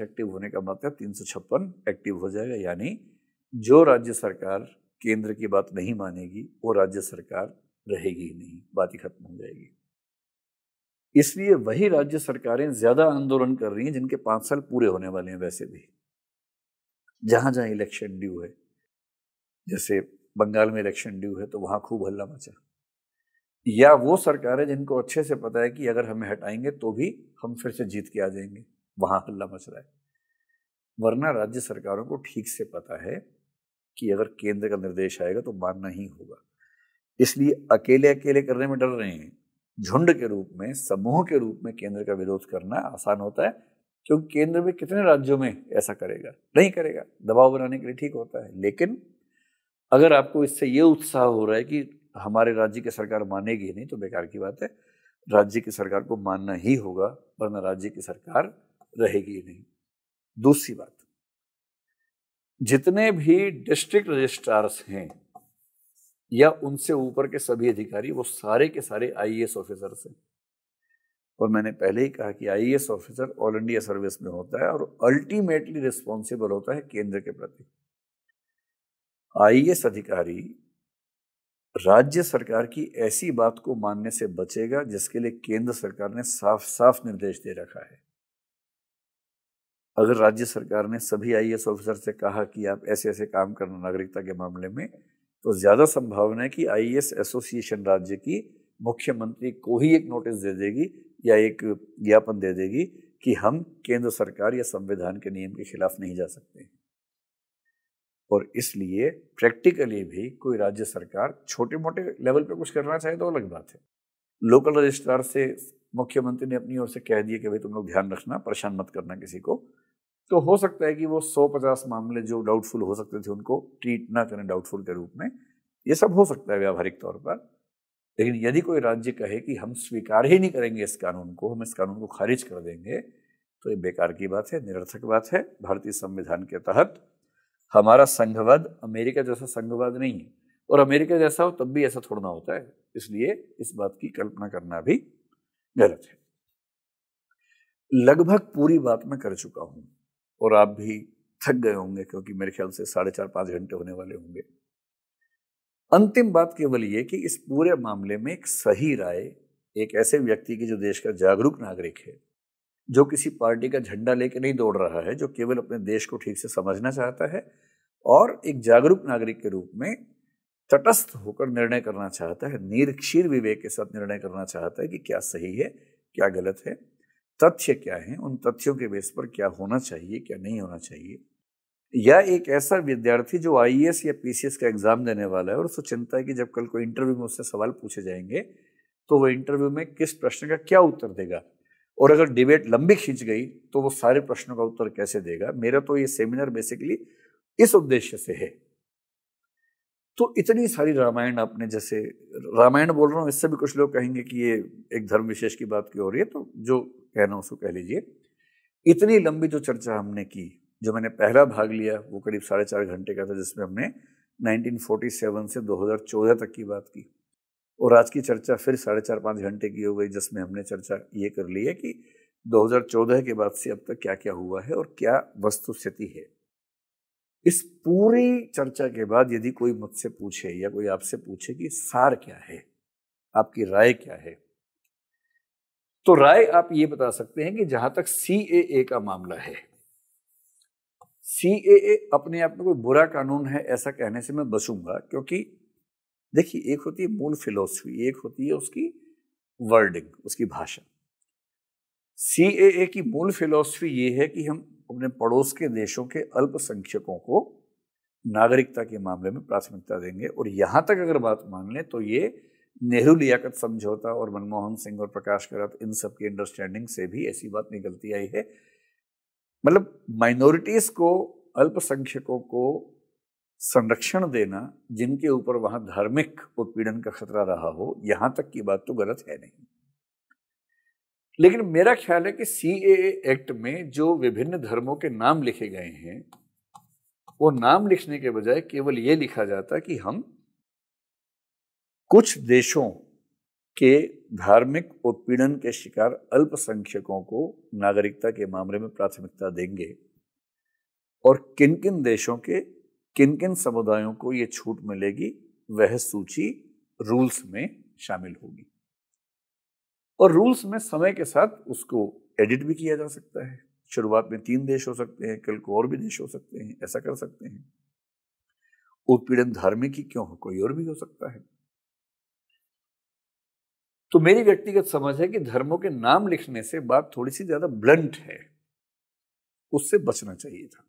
एक्टिव होने का मतलब तीन एक्टिव हो जाएगा यानी जो राज्य सरकार केंद्र की बात नहीं मानेगी वो राज्य सरकार रहेगी ही नहीं बात ही खत्म हो जाएगी इसलिए वही राज्य सरकारें ज्यादा आंदोलन कर रही हैं जिनके पांच साल पूरे होने वाले हैं वैसे भी जहां जहां इलेक्शन ड्यू है जैसे बंगाल में इलेक्शन ड्यू है तो वहां खूब हल्ला मचा या वो सरकार है जिनको अच्छे से पता है कि अगर हमें हटाएंगे तो भी हम फिर से जीत के आ जाएंगे वहां हल्ला मच रहा है वरना राज्य सरकारों को ठीक से पता है कि अगर केंद्र का निर्देश आएगा तो मानना ही होगा इसलिए अकेले अकेले करने में डर रहे हैं झुंड के रूप में समूह के रूप में केंद्र का विरोध करना आसान होता है क्योंकि केंद्र में कितने राज्यों में ऐसा करेगा नहीं करेगा दबाव बनाने के लिए ठीक होता है लेकिन अगर आपको इससे ये उत्साह हो रहा है कि हमारे राज्य की सरकार मानेगी नहीं तो बेकार की बात है राज्य की सरकार को मानना ही होगा वरना राज्य की सरकार रहेगी नहीं दूसरी बात जितने भी डिस्ट्रिक्ट रजिस्ट्रार्स हैं या उनसे ऊपर के सभी अधिकारी वो सारे के सारे आई ऑफिसर हैं और मैंने पहले ही कहा कि I officer all India service में होता है और अल्टीमेटली रिस्पॉन्सिबल होता है केंद्र के प्रति आई अधिकारी राज्य सरकार की ऐसी बात को मानने से बचेगा जिसके लिए केंद्र सरकार ने साफ साफ निर्देश दे रखा है अगर राज्य सरकार ने सभी आई ऑफिसर से कहा कि आप ऐसे ऐसे काम करना नागरिकता के मामले में तो ज़्यादा संभावना है कि आई एसोसिएशन राज्य की मुख्यमंत्री को ही एक नोटिस दे देगी या एक ज्ञापन दे देगी कि हम केंद्र सरकार या संविधान के नियम के खिलाफ नहीं जा सकते हैं और इसलिए प्रैक्टिकली भी कोई राज्य सरकार छोटे मोटे लेवल पे कुछ करना चाहे तो अलग बात है लोकल रजिस्ट्रार से मुख्यमंत्री ने अपनी ओर से कह दिया कि भाई तुम लोग ध्यान रखना परेशान मत करना किसी को तो हो सकता है कि वो सौ पचास मामले जो डाउटफुल हो सकते थे उनको ट्रीट ना करें डाउटफुल के रूप में ये सब हो सकता है व्यावहारिक तौर पर लेकिन यदि कोई राज्य कहे कि हम स्वीकार ही नहीं करेंगे इस कानून को हम इस कानून को खारिज कर देंगे तो ये बेकार की बात है निरर्थक बात है भारतीय संविधान के तहत हमारा संघवाद अमेरिका जैसा संघवाद नहीं है और अमेरिका जैसा हो तब भी ऐसा थोड़ा ना होता है इसलिए इस बात की कल्पना करना भी गलत है लगभग पूरी बात मैं कर चुका हूं और आप भी थक गए होंगे क्योंकि मेरे ख्याल से साढ़े चार पाँच घंटे होने वाले होंगे अंतिम बात केवल ये कि इस पूरे मामले में एक सही राय एक ऐसे व्यक्ति की जो देश का जागरूक नागरिक है जो किसी पार्टी का झंडा लेके नहीं दौड़ रहा है जो केवल अपने देश को ठीक से समझना चाहता है और एक जागरूक नागरिक के रूप में तटस्थ होकर निर्णय करना चाहता है निरक्षीर विवेक के साथ निर्णय करना चाहता है कि क्या सही है क्या गलत है तथ्य क्या हैं उन तथ्यों के बेस पर क्या होना चाहिए क्या नहीं होना चाहिए या एक ऐसा विद्यार्थी जो आई e या पी का एग्ज़ाम देने वाला है और उसको चिंता है कि जब कल कोई इंटरव्यू में उससे सवाल पूछे जाएंगे तो वो इंटरव्यू में किस प्रश्न का क्या उत्तर देगा और अगर डिबेट लंबी खींच गई तो वो सारे प्रश्नों का उत्तर कैसे देगा मेरा तो ये सेमिनार बेसिकली इस उद्देश्य से है तो इतनी सारी रामायण आपने जैसे रामायण बोल रहा हूँ इससे भी कुछ लोग कहेंगे कि ये एक धर्म विशेष की बात क्यों हो रही है तो जो कहना उसको कह लीजिए इतनी लंबी जो चर्चा हमने की जो मैंने पहला भाग लिया वो करीब साढ़े चार घंटे का था जिसमें हमने 1947 से 2014 तक की बात की और आज की चर्चा फिर साढ़े चार पाँच घंटे की हो गई जिसमें हमने चर्चा ये कर ली है कि 2014 के बाद से अब तक क्या क्या हुआ है और क्या वस्तु स्थिति है इस पूरी चर्चा के बाद यदि कोई मुझसे पूछे या कोई आपसे पूछे कि सार क्या है आपकी राय क्या है तो राय आप ये बता सकते हैं कि जहां तक सी ए का मामला है सी ए अपने आप में कोई बुरा कानून है ऐसा कहने से मैं बसूंगा क्योंकि देखिए एक होती है मूल फिलोसफी एक होती है उसकी वर्डिंग उसकी भाषा सी ए की मूल फिलोसफी ये है कि हम अपने पड़ोस के देशों के अल्पसंख्यकों को नागरिकता के मामले में प्राथमिकता देंगे और यहां तक अगर बात मान लें तो ये नेहरू लियाकत समझौता और मनमोहन सिंह और प्रकाश करत इन सब की अंडरस्टैंडिंग से भी ऐसी बात निकलती आई है मतलब माइनॉरिटीज़ को अल्पसंख्यकों को संरक्षण देना जिनके ऊपर वहां धार्मिक उत्पीड़न का खतरा रहा हो यहां तक की बात तो गलत है नहीं लेकिन मेरा ख्याल है कि सी एक्ट में जो विभिन्न धर्मों के नाम लिखे गए हैं वो नाम लिखने के बजाय केवल ये लिखा जाता कि हम कुछ देशों के धार्मिक उत्पीड़न के शिकार अल्पसंख्यकों को नागरिकता के मामले में प्राथमिकता देंगे और किन किन देशों के किन किन समुदायों को ये छूट मिलेगी वह सूची रूल्स में शामिल होगी और रूल्स में समय के साथ उसको एडिट भी किया जा सकता है शुरुआत में तीन देश हो सकते हैं कल को और भी देश हो सकते हैं ऐसा कर सकते हैं उत्पीड़न धार्मिक ही क्यों हो कोई और भी हो सकता है तो मेरी व्यक्तिगत समझ है कि धर्मों के नाम लिखने से बात थोड़ी सी ज्यादा ब्लंट है उससे बचना चाहिए था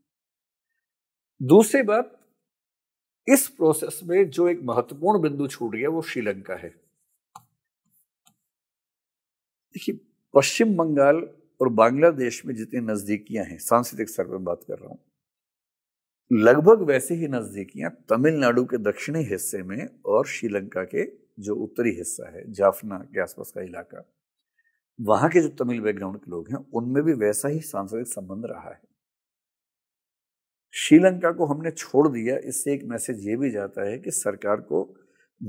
दूसरी बात इस प्रोसेस में जो एक महत्वपूर्ण बिंदु छूट गया वो श्रीलंका है देखिए पश्चिम बंगाल और बांग्लादेश में जितनी नज़दीकियां हैं सांस्कृतिक स्तर पर बात कर रहा हूं लगभग वैसे ही नज़दीकियां तमिलनाडु के दक्षिणी हिस्से में और श्रीलंका के जो उत्तरी हिस्सा है जाफना के आसपास का इलाका वहां के जो तमिल बैकग्राउंड के लोग हैं उनमें भी वैसा ही सांस्कृतिक संबंध रहा है श्रीलंका को हमने छोड़ दिया इससे एक मैसेज ये भी जाता है कि सरकार को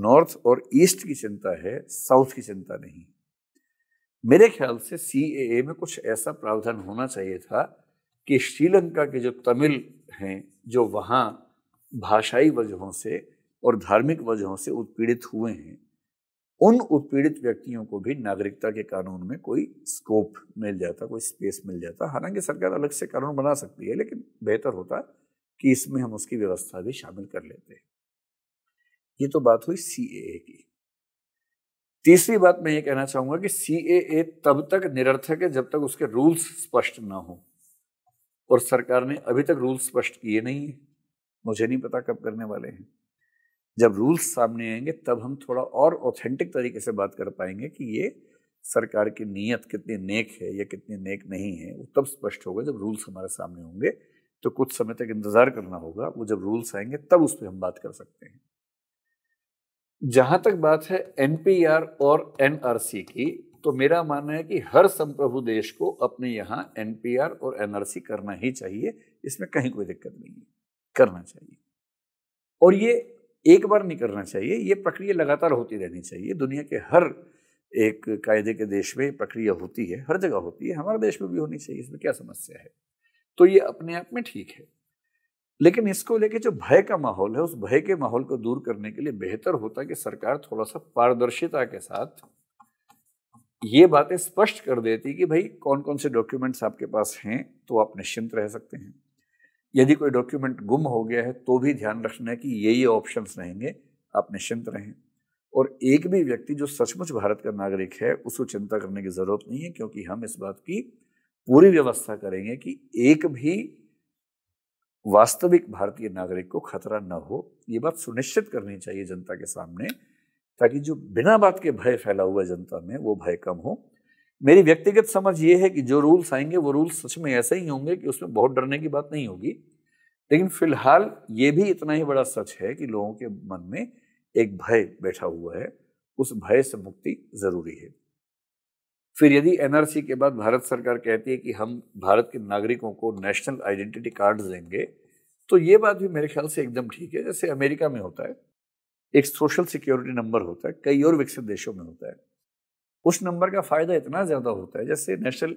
नॉर्थ और ईस्ट की चिंता है साउथ की चिंता नहीं मेरे ख्याल से सी में कुछ ऐसा प्रावधान होना चाहिए था कि श्रीलंका के जो तमिल हैं जो वहाँ भाषाई वजहों से और धार्मिक वजहों से उत्पीड़ित हुए हैं उन उत्पीड़ित व्यक्तियों को भी नागरिकता के कानून में कोई स्कोप मिल जाता कोई स्पेस मिल जाता हालांकि सरकार अलग से कानून बना सकती है लेकिन बेहतर होता कि इसमें हम उसकी व्यवस्था भी शामिल कर लेते हैं ये तो बात हुई सी की तीसरी बात मैं ये कहना चाहूंगा कि सी तब तक निरर्थक है जब तक उसके रूल्स स्पष्ट ना हो और सरकार ने अभी तक रूल्स स्पष्ट किए नहीं है मुझे नहीं पता कब करने वाले हैं जब रूल्स सामने आएंगे तब हम थोड़ा और ऑथेंटिक तरीके से बात कर पाएंगे कि ये सरकार की नीयत कितनी नेक है या कितनी नेक नहीं है वो तब स्पष्ट होगा जब रूल्स हमारे सामने होंगे तो कुछ समय तक इंतज़ार करना होगा वो जब रूल्स आएंगे तब उस पर हम बात कर सकते हैं जहाँ तक बात है एन और एन की तो मेरा मानना है कि हर संप्रभु देश को अपने यहाँ एन और एन करना ही चाहिए इसमें कहीं कोई दिक्कत नहीं है करना चाहिए और ये एक बार नहीं करना चाहिए ये प्रक्रिया लगातार होती रहनी चाहिए दुनिया के हर एक कायदे के देश में प्रक्रिया होती है हर जगह होती है हमारे देश में भी होनी चाहिए इसमें क्या समस्या है तो ये अपने आप में ठीक है लेकिन इसको लेके जो भय का माहौल है उस भय के माहौल को दूर करने के लिए बेहतर होता कि सरकार थोड़ा सा पारदर्शिता के साथ ये बातें स्पष्ट कर देती कि भाई कौन कौन से डॉक्यूमेंट्स आपके पास हैं तो आप निश्चिंत रह सकते हैं यदि कोई डॉक्यूमेंट गुम हो गया है तो भी ध्यान रखना है कि ये ये ऑप्शन रहेंगे आप निश्चिंत रहें और एक भी व्यक्ति जो सचमुच भारत का नागरिक है उसको चिंता करने की ज़रूरत नहीं है क्योंकि हम इस बात की पूरी व्यवस्था करेंगे कि एक भी वास्तविक भारतीय नागरिक को खतरा न हो ये बात सुनिश्चित करनी चाहिए जनता के सामने ताकि जो बिना बात के भय फैला हुआ जनता में वो भय कम हो मेरी व्यक्तिगत समझ ये है कि जो रूल्स आएंगे वो रूल्स सच में ऐसे ही होंगे कि उसमें बहुत डरने की बात नहीं होगी लेकिन फिलहाल ये भी इतना ही बड़ा सच है कि लोगों के मन में एक भय बैठा हुआ है उस भय से मुक्ति ज़रूरी है फिर यदि एनआरसी के बाद भारत सरकार कहती है कि हम भारत के नागरिकों को नेशनल आइडेंटिटी कार्ड देंगे तो ये बात भी मेरे ख्याल से एकदम ठीक है जैसे अमेरिका में होता है एक सोशल सिक्योरिटी नंबर होता है कई और विकसित देशों में होता है उस नंबर का फ़ायदा इतना ज़्यादा होता है जैसे नेशनल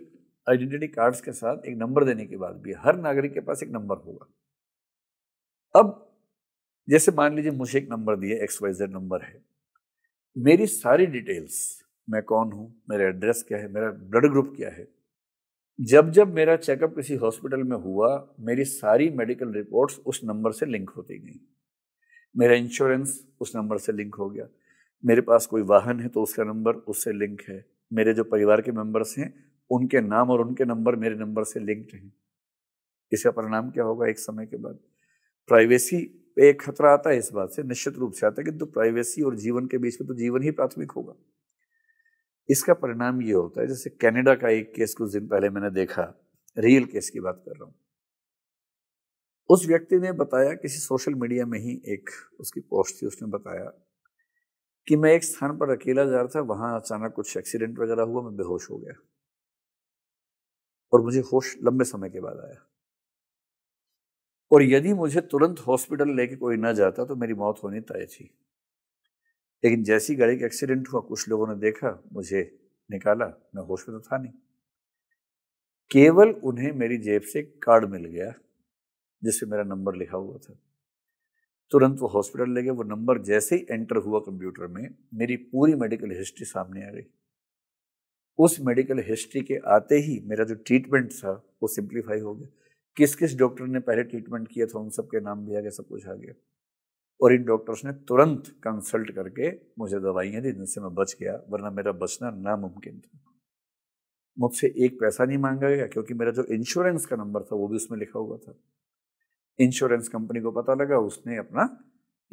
आइडेंटिटी कार्ड्स के साथ एक नंबर देने के बाद भी हर नागरिक के पास एक नंबर होगा अब जैसे मान लीजिए मुझे एक नंबर दिया एक्स वाई जेड नंबर है मेरी सारी डिटेल्स मैं कौन हूँ मेरा एड्रेस क्या है मेरा ब्लड ग्रुप क्या है जब जब मेरा चेकअप किसी हॉस्पिटल में हुआ मेरी सारी मेडिकल रिपोर्ट्स उस नंबर से लिंक होती गई मेरा इंश्योरेंस उस नंबर से लिंक हो गया मेरे पास कोई वाहन है तो उसका नंबर उससे लिंक है मेरे जो परिवार के मेंबर्स हैं उनके नाम और उनके नंबर मेरे नंबर से लिंक्ड हैं इसका परिणाम क्या होगा एक समय के बाद प्राइवेसी पे एक खतरा आता है इस बात से निश्चित रूप से आता है कि तो प्राइवेसी और जीवन के बीच में तो जीवन ही प्राथमिक होगा इसका परिणाम ये होता है जैसे कनाडा का एक केस कुछ दिन पहले मैंने देखा रियल केस की बात कर रहा हूं उस व्यक्ति ने बताया किसी सोशल मीडिया में ही एक उसकी पोस्ट थी उसने बताया कि मैं एक स्थान पर अकेला जा रहा था वहां अचानक कुछ एक्सीडेंट वगैरह हुआ मैं बेहोश हो गया और मुझे होश लंबे समय के बाद आया और यदि मुझे तुरंत हॉस्पिटल लेके कोई ना जाता तो मेरी मौत होनी तय थी लेकिन जैसी गाड़ी का एक्सीडेंट हुआ कुछ लोगों ने देखा मुझे निकाला मैं होश में तो था नहीं केवल उन्हें मेरी जेब से कार्ड मिल गया जिसमें मेरा नंबर लिखा हुआ था तुरंत वो हॉस्पिटल ले गए वो नंबर जैसे ही एंटर हुआ कंप्यूटर में मेरी पूरी मेडिकल हिस्ट्री सामने आ गई उस मेडिकल हिस्ट्री के आते ही मेरा जो ट्रीटमेंट था वो सिंप्लीफाई हो गया किस किस डॉक्टर ने पहले ट्रीटमेंट किया था उन सब के नाम भी आ गया सब कुछ आ गया और इन डॉक्टर्स ने तुरंत कंसल्ट करके मुझे दवाइयाँ दी जिनसे मैं बच गया वरना मेरा बचना नामुमकिन था मुझसे एक पैसा नहीं मांगा गया क्योंकि मेरा जो इंश्योरेंस का नंबर था वो भी उसमें लिखा हुआ था इंश्योरेंस कंपनी को पता लगा उसने अपना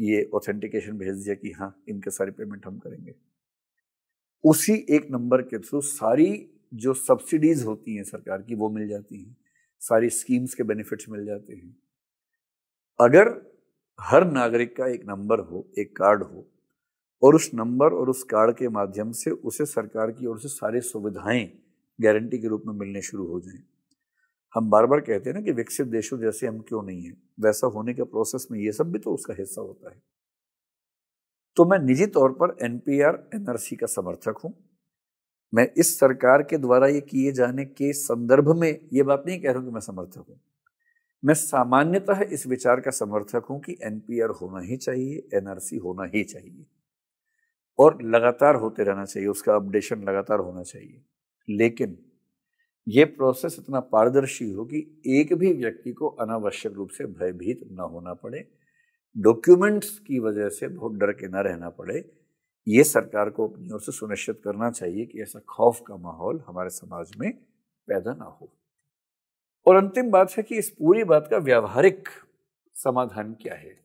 ये ऑथेंटिकेशन भेज दिया कि हाँ इनके सारे पेमेंट हम करेंगे उसी एक नंबर के थ्रू सारी जो सब्सिडीज होती हैं सरकार की वो मिल जाती हैं सारी स्कीम्स के बेनिफिट्स मिल जाते हैं अगर हर नागरिक का एक नंबर हो एक कार्ड हो और उस नंबर और उस कार्ड के माध्यम से उसे सरकार की ओर से सारी सुविधाएं गारंटी के रूप में मिलने शुरू हो जाएं हम बार बार कहते हैं ना कि विकसित देशों जैसे हम क्यों नहीं हैं वैसा होने के प्रोसेस में ये सब भी तो उसका हिस्सा होता है तो मैं निजी तौर पर एन पी एनआरसी का समर्थक हूँ मैं इस सरकार के द्वारा ये किए जाने के संदर्भ में ये बात नहीं कह रहा हूँ कि मैं समर्थक हूँ मैं सामान्यतः इस विचार का समर्थक हूँ कि एन होना ही चाहिए एनआरसी होना ही चाहिए और लगातार होते रहना चाहिए उसका अपडेशन लगातार होना चाहिए लेकिन ये प्रोसेस इतना पारदर्शी हो कि एक भी व्यक्ति को अनावश्यक रूप से भयभीत न होना पड़े डॉक्यूमेंट्स की वजह से बहुत डर के न रहना पड़े ये सरकार को अपनी ओर से सुनिश्चित करना चाहिए कि ऐसा खौफ का माहौल हमारे समाज में पैदा ना हो और अंतिम बात है कि इस पूरी बात का व्यावहारिक समाधान क्या है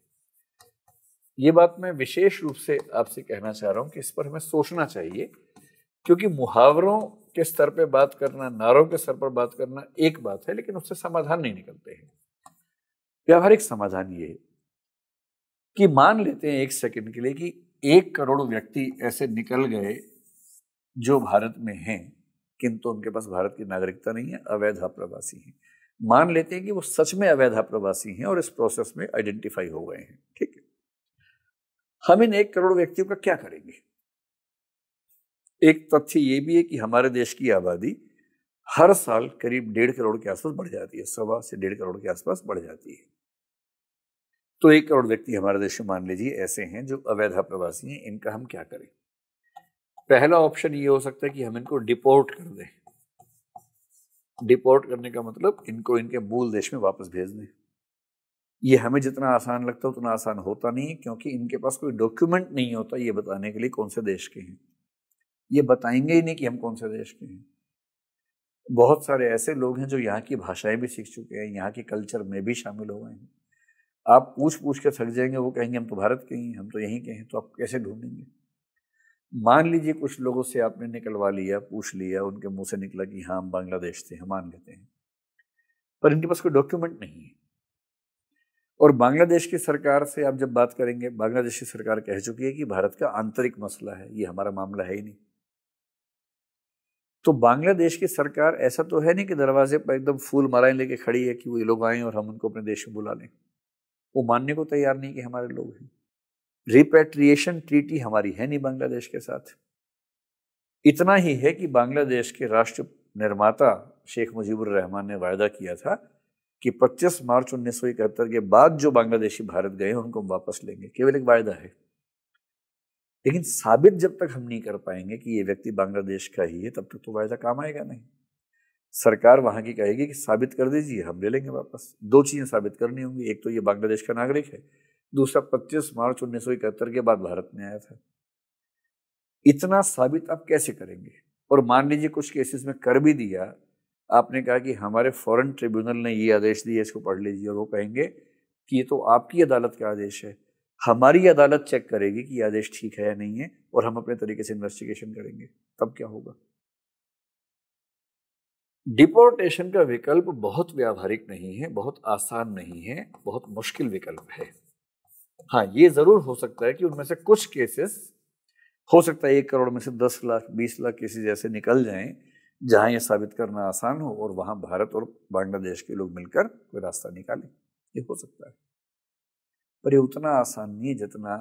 ये बात मैं विशेष रूप से आपसे कहना चाह रहा हूं कि इस पर हमें सोचना चाहिए क्योंकि मुहावरों के स्तर पे बात करना नारों के स्तर पर बात करना एक बात है लेकिन उससे समाधान नहीं निकलते हैं व्यावहारिक समाधान ये कि मान लेते हैं एक सेकंड के लिए कि एक करोड़ व्यक्ति ऐसे निकल गए जो भारत में हैं किंतु उनके पास भारत की नागरिकता नहीं है अवैध प्रवासी हैं मान लेते हैं कि वो सच में अवैध प्रवासी हैं और इस प्रोसेस में आइडेंटिफाई हो गए हैं ठीक है हम इन एक करोड़ व्यक्तियों का क्या करेंगे एक तथ्य ये भी है कि हमारे देश की आबादी हर साल करीब डेढ़ करोड़ के आसपास बढ़ जाती है सवा से डेढ़ करोड़ के आसपास बढ़ जाती है तो एक करोड़ व्यक्ति हमारे देश में मान लीजिए ऐसे हैं जो अवैध प्रवासी हैं इनका हम क्या करें पहला ऑप्शन ये हो सकता है कि हम इनको डिपोर्ट कर दें डिपोर्ट करने का मतलब इनको इनके मूल देश में वापस भेज दें ये हमें जितना आसान लगता है उतना आसान होता नहीं है क्योंकि इनके पास कोई डॉक्यूमेंट नहीं होता ये बताने के लिए कौन से देश के हैं ये बताएंगे ही नहीं कि हम कौन से देश के हैं बहुत सारे ऐसे लोग हैं जो यहाँ की भाषाएं भी सीख चुके हैं यहाँ के कल्चर में भी शामिल हो गए हैं आप पूछ पूछ के थक जाएंगे वो कहेंगे हम तो भारत के ही हम तो यहीं के हैं तो आप कैसे ढूंढेंगे मान लीजिए कुछ लोगों से आपने निकलवा लिया पूछ लिया उनके मुंह से निकला कि हाँ हम बांग्लादेश से हम मान लेते हैं पर इनके पास कोई डॉक्यूमेंट नहीं है और बांग्लादेश की सरकार से आप जब बात करेंगे बांग्लादेश की सरकार कह चुकी है कि भारत का आंतरिक मसला है ये हमारा मामला है ही नहीं तो बांग्लादेश की सरकार ऐसा तो है नहीं कि दरवाजे पर एकदम फूल मालाएं लेके खड़ी है कि वो ये लोग आएँ और हम उनको अपने देश में बुला लें वो मानने को तैयार नहीं कि हमारे लोग हैं रिपेट्रिएशन ट्रीटी हमारी है नहीं बांग्लादेश के साथ इतना ही है कि बांग्लादेश के राष्ट्र निर्माता शेख मुजीबुर रहमान ने वायदा किया था कि 25 मार्च उन्नीस के बाद जो बांग्लादेशी भारत गए उनको हम वापस लेंगे केवल एक वायदा है लेकिन साबित जब तक हम नहीं कर पाएंगे कि ये व्यक्ति बांग्लादेश का ही है तब तक तो वायदा काम आएगा नहीं सरकार वहाँ की कहेगी कि साबित कर दीजिए हम ले लेंगे वापस दो चीज़ें साबित करनी होंगी एक तो ये बांग्लादेश का नागरिक है दूसरा पच्चीस मार्च उन्नीस के बाद भारत में आया था इतना साबित आप कैसे करेंगे और मान लीजिए कुछ केसेस में कर भी दिया आपने कहा कि हमारे फॉरेन ट्रिब्यूनल ने ये आदेश दिया इसको पढ़ लीजिए और वो कहेंगे कि ये तो आपकी अदालत का आदेश है हमारी अदालत चेक करेगी कि यह आदेश ठीक है या नहीं है और हम अपने तरीके से इन्वेस्टिगेशन करेंगे तब क्या होगा डिपोर्टेशन का विकल्प बहुत व्यावहारिक नहीं है बहुत आसान नहीं है बहुत मुश्किल विकल्प है हाँ ये ज़रूर हो सकता है कि उनमें से कुछ केसेस हो सकता है एक करोड़ में से दस लाख बीस लाख केसेस ऐसे निकल जाएं जहां ये साबित करना आसान हो और वहां भारत और बांग्लादेश के लोग मिलकर कोई रास्ता निकालें ये हो सकता है पर ये उतना आसान नहीं है जितना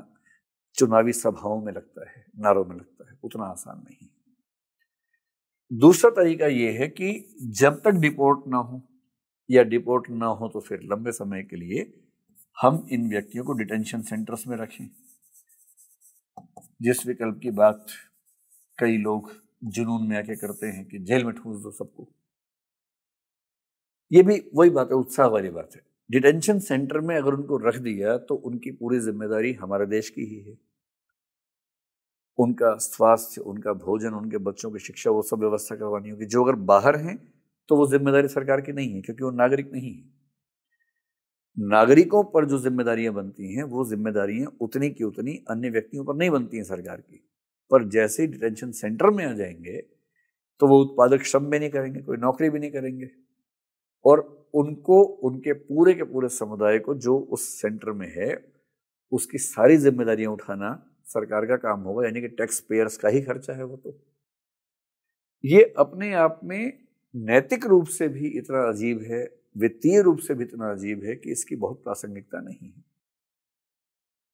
चुनावी सभाओं में लगता है नारों में लगता है उतना आसान नहीं दूसरा तरीका ये है कि जब तक डिपोर्ट ना हो या डिपोर्ट ना हो तो फिर लंबे समय के लिए हम इन व्यक्तियों को डिटेंशन सेंटर्स में रखें जिस विकल्प की बात कई लोग जुनून में आके करते हैं कि जेल में ठूस दो सबको ये भी वही बात है उत्साह वाली बात है डिटेंशन सेंटर में अगर उनको रख दिया तो उनकी पूरी जिम्मेदारी हमारे देश की ही है उनका स्वास्थ्य उनका भोजन उनके बच्चों की शिक्षा वो सब व्यवस्था करवानी होगी जो अगर बाहर हैं तो वो जिम्मेदारी सरकार की नहीं है क्योंकि वो नागरिक नहीं है नागरिकों पर जो जिम्मेदारियां बनती हैं वो जिम्मेदारियां उतनी की उतनी अन्य व्यक्तियों पर नहीं बनती हैं सरकार की पर जैसे ही डिटेंशन सेंटर में आ जाएंगे तो वो उत्पादक श्रम भी नहीं करेंगे कोई नौकरी भी नहीं करेंगे और उनको उनके पूरे के पूरे समुदाय को जो उस सेंटर में है उसकी सारी जिम्मेदारियां उठाना सरकार का काम होगा यानी कि टैक्स पेयर्स का ही खर्चा है वो तो ये अपने आप में नैतिक रूप से भी इतना अजीब है वित्तीय रूप से भी इतना अजीब है कि इसकी बहुत प्रासंगिकता नहीं है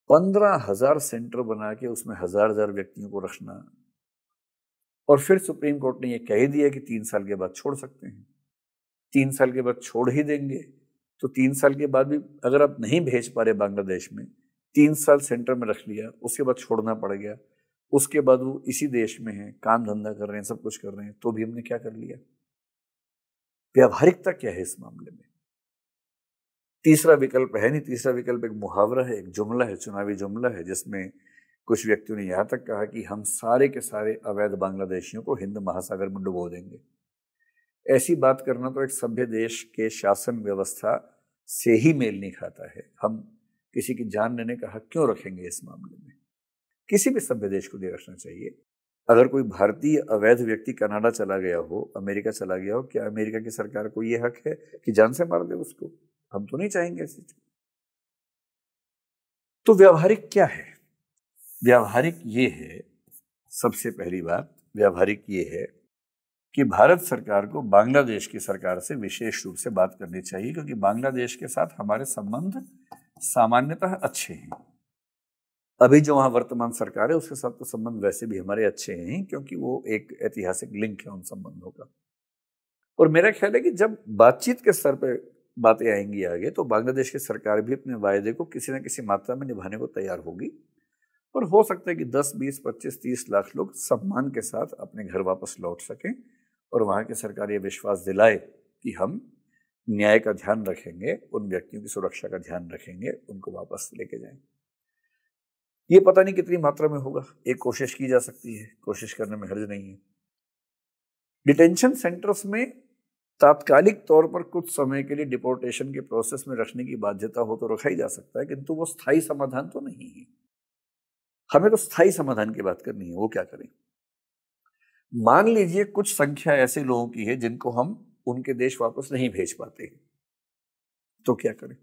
पंद्रह हजार सेंटर बना के उसमें हजार हजार व्यक्तियों को रखना और फिर सुप्रीम कोर्ट ने यह कह दिया कि तीन साल के बाद छोड़ सकते हैं तीन साल के बाद छोड़ ही देंगे तो तीन साल के बाद भी अगर आप नहीं भेज पा रहे बांग्लादेश में तीन साल सेंटर में रख लिया उसके बाद छोड़ना पड़ गया उसके बाद वो इसी देश में है काम धंधा कर रहे हैं सब कुछ कर रहे हैं तो भी हमने क्या कर लिया व्यावहारिकता क्या है इस मामले में तीसरा विकल्प है नहीं तीसरा विकल्प एक मुहावरा है एक जुमला है चुनावी जुमला है जिसमें कुछ व्यक्तियों ने यहां तक कहा कि हम सारे के सारे अवैध बांग्लादेशियों को हिंद महासागर में डुबो देंगे ऐसी बात करना तो एक सभ्य देश के शासन व्यवस्था से ही मेल नहीं खाता है हम किसी की जान लेने का हक क्यों रखेंगे इस मामले में किसी भी सभ्य देश को रखना चाहिए अगर कोई भारतीय अवैध व्यक्ति कनाडा चला गया हो अमेरिका चला गया हो क्या अमेरिका की सरकार को यह हक है कि जान से मार दे उसको हम तो नहीं चाहेंगे ऐसी चीज तो व्यावहारिक क्या है व्यावहारिक ये है सबसे पहली बात व्यावहारिक ये है कि भारत सरकार को बांग्लादेश की सरकार से विशेष रूप से बात करनी चाहिए क्योंकि बांग्लादेश के साथ हमारे संबंध सामान्यतः अच्छे हैं अभी जो वहाँ वर्तमान सरकार है उसके साथ तो संबंध वैसे भी हमारे अच्छे हैं क्योंकि वो एक ऐतिहासिक लिंक है उन संबंधों का और मेरा ख्याल है कि जब बातचीत के स्तर पर बातें आएंगी आगे तो बांग्लादेश की सरकार भी अपने वायदे को किसी न किसी मात्रा में निभाने को तैयार होगी और हो सकता है कि 10, 20, 25, 30 लाख लोग सम्मान के साथ अपने घर वापस लौट सकें और वहाँ की सरकार ये विश्वास दिलाए कि हम न्याय का ध्यान रखेंगे उन व्यक्तियों की सुरक्षा का ध्यान रखेंगे उनको वापस लेके जाएंगे ये पता नहीं कितनी मात्रा में होगा एक कोशिश की जा सकती है कोशिश करने में हर्ज नहीं है डिटेंशन सेंटर्स में तात्कालिक तौर पर कुछ समय के लिए डिपोर्टेशन के प्रोसेस में रखने की बाध्यता हो तो रखा ही जा सकता है किंतु वो स्थायी समाधान तो नहीं है हमें तो स्थायी समाधान की बात करनी है वो क्या करें मान लीजिए कुछ संख्या ऐसे लोगों की है जिनको हम उनके देश वापस नहीं भेज पाते तो क्या करें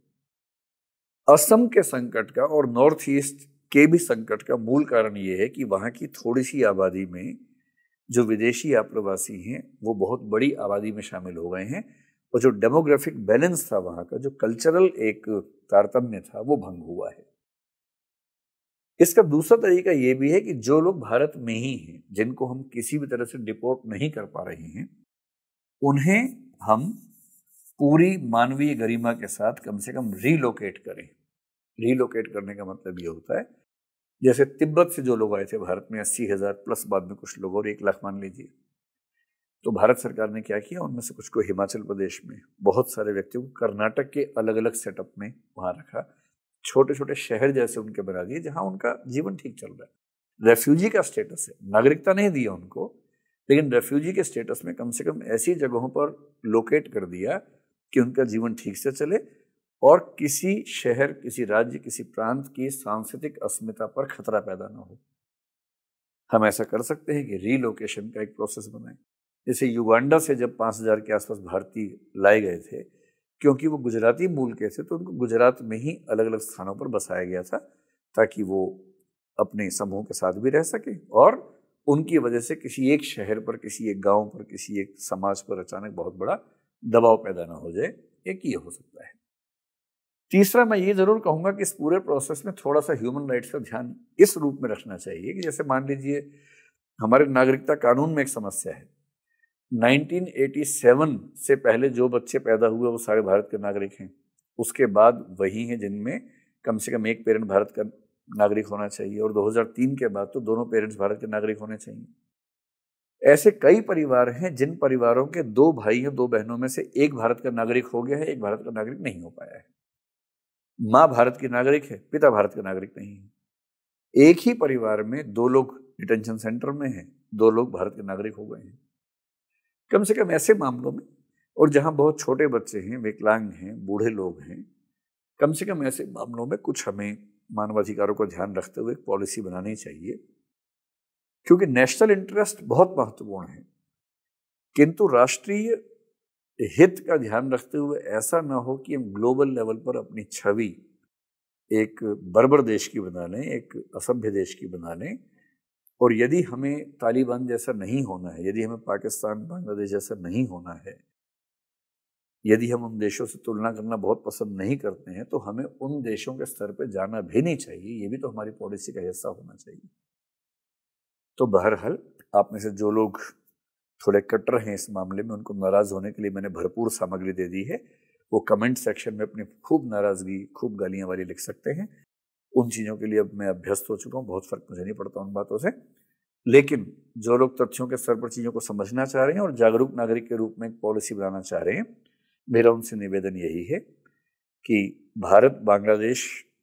असम के संकट का और नॉर्थ ईस्ट के भी संकट का मूल कारण ये है कि वहाँ की थोड़ी सी आबादी में जो विदेशी आप्रवासी हैं वो बहुत बड़ी आबादी में शामिल हो गए हैं और जो डेमोग्राफिक बैलेंस था वहाँ का जो कल्चरल एक तारतम्य था वो भंग हुआ है इसका दूसरा तरीका ये भी है कि जो लोग भारत में ही हैं जिनको हम किसी भी तरह से डिपोर्ट नहीं कर पा रहे हैं उन्हें हम पूरी मानवीय गरिमा के साथ कम से कम रीलोकेट करें रीलोकेट करने का मतलब ये होता है जैसे तिब्बत से जो लोग आए थे भारत में अस्सी हज़ार प्लस बाद में कुछ लोग और एक लाख मान लीजिए तो भारत सरकार ने क्या किया उनमें से कुछ को हिमाचल प्रदेश में बहुत सारे व्यक्तियों को कर्नाटक के अलग अलग सेटअप में वहाँ रखा छोटे छोटे शहर जैसे उनके बना दिए जहाँ उनका जीवन ठीक चल रहा है रेफ्यूजी का स्टेटस है नागरिकता नहीं दी उनको लेकिन रेफ्यूजी के स्टेटस में कम से कम ऐसी जगहों पर लोकेट कर दिया कि उनका जीवन ठीक से चले और किसी शहर किसी राज्य किसी प्रांत की सांस्कृतिक अस्मिता पर खतरा पैदा ना हो हम ऐसा कर सकते हैं कि रीलोकेशन का एक प्रोसेस बनाए जैसे युगांडा से जब हज़ार के आसपास भारतीय लाए गए थे क्योंकि वो गुजराती मूल के थे तो उनको गुजरात में ही अलग अलग स्थानों पर बसाया गया था ताकि वो अपने समूह के साथ भी रह सके और उनकी वजह से किसी एक शहर पर किसी एक गांव पर किसी एक समाज पर अचानक बहुत बड़ा दबाव पैदा ना हो जाए एक ये हो सकता है तीसरा मैं ये ज़रूर कहूँगा कि इस पूरे प्रोसेस में थोड़ा सा ह्यूमन राइट्स का ध्यान इस रूप में रखना चाहिए कि जैसे मान लीजिए हमारे नागरिकता कानून में एक समस्या है 1987 से पहले जो बच्चे पैदा हुए वो सारे भारत के नागरिक हैं उसके बाद वही हैं जिनमें कम से कम एक पेरेंट भारत का नागरिक होना चाहिए और 2003 के बाद तो दोनों पेरेंट्स भारत के नागरिक होने चाहिए ऐसे कई परिवार हैं जिन परिवारों के दो भाई या दो बहनों में से एक भारत का नागरिक हो गया है एक भारत का नागरिक नहीं हो पाया है माँ भारत की नागरिक है पिता भारत का नागरिक नहीं है एक ही परिवार में दो लोग डिटेंशन सेंटर में हैं दो लोग भारत के नागरिक हो गए हैं कम से कम ऐसे मामलों में और जहाँ बहुत छोटे बच्चे हैं विकलांग हैं बूढ़े लोग हैं कम से कम ऐसे मामलों में कुछ हमें मानवाधिकारों को ध्यान रखते हुए एक पॉलिसी बनानी चाहिए क्योंकि नेशनल इंटरेस्ट बहुत महत्वपूर्ण है किंतु राष्ट्रीय हित का ध्यान रखते हुए ऐसा ना हो कि हम ग्लोबल लेवल पर अपनी छवि एक बर्बर देश की बना लें एक असभ्य देश की बना लें और यदि हमें तालिबान जैसा नहीं होना है यदि हमें पाकिस्तान बांग्लादेश जैसा नहीं होना है यदि हम उन देशों से तुलना करना बहुत पसंद नहीं करते हैं तो हमें उन देशों के स्तर पर जाना भी नहीं चाहिए ये भी तो हमारी पॉलिसी का हिस्सा होना चाहिए तो बहरहाल आप में से जो लोग थोड़े कट्टर हैं इस मामले में उनको नाराज़ होने के लिए मैंने भरपूर सामग्री दे दी है वो कमेंट सेक्शन में अपनी खूब नाराज़गी खूब गालियाँ वाली लिख सकते हैं उन चीज़ों के लिए अब मैं अभ्यस्त हो चुका हूँ बहुत फ़र्क मुझे नहीं पड़ता उन बातों से लेकिन जो लोग तथ्यों के स्तर पर चीज़ों को समझना चाह रहे हैं और जागरूक नागरिक के रूप में एक पॉलिसी बनाना चाह रहे हैं मेरा उनसे निवेदन यही है कि भारत बांग्लादेश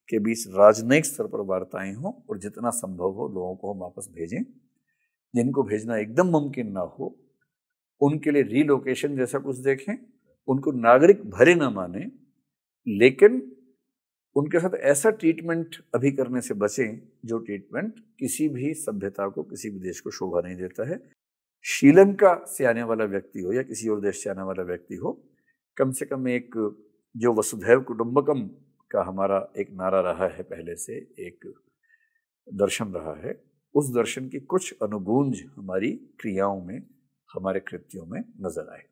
के बीच राजनयिक स्तर पर वार्ताएं हों और जितना संभव हो लोगों को हम वापस भेजें जिनको भेजना एकदम मुमकिन ना हो उनके लिए रीलोकेशन जैसा कुछ देखें उनको नागरिक भरे ना माने लेकिन उनके साथ ऐसा ट्रीटमेंट अभी करने से बचें जो ट्रीटमेंट किसी भी सभ्यता को किसी भी देश को शोभा नहीं देता है श्रीलंका से आने वाला व्यक्ति हो या किसी और देश से आने वाला व्यक्ति हो कम से कम एक जो वसुधैव कुटुम्बकम का हमारा एक नारा रहा है पहले से एक दर्शन रहा है उस दर्शन की कुछ अनुगूंज हमारी क्रियाओं में हमारे कृत्यों में नजर आए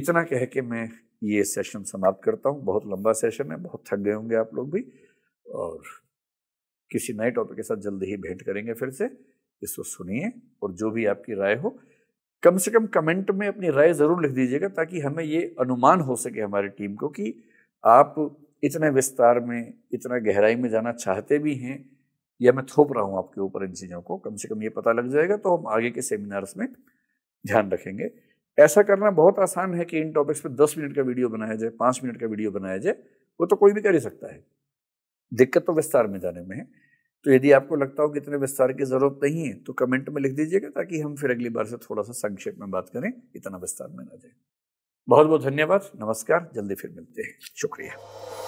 इतना कह के मैं ये सेशन समाप्त करता हूँ बहुत लंबा सेशन है बहुत थक गए होंगे आप लोग भी और किसी नए टॉपिक के साथ जल्दी ही भेंट करेंगे फिर से इसको सुनिए और जो भी आपकी राय हो कम से कम कमेंट में अपनी राय ज़रूर लिख दीजिएगा ताकि हमें ये अनुमान हो सके हमारी टीम को कि आप इतने विस्तार में इतना गहराई में जाना चाहते भी हैं या मैं थोप रहा हूँ आपके ऊपर इन चीज़ों को कम से कम ये पता लग जाएगा तो हम आगे के सेमिनार्स में ध्यान रखेंगे ऐसा करना बहुत आसान है कि इन टॉपिक्स पे दस मिनट का वीडियो बनाया जाए पाँच मिनट का वीडियो बनाया जाए वो तो कोई भी कर ही सकता है दिक्कत तो विस्तार में जाने में है तो यदि आपको लगता हो कि इतने विस्तार की ज़रूरत नहीं है तो कमेंट में लिख दीजिएगा ताकि हम फिर अगली बार से थोड़ा सा संक्षेप में बात करें इतना विस्तार में ना जाए बहुत बहुत धन्यवाद नमस्कार जल्दी फिर मिलते हैं शुक्रिया